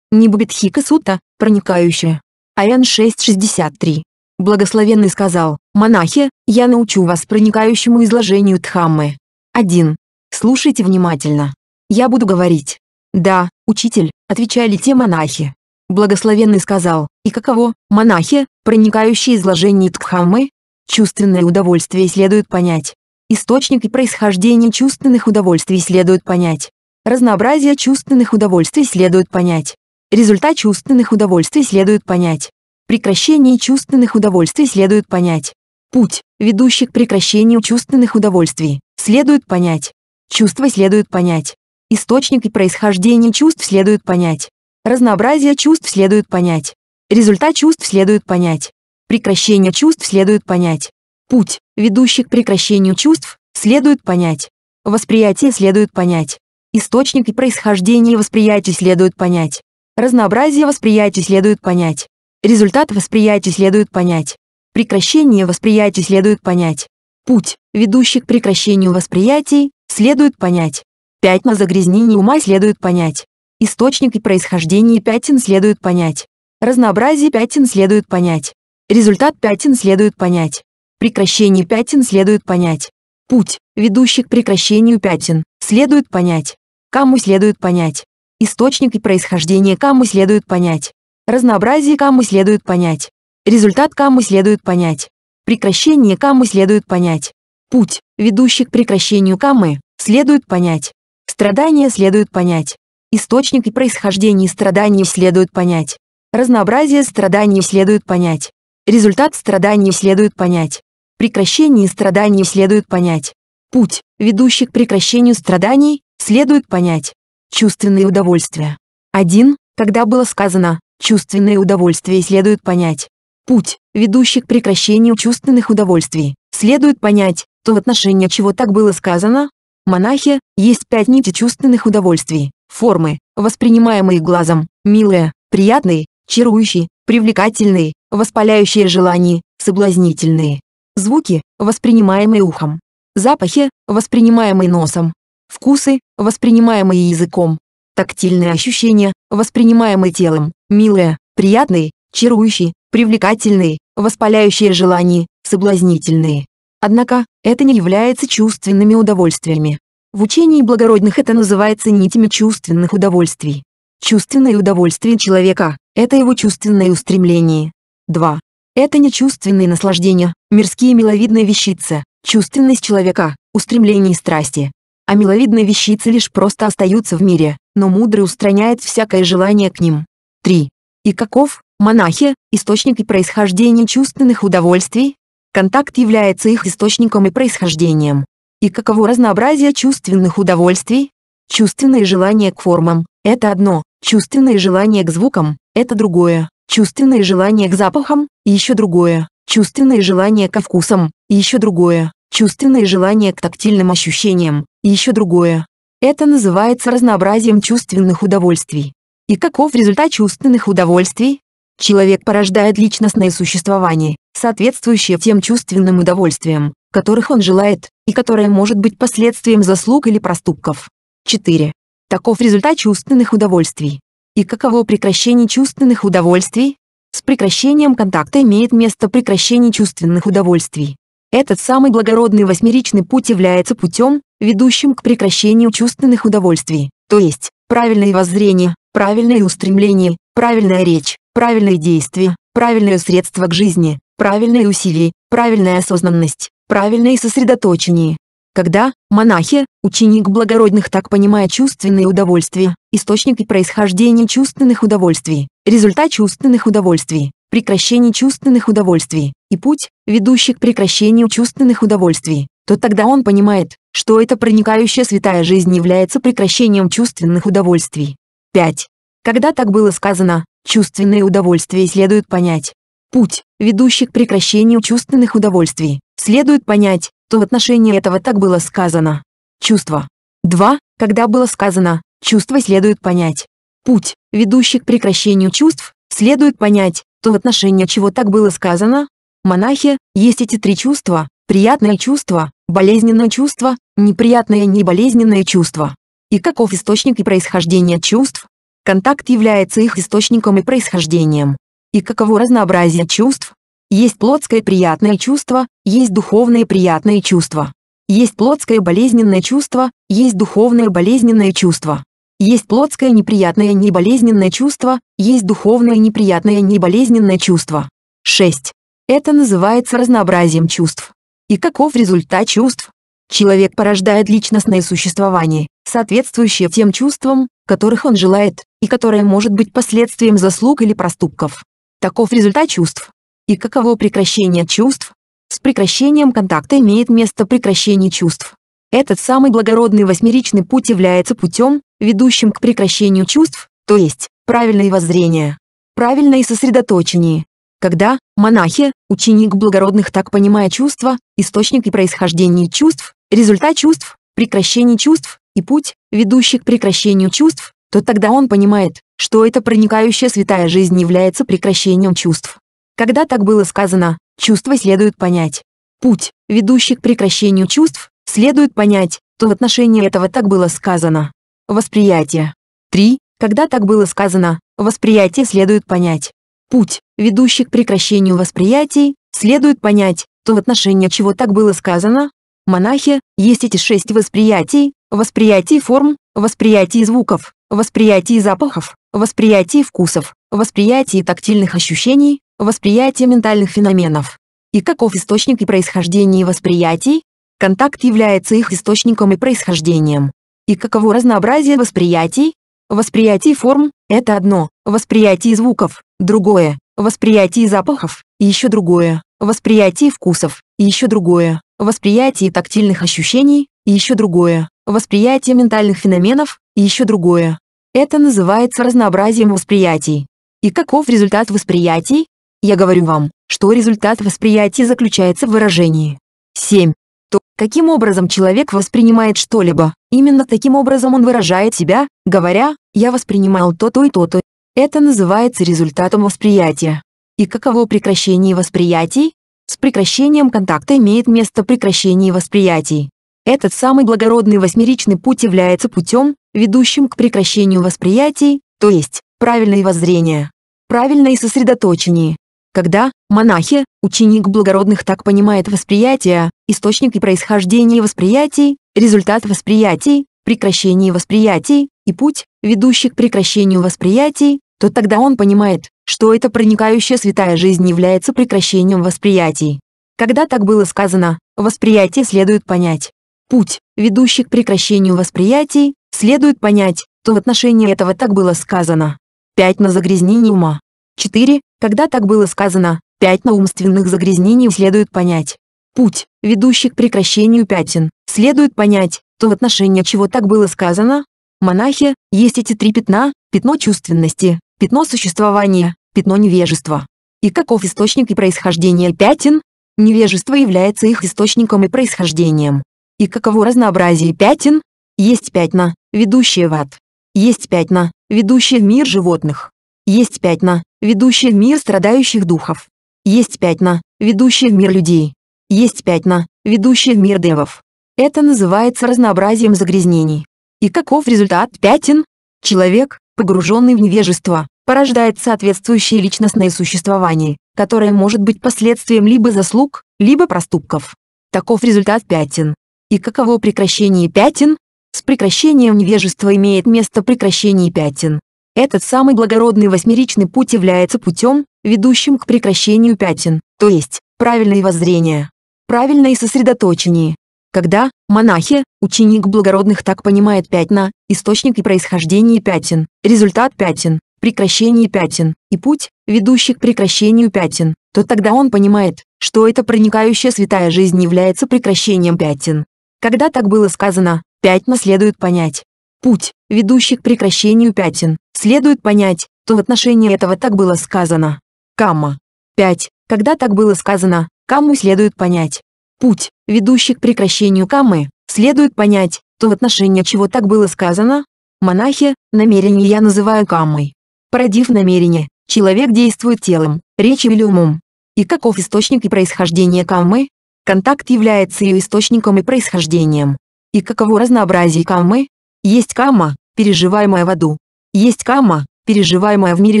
A: Не будет хика Сута, проникающая. АН 663. Благословенный сказал, «Монахи, я научу вас проникающему изложению Дхаммы. 1. Слушайте внимательно. Я буду говорить». «Да, учитель», — отвечали те монахи. Благословенный сказал, «И каково, монахи, проникающие изложение Дхаммы?» Чувственное удовольствие следует понять, Источник и происхождение чувственных удовольствий следует понять. Разнообразие чувственных удовольствий следует понять. Результат чувственных удовольствий следует понять. Прекращение чувственных удовольствий следует понять. Путь, ведущий к прекращению чувственных удовольствий, следует понять. Чувства следует понять. Источник и происхождение чувств следует понять. Разнообразие чувств следует понять. Результат чувств следует понять. Прекращение чувств следует понять. Путь, ведущий к прекращению чувств, следует понять. Восприятие следует понять. Источник и происхождение восприятия следует понять. Разнообразие восприятий следует понять. Результат восприятия следует понять. Прекращение восприятия следует понять. Путь, ведущий к прекращению восприятий, следует понять. Пятна загрязнений ума следует понять. Источник и происхождение пятен следует понять. Разнообразие пятен следует понять. Результат пятен следует понять. Прекращение пятен следует понять. Путь, ведущий к прекращению пятен, следует понять. Каму следует понять. Источник и происхождение каму следует понять. Разнообразие каму следует понять. Результат каму следует понять. Прекращение камы следует понять. Путь, ведущий к прекращению камы, следует понять. Страдания следует понять. Источник и происхождение страданий следует понять. Разнообразие страданий следует понять. Результат страданий следует понять. Прекращение страданий следует понять. Путь, ведущий к прекращению страданий, следует понять. Чувственные удовольствия. 1. Когда было сказано «чувственные удовольствия» следует понять. Путь, ведущий к прекращению чувственных удовольствий, следует понять, то в отношении чего так было сказано, монахи, есть пять нити чувственных удовольствий, формы, воспринимаемые глазом, милые, приятные, чарующие, привлекательные, воспаляющие желания, соблазнительные. Звуки, воспринимаемые ухом. Запахи, воспринимаемые носом. Вкусы, воспринимаемые языком. Тактильные ощущения, воспринимаемые телом. Милые, приятные, чарующие, привлекательные, воспаляющие желания, соблазнительные. Однако, это не является чувственными удовольствиями. В учении благородных это называется нитями чувственных удовольствий. Чувственное удовольствие человека – это его чувственное устремление, 2. Это не чувственные наслаждения, мирские миловидные вещицы, чувственность человека, устремление и страсти. А миловидные вещицы лишь просто остаются в мире, но мудрый устраняет всякое желание к ним. 3. И каков, монахи, источник и происхождение чувственных удовольствий? Контакт является их источником и происхождением. И каково разнообразие чувственных удовольствий? Чувственное желание к формам – это одно, чувственное желание к звукам – это другое чувственное желание к запахам, и еще другое, чувственное желание ко вкусам, и еще другое, чувственное желание к тактильным ощущениям, и еще другое. Это называется разнообразием чувственных удовольствий. И каков результат чувственных удовольствий? Человек порождает личностное существование, соответствующее тем чувственным удовольствиям, которых он желает, и которое может быть последствием заслуг или проступков. 4. Таков результат чувственных удовольствий. И каково прекращение чувственных удовольствий? С прекращением контакта имеет место прекращение чувственных удовольствий. Этот самый благородный восьмеричный путь является путем, ведущим к прекращению чувственных удовольствий, то есть, правильное воззрение, правильное устремление, правильная речь, правильные действия, правильное средство к жизни, правильные усилия, правильная осознанность, правильное сосредоточение, когда монахи, ученик благородных так понимая чувственные удовольствия, источник и происхождение чувственных удовольствий, результат чувственных удовольствий, прекращение чувственных удовольствий и путь, ведущий к прекращению чувственных удовольствий, то тогда он понимает, что эта проникающая святая жизнь является прекращением чувственных удовольствий. 5. Когда так было сказано, чувственные удовольствия следует понять. Путь, ведущий к прекращению чувственных удовольствий, Следует понять, то в отношении этого так было сказано. Чувство. 2. Когда было сказано «чувство» следует понять. Путь, ведущий к прекращению чувств, следует понять, то в отношении чего так было сказано. Монахи, есть эти три чувства, приятное чувство, болезненное чувство, неприятное и неболезненное чувство. И каков источник и происхождение чувств? Контакт является их источником и происхождением. И каково разнообразие чувств, есть плотское приятное чувство, есть духовное приятное чувство. Есть плотское болезненное чувство, есть духовное болезненное чувство. Есть плотское неприятное неболезненное чувство, есть духовное неприятное неболезненное чувство. 6. Это называется разнообразием чувств. И каков результат чувств? Человек порождает личностное существование, соответствующее тем чувствам, которых он желает, и которое может быть последствием заслуг или проступков. Таков результат чувств и каково прекращение чувств? С прекращением контакта имеет место прекращение чувств. Этот самый благородный восьмеричный путь является путем, ведущим к прекращению чувств, то есть, правильное воззрение, правильное сосредоточение. Когда, монахи, ученик благородных так понимая чувства, источник и происхождение чувств, результат чувств, прекращение чувств и путь, ведущий к прекращению чувств, то тогда он понимает, что эта проникающая святая жизнь является прекращением чувств. Когда так было сказано, чувства следует понять. Путь, ведущий к прекращению чувств, следует понять, то в отношении этого так было сказано. Восприятие. 3. Когда так было сказано, восприятие следует понять. Путь, ведущий к прекращению восприятий, следует понять, то в отношении чего так было сказано. Монахи, есть эти шесть восприятий, восприятие форм, восприятие звуков, восприятие запахов, восприятие вкусов, восприятие тактильных ощущений, Восприятие ментальных феноменов. И каков источник и происхождение восприятий? Контакт является их источником и происхождением. И каково разнообразие восприятий? Восприятие форм – это одно, восприятие звуков – другое, восприятие запахов – еще другое, восприятие вкусов – еще другое, восприятие тактильных ощущений – еще другое, восприятие ментальных феноменов – еще другое. Это называется разнообразием восприятий. И каков результат восприятий? Я говорю вам, что результат восприятия заключается в выражении. 7. То, каким образом человек воспринимает что-либо, именно таким образом он выражает себя, говоря «я воспринимал то-то и то-то». Это называется результатом восприятия. И каково прекращение восприятий? С прекращением контакта имеет место прекращение восприятий. Этот самый благородный восьмеричный путь является путем, ведущим к прекращению восприятий, то есть, правильное воззрение, правильное сосредоточение, когда монахи, ученик благородных так понимает восприятие, источник и происхождение восприятий, результат восприятий, прекращение восприятий и путь, ведущий к прекращению восприятий, то тогда он понимает, что эта проникающая святая жизнь является прекращением восприятий. Когда так было сказано, восприятие следует понять. Путь, ведущий к прекращению восприятий, следует понять, то в отношении этого так было сказано. 5. На загрязнение ума. 4. Когда так было сказано, 5 наумственных загрязнений следует понять. Путь, ведущий к прекращению пятен, следует понять, то в отношении чего так было сказано. Монахи, есть эти три пятна, пятно чувственности, пятно существования, пятно невежества. И каков источник и происхождение пятен? Невежество является их источником и происхождением. И каково разнообразие пятен? Есть пятна, ведущие в ад. Есть пятна, ведущие в мир животных. Есть пятна, ведущие в мир страдающих духов. Есть пятна, ведущие в мир людей. Есть пятна, ведущие в мир девов. Это называется разнообразием загрязнений. И каков результат пятен? Человек, погруженный в невежество, порождает соответствующее личностное существование, которое может быть последствием либо заслуг, либо проступков. Таков результат пятен. И каково прекращение пятен? С прекращением невежества имеет место прекращение пятен, этот самый благородный восьмеричный путь является путем, ведущим к прекращению пятен, то есть, правильное воззрение, правильное сосредоточение. Когда, монахи, ученик благородных так понимает пятна, источник и происхождение пятен, результат пятен, прекращение пятен, и путь, ведущий к прекращению пятен, то тогда он понимает, что эта проникающая святая жизнь является прекращением пятен. Когда так было сказано, пятна следует понять, путь, ведущий к прекращению пятен. Следует понять, то в отношении этого так было сказано. Камма. 5. Когда так было сказано, камму следует понять. Путь, ведущий к прекращению каммы, следует понять, то в отношении чего так было сказано. Монахи, намерение я называю каммой. Породив намерение, человек действует телом, речью или умом. И каков источник и происхождение каммы? Контакт является ее источником и происхождением. И каково разнообразие каммы? Есть кама, переживаемая в аду. Есть кама, переживаемая в мире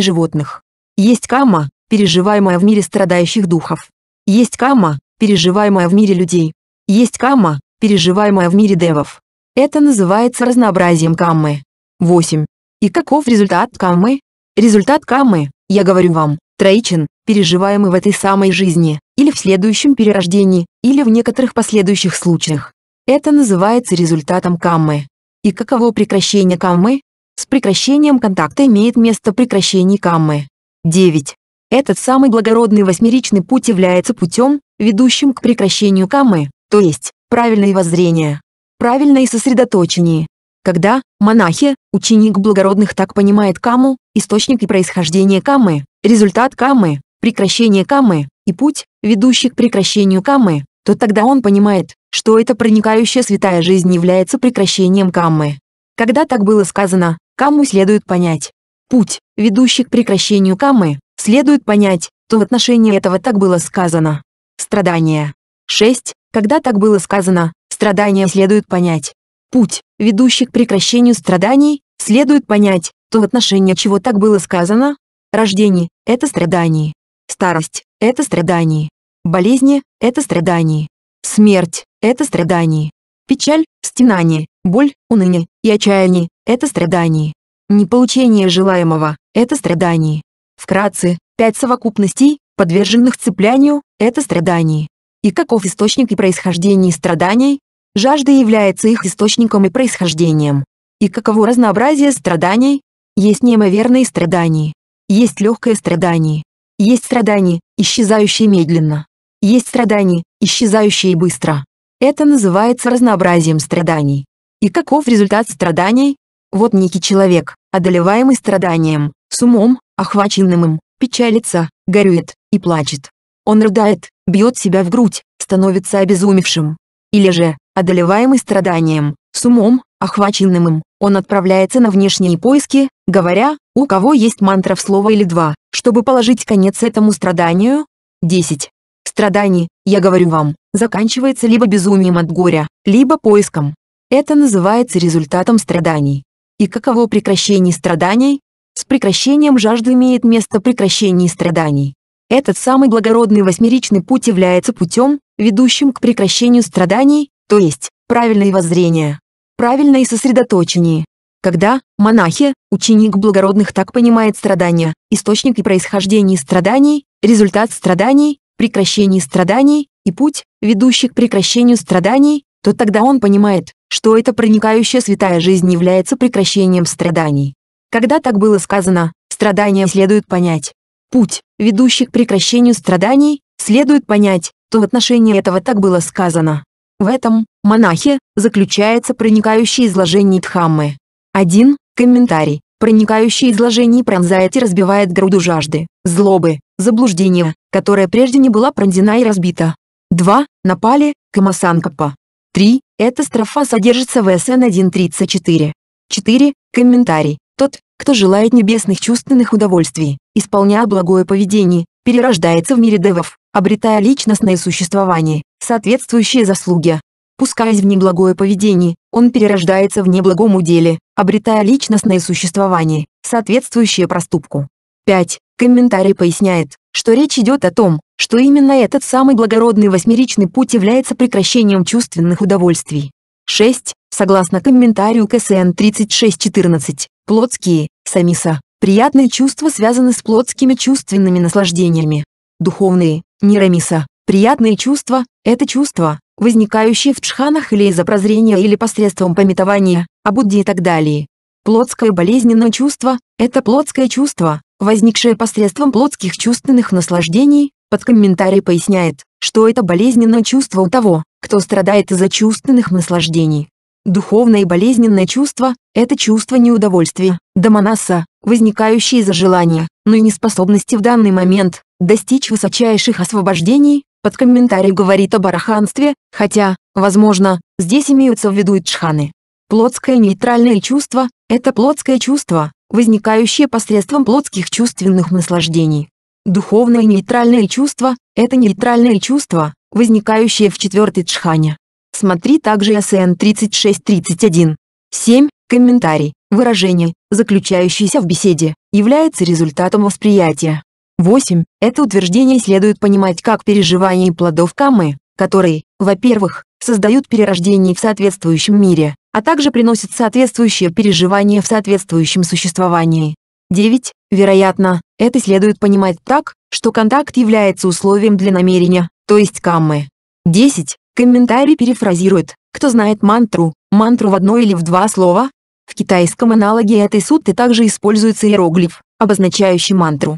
A: животных. Есть кама, переживаемая в мире страдающих духов. Есть кама, переживаемая в мире людей. Есть кама, переживаемая в мире девов. Это называется разнообразием каммы. 8. И каков результат каммы? Результат каммы, я говорю вам, троичен, переживаемый в этой самой жизни, или в следующем перерождении, или в некоторых последующих случаях. Это называется результатом каммы и каково прекращение каммы? С прекращением контакта имеет место прекращение каммы. 9. Этот самый благородный восьмеричный путь является путем, ведущим к прекращению каммы, то есть, правильное воззрение, правильное сосредоточение. Когда, монахи, ученик благородных так понимает каму, источник и происхождение камы, результат камы, прекращение камы, и путь, ведущий к прекращению камы, то тогда он понимает, что эта проникающая святая жизнь является прекращением каммы. Когда так было сказано, камму следует понять. Путь, ведущий к прекращению каммы, следует понять, то в отношении этого так было сказано. Страдания. 6. Когда так было сказано, страдания следует понять. Путь, ведущий к прекращению страданий, следует понять, то в отношении чего так было сказано. Рождение – это страдание. Старость – это страдание. Болезни – это страдание. Смерть это страдание. Печаль, стенание, боль, уныние и отчаяние – это страдание. Неполучение желаемого – это страдание. Вкратце, пять совокупностей, подверженных цеплянию, это страдание. И каков источник и происхождение страданий? Жажда является их источником и происхождением. И каково разнообразие страданий? Есть неимоверные страдания. Есть легкое страдание. Есть страдания, исчезающие медленно. Есть страдания, исчезающие быстро. Это называется разнообразием страданий. И каков результат страданий? Вот некий человек, одолеваемый страданием, с умом, охваченным им, печалится, горюет и плачет. Он рыдает, бьет себя в грудь, становится обезумевшим. Или же, одолеваемый страданием, с умом, охваченным им, он отправляется на внешние поиски, говоря, у кого есть мантра в слово или два, чтобы положить конец этому страданию. 10. Страданий, я говорю вам, заканчивается либо безумием от горя, либо поиском. Это называется результатом страданий. И каково прекращение страданий? С прекращением жажды имеет место прекращение страданий. Этот самый благородный восьмеричный путь является путем, ведущим к прекращению страданий, то есть, правильное воззрение, правильное сосредоточение. Когда, монахи, ученик благородных так понимает страдания, источник и происхождение страданий, результат страданий, прекращение страданий и путь, ведущий к прекращению страданий, то тогда он понимает, что эта проникающая святая жизнь является прекращением страданий. Когда так было сказано, страдания следует понять. Путь, ведущий к прекращению страданий, следует понять, то в отношении этого так было сказано. В этом, монахе, заключается проникающее изложение Дхаммы. 1. Комментарий. Проникающее изложение пронзает и разбивает груду жажды, злобы, заблуждения, которая прежде не была пронзена и разбита. 2. Напали, Камасанкапа. 3. Эта строфа содержится в СН 1.34. 4. Комментарий. Тот, кто желает небесных чувственных удовольствий, исполняя благое поведение, перерождается в мире девов, обретая личностное существование, соответствующие заслуги. Пускаясь в неблагое поведение, он перерождается в неблагом уделе, обретая личностное существование, соответствующее проступку. 5. Комментарий поясняет, что речь идет о том, что именно этот самый благородный восьмеричный путь является прекращением чувственных удовольствий. 6. Согласно комментарию КСН 3614, плотские, самиса, приятные чувства связаны с плотскими чувственными наслаждениями. Духовные, нирамиса, приятные чувства – это чувства, возникающие в джханах или из-за прозрения или посредством пометования, абудди и так далее. Плотское болезненное чувство – это плотское чувство, возникшее посредством плотских чувственных наслаждений, под комментарий поясняет, что это болезненное чувство у того, кто страдает из-за чувственных наслаждений. Духовное и болезненное чувство – это чувство неудовольствия, домонаса, возникающее из-за желания, но и неспособности в данный момент достичь высочайших освобождений, под комментарий говорит о бараханстве, хотя, возможно, здесь имеются в виду и джханы. Плотское нейтральное чувство – это плотское чувство, возникающее посредством плотских чувственных наслаждений. Духовное нейтральное чувство – это нейтральное чувство, возникающее в четвертой джхане. Смотри также СН 3631. 7. Комментарий. Выражение, заключающееся в беседе, является результатом восприятия. 8. Это утверждение следует понимать как переживание плодов камы, которые, во-первых, создают перерождение в соответствующем мире, а также приносят соответствующее переживание в соответствующем существовании. 9. Вероятно, это следует понимать так, что контакт является условием для намерения, то есть каммы. 10. Комментарий перефразирует, кто знает мантру, мантру в одно или в два слова. В китайском аналоге этой сутты также используется иероглиф, обозначающий мантру.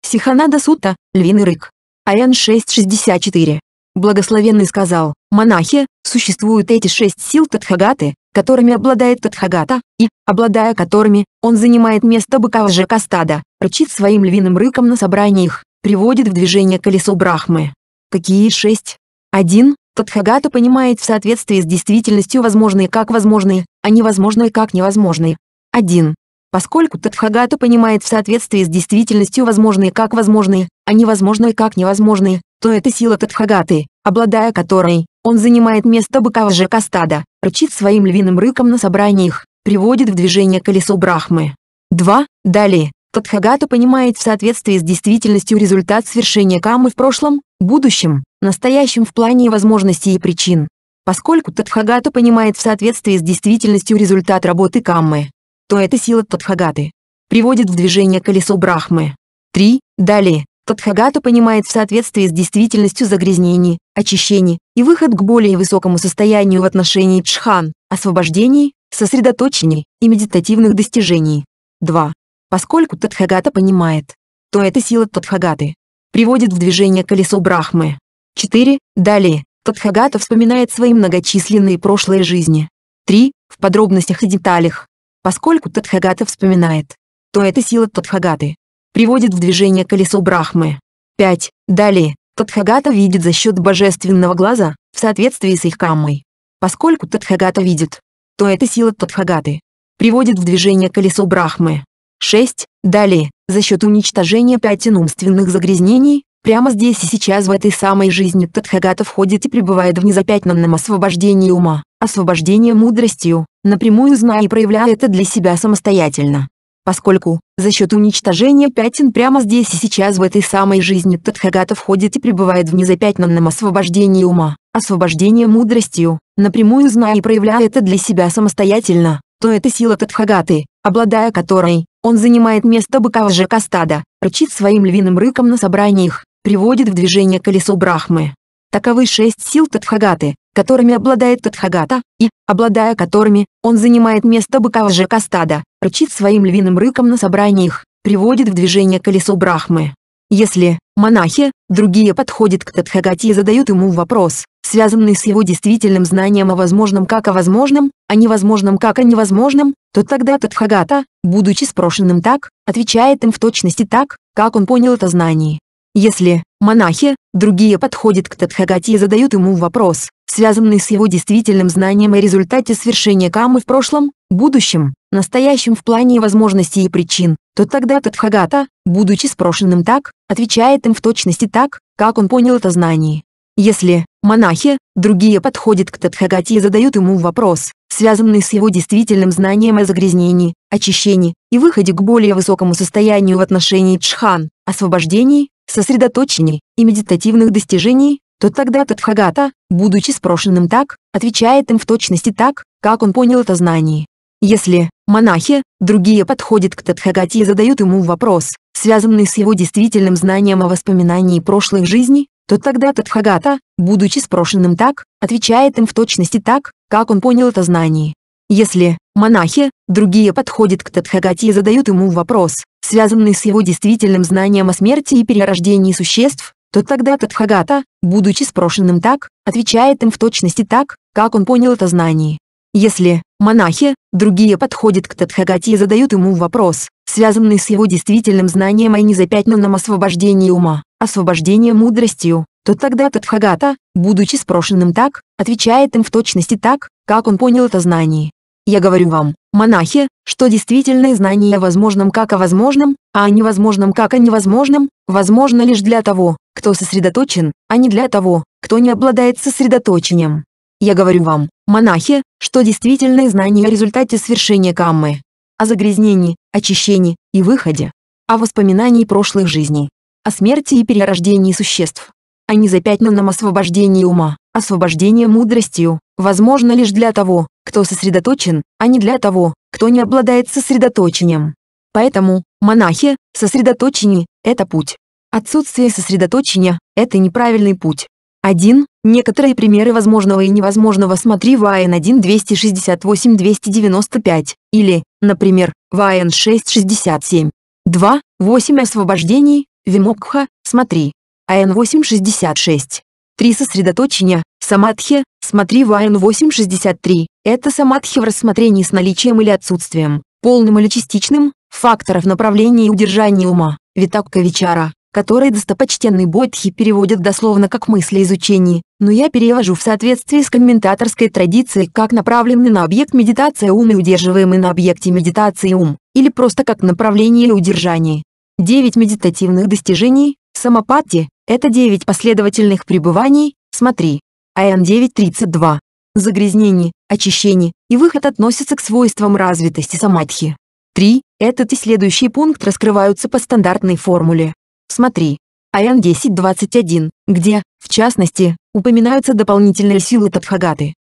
A: Сиханада Сута, Львиный Рык. Аян 664. Благословенный сказал, монахи, существуют эти шесть сил Тадхагаты, которыми обладает Тадхагата, и, обладая которыми, он занимает место быка в стада, рычит своим львиным рыком на собраниях, приводит в движение колесо Брахмы. Какие шесть? Один. Тадхагата понимает в соответствии с действительностью возможные как возможные, а невозможные как невозможные. Один. Поскольку Тадхагата понимает в соответствии с действительностью возможные как возможные, а невозможные как невозможные, то это сила Тадхагаты, обладая которой, он занимает место быка ЖК стада, рычит своим львиным рыком на собраниях, приводит в движение колесо Брахмы. 2. Далее, Тадхагата понимает в соответствии с действительностью результат свершения камы в прошлом, будущем, настоящем в плане возможностей и причин. Поскольку Тадхагата понимает в соответствии с действительностью результат работы каммы, то эта сила Тадхагаты приводит в движение колесо Брахмы. 3. Далее, Тадхагата понимает в соответствии с действительностью загрязнений, очищений и выход к более высокому состоянию в отношении джхан, освобождений, сосредоточений и медитативных достижений. 2. Поскольку Тадхагата понимает, то эта сила Тадхагаты приводит в движение колесо Брахмы. 4. Далее, Тадхагата вспоминает свои многочисленные прошлые жизни. 3. В подробностях и деталях. Поскольку Тадхагата вспоминает, то эта сила Тадхагаты приводит в движение колесо Брахмы. 5. Далее, Тадхагата видит за счет божественного глаза, в соответствии с их каммой. Поскольку Тадхагата видит, то эта сила Тадхагаты приводит в движение колесо Брахмы. 6. Далее, за счет уничтожения пятен умственных загрязнений, прямо здесь и сейчас в этой самой жизни Тадхагата входит и пребывает в незапятнанном освобождении ума, освобождении мудростью, напрямую зная и проявляя это для себя самостоятельно поскольку, за счет уничтожения пятен прямо здесь и сейчас в этой самой жизни Тадхагата входит и пребывает в незапятнанном освобождении ума, освобождение мудростью, напрямую зная и проявляя это для себя самостоятельно, то это сила Тадхагаты, обладая которой, он занимает место быка в стада, рычит своим львиным рыком на собраниях, приводит в движение колесо Брахмы. Таковы шесть сил Тадхагаты, которыми обладает Тадхагата, и, обладая которыми, он занимает место быка ЖК стада, рычит своим львиным рыком на собраниях, приводит в движение колесо Брахмы. Если монахи, другие подходят к Тадхагате и задают ему вопрос, связанный с его действительным знанием о возможном как о возможном, о а невозможном как о невозможном, то тогда Тадхагата, будучи спрошенным так, отвечает им в точности так, как он понял это знание. Если монахи, другие подходят к Тадхагате и задают ему вопрос, связанный с его действительным знанием о результате свершения камы в прошлом, будущем, настоящем в плане возможностей и причин, то тогда Тадхагата, будучи спрошенным так, отвечает им в точности так, как он понял это знание. Если монахи, другие подходят к Тадхагате и задают ему вопрос, связанный с его действительным знанием о загрязнении, очищении и выходе к более высокому состоянию в отношении Чхан, освобождении, сосредоточений и медитативных достижений, то тогда Тадхагата, будучи спрошенным так, отвечает им в точности так, как он понял это знание. Если монахи, другие подходят к Тадхагате и задают ему вопрос, связанный с его действительным знанием о воспоминании прошлых жизней, то тогда Тадхагата, будучи спрошенным так, отвечает им в точности так, как он понял это знание. Если Монахи, другие подходят к Тадхагате и задают ему вопрос, связанный с его действительным знанием о смерти и перерождении существ, то тогда Тадхагата, будучи спрошенным так, отвечает им в точности так, как он понял это знание. Если, монахи, другие подходят к Тадхагате и задают ему вопрос, связанный с его действительным знанием о незапятнанном освобождении ума, освобождении мудростью, то тогда Тадхагата, будучи спрошенным так, отвечает им в точности так, как он понял это знание. Я говорю вам, монахи, что действительное знание о возможном как о возможном, а о невозможном как о невозможном, возможно лишь для того, кто сосредоточен, а не для того, кто не обладает сосредоточением. Я говорю вам, монахи, что действительное знание о результате свершения каммы, о загрязнении, очищении и выходе, о воспоминании прошлых жизней, о смерти и перерождении существ, о а незапятнанном освобождении ума, освобождении мудростью, возможно лишь для того, кто сосредоточен, а не для того, кто не обладает сосредоточением. Поэтому, монахи, сосредоточение – это путь. Отсутствие сосредоточения – это неправильный путь. 1. Некоторые примеры возможного и невозможного смотри ВАН 1 268 295 или, например, ВАН 67. 2. 8 освобождений, Вимокха, смотри. АН 866. 3 сосредоточения, Самадхи, Смотри Вайн 863. Это самадхи в рассмотрении с наличием или отсутствием, полным или частичным, факторов направления и удержания ума. Витакка Вичара, который достопочтенный Бодхи переводят дословно как мысли изучений, но я перевожу в соответствии с комментаторской традицией как направленный на объект медитация ум и удерживаемый на объекте медитации ум, или просто как направление или удержание. 9 медитативных достижений, самопатти, это 9 последовательных пребываний, смотри, АМ-932. Загрязнение, очищение и выход относятся к свойствам развитости самадхи. 3. Этот и следующий пункт раскрываются по стандартной формуле. Смотри. АН-1021, где, в частности, упоминаются дополнительные силы Тадхагаты.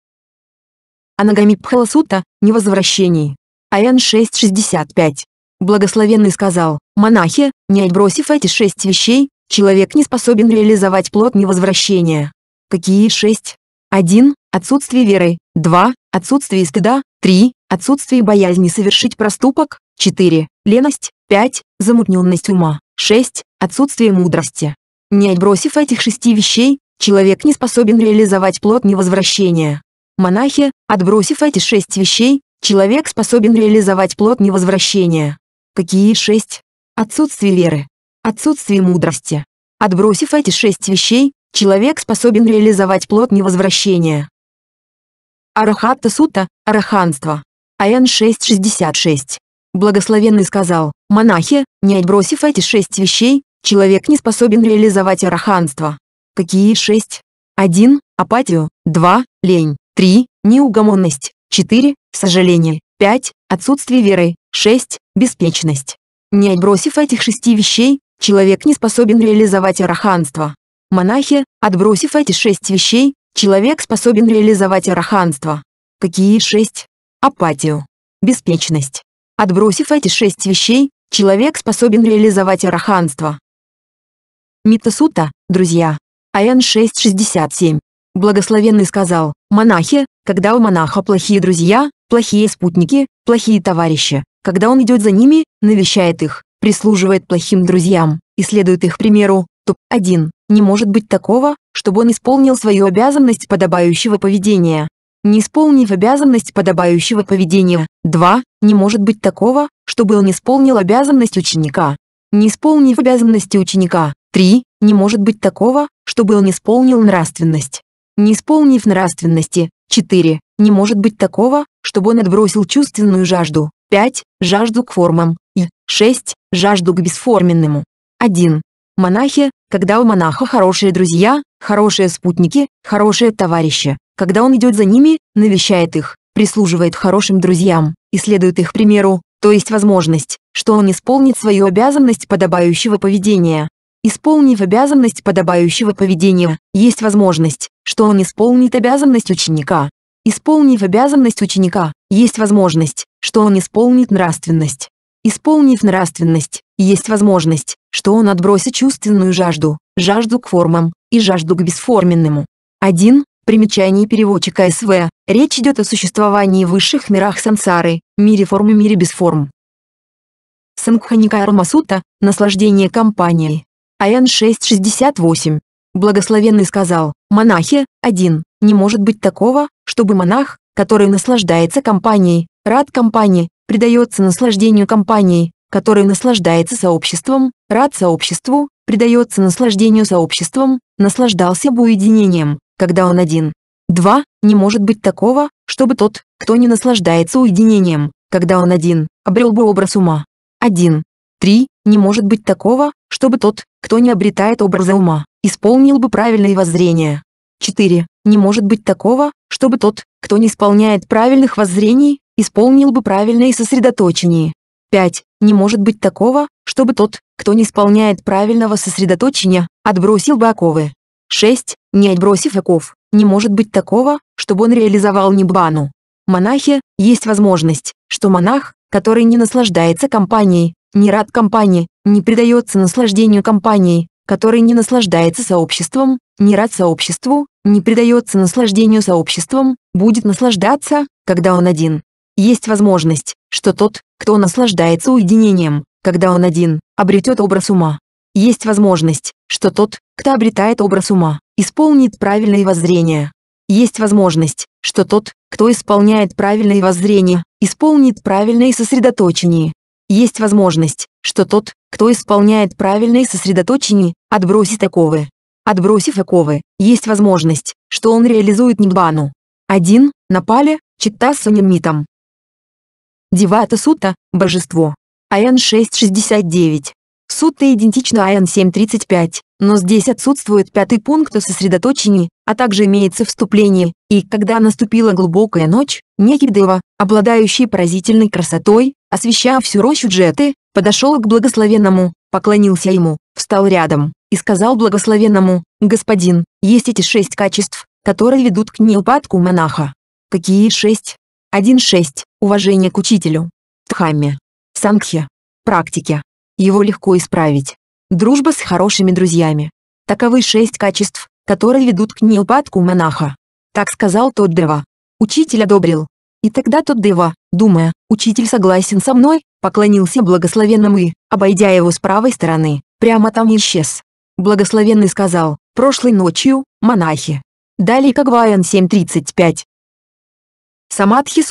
A: Анагами Пхаласута, невозвращений. АН-665. Благословенный сказал, монахи, не отбросив эти шесть вещей, человек не способен реализовать плод невозвращения. Какие шесть? Один, Отсутствие веры. два, Отсутствие стыда. три, Отсутствие боязни совершить проступок. четыре, Леность. пять, Замутненность ума. шесть, Отсутствие мудрости. Не отбросив этих шести вещей, человек не способен реализовать плод невозвращения. Монахи, отбросив эти шесть вещей, человек способен реализовать плод невозвращения. Какие шесть? Отсутствие веры. Отсутствие мудрости. Отбросив эти шесть вещей, человек способен реализовать плод невозвращения. Арахатта Сута, Араханство. АН 666. Благословенный сказал, монахи, не отбросив эти шесть вещей, человек не способен реализовать араханство. Какие шесть? 1. Апатию. 2. Лень. 3. Неугомонность. 4. Сожаление. 5. Отсутствие веры. 6. Беспечность. Не отбросив этих шести вещей, человек не способен реализовать араханство. Монахи, отбросив эти шесть вещей, человек способен реализовать араханство. Какие шесть? Апатию. Беспечность. Отбросив эти шесть вещей, человек способен реализовать араханство. Митасута, друзья. АН 667. Благословенный сказал, монахи, когда у монаха плохие друзья, плохие спутники, плохие товарищи, когда он идет за ними, навещает их, прислуживает плохим друзьям и следует их примеру, топ-1. Не может быть такого, чтобы он исполнил свою обязанность подобающего поведения. Не исполнив обязанность подобающего поведения. 2. Не может быть такого, чтобы он исполнил обязанность ученика. Не исполнив обязанности ученика. 3. Не может быть такого, чтобы он исполнил нравственность. Не исполнив нравственности. 4. Не может быть такого, чтобы он отбросил чувственную жажду. 5. Жажду к формам. И 6. Жажду к бесформенному. 1. Монахи, когда у монаха хорошие друзья, хорошие спутники, хорошие товарищи. Когда он идет за ними, навещает их, прислуживает хорошим друзьям, и следует их примеру, то есть возможность, что он исполнит свою обязанность подобающего поведения. Исполнив обязанность подобающего поведения, есть возможность, что он исполнит обязанность ученика. Исполнив обязанность ученика, есть возможность, что он исполнит нравственность. Исполнив нравственность, есть возможность, что он отбросит чувственную жажду, жажду к формам и жажду к бесформенному. 1. Примечание переводчика СВ. Речь идет о существовании в высших мирах сансары, мире форм и мире без форм. Сангханикарма Сута «Наслаждение компанией». АН 668. Благословенный сказал, монахи, один, не может быть такого, чтобы монах, который наслаждается компанией, рад компании, предается наслаждению компанией, который наслаждается сообществом, рад сообществу, предается наслаждению сообществом, наслаждался бы уединением, когда он один. 2. Не может быть такого, чтобы тот, кто не наслаждается уединением, когда он один, обрел бы образ ума. 1. 3. Не может быть такого, чтобы тот, кто не обретает образа ума, исполнил бы правильные воззрения. 4. Не может быть такого, чтобы тот, кто не исполняет правильных воззрений, исполнил бы правильное сосредоточение. 5. Не может быть такого, чтобы тот, кто не исполняет правильного сосредоточения, отбросил бы оковы. 6. Не отбросив оков, не может быть такого, чтобы он реализовал ниббану. Монахи есть возможность, что монах, который не наслаждается компанией, не рад компании, не предается наслаждению компанией, который не наслаждается сообществом, не рад сообществу, не предается наслаждению сообществом, будет наслаждаться, когда он один есть возможность, что тот, кто наслаждается уединением, когда он один, обретет образ ума. Есть возможность, что тот, кто обретает образ ума, исполнит правильное воззрение. Есть возможность, что тот, кто исполняет правильное воззрение, исполнит правильное сосредоточение. Есть возможность, что тот, кто исполняет правильное сосредоточение, отбросит оковы. Отбросив оковы, есть возможность, что он реализует ниббану. 1. Напали, читта с унимитом. Девата Сута – божество. АН 669. Сутта идентична АН 735, но здесь отсутствует пятый пункт о сосредоточении, а также имеется вступление, и когда наступила глубокая ночь, некий Дева, обладающий поразительной красотой, освещая всю рощу Джеты, подошел к благословенному, поклонился ему, встал рядом, и сказал благословенному, «Господин, есть эти шесть качеств, которые ведут к неупадку монаха». «Какие шесть?» 1.6. Уважение к учителю. Дхамме. Сангхе. Практике. Его легко исправить. Дружба с хорошими друзьями. Таковы шесть качеств, которые ведут к неупадку монаха. Так сказал тот Дева. Учитель одобрил. И тогда тот Дева, думая, учитель согласен со мной, поклонился благословенному и, обойдя его с правой стороны, прямо там исчез. Благословенный сказал, прошлой ночью, монахи. Далее Кагвайан 7.35, Самадхи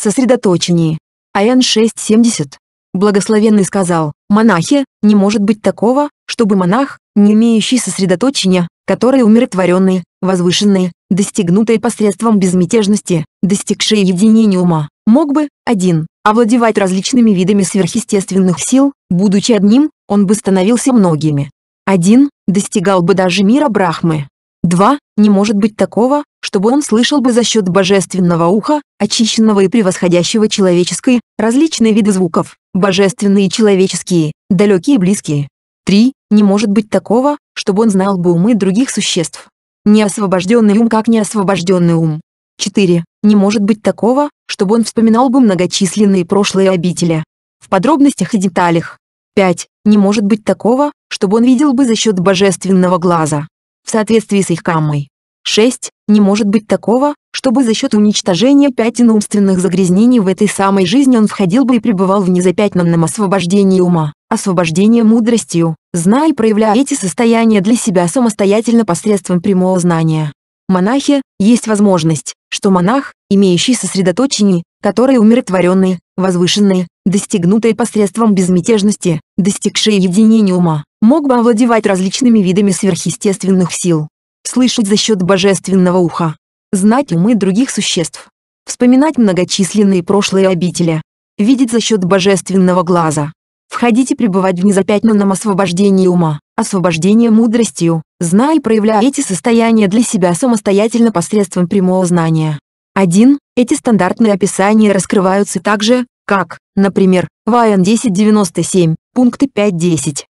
A: сосредоточение. АН Аян 6.70. Благословенный сказал, монахи, не может быть такого, чтобы монах, не имеющий сосредоточения, который умиротворенный, возвышенный, достигнутый посредством безмятежности, достигший единения ума, мог бы, один, овладевать различными видами сверхъестественных сил, будучи одним, он бы становился многими. Один, достигал бы даже мира Брахмы. Два Не может быть такого, чтобы он слышал бы за счет божественного уха, очищенного и превосходящего человеческое, различные виды звуков, божественные и человеческие, далекие и близкие. Три Не может быть такого, чтобы он знал бы умы других существ. Неосвобожденный ум как неосвобожденный ум. 4. Не может быть такого, чтобы он вспоминал бы многочисленные прошлые обители. В подробностях и деталях. 5. Не может быть такого, чтобы он видел бы за счет божественного глаза в соответствии с их каммой. 6. Не может быть такого, чтобы за счет уничтожения пятен умственных загрязнений в этой самой жизни он входил бы и пребывал в незапятнанном освобождении ума, освобождении мудростью, зная и проявляя эти состояния для себя самостоятельно посредством прямого знания. Монахи есть возможность, что монах, имеющий сосредоточение, которое умиротворенное, возвышенное, достигнутое посредством безмятежности, достигшее единения ума, мог бы овладевать различными видами сверхъестественных сил, слышать за счет божественного уха, знать умы других существ, вспоминать многочисленные прошлые обители, видеть за счет божественного глаза, входить и пребывать в незапятнанном освобождении ума, освобождении мудростью, зная и проявляя эти состояния для себя самостоятельно посредством прямого знания. 1. Эти стандартные описания раскрываются также, как, например, в 1097, пункты 5.10.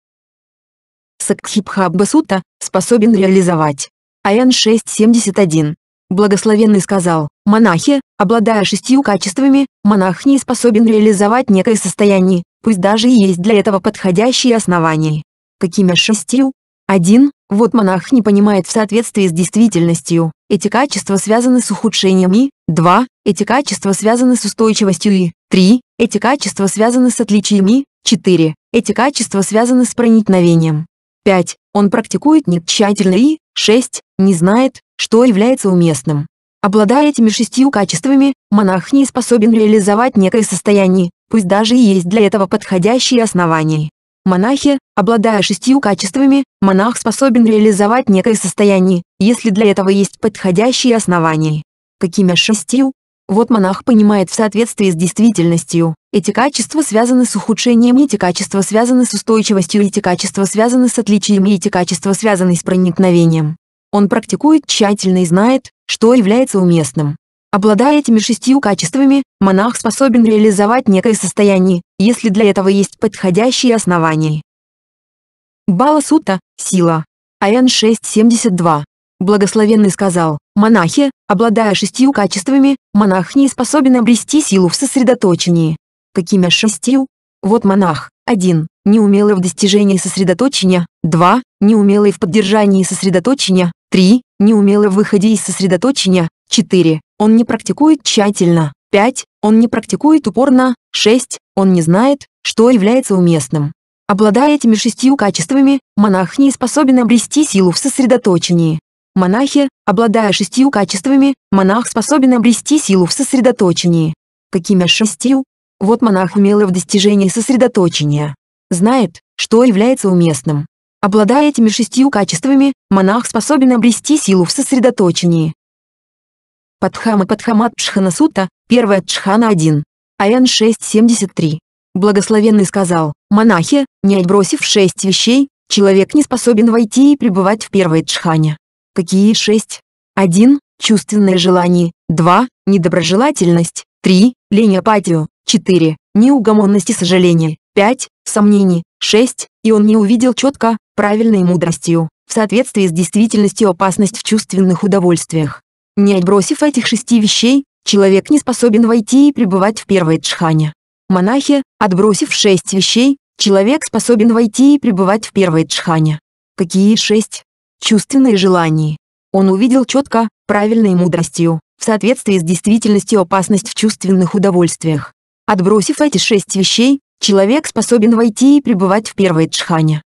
A: Сакхибхаббасута, способен реализовать. Аян 6.71. Благословенный сказал, монахи, обладая шестью качествами, монах не способен реализовать некое состояние, пусть даже и есть для этого подходящие основания. Какими шестью? Один, Вот монах не понимает в соответствии с действительностью, эти качества связаны с ухудшением и, 2. Эти качества связаны с устойчивостью и, 3. Эти качества связаны с отличиями, Четыре, Эти качества связаны с проникновением. 5. Он практикует нетщательно и 6. Не знает, что является уместным. Обладая этими шестью качествами, монах не способен реализовать некое состояние, пусть даже и есть для этого подходящие основания. Монахи, обладая шестью качествами, монах способен реализовать некое состояние, если для этого есть подходящие основания. Какими шестью? Вот монах понимает в соответствии с действительностью. Эти качества связаны с ухудшением, эти качества связаны с устойчивостью, эти качества связаны с отличием, эти качества связаны с проникновением. Он практикует тщательно и знает, что является уместным. Обладая этими шестью качествами, монах способен реализовать некое состояние, если для этого есть подходящие основания. Бала Сута, сила. АН 672. Благословенный сказал, монахи, обладая шестью качествами, монах не способен обрести силу в сосредоточении. Какими шестью? Вот монах, 1. Неумелый в достижении сосредоточения, 2. Неумелый в поддержании сосредоточения, 3. Неумелый в выходе из сосредоточения, четыре, Он не практикует тщательно, пять, Он не практикует упорно, шесть, Он не знает, что является уместным. Обладая этими шестью качествами, монах не способен обрести силу в сосредоточении. Монахи, обладая шестью качествами, монах способен обрести силу в сосредоточении. Какими шестью? Вот монах умел в достижении сосредоточения. Знает, что является уместным. Обладая этими шестью качествами, монах способен обрести силу в сосредоточении. Падхама Падхамат Чхана Сута, 1 Чхана 1. АН 673. Благословенный сказал, монахи, не отбросив шесть вещей, человек не способен войти и пребывать в первой Чхане. Какие шесть? 1. Чувственное желание. 2. Недоброжелательность. 3. Лень апатию. 4. Неугомонность и сожаление. 5. Сомнений. 6. И он не увидел четко, правильной мудростью, в соответствии с действительностью опасность в чувственных удовольствиях. Не отбросив этих шести вещей, человек не способен войти и пребывать в первой джхане. Монахи, отбросив шесть вещей, человек способен войти и пребывать в первой джхане. Какие шесть? чувственные желания. Он увидел четко, правильной мудростью, в соответствии с действительностью опасность в чувственных удовольствиях. Отбросив эти шесть вещей, человек способен войти и пребывать в первой джхане.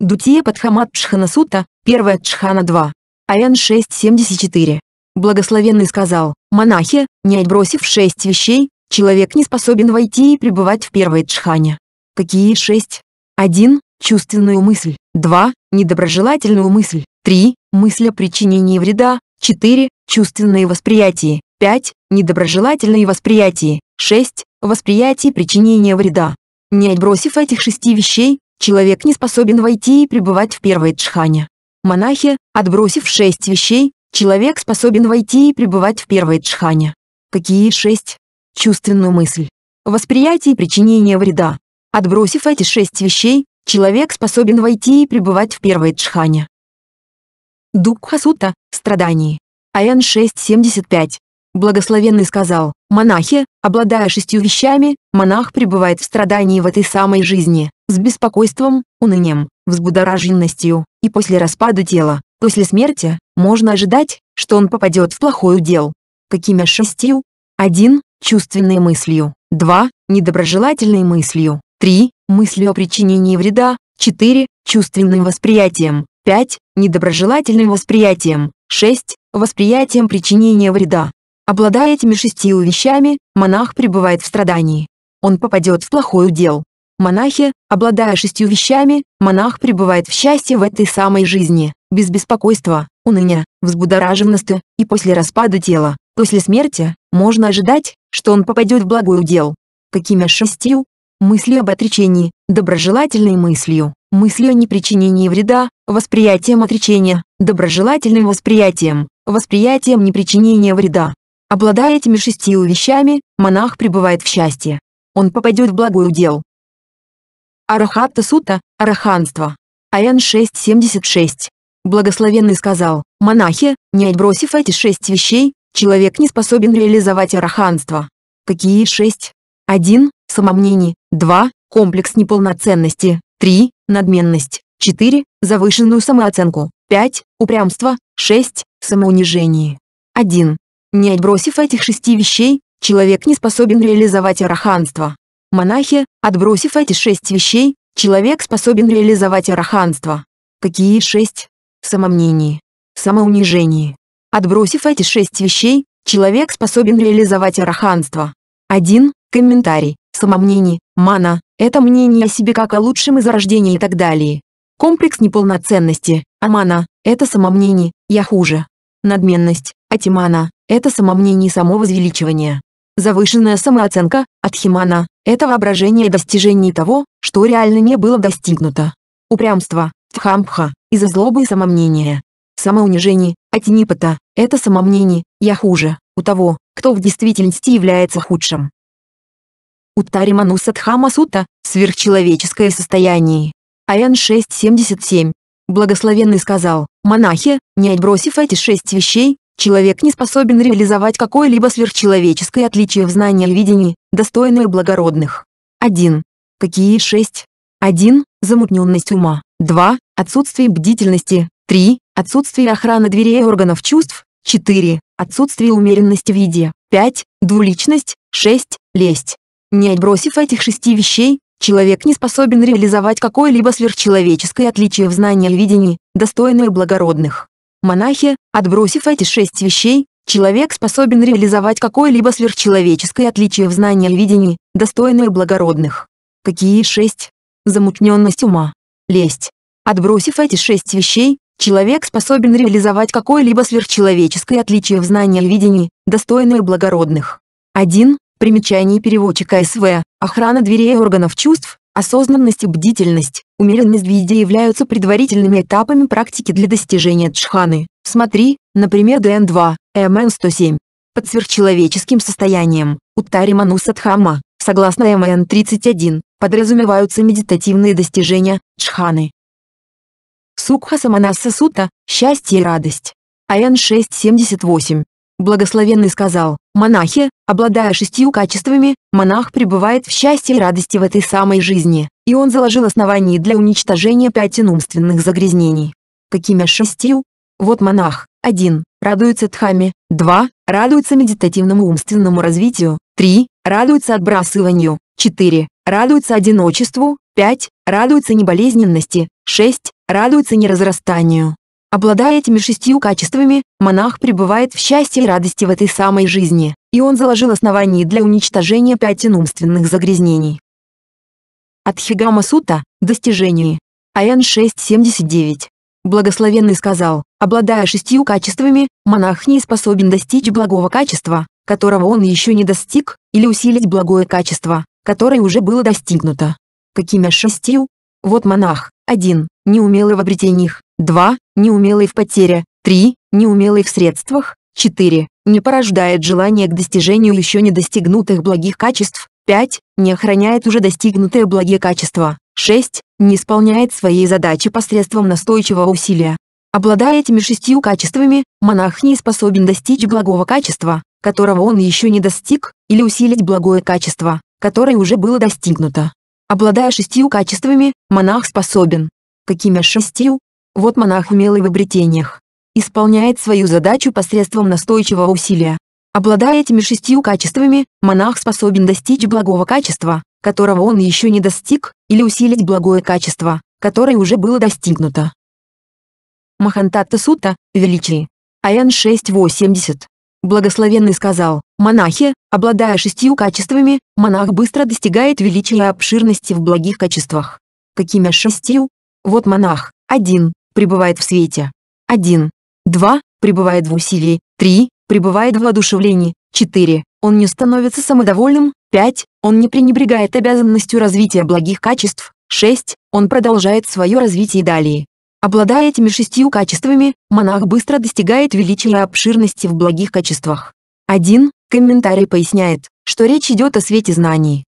A: Дутия Падхамат Джханасута, первая Джхана 2. Аян 6.74. Благословенный сказал, монахи, не отбросив шесть вещей, человек не способен войти и пребывать в первой джхане. Какие шесть? 1. Чувственную мысль. 2. Недоброжелательную мысль. 3. Мысль о причинении вреда. 4. Чувственные восприятия. 5. Недоброжелательные восприятия. 6. Восприятие причинения вреда. Не отбросив этих шести вещей, человек не способен войти и пребывать в первой джхане. Монахи, отбросив шесть вещей, человек способен войти и пребывать в первой джхане. Какие шесть? Чувственную мысль. Восприятие причинения вреда. Отбросив эти шесть вещей, человек способен войти и пребывать в первой джхане. Дукха Сута, страданий. АН 6.75. Благословенный сказал, монахи, обладая шестью вещами, монах пребывает в страдании в этой самой жизни, с беспокойством, унынием, взбудораженностью, и после распада тела, после смерти, можно ожидать, что он попадет в плохой удел. Какими шестью? 1. Чувственной мыслью. 2. Недоброжелательной мыслью. 3. Мыслью о причинении вреда. 4. Чувственным восприятием. 5. Недоброжелательным восприятием. 6. Восприятием причинения вреда. Обладая этими шестью вещами, монах пребывает в страдании. Он попадет в плохой удел. Монахи, обладая шестью вещами, монах пребывает в счастье в этой самой жизни, без беспокойства, уныния, взбудораженности, и после распада тела, после смерти, можно ожидать, что он попадет в благой удел. Какими шестью Мыслью об отречении, доброжелательной мыслью, мыслью о непричинении вреда, восприятием отречения, доброжелательным восприятием, восприятием непричинения вреда. Обладая этими шестью вещами, монах пребывает в счастье. Он попадет в благой удел. Арахатта Сута, Араханство. АН 6.76. Благословенный сказал, монахи, не отбросив эти шесть вещей, человек не способен реализовать араханство. Какие шесть? 1. Самомнение. 2. Комплекс неполноценности. 3. Надменность. 4. Завышенную самооценку. 5. Упрямство. 6. Самоунижение. 1. Не отбросив этих шести вещей, человек не способен реализовать араханство. Монахи, отбросив эти шесть вещей, человек способен реализовать араханство. Какие шесть? Самомнение. Самоунижение. Отбросив эти шесть вещей, человек способен реализовать араханство. 1. Комментарий. Самомнение, мана – это мнение о себе как о лучшем из рождения и так далее. Комплекс неполноценности, а мана – это самомнение, я хуже. Надменность, атимана – это самомнение и самовозвеличивание. Завышенная самооценка, атхимана – это воображение достижений того, что реально не было достигнуто. Упрямство, тхампха – из-за злобы и самомнения. Самоунижение, атинипата – это самомнение, я хуже, у того, кто в действительности является худшим. Утари Манусатхама Сута, сверхчеловеческое состояние. Аян 6.77. Благословенный сказал, монахи, не отбросив эти шесть вещей, человек не способен реализовать какое-либо сверхчеловеческое отличие в знании и видении, достойное благородных. 1. Какие шесть? 1. Замутненность ума. 2. Отсутствие бдительности. 3. Отсутствие охраны дверей и органов чувств. 4. Отсутствие умеренности в еде. 5. Двуличность. 6. Лесть. Не отбросив этих шести вещей, человек не способен реализовать какое-либо сверхчеловеческое отличие в знании и видении, достойное благородных. Монахи, отбросив эти шесть вещей, человек способен реализовать какое-либо сверхчеловеческое отличие в знании и видении, достойное благородных. Какие шесть? Замутненность ума. Лесть. Отбросив эти шесть вещей, человек способен реализовать какое-либо сверхчеловеческое отличие в знании и видении, достойное благородных. 1. Примечание переводчика СВ. Охрана дверей органов чувств, осознанность и бдительность, умеренность в еде являются предварительными этапами практики для достижения джханы. Смотри, например, ДН2, МН107. Под сверхчеловеческим состоянием, Уттари манусатхама, согласно МН31, подразумеваются медитативные достижения, джханы. Сукха Саманаса Сута – счастье и радость. АН 678 Благословенный сказал, монахи, обладая шестью качествами, монах пребывает в счастье и радости в этой самой жизни, и он заложил основания для уничтожения пяти умственных загрязнений. Какими шестью? Вот монах, один Радуется дхаме, два Радуется медитативному умственному развитию, три Радуется отбрасыванию, четыре Радуется одиночеству, пять Радуется неболезненности, шесть Радуется неразрастанию, Обладая этими шестью качествами, монах пребывает в счастье и радости в этой самой жизни, и он заложил основание для уничтожения пяти умственных загрязнений. От Хигама Сута, достижение. АН 6.79. Благословенный сказал, обладая шестью качествами, монах не способен достичь благого качества, которого он еще не достиг, или усилить благое качество, которое уже было достигнуто. Какими шестью? Вот монах, 1. Неумелый в обретениях, два неумелый в потере, 3. Неумелый в средствах, 4. Не порождает желание к достижению еще не достигнутых благих качеств, 5. Не охраняет уже достигнутые благие качества, 6. Не исполняет своей задачи посредством настойчивого усилия. Обладая этими шестью качествами, монах не способен достичь благого качества, которого он еще не достиг, или усилить благое качество, которое уже было достигнуто. Обладая шестью качествами, монах способен. Какими шестью? Вот монах умелый в обретениях. Исполняет свою задачу посредством настойчивого усилия. Обладая этими шестью качествами, монах способен достичь благого качества, которого он еще не достиг, или усилить благое качество, которое уже было достигнуто. Махантатта Сута, Величие. АН 6.80. Благословенный сказал, монахи, обладая шестью качествами, монах быстро достигает величия и обширности в благих качествах. Какими шестью? Вот монах, один пребывает в свете. 1. 2. Пребывает в усилии. 3. Пребывает в воодушевлении. 4. Он не становится самодовольным. 5. Он не пренебрегает обязанностью развития благих качеств. 6. Он продолжает свое развитие далее. Обладая этими шестью качествами, монах быстро достигает величия и обширности в благих качествах. 1. Комментарий поясняет, что речь идет о свете знаний.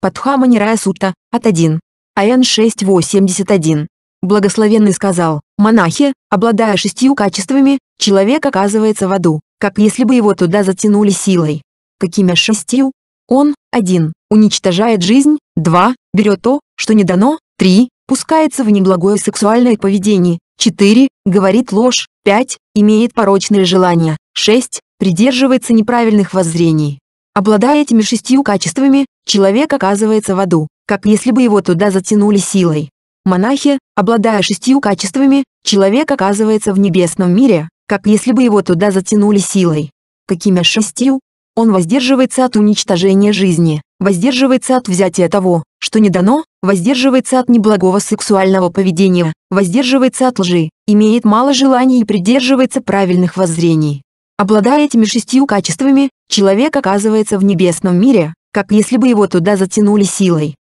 A: Падхама Нирая Сутта, от 1. АН 681. Благословенный сказал, монахи, обладая шестью качествами, человек оказывается в аду, как если бы его туда затянули силой. Какими шестью? Он, один, уничтожает жизнь, два, берет то, что не дано, три, пускается в неблагое сексуальное поведение, четыре, говорит ложь, пять, имеет порочные желания, шесть, придерживается неправильных воззрений. Обладая этими шестью качествами, человек оказывается в аду, как если бы его туда затянули силой. Монахи, обладая шестью качествами, человек оказывается в небесном мире, как если бы его туда затянули силой. Какими шестью? Он воздерживается от уничтожения жизни, воздерживается от взятия того, что не дано, воздерживается от неблагого сексуального поведения, воздерживается от лжи, имеет мало желаний и придерживается правильных воззрений. Обладая этими шестью качествами, человек оказывается в небесном мире, как если бы его туда затянули силой.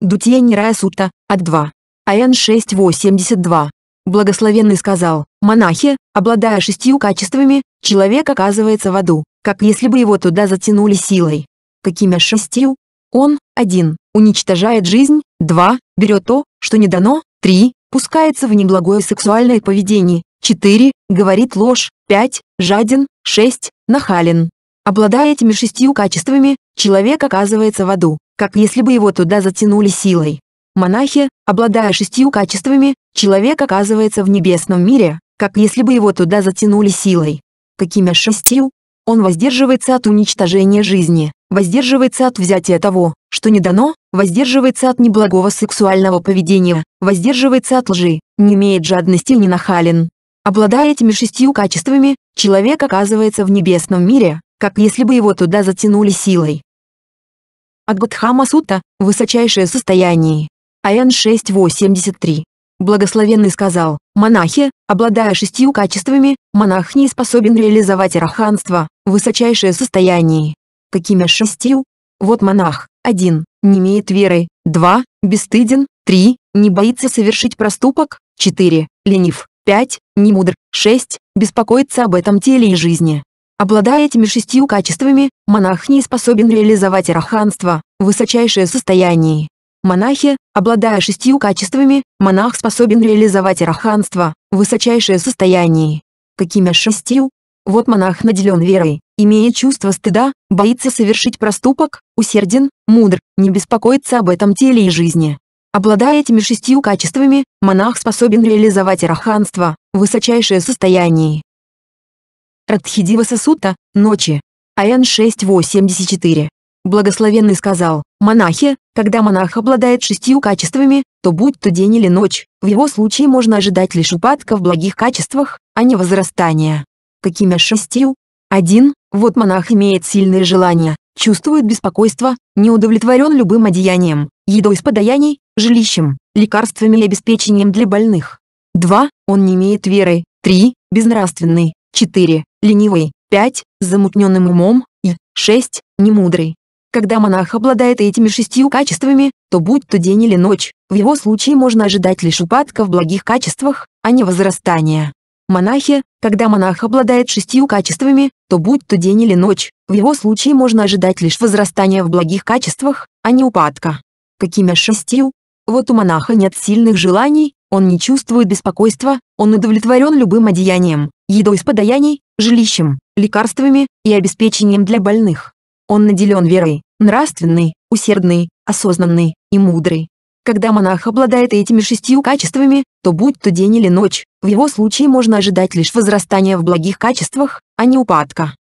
A: Дутия Нирая Сутта, от 2. АН 682. Благословенный сказал, монахи, обладая шестью качествами, человек оказывается в аду, как если бы его туда затянули силой. Какими шестью? Он, 1, уничтожает жизнь, 2, берет то, что не дано, 3, пускается в неблагое сексуальное поведение, 4, говорит ложь, 5, жаден, 6, нахален. Обладая этими шестью качествами, человек оказывается в аду, как если бы его туда затянули силой. Монахи, обладая шестью качествами, человек оказывается в небесном мире, как если бы его туда затянули силой. Какими шестью? Он воздерживается от уничтожения жизни, воздерживается от взятия того, что не дано, воздерживается от неблагого сексуального поведения, воздерживается от лжи, не имеет жадности и не нахален. Обладая этими шестью качествами, человек оказывается в небесном мире, как если бы его туда затянули силой. От Гудхама Сута, высочайшее состояние. АН 683. Благословенный сказал, монахи, обладая шестью качествами, монах не способен реализовать раханство, высочайшее состояние. Какими шестью? Вот монах, 1. Не имеет веры, 2. Бесстыден, 3. Не боится совершить проступок, 4. Ленив, 5. Не мудр, 6. Беспокоится об этом теле и жизни. Обладая этими шестью качествами, монах не способен реализовать раханство, высочайшее состояние. Монахи, обладая шестью качествами, монах способен реализовать раханство, высочайшее состояние. Какими шестью? Вот монах наделен верой, имеет чувство стыда, боится совершить проступок, усерден, мудр, не беспокоится об этом теле и жизни. Обладая этими шестью качествами, монах способен реализовать раханство, высочайшее состояние. Радхидиваса Сутта, ночи. АН 6.84. Благословенный сказал, монахи, когда монах обладает шестью качествами, то будь то день или ночь, в его случае можно ожидать лишь упадка в благих качествах, а не возрастания. Какими шестью? Один, Вот монах имеет сильные желания, чувствует беспокойство, не удовлетворен любым одеянием, едой с подаяний, жилищем, лекарствами и обеспечением для больных. 2. Он не имеет веры. 3. Безнравственный. 4 ленивый, 5, замутненным умом, и 6, немудрый. Когда монах обладает этими шестью качествами, то будь то день или ночь, в его случае можно ожидать лишь упадка в благих качествах, а не возрастания. Монахи, когда монах обладает шестью качествами, то будь то день или ночь, в его случае можно ожидать лишь возрастания в благих качествах, а не упадка. Какими шестью? Вот у монаха нет сильных желаний, он не чувствует беспокойства, он удовлетворен любым одеянием, едой с подаяний, жилищем, лекарствами и обеспечением для больных. Он наделен верой, нравственный, усердный, осознанный и мудрый. Когда монах обладает этими шестью качествами, то будь то день или ночь, в его случае можно ожидать лишь возрастания в благих качествах, а не упадка.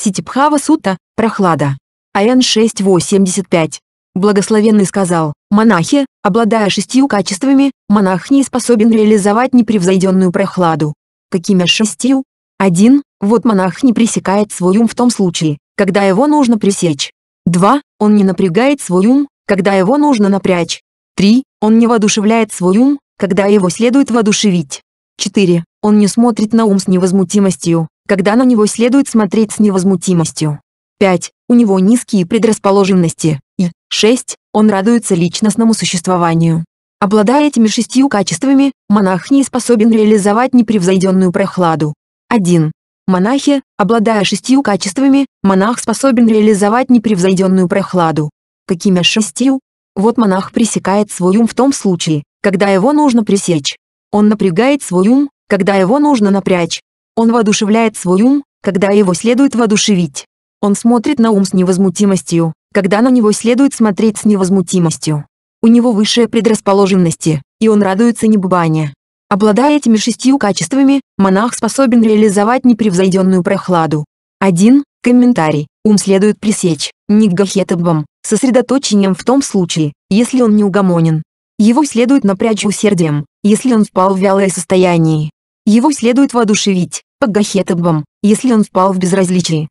A: Ситипхава Сута, прохлада. АН 685. Благословенный сказал, монахи, обладая шестью качествами, монах не способен реализовать непревзойденную прохладу. Какими шестью? Один: Вот монах не пресекает свой ум в том случае, когда его нужно пресечь. Два: Он не напрягает свой ум, когда его нужно напрячь. Три: Он не воодушевляет свой ум, когда его следует воодушевить. Четыре: Он не смотрит на ум с невозмутимостью, когда на него следует смотреть с невозмутимостью. 5. У него низкие предрасположенности, и, 6. Он радуется личностному существованию. Обладая этими шестью качествами, монах не способен реализовать непревзойденную прохладу. 1. Монахи, обладая шестью качествами, монах способен реализовать непревзойденную прохладу. Какими шестью? Вот монах пресекает свой ум в том случае, когда его нужно пресечь. Он напрягает свой ум, когда его нужно напрячь. Он воодушевляет свой ум, когда его следует воодушевить. Он смотрит на ум с невозмутимостью, когда на него следует смотреть с невозмутимостью. У него высшая предрасположенности, и он радуется небыванию. Обладая этими шестью качествами, монах способен реализовать непревзойденную прохладу. 1. Комментарий. Ум следует пресечь, ниггахетабам, сосредоточением в том случае, если он неугомонен. Его следует напрячь усердием, если он впал в вялое состояние. Его следует воодушевить, пагахетабам, если он впал в безразличие.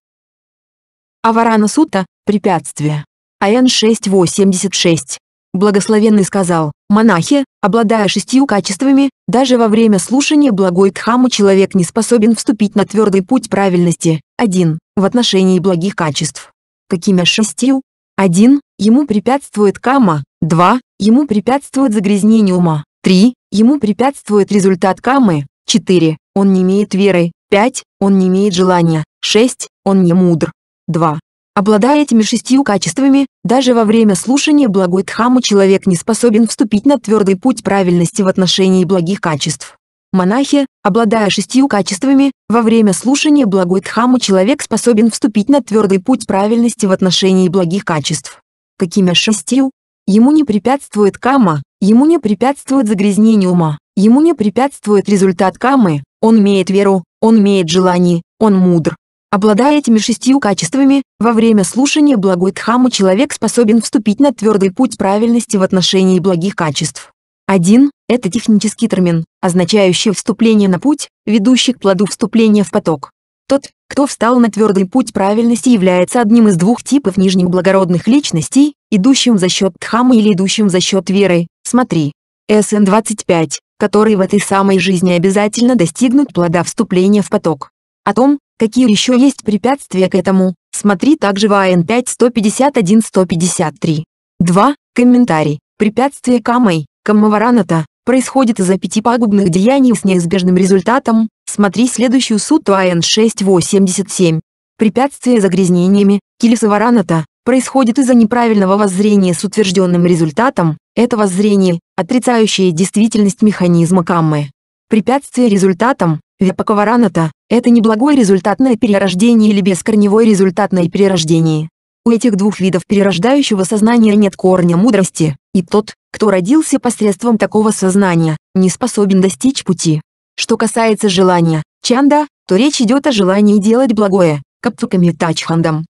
A: Аварана Сута – препятствие. АН 686. Благословенный сказал, монахи, обладая шестью качествами, даже во время слушания благой Дхамы человек не способен вступить на твердый путь правильности. 1. В отношении благих качеств. Какими шестью? 1. Ему препятствует кама. 2. Ему препятствует загрязнение ума. 3. Ему препятствует результат камы. 4. Он не имеет веры. 5. Он не имеет желания. 6. Он не мудр. 2. Обладая этими шестью качествами, даже во время слушания благой Дхамы человек не способен вступить на твердый путь правильности в отношении благих качеств. Монахи, обладая шестью качествами, во время слушания благой Дхамы человек способен вступить на твердый путь правильности в отношении благих качеств. Какими шестью? Ему не препятствует кама, ему не препятствует загрязнение ума, ему не препятствует результат камы, он имеет веру, он имеет желание, он мудр, Обладая этими шестью качествами, во время слушания благой Дхамы человек способен вступить на твердый путь правильности в отношении благих качеств. 1. Это технический термин, означающий вступление на путь, ведущий к плоду вступления в поток. Тот, кто встал на твердый путь правильности является одним из двух типов нижних благородных личностей, идущим за счет Дхамы или идущим за счет веры, смотри. СН 25, которые в этой самой жизни обязательно достигнут плода вступления в поток. О том, Какие еще есть препятствия к этому? Смотри также ВАН 5-151-153. 2. Комментарий. Препятствие Камой, Каммавараната, происходит из-за пяти пагубных деяний с неизбежным результатом. Смотри следующую сутту АН 687. Препятствие загрязнениями, Килисавараната, происходит из-за неправильного воззрения с утвержденным результатом. Это воззрение, отрицающее действительность механизма Каммы. Препятствие результатам, Вепакавараната – это не результатное перерождение или бескорневое результатное перерождение. У этих двух видов перерождающего сознания нет корня мудрости, и тот, кто родился посредством такого сознания, не способен достичь пути. Что касается желания, чанда, то речь идет о желании делать благое, капцуками тачхандам.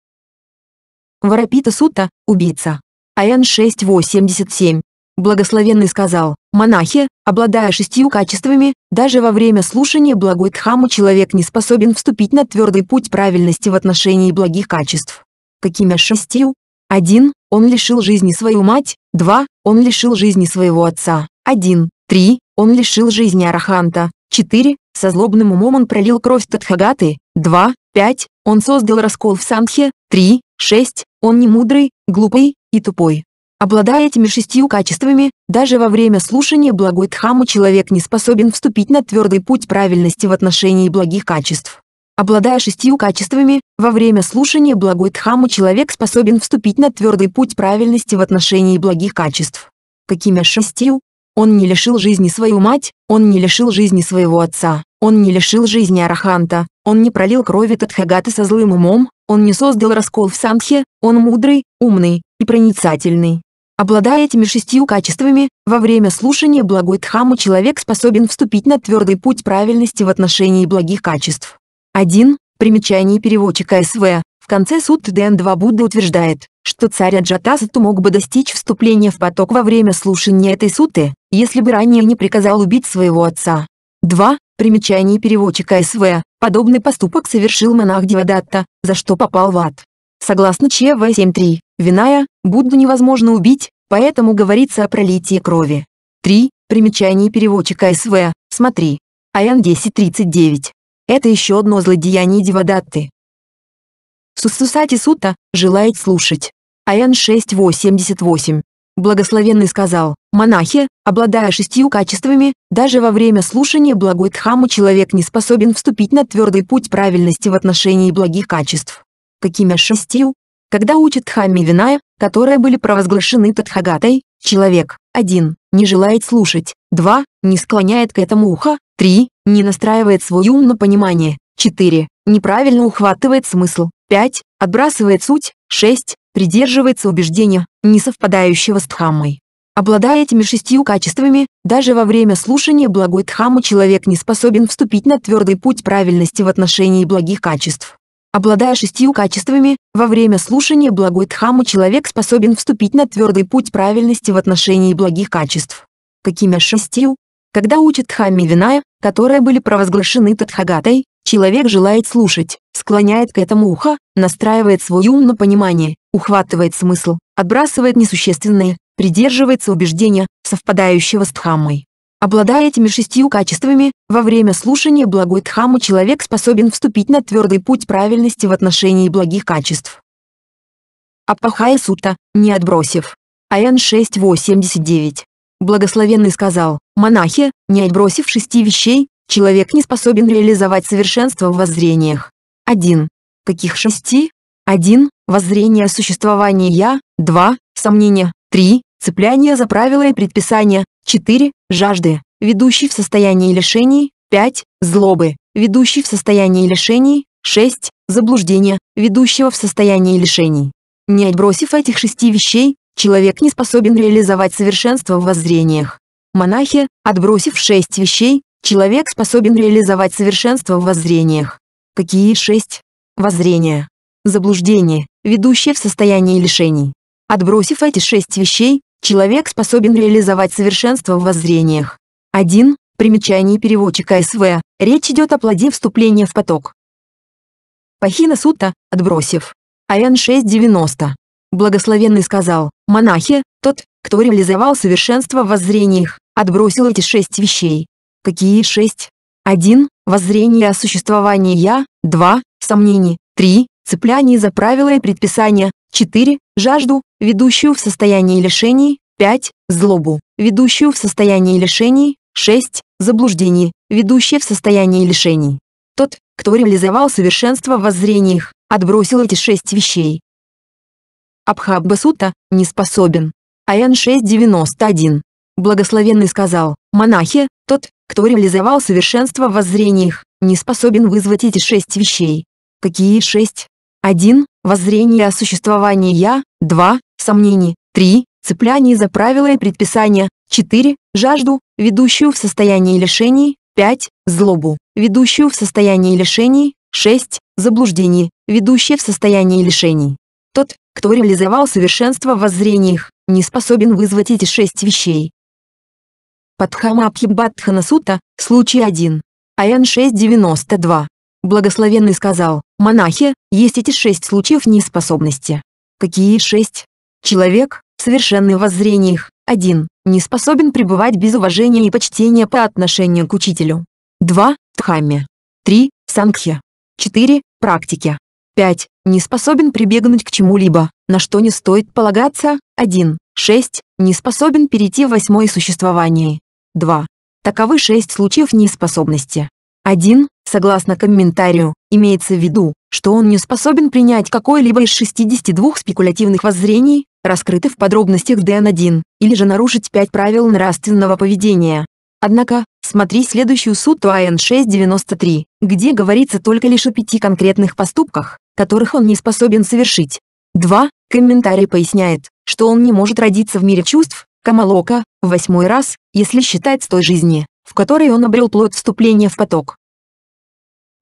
A: Варапита Сута, убийца. АН 687. Благословенный сказал, монахи, обладая шестью качествами, даже во время слушания благой Дхамы человек не способен вступить на твердый путь правильности в отношении благих качеств. Какими шестью? 1. Он лишил жизни свою мать. 2. Он лишил жизни своего отца. 1. 3. Он лишил жизни Араханта. 4. Со злобным умом он пролил кровь Тадхагаты. 2. 5. Он создал раскол в Санхе. 3. 6. Он не мудрый, глупый и тупой. Обладая этими шестью качествами, даже во время слушания благой Дхамы человек не способен вступить на твердый путь правильности в отношении благих качеств. Обладая шестью качествами, во время слушания благой Дхамы человек способен вступить на твердый путь правильности в отношении благих качеств. Какими шестью? Он не лишил жизни свою мать, он не лишил жизни своего отца, он не лишил жизни Араханта, он не пролил крови Тадхагата со злым умом, он не создал раскол в Санхе, он мудрый, умный и проницательный. Обладая этими шестью качествами, во время слушания благой Дхамы человек способен вступить на твердый путь правильности в отношении благих качеств. 1. Примечание переводчика СВ. В конце суд Дн2 Будда утверждает, что царь Аджатасату мог бы достичь вступления в поток во время слушания этой сутты, если бы ранее не приказал убить своего отца. 2. Примечание переводчика СВ. Подобный поступок совершил монах Дивадатта, за что попал в ад. Согласно ЧВ 7.3, Виная, Будду невозможно убить, поэтому говорится о пролитии крови. 3. Примечание переводчика СВ, смотри. АН 1039. Это еще одно злодеяние дивадатты. Сусусати Сута, желает слушать. АН 688. Благословенный сказал, монахи, обладая шестью качествами, даже во время слушания благой Дхамы человек не способен вступить на твердый путь правильности в отношении благих качеств. Какими шестью? Когда учат тхами Виная, которые были провозглашены Тадхагатой, человек, 1. Не желает слушать, 2. Не склоняет к этому ухо, 3. Не настраивает свой ум на понимание, 4. Неправильно ухватывает смысл, 5. Отбрасывает суть, 6. Придерживается убеждения, не совпадающего с тхамой. Обладая этими шестью качествами, даже во время слушания благой тхамы человек не способен вступить на твердый путь правильности в отношении благих качеств. Обладая шестью качествами, во время слушания благой Дхаммы человек способен вступить на твердый путь правильности в отношении благих качеств. Какими шестью? Когда учат Дхамме Виная, которые были провозглашены Тадхагатой, человек желает слушать, склоняет к этому ухо, настраивает свой ум на понимание, ухватывает смысл, отбрасывает несущественные, придерживается убеждения, совпадающего с Дхаммой. Обладая этими шестью качествами, во время слушания благой Дхамы человек способен вступить на твердый путь правильности в отношении благих качеств. Апахая Сута, не отбросив. Аян 6.89. Благословенный сказал, монахи, не отбросив шести вещей, человек не способен реализовать совершенство в воззрениях. 1. Каких шести? 1. Воззрение о существовании «я», 2. Сомнения, 3. Цепляние за правила и предписания, 4. Жажды, ведущий в состоянии лишений. 5. Злобы, ведущий в состоянии лишений. 6. Заблуждение, ведущего в состоянии лишений. Не отбросив этих шести вещей, человек не способен реализовать совершенство в воззрениях. Монахи, отбросив шесть вещей, человек способен реализовать совершенство в воззрениях. Какие шесть? воззрения Заблуждение, ведущее в состоянии лишений. Отбросив эти шесть вещей, Человек способен реализовать совершенство в воззрениях. 1. Примечание переводчика СВ. Речь идет о плоде вступления в поток. Пахина Сутта, отбросив. АН 690. Благословенный сказал, монахи, тот, кто реализовал совершенство в воззрениях, отбросил эти шесть вещей. Какие шесть? 1. Воззрение о существовании «я», 2. Сомнений, 3. Цепляние за правила и предписания, 4. Жажду, ведущую в состоянии лишений. 5. Злобу, ведущую в состоянии лишений. 6. Заблуждение, ведущее в состоянии лишений. Тот, кто реализовал совершенство в воззрениях, отбросил эти шесть вещей. Абхаббасута не способен. АН 691. Благословенный сказал, монахи, тот, кто реализовал совершенство в воззрениях, не способен вызвать эти шесть вещей. Какие шесть? 1 воззрение о существовании «я», 2, сомнений, 3, цепляние за правила и предписания, 4, жажду, ведущую в состояние лишений, 5, злобу, ведущую в состояние лишений, 6, заблуждение, ведущее в состояние лишений. Тот, кто реализовал совершенство в воззрениях, не способен вызвать эти шесть вещей. Падхама Абхибадхана случай 1. АН 692. Благословенный сказал, «Монахи, есть эти шесть случаев неспособности». Какие шесть? Человек, совершенный в воззрениях, Один Не способен пребывать без уважения и почтения по отношению к учителю. Два тхамме. Три Сангхе. Четыре Практике. Пять Не способен прибегнуть к чему-либо, на что не стоит полагаться. Один. Шесть Не способен перейти в восьмое существование. Два. Таковы шесть случаев неспособности. 1. Согласно комментарию, имеется в виду, что он не способен принять какое-либо из 62 спекулятивных воззрений, раскрытых в подробностях ДН-1, или же нарушить 5 правил нравственного поведения. Однако, смотри следующую суд АН 693, где говорится только лишь о пяти конкретных поступках, которых он не способен совершить. 2. Комментарий поясняет, что он не может родиться в мире чувств, Камалока, в восьмой раз, если считать с той жизни, в которой он обрел плод вступления в поток.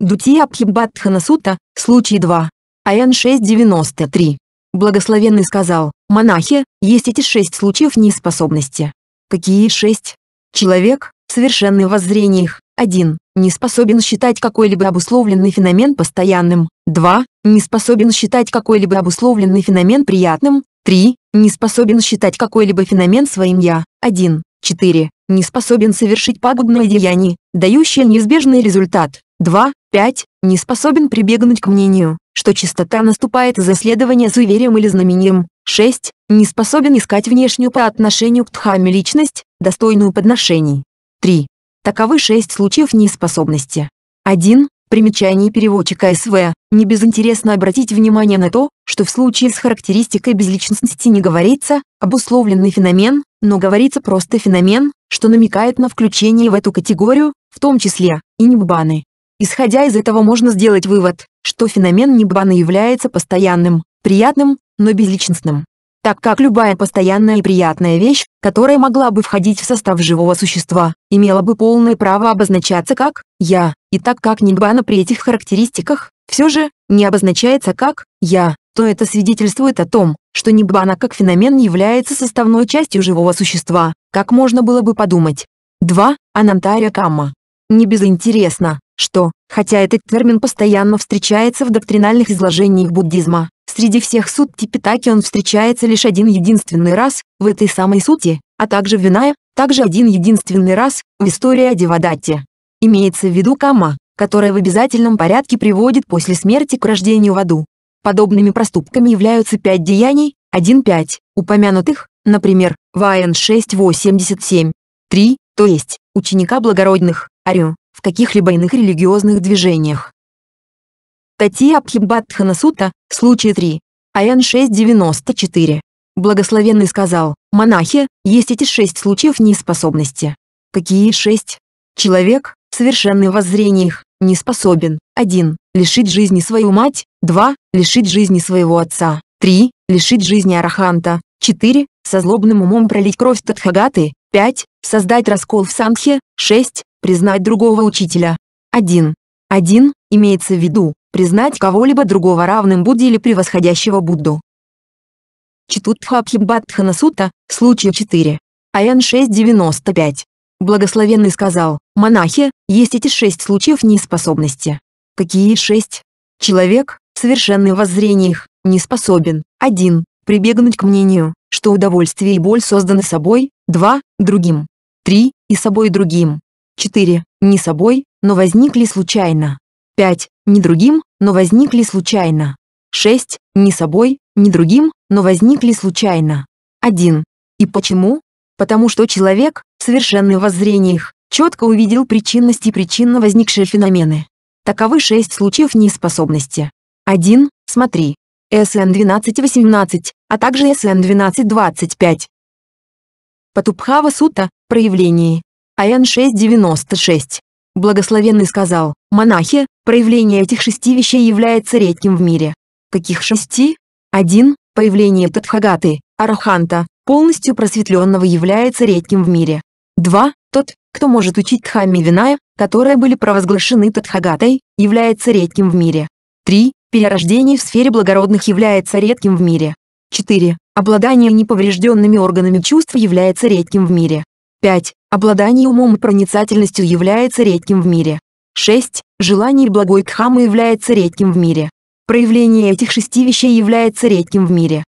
A: Дутия Абхиббатхана Сута, случай 2. АН 693. Благословенный сказал, монахи, есть эти шесть случаев неспособности. Какие шесть? Человек, совершенный в воззрениях, 1. Не способен считать какой-либо обусловленный феномен постоянным, 2. Не способен считать какой-либо обусловленный феномен приятным, 3. Не способен считать какой-либо феномен своим «я», 1. 4. Не способен совершить пагубное деяние, дающее неизбежный результат, 2, 5, не способен прибегнуть к мнению, что чистота наступает из исследования с суеверием или знамением. 6. Не способен искать внешнюю по отношению к тхаме личность, достойную подношений. 3. Таковы 6 случаев неспособности. 1. Примечание переводчика СВ. Не безинтересно обратить внимание на то, что в случае с характеристикой безличностности не говорится «обусловленный феномен», но говорится просто «феномен», что намекает на включение в эту категорию, в том числе, и неббаны. Исходя из этого можно сделать вывод, что феномен Ниббана является постоянным, приятным, но безличностным. Так как любая постоянная и приятная вещь, которая могла бы входить в состав живого существа, имела бы полное право обозначаться как «я», и так как Ниббана при этих характеристиках все же не обозначается как «я», то это свидетельствует о том, что Ниббана как феномен является составной частью живого существа, как можно было бы подумать. 2. Анантария Камма. Не безинтересно, что, хотя этот термин постоянно встречается в доктринальных изложениях буддизма, среди всех сутти Питаки он встречается лишь один единственный раз, в этой самой сути, а также в Виная, также один единственный раз, в истории о Девадатте. Имеется в виду кама, которая в обязательном порядке приводит после смерти к рождению в аду. Подобными проступками являются пять деяний, 1.5, упомянутых, например, Ваен 6.87. 3, то есть, ученика благородных, Арю, в каких-либо иных религиозных движениях. Тати Абхибадхана Сута, случай 3, АН 694. Благословенный сказал, монахи, есть эти шесть случаев неспособности. Какие шесть? Человек, совершенный в воззрениях, не способен. 1. Лишить жизни свою мать. 2. Лишить жизни своего отца. 3. Лишить жизни араханта. 4. Со злобным умом пролить кровь татхагаты; 5. Создать раскол в Санхе. 6 признать другого учителя. 1. 1. Имеется в виду, признать кого-либо другого равным Будде или превосходящего Будду. Четутхабхиббатхана Сута, случай 4. АН 6.95. Благословенный сказал, монахи, есть эти шесть случаев неспособности. Какие шесть? Человек, совершенный в воззрениях, не способен, 1. Прибегнуть к мнению, что удовольствие и боль созданы собой, 2. Другим, 3. И собой и другим, 4. Не собой, но возникли случайно. 5. Не другим, но возникли случайно. 6. Не собой, не другим, но возникли случайно. 1. И почему? Потому что человек, в совершенных воззрениях, четко увидел причинность и причинно возникшие феномены. Таковы шесть случаев неспособности. 1. Смотри. СН 12.18, а также СН 12.25. Патубхава Сута, проявлении. АН 696. Благословенный сказал, монахи, проявление этих шести вещей является редким в мире. Каких шести? Один, Появление Тадхагаты, Араханта, полностью просветленного является редким в мире. Два, Тот, кто может учить Дхамми Виная, которые были провозглашены Тадхагатой, является редким в мире. Три, Перерождение в сфере благородных является редким в мире. 4. Обладание неповрежденными органами чувств является редким в мире. 5. Обладание умом и проницательностью является редким в мире. 6. Желание благой Дхаммы является редким в мире. Проявление этих шести вещей является редким в мире.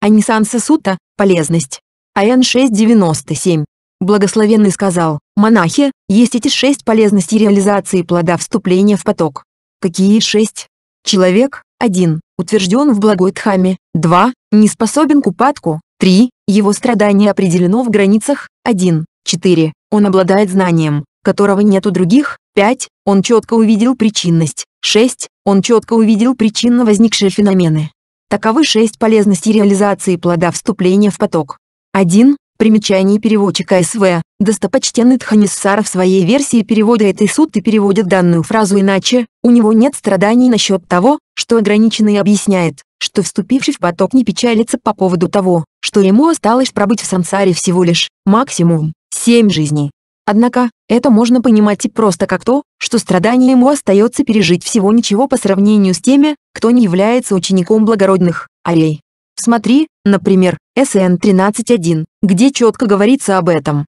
A: Анисанса Сута – полезность. АН 697. Благословенный сказал, монахи, есть эти шесть полезностей реализации плода вступления в поток. Какие шесть? Человек, один Утвержден в благой дхаме. Два Не способен к упадку, 3. Его страдание определено в границах. 1. 4. Он обладает знанием, которого нет у других. 5. Он четко увидел причинность. 6. Он четко увидел причинно возникшие феномены. Таковы шесть полезностей реализации плода вступления в поток. 1. Примечание переводчика СВ. Достопочтенный Тханиссар в своей версии перевода этой сутты переводит данную фразу иначе, у него нет страданий насчет того, что ограниченный объясняет, что вступивший в поток не печалится по поводу того, что ему осталось пробыть в сансаре всего лишь, максимум, семь жизней. Однако, это можно понимать и просто как то, что страдание ему остается пережить всего ничего по сравнению с теми, кто не является учеником благородных, арей. Смотри, например, СН 13.1, где четко говорится об этом.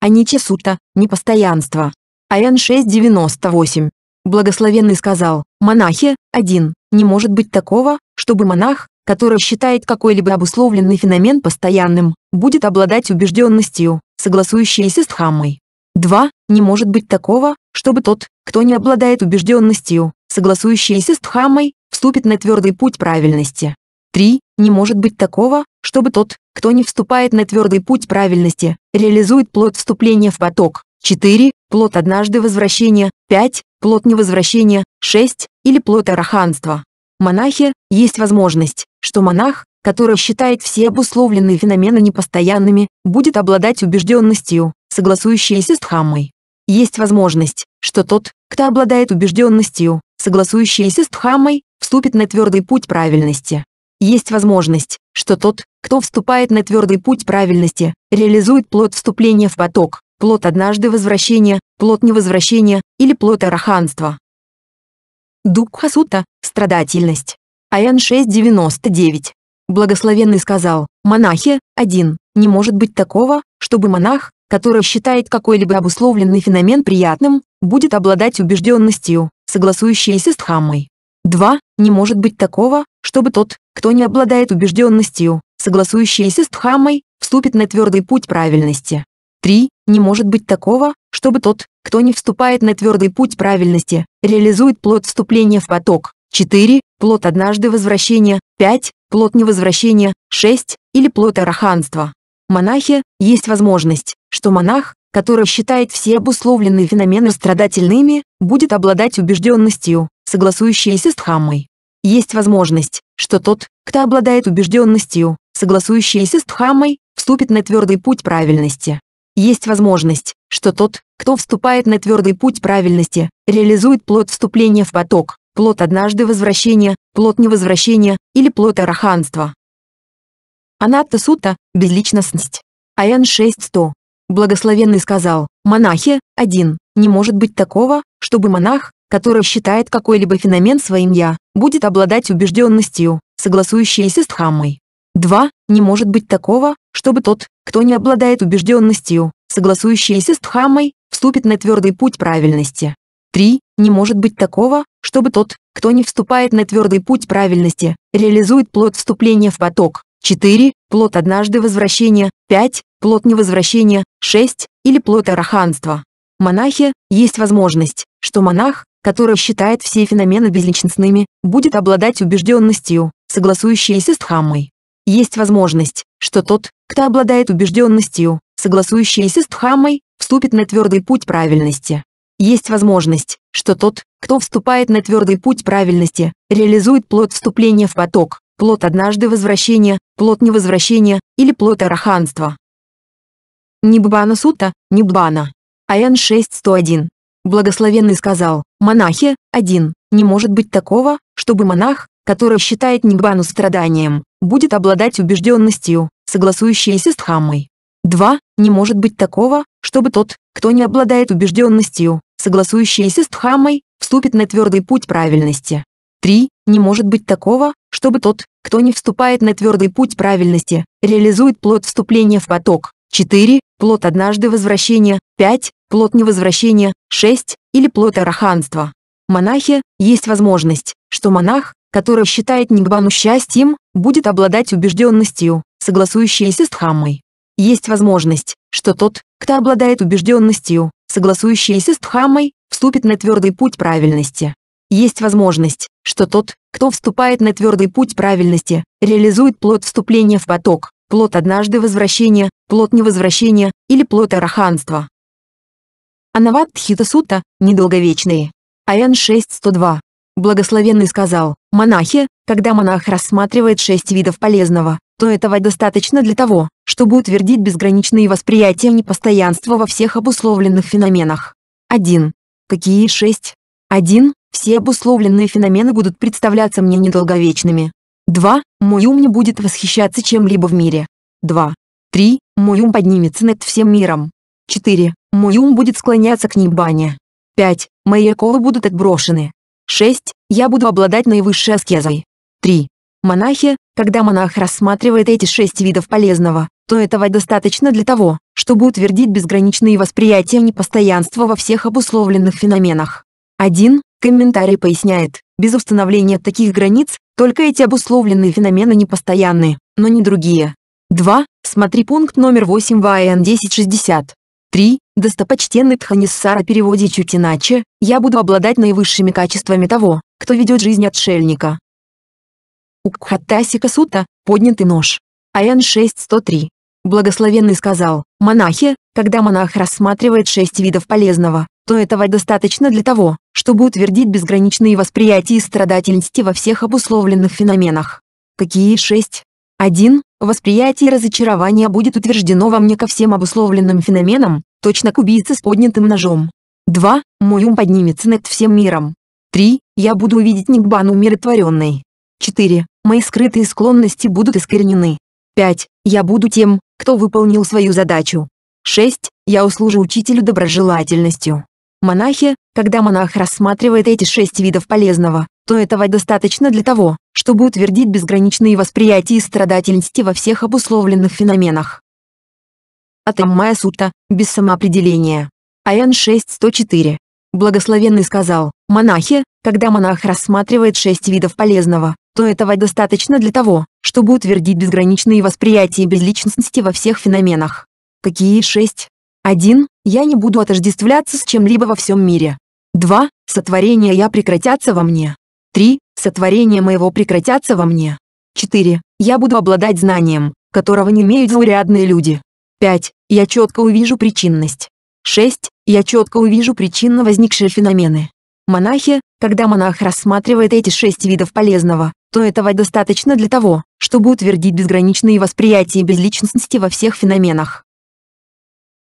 A: Аниче Сута, непостоянство. АН 6.98. Благословенный сказал, монахи, один, не может быть такого, чтобы монах, который считает какой-либо обусловленный феномен постоянным, будет обладать убежденностью, согласующейся с Дхаммой. 2. Не может быть такого, чтобы тот, кто не обладает убежденностью, согласующейся с Дхаммой, вступит на твердый путь правильности. 3. Не может быть такого, чтобы тот, кто не вступает на твердый путь правильности, реализует плод вступления в поток, 4. Плод однажды возвращения, 5. Плод невозвращения, 6. Или плод араханства. Монахи есть возможность, что монах, который считает все обусловленные феномены непостоянными, будет обладать убежденностью, согласующейся с Дхаммой. Есть возможность, что тот, кто обладает убежденностью, согласующейся с Дхаммой, вступит на твердый путь правильности. Есть возможность, что тот, кто вступает на твердый путь правильности, реализует плод вступления в поток плод однажды возвращения, плод невозвращения или плод араханства. Дукха страдательность. Аян 6.99. Благословенный сказал, монахи, один, не может быть такого, чтобы монах, который считает какой-либо обусловленный феномен приятным, будет обладать убежденностью, согласующейся с Дхаммой. 2. Не может быть такого, чтобы тот, кто не обладает убежденностью, согласующейся с Дхаммой, вступит на твердый путь правильности. 3. Не может быть такого, чтобы тот, кто не вступает на твердый путь правильности, реализует плод вступления в поток. 4. Плод однажды возвращения. 5. Плод невозвращения. 6. Или плод араханства. монахи есть возможность, что монах, который считает все обусловленные феномены страдательными, будет обладать убежденностью, согласующейся с Дхаммой. Есть возможность, что тот, кто обладает убежденностью, согласующейся с Дхаммой, вступит на твердый путь правильности есть возможность, что тот, кто вступает на твердый путь правильности, реализует плод вступления в поток, плод однажды возвращения, плод невозвращения или плод араханства. Анатта Сута, безличностность. Аян 6100. Благословенный сказал, монахи, один, не может быть такого, чтобы монах, который считает какой-либо феномен своим «я», будет обладать убежденностью, согласующейся с Дхаммой. 2. Не может быть такого, чтобы тот, кто не обладает убежденностью, согласующейся с Дхаммой, вступит на твердый путь правильности. 3. Не может быть такого, чтобы тот, кто не вступает на твердый путь правильности, реализует плод вступления в поток. 4. Плод однажды возвращения. 5. Плод невозвращения. 6. Или плод араханства. Монахи, есть возможность, что монах, который считает все феномены безличностными, будет обладать убежденностью, согласующейся с Дхаммой. Есть возможность, что тот, кто обладает убежденностью, согласующейся с Дхаммой, вступит на твердый путь правильности. Есть возможность, что тот, кто вступает на твердый путь правильности, реализует плод вступления в поток, плод однажды возвращения, плод невозвращения или плод араханства. Ниббана Сута, Ниббана. Аян 6.101. Благословенный сказал, монахи, один, не может быть такого, чтобы монах, который считает Нигбану страданием, будет обладать убежденностью, согласующейся с Дхаммой. 2. Не может быть такого, чтобы тот, кто не обладает убежденностью, согласующейся с Дхаммой, вступит на твердый путь правильности. 3. Не может быть такого, чтобы тот, кто не вступает на твердый путь правильности, реализует плод вступления в поток. 4. Плод однажды возвращения. 5. Плод невозвращения. 6. Или плод араханства. Монахи, есть возможность, что монах, который считает Ниббану счастьем, будет обладать убежденностью, согласующейся с Дхаммой. Есть возможность, что тот, кто обладает убежденностью, согласующейся с Дхаммой, вступит на твердый путь правильности. Есть возможность, что тот, кто вступает на твердый путь правильности, реализует плод вступления в поток, плод однажды возвращения, плод невозвращения или плод араханства. Анават Тхита Сута, недолговечные. Аян 6102. Благословенный сказал, монахи, когда монах рассматривает шесть видов полезного, то этого достаточно для того, чтобы утвердить безграничные восприятия непостоянства во всех обусловленных феноменах. 1. Какие шесть? 1. Все обусловленные феномены будут представляться мне недолговечными. 2. Мой ум не будет восхищаться чем-либо в мире. 2. 3. Мой ум поднимется над всем миром. 4. Мой ум будет склоняться к небане. 5. Мои оковы будут отброшены. 6. Я буду обладать наивысшей аскезой. 3. Монахи, когда монах рассматривает эти шесть видов полезного, то этого достаточно для того, чтобы утвердить безграничные восприятия непостоянства во всех обусловленных феноменах. 1. Комментарий поясняет, без установления таких границ, только эти обусловленные феномены непостоянны, но не другие. 2. Смотри пункт номер 8 ВАН 1060. 3. Достопочтенный Тханиссар о переводе чуть иначе, я буду обладать наивысшими качествами того, кто ведет жизнь отшельника. Укхаттасика Сута, поднятый нож. АН 6103. Благословенный сказал, монахи, когда монах рассматривает шесть видов полезного, то этого достаточно для того, чтобы утвердить безграничные восприятия и страдательности во всех обусловленных феноменах. Какие шесть? 1. Восприятие разочарования будет утверждено во мне ко всем обусловленным феноменам, точно к убийце с поднятым ножом. 2. Мой ум поднимется над всем миром. 3. Я буду увидеть Нигбан умиротворенный. 4. Мои скрытые склонности будут искоренены. 5. Я буду тем, кто выполнил свою задачу. 6. Я услужу учителю доброжелательностью. Монахи, когда монах рассматривает эти шесть видов полезного, то этого достаточно для того, чтобы утвердить безграничные восприятия и страдательности во всех обусловленных феноменах. Атаммая Сутта, без самоопределения. АН 6.104. Благословенный сказал, монахи, когда монах рассматривает шесть видов полезного, то этого достаточно для того, чтобы утвердить безграничные восприятия безличностности во всех феноменах. Какие шесть? 1. Я не буду отождествляться с чем-либо во всем мире. 2. Сотворения я прекратятся во мне. 3. сотворение моего прекратятся во мне. 4. Я буду обладать знанием, которого не имеют заурядные люди. 5. Я четко увижу причинность. 6. Я четко увижу причинно возникшие феномены. Монахи, когда монах рассматривает эти шесть видов полезного, то этого достаточно для того, чтобы утвердить безграничные восприятия безличностности во всех феноменах.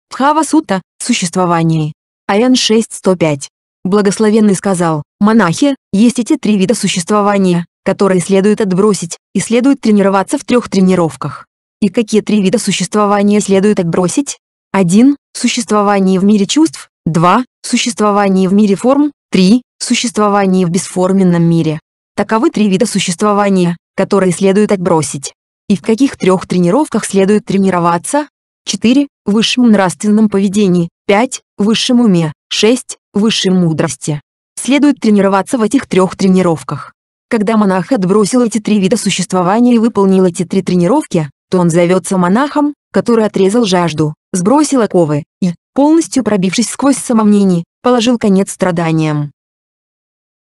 A: Пхава Сутта, существование. АН 6105. Благословенный сказал, монахи, есть эти три вида существования, которые следует отбросить, и следует тренироваться в трех тренировках. И какие три вида существования следует отбросить? 1. Существование в мире чувств. 2. Существование в мире форм. 3. Существование в бесформенном мире. Таковы три вида существования, которые следует отбросить. И в каких трех тренировках следует тренироваться? 4. Высшем нравственном поведении. 5. Высшем уме. 6. Высшей мудрости. Следует тренироваться в этих трех тренировках. Когда монах отбросил эти три вида существования и выполнил эти три тренировки, то он зовется монахом, который отрезал жажду, сбросил оковы и, полностью пробившись сквозь самомнение, положил конец страданиям.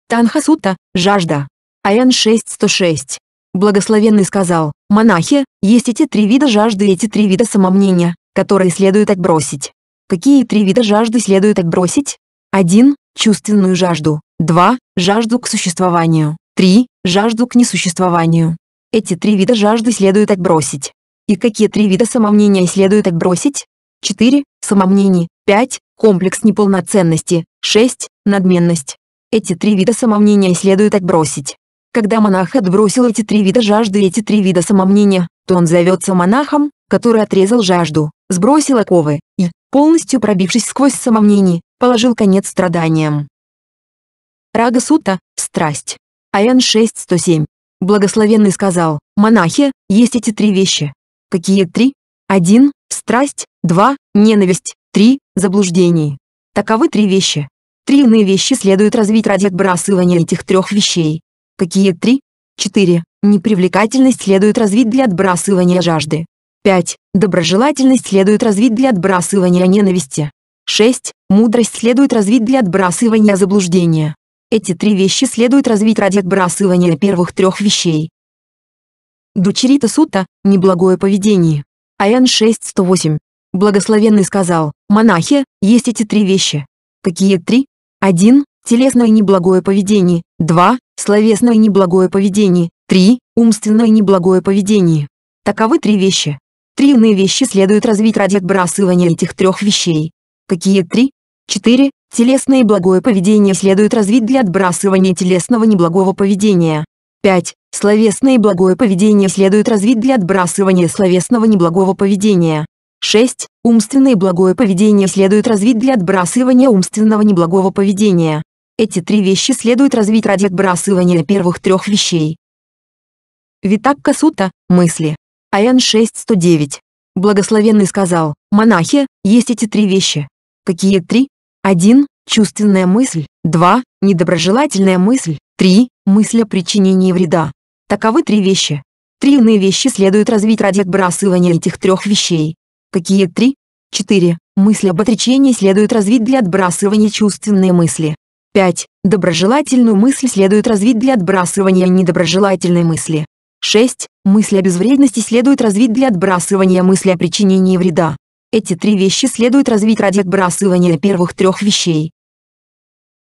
A: Танхасута – жажда. Аян 6.106. Благословенный сказал, монахи, есть эти три вида жажды и эти три вида самомнения, которые следует отбросить. Какие три вида жажды следует отбросить? 1. Чувственную жажду. 2. Жажду к существованию. 3. Жажду к несуществованию. Эти три вида жажды следует отбросить. И какие три вида самомнения следует отбросить? 4. Самомнение. 5. Комплекс неполноценности. 6. Надменность. Эти три вида самомнения следует отбросить. Когда монах отбросил эти три вида жажды и эти три вида самомнения, то он зовется монахом, который отрезал жажду, сбросил оковы и, полностью пробившись сквозь самомнение, положил конец страданиям. Рага Сута – страсть. АН 6107. Благословенный сказал, монахи, есть эти три вещи. Какие три? Один – страсть, два – ненависть, три – заблуждение. Таковы три вещи. Три иные вещи следует развить ради отбрасывания этих трех вещей. Какие три? Четыре. Непривлекательность следует развить для отбрасывания жажды. 5. Доброжелательность следует развить для отбрасывания ненависти. 6. Мудрость следует развить для отбрасывания заблуждения. Эти три вещи следует развить ради отбрасывания первых трех вещей. Дучерита Сута – неблагое поведение. Аян 6.108. Благословенный сказал, монахи, есть эти три вещи. Какие три? 1. Телесное неблагое поведение. 2. Словесное неблагое поведение. 3. Умственное неблагое поведение. Таковы три вещи, Три иные вещи следует развить ради отбрасывания этих трех вещей. Какие три? Четыре. Телесное и благое поведение следует развить для отбрасывания телесного неблагого поведения. 5. Словесное и благое поведение следует развить для отбрасывания словесного неблагого поведения. 6. Умственное и благое поведение следует развить для отбрасывания умственного неблагого поведения. Эти три вещи следует развить ради отбрасывания первых трех вещей. Витакка Сута, мысли. АН 6109. Благословенный сказал, монахи, есть эти три вещи. Какие три? Один, Чувственная мысль. Два, Недоброжелательная мысль. Три, Мысль о причинении вреда. Таковы три вещи. Три иные вещи следует развить ради отбрасывания этих трех вещей. Какие три? Четыре, Мысль об отречении следует развить для отбрасывания чувственной мысли. 5. Доброжелательную мысль следует развить для отбрасывания недоброжелательной мысли. 6. Мысль о безвредности следует развить для отбрасывания мысли о причинении вреда. Эти три вещи следует развить ради отбрасывания первых трех вещей.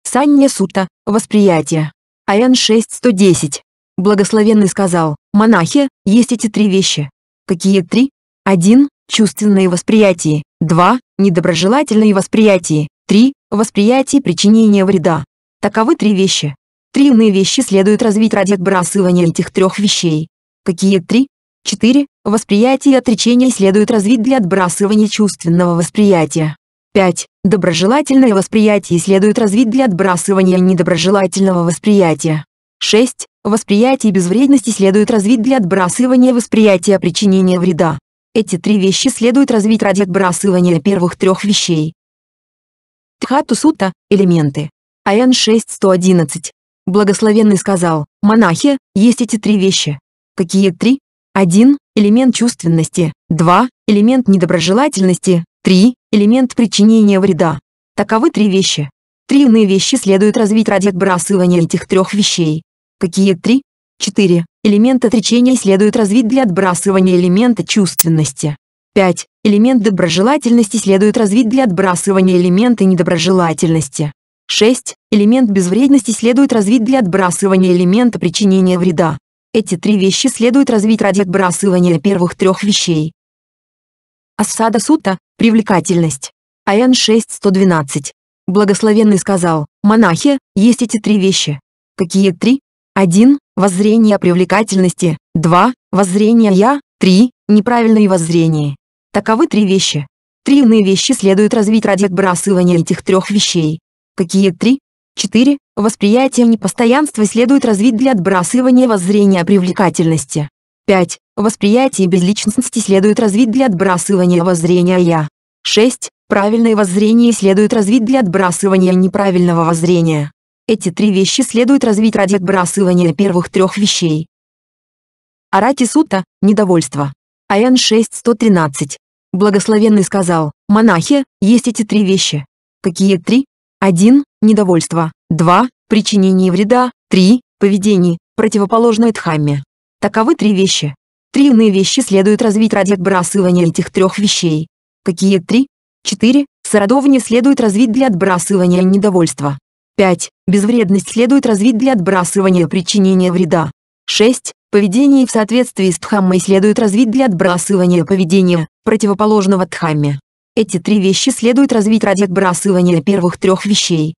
A: Санья Сута, восприятие. АН 6110. Благословенный сказал, монахи, есть эти три вещи. Какие три? 1. Чувственные восприятия. 2. Недоброжелательные восприятия. 3. Восприятие причинения вреда. Таковы три вещи. Три умные вещи следует развить ради отбрасывания этих трех вещей. Какие три? Четыре. Восприятие отречения следует развить для отбрасывания чувственного восприятия. 5. Доброжелательное восприятие следует развить для отбрасывания недоброжелательного восприятия. 6. Восприятие безвредности следует развить для отбрасывания восприятия причинения вреда. Эти три вещи следует развить ради отбрасывания первых трех вещей. Тхату элементы. АН 6111. Благословенный сказал, монахи, есть эти три вещи. Какие три? Один – элемент чувственности, два – элемент недоброжелательности, три – элемент причинения вреда. Таковы три вещи. Три иные вещи следует развить ради отбрасывания этих трех вещей. Какие три? Четыре. Элемент отречения следует развить для отбрасывания элемента чувственности. 5. Элемент доброжелательности следует развить для отбрасывания элемента недоброжелательности. 6. Элемент безвредности следует развить для отбрасывания элемента причинения вреда. Эти три вещи следует развить ради отбрасывания первых трех вещей. Ассада Сута – привлекательность. АН 6.112. Благословенный сказал, монахи, есть эти три вещи. Какие три? 1. Воззрение о привлекательности. 2. Воззрение «я». 3. Неправильные воззрения. Таковы три вещи. Три иные вещи следует развить ради отбрасывания этих трех вещей. Какие три? четыре Восприятие непостоянства следует развить для отбрасывания воззрения привлекательности. 5. Восприятие безличностности следует развить для отбрасывания воззрения «я». 6. Правильное воззрение следует развить для отбрасывания неправильного воззрения. Эти три вещи следует развить ради отбрасывания первых трех вещей. Арати Сута – недовольство. АН 6.113. Благословенный сказал, монахи, есть эти три вещи. Какие три? 1. Недовольство. 2. Причинение вреда. 3. Поведение, противоположное Дхамме. Таковы три вещи. Три иные вещи следует развить ради отбрасывания этих трех вещей. Какие три? 4. Сарадовни следует развить для отбрасывания недовольства. 5. Безвредность следует развить для отбрасывания причинения вреда. 6. Поведение в соответствии с Дхаммой следует развить для отбрасывания поведения, противоположного Дхамме. Эти три вещи следует развить ради отбрасывания первых трех вещей.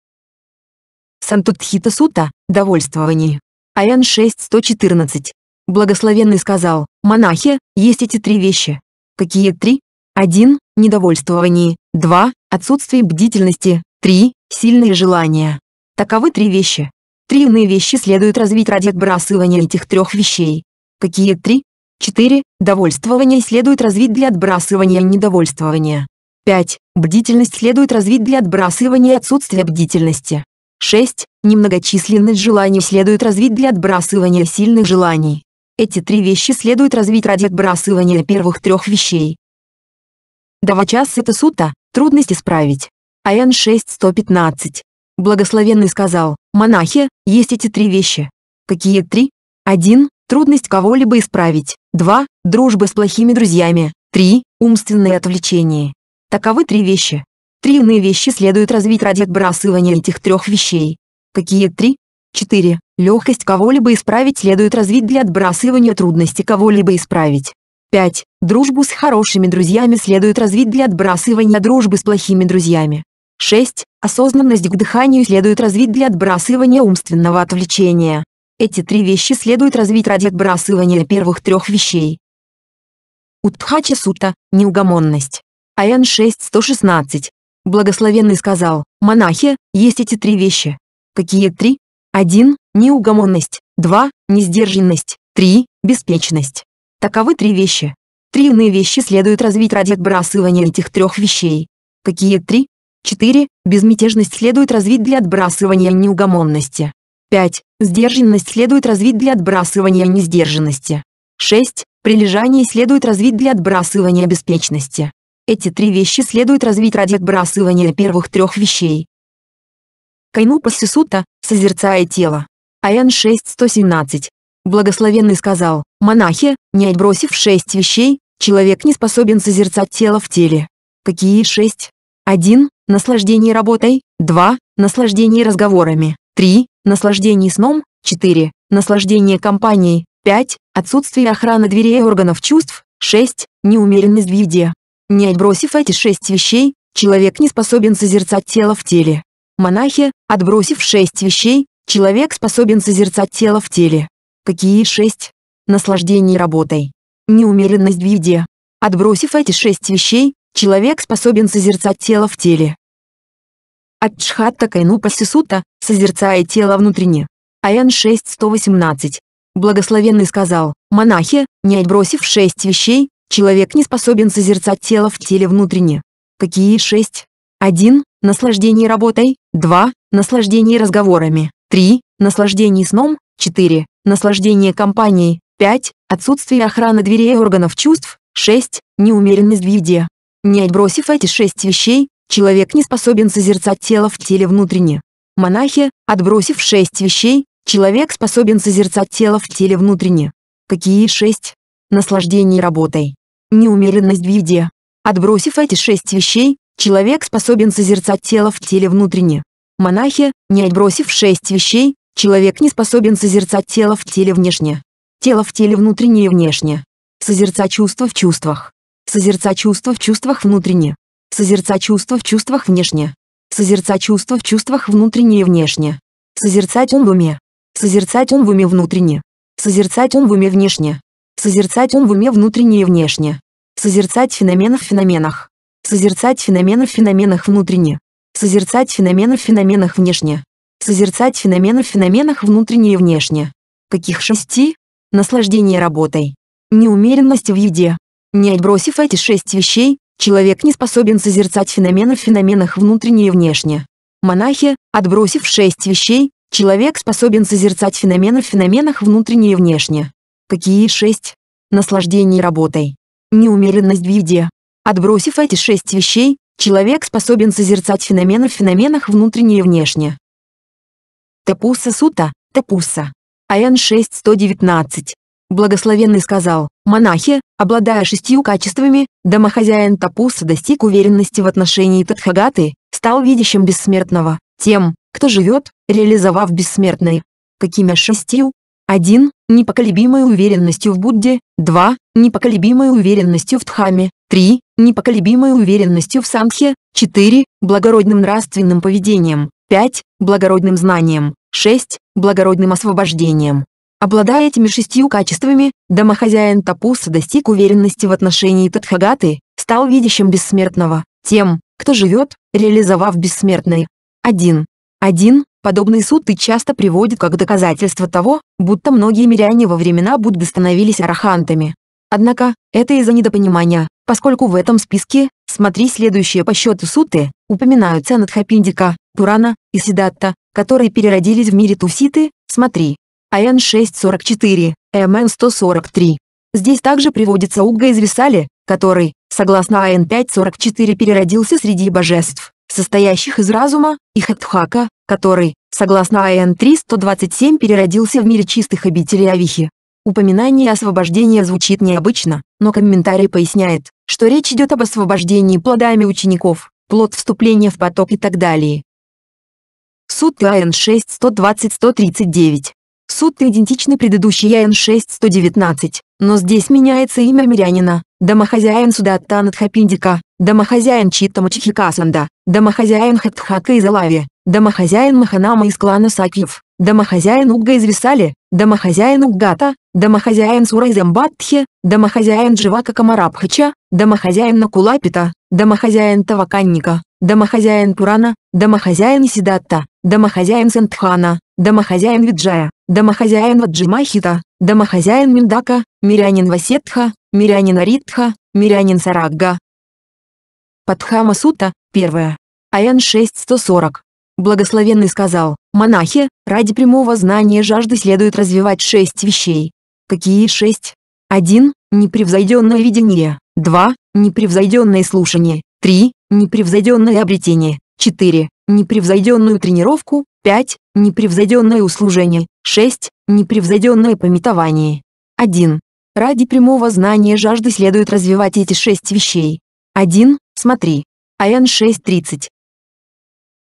A: Сантутхита Сута – довольствование. Аян 6.114. Благословенный сказал, монахи, есть эти три вещи. Какие три? 1. Недовольствование. 2. Отсутствие бдительности. 3. Сильные желания. Таковы три вещи. Три иные вещи следует развить ради отбрасывания этих трех вещей. Какие три? 4. Довольствование следует развить для отбрасывания недовольствования. 5. Бдительность следует развить для отбрасывания отсутствия бдительности. 6. Немногочисленность желаний следует развить для отбрасывания сильных желаний. Эти три вещи следует развить ради отбрасывания первых трех вещей. Давачас это сута, трудность исправить. АН 6115. Благословенный сказал, монахи, есть эти три вещи. Какие три? 1. Трудность кого-либо исправить. 2. Дружба с плохими друзьями. 3. Умственное отвлечение. Таковы три вещи. Три иные вещи следует развить ради отбрасывания этих трех вещей. Какие три? Четыре. Легкость кого-либо исправить следует развить для отбрасывания трудности кого-либо исправить. Пять. Дружбу с хорошими друзьями следует развить для отбрасывания дружбы с плохими друзьями. 6. Осознанность к дыханию следует развить для отбрасывания умственного отвлечения. Эти три вещи следует развить ради отбрасывания первых трех вещей. Утхача сута – неугомонность. АН 6116. Благословенный сказал, монахи, есть эти три вещи. Какие три? Один, Неугомонность. Два, Несдержанность. Три, Беспечность. Таковы три вещи. Три иные вещи следует развить ради отбрасывания этих трех вещей. Какие три? Четыре, Безмятежность следует развить для отбрасывания неугомонности. 5. Сдержанность следует развить для отбрасывания несдержанности. 6. Прилежание следует развить для отбрасывания беспечности. Эти три вещи следует развить ради отбрасывания первых трех вещей. Кайнупа Сисута, созерцая тело. АН 6.117. Благословенный сказал, монахи, не отбросив шесть вещей, человек не способен созерцать тело в теле. Какие шесть? 1. Наслаждение работой. 2. Наслаждение разговорами. 3. Наслаждение сном. 4. Наслаждение компанией. 5. Отсутствие охраны дверей и органов чувств. 6. Неумеренность в еде. Не отбросив эти шесть вещей, человек не способен созерцать тело в теле. Монахи, отбросив шесть вещей, человек способен созерцать тело в теле. Какие шесть? Наслаждение работой. Неумеренность в еде. Отбросив эти шесть вещей, человек способен созерцать тело в теле. От Чхатта Кайнупа Сисута, созерцая тело внутренне. АН 6.118. Благословенный сказал, монахи, не отбросив шесть вещей, Человек не способен созерцать тело в теле внутренне. Какие шесть? Один, Наслаждение работой. два, Наслаждение разговорами. три, Наслаждение сном. четыре, Наслаждение компанией. пять, Отсутствие охраны дверей органов чувств. шесть, Неумеренность в еде. Не отбросив эти шесть вещей, человек не способен созерцать тело в теле внутренне. Монахи, отбросив шесть вещей, человек способен созерцать тело в теле внутренне. Какие шесть? Наслаждение работой неумеренность в еде. Отбросив эти шесть вещей, человек способен созерцать тело в теле внутренне. Монахи, не отбросив шесть вещей, человек не способен созерцать тело в теле внешне. Тело в теле внутренне и внешне. Созерца чувства в чувствах. Созерца чувства в чувствах внутренне. Созерца чувства в чувствах внешне. Созерца чувства в чувствах внутренне и внешне. Созерцать ум в уме. Созерцать ум в уме внутренне. Созерцать ум в уме внешне. Созерцать ум в уме внутренне и внешне. Созерцать феномены в феноменах. Созерцать феномены в феноменах внутренне. Созерцать феномены в феноменах внешне. Созерцать феномены в феноменах внутренне и внешне. Каких шести? Наслаждение работой. Неумеренность в еде. Не отбросив эти шесть вещей, человек не способен созерцать феномены в феноменах внутренне и внешне. Монахи, отбросив шесть вещей, человек способен созерцать феномены в феноменах внутренне и внешне. Какие шесть? Наслаждение работой. Неумеренность в еде. Отбросив эти шесть вещей, человек способен созерцать феномены в феноменах внутренне и внешне. Тапуса Сута, Тапуса. Аян 6.119. Благословенный сказал, монахи, обладая шестью качествами, домохозяин Тапуса достиг уверенности в отношении Тадхагаты, стал видящим бессмертного, тем, кто живет, реализовав бессмертный. Какими шестью? 1. Непоколебимой уверенностью в Будде, 2. Непоколебимой уверенностью в Дхаме, 3. Непоколебимой уверенностью в Сангхе, 4. Благородным нравственным поведением, 5. Благородным знанием, 6. Благородным освобождением. Обладая этими шестью качествами, домохозяин Тапуса достиг уверенности в отношении Татхагаты, стал видящим бессмертного, тем, кто живет, реализовав бессмертный. 1. 1. Подобные сутты часто приводят как доказательство того, будто многие миряне во времена Будды становились арахантами. Однако, это из-за недопонимания, поскольку в этом списке, смотри следующие по счету сутты, упоминаются Надхапиндика, пурана и Сидатта, которые переродились в мире Туситы, смотри. АН 644, МН 143. Здесь также приводится Угга из Висали, который, согласно АН 544 переродился среди божеств состоящих из разума и Хатхака, который, согласно АН 327 переродился в мире чистых обителей Авихи. Упоминание освобождения звучит необычно, но комментарий поясняет, что речь идет об освобождении плодами учеников, плод вступления в поток и так далее. Сутты АН 6.120-139. Сутты идентичны предыдущей АН 6.119, но здесь меняется имя мирянина, Домохозяин Судаттанат Хапиндика, домохозяин Читтама Чихикасанда, домохозяин Хатхака из Алави, домохозяин Маханама из клана Сакьев, домохозяин Угга из Висали, домохозяин Уггата, домохозяин Сура из Амбатхи, домохозяин Дживака Камарабхача, домохозяин Накулапита, домохозяин Таваканника, домохозяин Пурана, домохозяин Сидатта, домохозяин Сантхана, домохозяин Виджая, домохозяин Ваджимахита, домохозяин Миндака, мирянин Васетха, Мирянин Аритха, Мирянин Сарагга. Падхама Сута, 1. АН 6140. Благословенный сказал, монахи, ради прямого знания жажды следует развивать шесть вещей. Какие шесть? 1. Непревзойденное видение. 2. Непревзойденное слушание. 3. Непревзойденное обретение. 4. Непревзойденную тренировку. 5. Непревзойденное услужение. 6. Непревзойденное пометование. 1. Ради прямого знания жажды следует развивать эти шесть вещей. 1. Смотри. АН 6.30.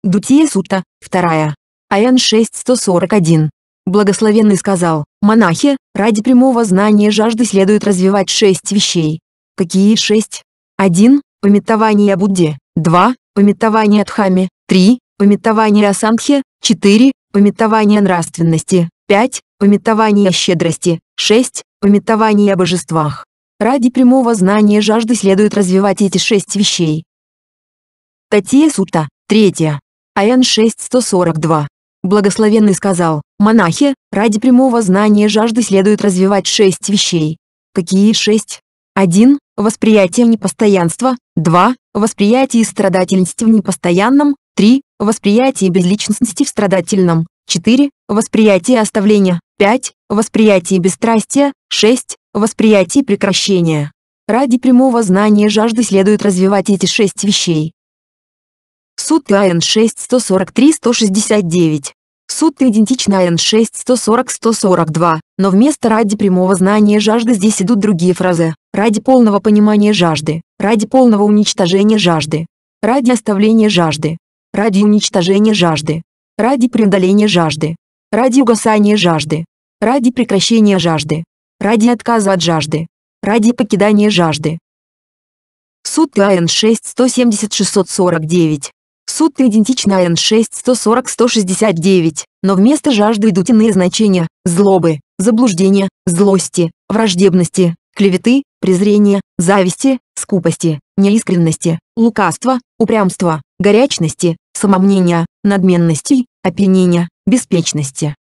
A: Дутия сута, 2. АН 6.141. Благословенный сказал, монахи, ради прямого знания жажды следует развивать шесть вещей. Какие шесть? 1. Пометование о Будде. 2. Пометование о Дхаме. 3. Пометование о Сангхе. 4. Пометование о нравственности. 5. Пометование о щедрости. 6. Пометование о божествах. Ради прямого знания жажды следует развивать эти шесть вещей. Татья Сута, 3. Аян 6.142. Благословенный сказал, монахи, ради прямого знания жажды следует развивать шесть вещей. Какие шесть? 1. Восприятие непостоянства. 2. Восприятие страдательности в непостоянном. 3. Восприятие безличностности в страдательном. 4. Восприятие оставления. 5. Восприятие бесстрастия. 6. Восприятие прекращения. Ради прямого знания жажды следует развивать эти шесть вещей. Суд АН 6-143-169. Суд идентична АН 6-140-142, но вместо «ради прямого знания жажды» здесь идут другие фразы. «Ради полного понимания жажды», «ради полного уничтожения жажды», «ради оставления жажды», «ради уничтожения жажды», «ради преодоления жажды», «ради угасания жажды», «ради прекращения жажды» ради отказа от жажды, ради покидания жажды. Суд АН 6-170-649. Суд идентичны АН 6-140-169, но вместо жажды идут иные значения – злобы, заблуждения, злости, враждебности, клеветы, презрения, зависти, скупости, неискренности, лукавства, упрямства, горячности, самомнения, надменности, опьянения, беспечности.